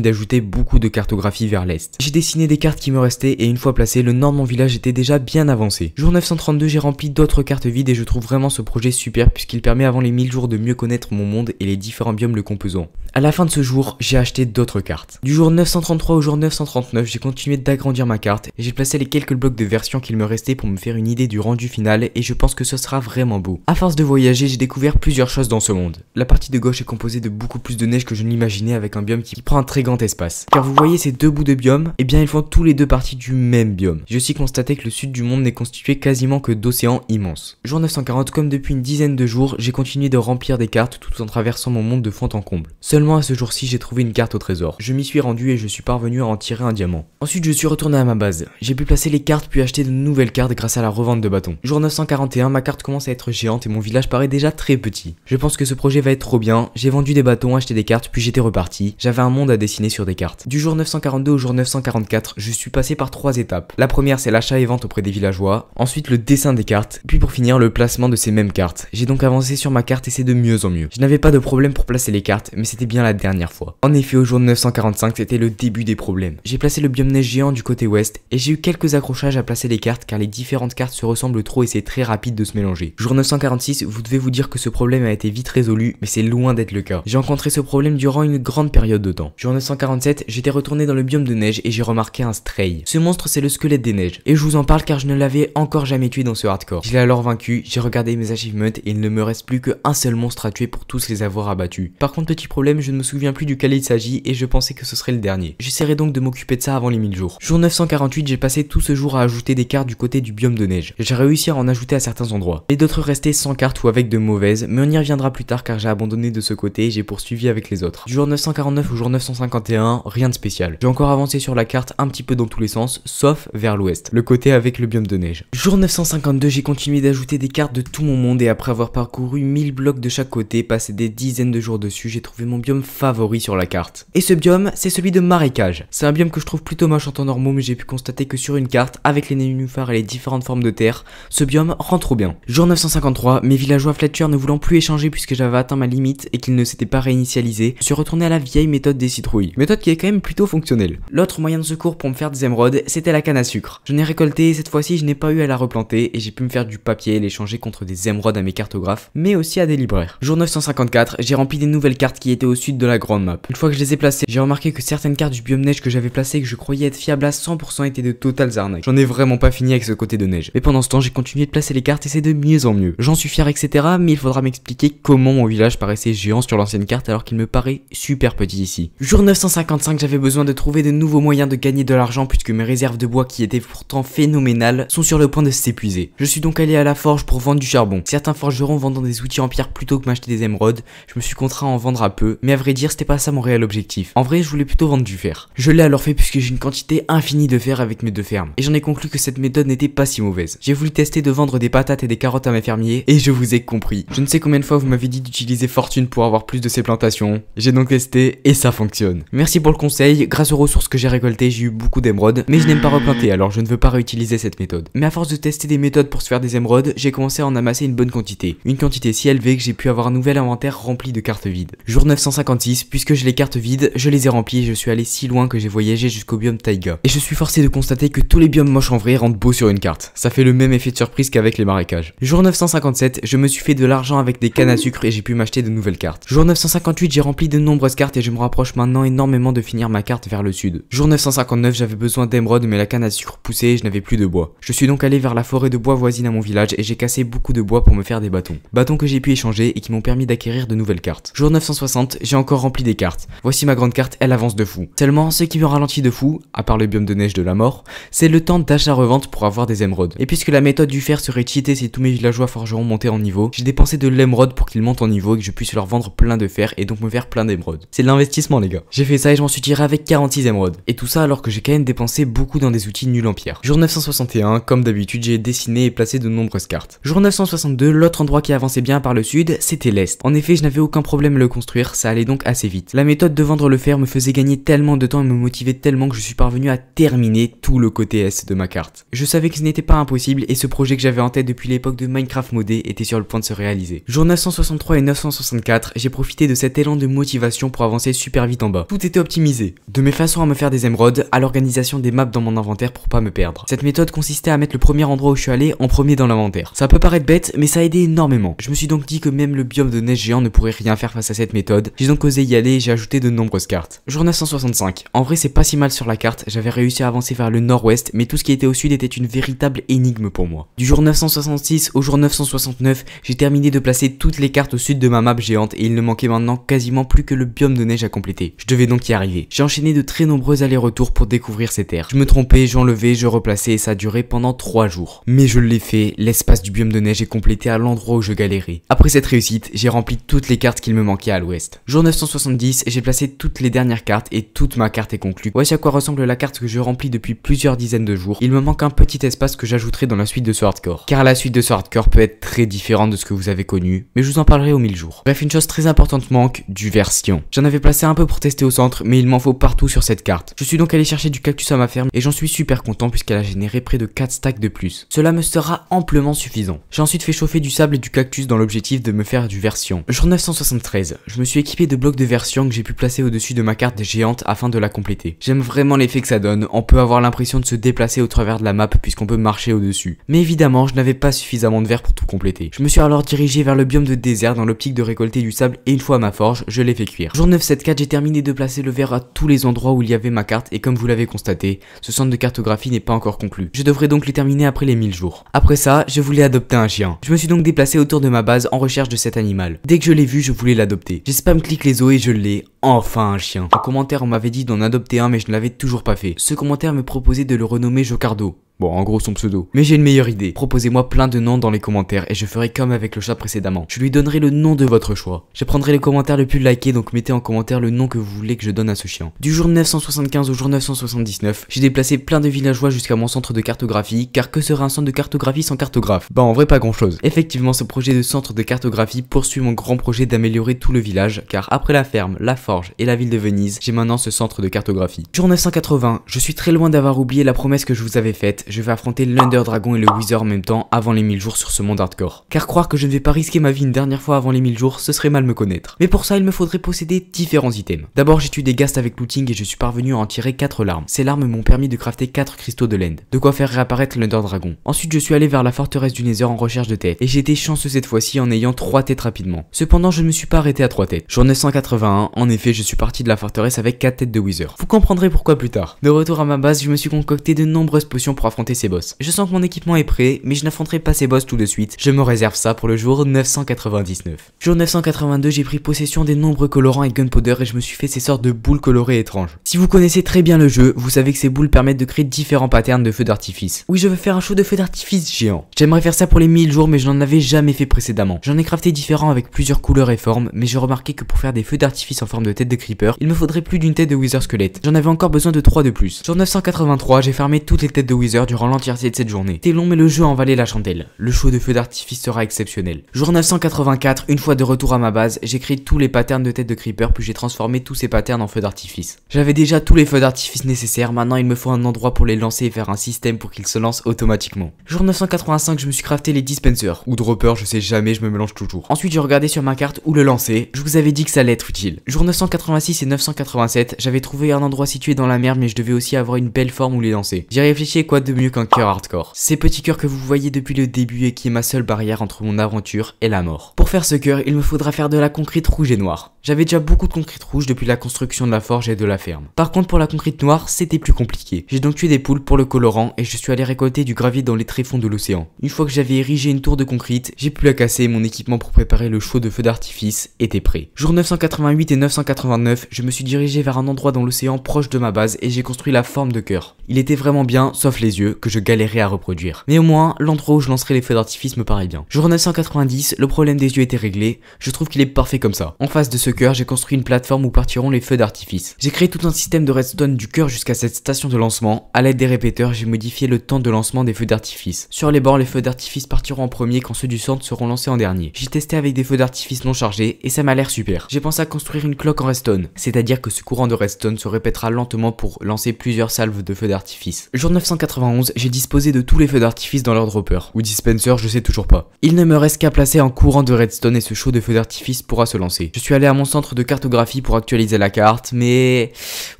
S1: d'ajouter beaucoup de cartographie vers l'est. J'ai dessiné des cartes qui me restaient et une fois placé, le nord de mon village était déjà bien avancé. Jour 932, j'ai rempli d'autres cartes vides et je trouve vraiment ce projet super puisqu'il permet avant les 1000 jours de mieux connaître mon monde et les différents biomes le composant. À la fin de ce jour, j'ai acheté d'autres cartes. Du jour 933 au jour 939, j'ai continué d'agrandir ma carte et j'ai placé les quelques blocs de version qu'il me restait pour me faire une idée du rendu final et je pense que ce sera vraiment beau. A force de voyager, j'ai découvert plusieurs choses dans ce monde. La partie de gauche est composée de beaucoup plus de neige que je ne l'imaginais avec un biome qui prend un très grand espace. Car vous voyez ces deux bouts de biome, eh bien ils font tous les deux partie du même biome. Je suis constaté que le sud du monde n'est constitué quasiment que d'océans immenses. Jour 940, comme depuis une dizaine de jours, j'ai continué de remplir des cartes tout en traversant mon monde de fond en comble. Seulement à ce jour-ci, j'ai trouvé une carte au trésor. Je m'y suis rendu et je suis parvenu à en tirer un diamant. Ensuite, je suis retourné à ma base. J'ai pu placer les cartes puis acheter de nouvelles cartes grâce à la revente de bâtons. Jour 941, ma carte commence à être géante et mon village paraît déjà très petit. Je pense que ce projet va être trop bien, j'ai vendu des bâtons, acheté des cartes puis j'étais reparti. J'avais un monde à dessiner sur des cartes. Du jour 942 au jour 944, je suis passé par trois étapes. La première c'est l'achat et vente auprès des villageois, ensuite le dessin des cartes, puis pour finir le placement de ces mêmes cartes. J'ai donc avancé sur ma carte et c'est de mieux en mieux. Je n'avais pas de problème pour placer les cartes, mais c'était bien la dernière fois. En effet, au jour 945, c'était le début des problèmes. J'ai placé le biome neige géant du côté ouest et j'ai eu quelques Accrochage accrochages à placer les cartes car les différentes cartes se ressemblent trop et c'est très rapide de se mélanger. Jour 946, vous devez vous dire que ce problème a été vite résolu, mais c'est loin d'être le cas. J'ai rencontré ce problème durant une grande période de temps. Jour 947, j'étais retourné dans le biome de neige et j'ai remarqué un Stray. Ce monstre c'est le squelette des neiges, et je vous en parle car je ne l'avais encore jamais tué dans ce hardcore. Je l'ai alors vaincu, j'ai regardé mes achievements et il ne me reste plus qu'un seul monstre à tuer pour tous les avoir abattus. Par contre petit problème, je ne me souviens plus duquel il s'agit et je pensais que ce serait le dernier. J'essaierai donc de m'occuper de ça avant les 1000 jours. Jour 948, j'ai passé tout ce jour à ajouter des cartes du côté du biome de neige. J'ai réussi à en ajouter à certains endroits. Et d'autres restaient sans cartes ou avec de mauvaises, mais on y reviendra plus tard car j'ai abandonné de ce côté et j'ai poursuivi avec les autres. jour 949 au jour 951, rien de spécial. J'ai encore avancé sur la carte un petit peu dans tous les sens, sauf vers l'ouest, le côté avec le biome de neige. Jour 952, j'ai continué d'ajouter des cartes de tout mon monde et après avoir parcouru 1000 blocs de chaque côté, passé des dizaines de jours dessus, j'ai trouvé mon biome favori sur la carte. Et ce biome, c'est celui de marécage. C'est un biome que je trouve plutôt moche en temps normaux, mais j'ai pu constater que sur une carte avec les nénuphars et les différentes formes de terre, ce biome rend trop bien. Jour 953, mes villageois Fletcher ne voulant plus échanger puisque j'avais atteint ma limite et qu'ils ne s'étaient pas réinitialisés, je suis retourné à la vieille méthode des citrouilles, méthode qui est quand même plutôt fonctionnelle. L'autre moyen de secours pour me faire des émeraudes, c'était la canne à sucre. Je n'ai récolté, cette fois-ci je n'ai pas eu à la replanter et j'ai pu me faire du papier et l'échanger contre des émeraudes à mes cartographes, mais aussi à des libraires. Jour 954, j'ai rempli des nouvelles cartes qui étaient au sud de la grande map. Une fois que je les ai placées, j'ai remarqué que certaines cartes du biome neige que j'avais placées que je croyais être fiables à 100% étaient de total J'en ai vraiment pas fini avec ce côté de neige. Mais pendant ce temps, j'ai continué de placer les cartes et c'est de mieux en mieux. J'en suis fier, etc. Mais il faudra m'expliquer comment mon village paraissait géant sur l'ancienne carte alors qu'il me paraît super petit ici. Jour 955, j'avais besoin de trouver de nouveaux moyens de gagner de l'argent puisque mes réserves de bois qui étaient pourtant phénoménales sont sur le point de s'épuiser. Je suis donc allé à la forge pour vendre du charbon. Certains forgerons vendant des outils en pierre plutôt que m'acheter des émeraudes, je me suis contraint à en vendre à peu, mais à vrai dire c'était pas ça mon réel objectif. En vrai je voulais plutôt vendre du fer. Je l'ai alors fait puisque j'ai une quantité infinie de fer avec mes deux fers et j'en ai conclu que cette méthode n'était pas si mauvaise. J'ai voulu tester de vendre des patates et des carottes à mes fermiers, et je vous ai compris. Je ne sais combien de fois vous m'avez dit d'utiliser Fortune pour avoir plus de ces plantations. J'ai donc testé, et ça fonctionne. Merci pour le conseil, grâce aux ressources que j'ai récoltées, j'ai eu beaucoup d'émeraudes, mais je n'aime pas replanter, alors je ne veux pas réutiliser cette méthode. Mais à force de tester des méthodes pour se faire des émeraudes, j'ai commencé à en amasser une bonne quantité. Une quantité si élevée que j'ai pu avoir un nouvel inventaire rempli de cartes vides. Jour 956, puisque j'ai les cartes vides, je les ai remplies et je suis allé si loin que j'ai voyagé jusqu'au biome Taiga. Et je suis forcé de constater que tous les biomes moches en vrai rendent beau sur une carte. Ça fait le même effet de surprise qu'avec les marécages. Jour 957, je me suis fait de l'argent avec des cannes à sucre et j'ai pu m'acheter de nouvelles cartes. Jour 958, j'ai rempli de nombreuses cartes et je me rapproche maintenant énormément de finir ma carte vers le sud. Jour 959, j'avais besoin d'émeraude mais la canne à sucre poussait et je n'avais plus de bois. Je suis donc allé vers la forêt de bois voisine à mon village et j'ai cassé beaucoup de bois pour me faire des bâtons. Bâtons que j'ai pu échanger et qui m'ont permis d'acquérir de nouvelles cartes. Jour 960, j'ai encore rempli des cartes. Voici ma grande carte, elle avance de fou. Seulement, ce qui me ralentit de fou, à part le biome de neige de la mort, c'est le temps d'achat-revente pour avoir des émeraudes. Et puisque la méthode du fer serait cheatée si tous mes villageois forgeront monter en niveau, j'ai dépensé de l'émeraude pour qu'ils montent en niveau et que je puisse leur vendre plein de fer et donc me faire plein d'émeraudes. C'est l'investissement les gars. J'ai fait ça et je m'en suis tiré avec 46 émeraudes. Et tout ça alors que j'ai quand même dépensé beaucoup dans des outils nuls en pierre. Jour 961, comme d'habitude, j'ai dessiné et placé de nombreuses cartes. Jour 962, l'autre endroit qui avançait bien par le sud, c'était l'est. En effet, je n'avais aucun problème à le construire, ça allait donc assez vite. La méthode de vendre le fer me faisait gagner tellement de temps et me motivait tellement que je suis parvenu à terminer tout le côté de ma carte. Je savais que ce n'était pas impossible et ce projet que j'avais en tête depuis l'époque de Minecraft modé était sur le point de se réaliser. Jour 963 et 964, j'ai profité de cet élan de motivation pour avancer super vite en bas. Tout était optimisé, de mes façons à me faire des émeraudes à l'organisation des maps dans mon inventaire pour pas me perdre. Cette méthode consistait à mettre le premier endroit où je suis allé en premier dans l'inventaire. Ça peut paraître bête, mais ça a aidé énormément. Je me suis donc dit que même le biome de neige géant ne pourrait rien faire face à cette méthode. J'ai donc osé y aller et j'ai ajouté de nombreuses cartes. Jour 965. En vrai, c'est pas si mal sur la carte. J'avais réussi à avancer vers le nord-ouest mais tout ce qui était au sud était une véritable énigme pour moi. Du jour 966 au jour 969, j'ai terminé de placer toutes les cartes au sud de ma map géante et il ne manquait maintenant quasiment plus que le biome de neige à compléter. Je devais donc y arriver. J'ai enchaîné de très nombreux allers-retours pour découvrir ces terres. Je me trompais, j'enlevais, je replaçais et ça a duré pendant 3 jours. Mais je l'ai fait, l'espace du biome de neige est complété à l'endroit où je galérais. Après cette réussite, j'ai rempli toutes les cartes qu'il me manquait à l'ouest. Jour 970, j'ai placé toutes les dernières cartes et toute ma carte est conclue. Voici à quoi ressemble la carte que je remplis depuis plusieurs dizaines de jours, il me manque un petit espace que j'ajouterai dans la suite de ce hardcore. Car la suite de ce hardcore peut être très différente de ce que vous avez connu, mais je vous en parlerai au mille jours. Bref, une chose très importante manque, du version. J'en avais placé un peu pour tester au centre, mais il m'en faut partout sur cette carte. Je suis donc allé chercher du cactus à ma ferme, et j'en suis super content puisqu'elle a généré près de 4 stacks de plus. Cela me sera amplement suffisant. J'ai ensuite fait chauffer du sable et du cactus dans l'objectif de me faire du version. Jour 973, je me suis équipé de blocs de version que j'ai pu placer au-dessus de ma carte géante afin de la compléter. J'aime vraiment l'effet que ça donne, on peut avoir l'impression de se déplacer au travers de la map puisqu'on peut marcher au-dessus. Mais évidemment, je n'avais pas suffisamment de verre pour tout compléter. Je me suis alors dirigé vers le biome de désert dans l'optique de récolter du sable et une fois à ma forge, je l'ai fait cuire. Jour 974, j'ai terminé de placer le verre à tous les endroits où il y avait ma carte et comme vous l'avez constaté, ce centre de cartographie n'est pas encore conclu. Je devrais donc le terminer après les 1000 jours. Après ça, je voulais adopter un chien. Je me suis donc déplacé autour de ma base en recherche de cet animal. Dès que je l'ai vu, je voulais l'adopter. J'ai spam clic les os et je l'ai. Enfin un chien. un commentaire, m'avait dit d'en adopter un mais je ne l'avais toujours pas fait. Ce commentaire me proposait de le renommé Jocardo. Bon, en gros son pseudo. Mais j'ai une meilleure idée. Proposez-moi plein de noms dans les commentaires et je ferai comme avec le chat précédemment. Je lui donnerai le nom de votre choix. Je prendrai les commentaires le plus liké, donc mettez en commentaire le nom que vous voulez que je donne à ce chien. Du jour 975 au jour 979, j'ai déplacé plein de villageois jusqu'à mon centre de cartographie, car que serait un centre de cartographie sans cartographe Bah en vrai pas grand chose. Effectivement, ce projet de centre de cartographie poursuit mon grand projet d'améliorer tout le village, car après la ferme, la forge et la ville de Venise, j'ai maintenant ce centre de cartographie. Jour 980, je suis très loin d'avoir oublié la promesse que je vous avais faite, je vais affronter l'Under Dragon et le Wither en même temps avant les 1000 jours sur ce monde hardcore. Car croire que je ne vais pas risquer ma vie une dernière fois avant les 1000 jours, ce serait mal me connaître. Mais pour ça, il me faudrait posséder différents items. D'abord, j'ai tué des ghasts avec looting et je suis parvenu à en tirer 4 larmes. Ces larmes m'ont permis de crafter 4 cristaux de lend, de quoi faire réapparaître l'Under Dragon. Ensuite, je suis allé vers la forteresse du Nether en recherche de têtes et j'ai été chanceux cette fois-ci en ayant 3 têtes rapidement. Cependant, je ne me suis pas arrêté à 3 têtes. Jour 181, en effet, je suis parti de la forteresse avec 4 têtes de wizard Vous comprendrez pourquoi plus tard. De retour à ma base, je me suis concocté de nombreuses potions pour affronter affronter ces boss. Je sens que mon équipement est prêt, mais je n'affronterai pas ces boss tout de suite, je me réserve ça pour le jour 999. Jour 982, j'ai pris possession des nombreux colorants et gunpowder et je me suis fait ces sortes de boules colorées étranges. Si vous connaissez très bien le jeu, vous savez que ces boules permettent de créer différents patterns de feux d'artifice. Oui, je veux faire un show de feux d'artifice géant. J'aimerais faire ça pour les 1000 jours, mais je n'en avais jamais fait précédemment. J'en ai crafté différents avec plusieurs couleurs et formes, mais j'ai remarqué que pour faire des feux d'artifice en forme de tête de creeper, il me faudrait plus d'une tête de Wizard squelette. J'en avais encore besoin de 3 de plus. Jour 983, j'ai fermé toutes les têtes de Wizard durant l'entièreté de cette journée. C'était long mais le jeu en valait la chandelle. Le show de feu d'artifice sera exceptionnel. Jour 984, une fois de retour à ma base, j'ai créé tous les patterns de tête de creeper puis j'ai transformé tous ces patterns en feux d'artifice. J'avais déjà tous les feux d'artifice nécessaires, maintenant il me faut un endroit pour les lancer et faire un système pour qu'ils se lancent automatiquement. Jour 985, je me suis crafté les dispensers, ou droppers, je sais jamais, je me mélange toujours. Ensuite j'ai regardé sur ma carte où le lancer, je vous avais dit que ça allait être utile. Jour 986 et 987, j'avais trouvé un endroit situé dans la mer mais je devais aussi avoir une belle forme où les lancer. J'ai réfléchi quoi de mieux qu'un cœur hardcore. Ces petits cœurs que vous voyez depuis le début et qui est ma seule barrière entre mon aventure et la mort. Pour faire ce cœur, il me faudra faire de la concrète rouge et noire. J'avais déjà beaucoup de concrète rouge depuis la construction de la forge et de la ferme. Par contre pour la concrète noire, c'était plus compliqué. J'ai donc tué des poules pour le colorant et je suis allé récolter du gravier dans les tréfonds de l'océan. Une fois que j'avais érigé une tour de concrète, j'ai pu la casser et mon équipement pour préparer le chaud de feu d'artifice était prêt. Jour 988 et 989, je me suis dirigé vers un endroit dans l'océan proche de ma base et j'ai construit la forme de cœur. Il était vraiment bien, sauf les yeux, que je galérais à reproduire. Mais au moins, l'endroit où je lancerai les feux d'artifice me paraît bien. Jour 990, le problème des yeux était réglé, je trouve qu'il est parfait comme ça. En face de ce cœur, j'ai construit une plateforme où partiront les feux d'artifice. J'ai créé tout un système de redstone du cœur jusqu'à cette station de lancement. À l'aide des répéteurs, j'ai modifié le temps de lancement des feux d'artifice. Sur les bords, les feux d'artifice partiront en premier quand ceux du centre seront lancés en dernier. J'ai testé avec des feux d'artifice non chargés et ça m'a l'air super. J'ai pensé à construire une cloque en redstone, c'est-à-dire que ce courant de redstone se répétera lentement pour lancer plusieurs salves de feux d'artifice. Jour 990, j'ai disposé de tous les feux d'artifice dans leur dropper, ou dispenser, je sais toujours pas. Il ne me reste qu'à placer un courant de redstone et ce show de feux d'artifice pourra se lancer. Je suis allé à mon centre de cartographie pour actualiser la carte, mais...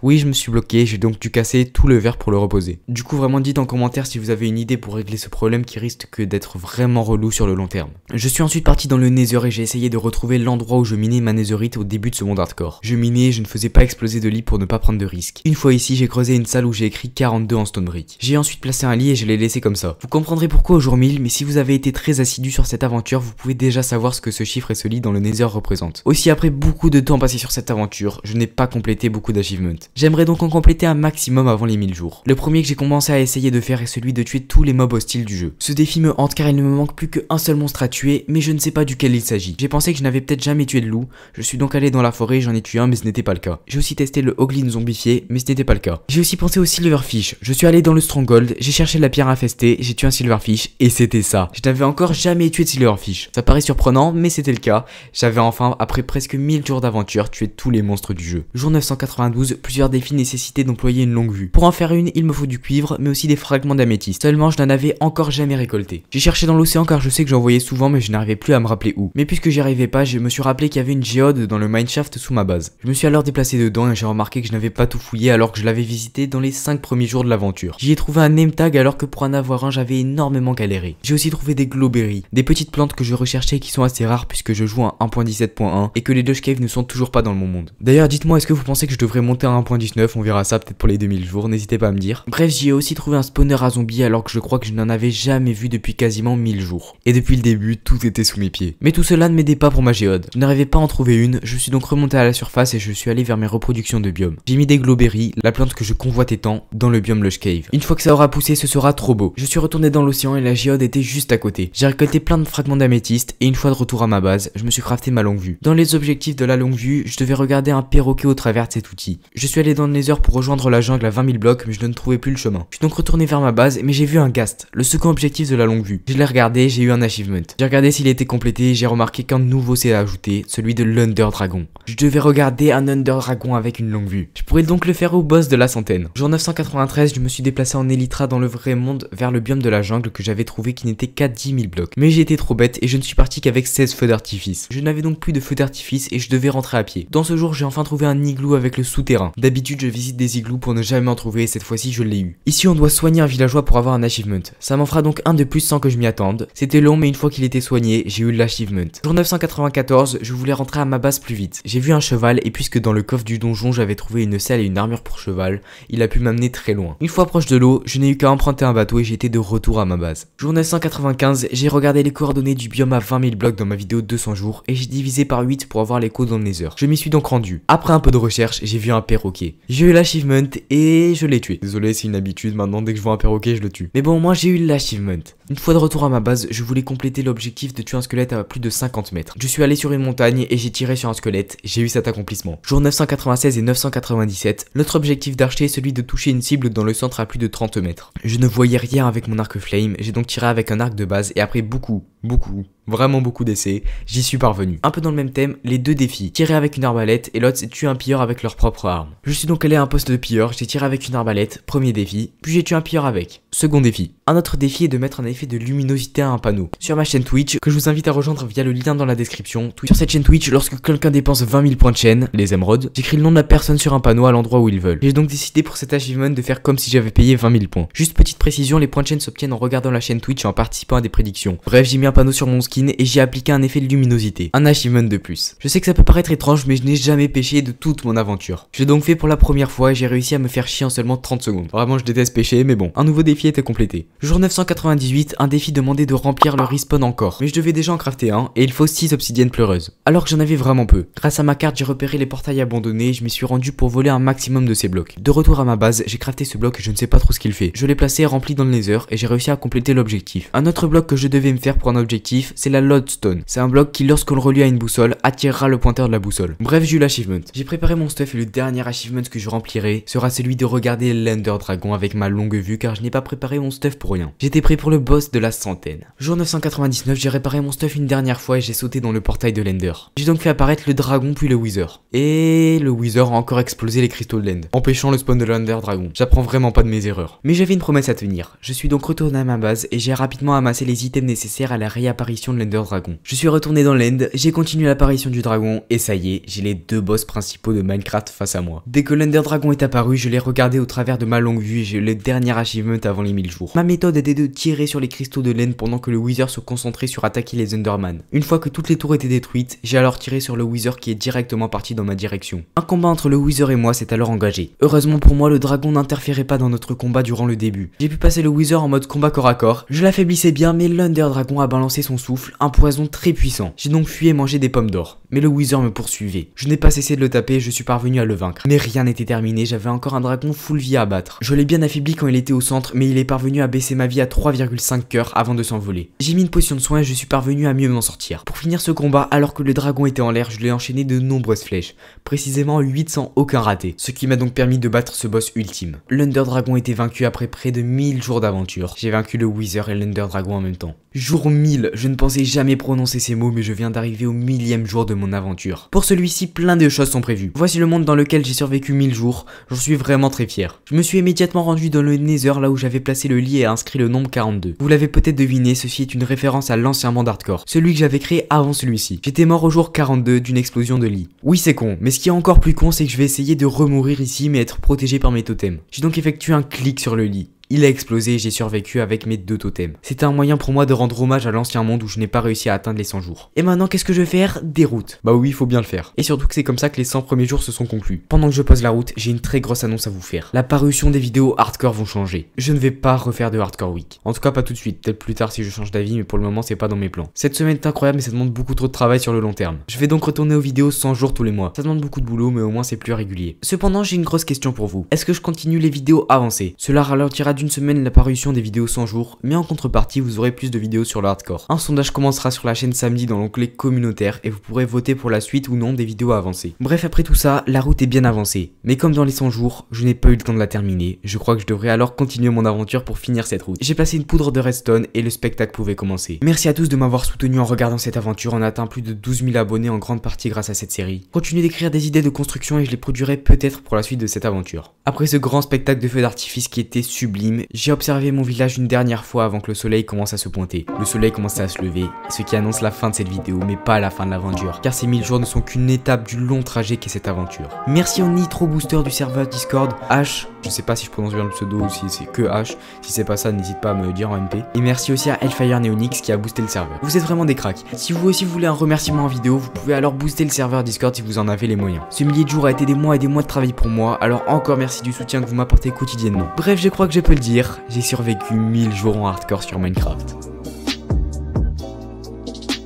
S1: Oui, je me suis bloqué, j'ai donc dû casser tout le verre pour le reposer. Du coup, vraiment dites en commentaire si vous avez une idée pour régler ce problème qui risque que d'être vraiment relou sur le long terme. Je suis ensuite parti dans le nether et j'ai essayé de retrouver l'endroit où je minais ma netherite au début de ce monde hardcore. Je minais et je ne faisais pas exploser de lit pour ne pas prendre de risques. Une fois ici, j'ai creusé une salle où j'ai écrit 42 en stone brick. J'ai ensuite placé un lit et je l'ai laissé comme ça. Vous comprendrez pourquoi au jour 1000, mais si vous avez été très assidu sur cette aventure, vous pouvez déjà savoir ce que ce chiffre et ce lit dans le Nether représentent. Aussi après beaucoup de temps passé sur cette aventure, je n'ai pas complété beaucoup d'achievements. J'aimerais donc en compléter un maximum avant les 1000 jours. Le premier que j'ai commencé à essayer de faire est celui de tuer tous les mobs hostiles du jeu. Ce défi me hante car il ne me manque plus qu'un seul monstre à tuer, mais je ne sais pas duquel il s'agit. J'ai pensé que je n'avais peut-être jamais tué de loup, je suis donc allé dans la forêt, j'en ai tué un mais ce n'était pas le cas. J'ai aussi testé le Hoglin zombifié, mais ce n'était pas le cas. J'ai aussi pensé au Silverfish, je suis allé dans le Stronghold, j'ai cherché la pierre infestée, j'ai tué un silverfish et c'était ça. Je n'avais encore jamais tué de silverfish. Ça paraît surprenant, mais c'était le cas. J'avais enfin, après presque 1000 jours d'aventure, tué tous les monstres du jeu. Jour 992, plusieurs défis nécessitaient d'employer une longue vue. Pour en faire une, il me faut du cuivre, mais aussi des fragments d'améthyste. Seulement, je n'en avais encore jamais récolté. J'ai cherché dans l'océan car je sais que j'en voyais souvent, mais je n'arrivais plus à me rappeler où. Mais puisque j'y arrivais pas, je me suis rappelé qu'il y avait une géode dans le mineshaft sous ma base. Je me suis alors déplacé dedans et j'ai remarqué que je n'avais pas tout fouillé alors que je l'avais visité dans les 5 premiers jours de l'aventure. J'y ai trouvé un name tag alors que pour en avoir un j'avais énormément galéré. J'ai aussi trouvé des glowberries, des petites plantes que je recherchais qui sont assez rares puisque je joue à 1.17.1 et que les lush caves ne sont toujours pas dans mon monde. D'ailleurs dites-moi est-ce que vous pensez que je devrais monter à 1.19, on verra ça peut-être pour les 2000 jours, n'hésitez pas à me dire. Bref j'y ai aussi trouvé un spawner à zombies alors que je crois que je n'en avais jamais vu depuis quasiment 1000 jours. Et depuis le début tout était sous mes pieds. Mais tout cela ne m'aidait pas pour ma géode. Je n'arrivais pas à en trouver une, je suis donc remonté à la surface et je suis allé vers mes reproductions de biome. J'ai mis des glowberries, la plante que je convoitais tant, dans le biome Lush Cave. Une fois que ça aura pousser, ce sera trop beau. Je suis retourné dans l'océan et la géode était juste à côté. J'ai récolté plein de fragments d'améthyste et une fois de retour à ma base, je me suis crafté ma longue vue. Dans les objectifs de la longue vue, je devais regarder un perroquet au travers de cet outil. Je suis allé dans les heures pour rejoindre la jungle à 20 000 blocs, mais je ne trouvais plus le chemin. Je suis donc retourné vers ma base, mais j'ai vu un ghast, le second objectif de la longue vue. Je l'ai regardé, j'ai eu un achievement. J'ai regardé s'il était complété, j'ai remarqué qu'un nouveau s'est ajouté, celui de l'Under Dragon. Je devais regarder un Under Dragon avec une longue vue. Je pourrais donc le faire au boss de la centaine. Jour 993, je me suis déplacé en élite dans le vrai monde vers le biome de la jungle que j'avais trouvé qui n'était qu'à 10 000 blocs. Mais j'ai été trop bête et je ne suis parti qu'avec 16 feux d'artifice. Je n'avais donc plus de feux d'artifice et je devais rentrer à pied. Dans ce jour, j'ai enfin trouvé un igloo avec le souterrain. D'habitude, je visite des igloos pour ne jamais en trouver et cette fois-ci, je l'ai eu. Ici, on doit soigner un villageois pour avoir un achievement. Ça m'en fera donc un de plus sans que je m'y attende. C'était long, mais une fois qu'il était soigné, j'ai eu l'achievement. Jour 994, je voulais rentrer à ma base plus vite. J'ai vu un cheval et puisque dans le coffre du donjon, j'avais trouvé une selle et une armure pour cheval, il a pu m'amener très loin. Une fois proche de l'eau, je n'ai qu'à emprunter un bateau et j'étais de retour à ma base. Journée 195, j'ai regardé les coordonnées du biome à 20 000 blocs dans ma vidéo 200 jours et j'ai divisé par 8 pour avoir les codes dans les heures. Je m'y suis donc rendu. Après un peu de recherche, j'ai vu un perroquet. J'ai eu l'achievement et je l'ai tué. Désolé, c'est une habitude maintenant, dès que je vois un perroquet, je le tue. Mais bon, moi j'ai eu l'achievement. Une fois de retour à ma base, je voulais compléter l'objectif de tuer un squelette à plus de 50 mètres. Je suis allé sur une montagne et j'ai tiré sur un squelette, j'ai eu cet accomplissement. Jour 996 et 997, l'autre objectif d'archer est celui de toucher une cible dans le centre à plus de 30 mètres. Je ne voyais rien avec mon arc flame, j'ai donc tiré avec un arc de base et après beaucoup, beaucoup, vraiment beaucoup d'essais, j'y suis parvenu. Un peu dans le même thème, les deux défis, tirer avec une arbalète et l'autre c'est tuer un pilleur avec leur propre arme. Je suis donc allé à un poste de pilleur, j'ai tiré avec une arbalète, premier défi, puis j'ai tué un pilleur avec. Second défi. Un autre défi est de mettre un effet de luminosité à un panneau. Sur ma chaîne Twitch, que je vous invite à rejoindre via le lien dans la description, sur cette chaîne Twitch, lorsque quelqu'un dépense 20 000 points de chaîne, les émeraudes, j'écris le nom de la personne sur un panneau à l'endroit où ils veulent. J'ai donc décidé pour cet achievement de faire comme si j'avais payé 20 000 points. Juste petite précision, les points de chaîne s'obtiennent en regardant la chaîne Twitch et en participant à des prédictions. Bref, j'ai mis un panneau sur mon et j'ai appliqué un effet de luminosité, un achievement de plus. Je sais que ça peut paraître étrange mais je n'ai jamais pêché de toute mon aventure. Je l'ai donc fait pour la première fois et j'ai réussi à me faire chier en seulement 30 secondes. Vraiment je déteste pêcher mais bon, un nouveau défi était complété. Jour 998, un défi demandait de remplir le respawn encore, mais je devais déjà en crafter un et il faut 6 obsidiennes pleureuses. Alors que j'en avais vraiment peu. Grâce à ma carte j'ai repéré les portails abandonnés et je me suis rendu pour voler un maximum de ces blocs. De retour à ma base, j'ai crafté ce bloc et je ne sais pas trop ce qu'il fait. Je l'ai placé rempli dans le laser et j'ai réussi à compléter l'objectif. Un autre bloc que je devais me faire pour un objectif, c'est la Lodestone. C'est un bloc qui, lorsqu'on le relie à une boussole, attirera le pointeur de la boussole. Bref, j'ai eu l'achievement. J'ai préparé mon stuff et le dernier achievement que je remplirai sera celui de regarder l'Ender Dragon avec ma longue vue car je n'ai pas préparé mon stuff pour rien. J'étais prêt pour le boss de la centaine. Jour 999, j'ai réparé mon stuff une dernière fois et j'ai sauté dans le portail de l'Ender. J'ai donc fait apparaître le dragon puis le Wither. Et le Wither a encore explosé les cristaux de l'End, empêchant le spawn de l'Ender Dragon. J'apprends vraiment pas de mes erreurs. Mais j'avais une promesse à tenir. Je suis donc retourné à ma base et j'ai rapidement amassé les items nécessaires à la réapparition Dragon. Je suis retourné dans l'End, j'ai continué l'apparition du dragon, et ça y est, j'ai les deux boss principaux de Minecraft face à moi. Dès que l'Ender Dragon est apparu, je l'ai regardé au travers de ma longue vue et j'ai eu le dernier achievement avant les 1000 jours. Ma méthode était de tirer sur les cristaux de l'End pendant que le Wither se concentrait sur attaquer les Underman. Une fois que toutes les tours étaient détruites, j'ai alors tiré sur le Wither qui est directement parti dans ma direction. Un combat entre le Wither et moi s'est alors engagé. Heureusement pour moi, le dragon n'interférait pas dans notre combat durant le début. J'ai pu passer le Wither en mode combat corps à corps. Je l'affaiblissais bien, mais l'Under Dragon a balancé son souffle un poison très puissant. J'ai donc fui et mangé des pommes d'or. Mais le Wither me poursuivait. Je n'ai pas cessé de le taper, je suis parvenu à le vaincre. Mais rien n'était terminé, j'avais encore un dragon full vie à battre. Je l'ai bien affaibli quand il était au centre, mais il est parvenu à baisser ma vie à 3,5 cœurs avant de s'envoler. J'ai mis une potion de soin et je suis parvenu à mieux m'en sortir. Pour finir ce combat, alors que le dragon était en l'air, je l'ai enchaîné de nombreuses flèches. Précisément 800 aucun raté. Ce qui m'a donc permis de battre ce boss ultime. L'Under Dragon était vaincu après près de 1000 jours d'aventure. J'ai vaincu le Wizard et l'Under Dragon en même temps. Jour 1000, je ne pensais jamais prononcé ces mots mais je viens d'arriver au millième jour de mon aventure. Pour celui-ci, plein de choses sont prévues. Voici le monde dans lequel j'ai survécu mille jours, j'en suis vraiment très fier. Je me suis immédiatement rendu dans le Nether là où j'avais placé le lit et inscrit le nombre 42. Vous l'avez peut-être deviné, ceci est une référence à l'ancien monde hardcore, celui que j'avais créé avant celui-ci. J'étais mort au jour 42 d'une explosion de lit. Oui c'est con, mais ce qui est encore plus con c'est que je vais essayer de remourir ici mais être protégé par mes totems. J'ai donc effectué un clic sur le lit. Il a explosé et j'ai survécu avec mes deux totems. C'était un moyen pour moi de rendre hommage à l'ancien monde où je n'ai pas réussi à atteindre les 100 jours. Et maintenant, qu'est-ce que je vais faire Des routes. Bah oui, il faut bien le faire. Et surtout que c'est comme ça que les 100 premiers jours se sont conclus. Pendant que je pose la route, j'ai une très grosse annonce à vous faire. La parution des vidéos hardcore vont changer. Je ne vais pas refaire de hardcore week. En tout cas, pas tout de suite. Peut-être plus tard si je change d'avis, mais pour le moment, c'est pas dans mes plans. Cette semaine est incroyable, mais ça demande beaucoup trop de travail sur le long terme. Je vais donc retourner aux vidéos 100 jours tous les mois. Ça demande beaucoup de boulot, mais au moins c'est plus régulier. Cependant, j'ai une grosse question pour vous. Est-ce que je continue les vidéos avancées Cela ralentira d'une semaine la parution des vidéos 100 jours, mais en contrepartie vous aurez plus de vidéos sur le hardcore. Un sondage commencera sur la chaîne samedi dans l'onglet communautaire et vous pourrez voter pour la suite ou non des vidéos avancées. Bref après tout ça, la route est bien avancée, mais comme dans les 100 jours, je n'ai pas eu le temps de la terminer, je crois que je devrais alors continuer mon aventure pour finir cette route. J'ai passé une poudre de redstone et le spectacle pouvait commencer. Merci à tous de m'avoir soutenu en regardant cette aventure, on atteint plus de 12 000 abonnés en grande partie grâce à cette série. Continuez d'écrire des idées de construction et je les produirai peut-être pour la suite de cette aventure. Après ce grand spectacle de feu d'artifice qui était sublime, j'ai observé mon village une dernière fois avant que le soleil commence à se pointer. Le soleil commence à se lever, ce qui annonce la fin de cette vidéo, mais pas la fin de l'aventure, car ces 1000 jours ne sont qu'une étape du long trajet qu'est cette aventure. Merci au Nitro Booster du serveur Discord, H, je sais pas si je prononce bien le pseudo ou si c'est que H, si c'est pas ça, n'hésite pas à me dire en MP. Et merci aussi à Hellfire Neonix qui a boosté le serveur. Vous êtes vraiment des cracks. Si vous aussi voulez un remerciement en vidéo, vous pouvez alors booster le serveur Discord si vous en avez les moyens. Ce millier de jours a été des mois et des mois de travail pour moi, alors encore merci du soutien que vous m'apportez quotidiennement. Bref, je crois que j'ai dire, j'ai survécu 1000 jours en hardcore sur Minecraft.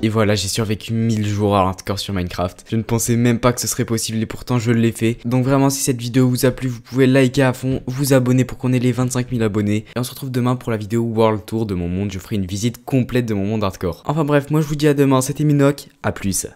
S1: Et voilà, j'ai survécu 1000 jours en hardcore sur Minecraft. Je ne pensais même pas que ce serait possible et pourtant je l'ai fait. Donc vraiment, si cette vidéo vous a plu, vous pouvez liker à fond, vous abonner pour qu'on ait les 25 000 abonnés. Et on se retrouve demain pour la vidéo World Tour de mon monde. Je ferai une visite complète de mon monde hardcore. Enfin bref, moi je vous dis à demain, c'était Minoc, à plus.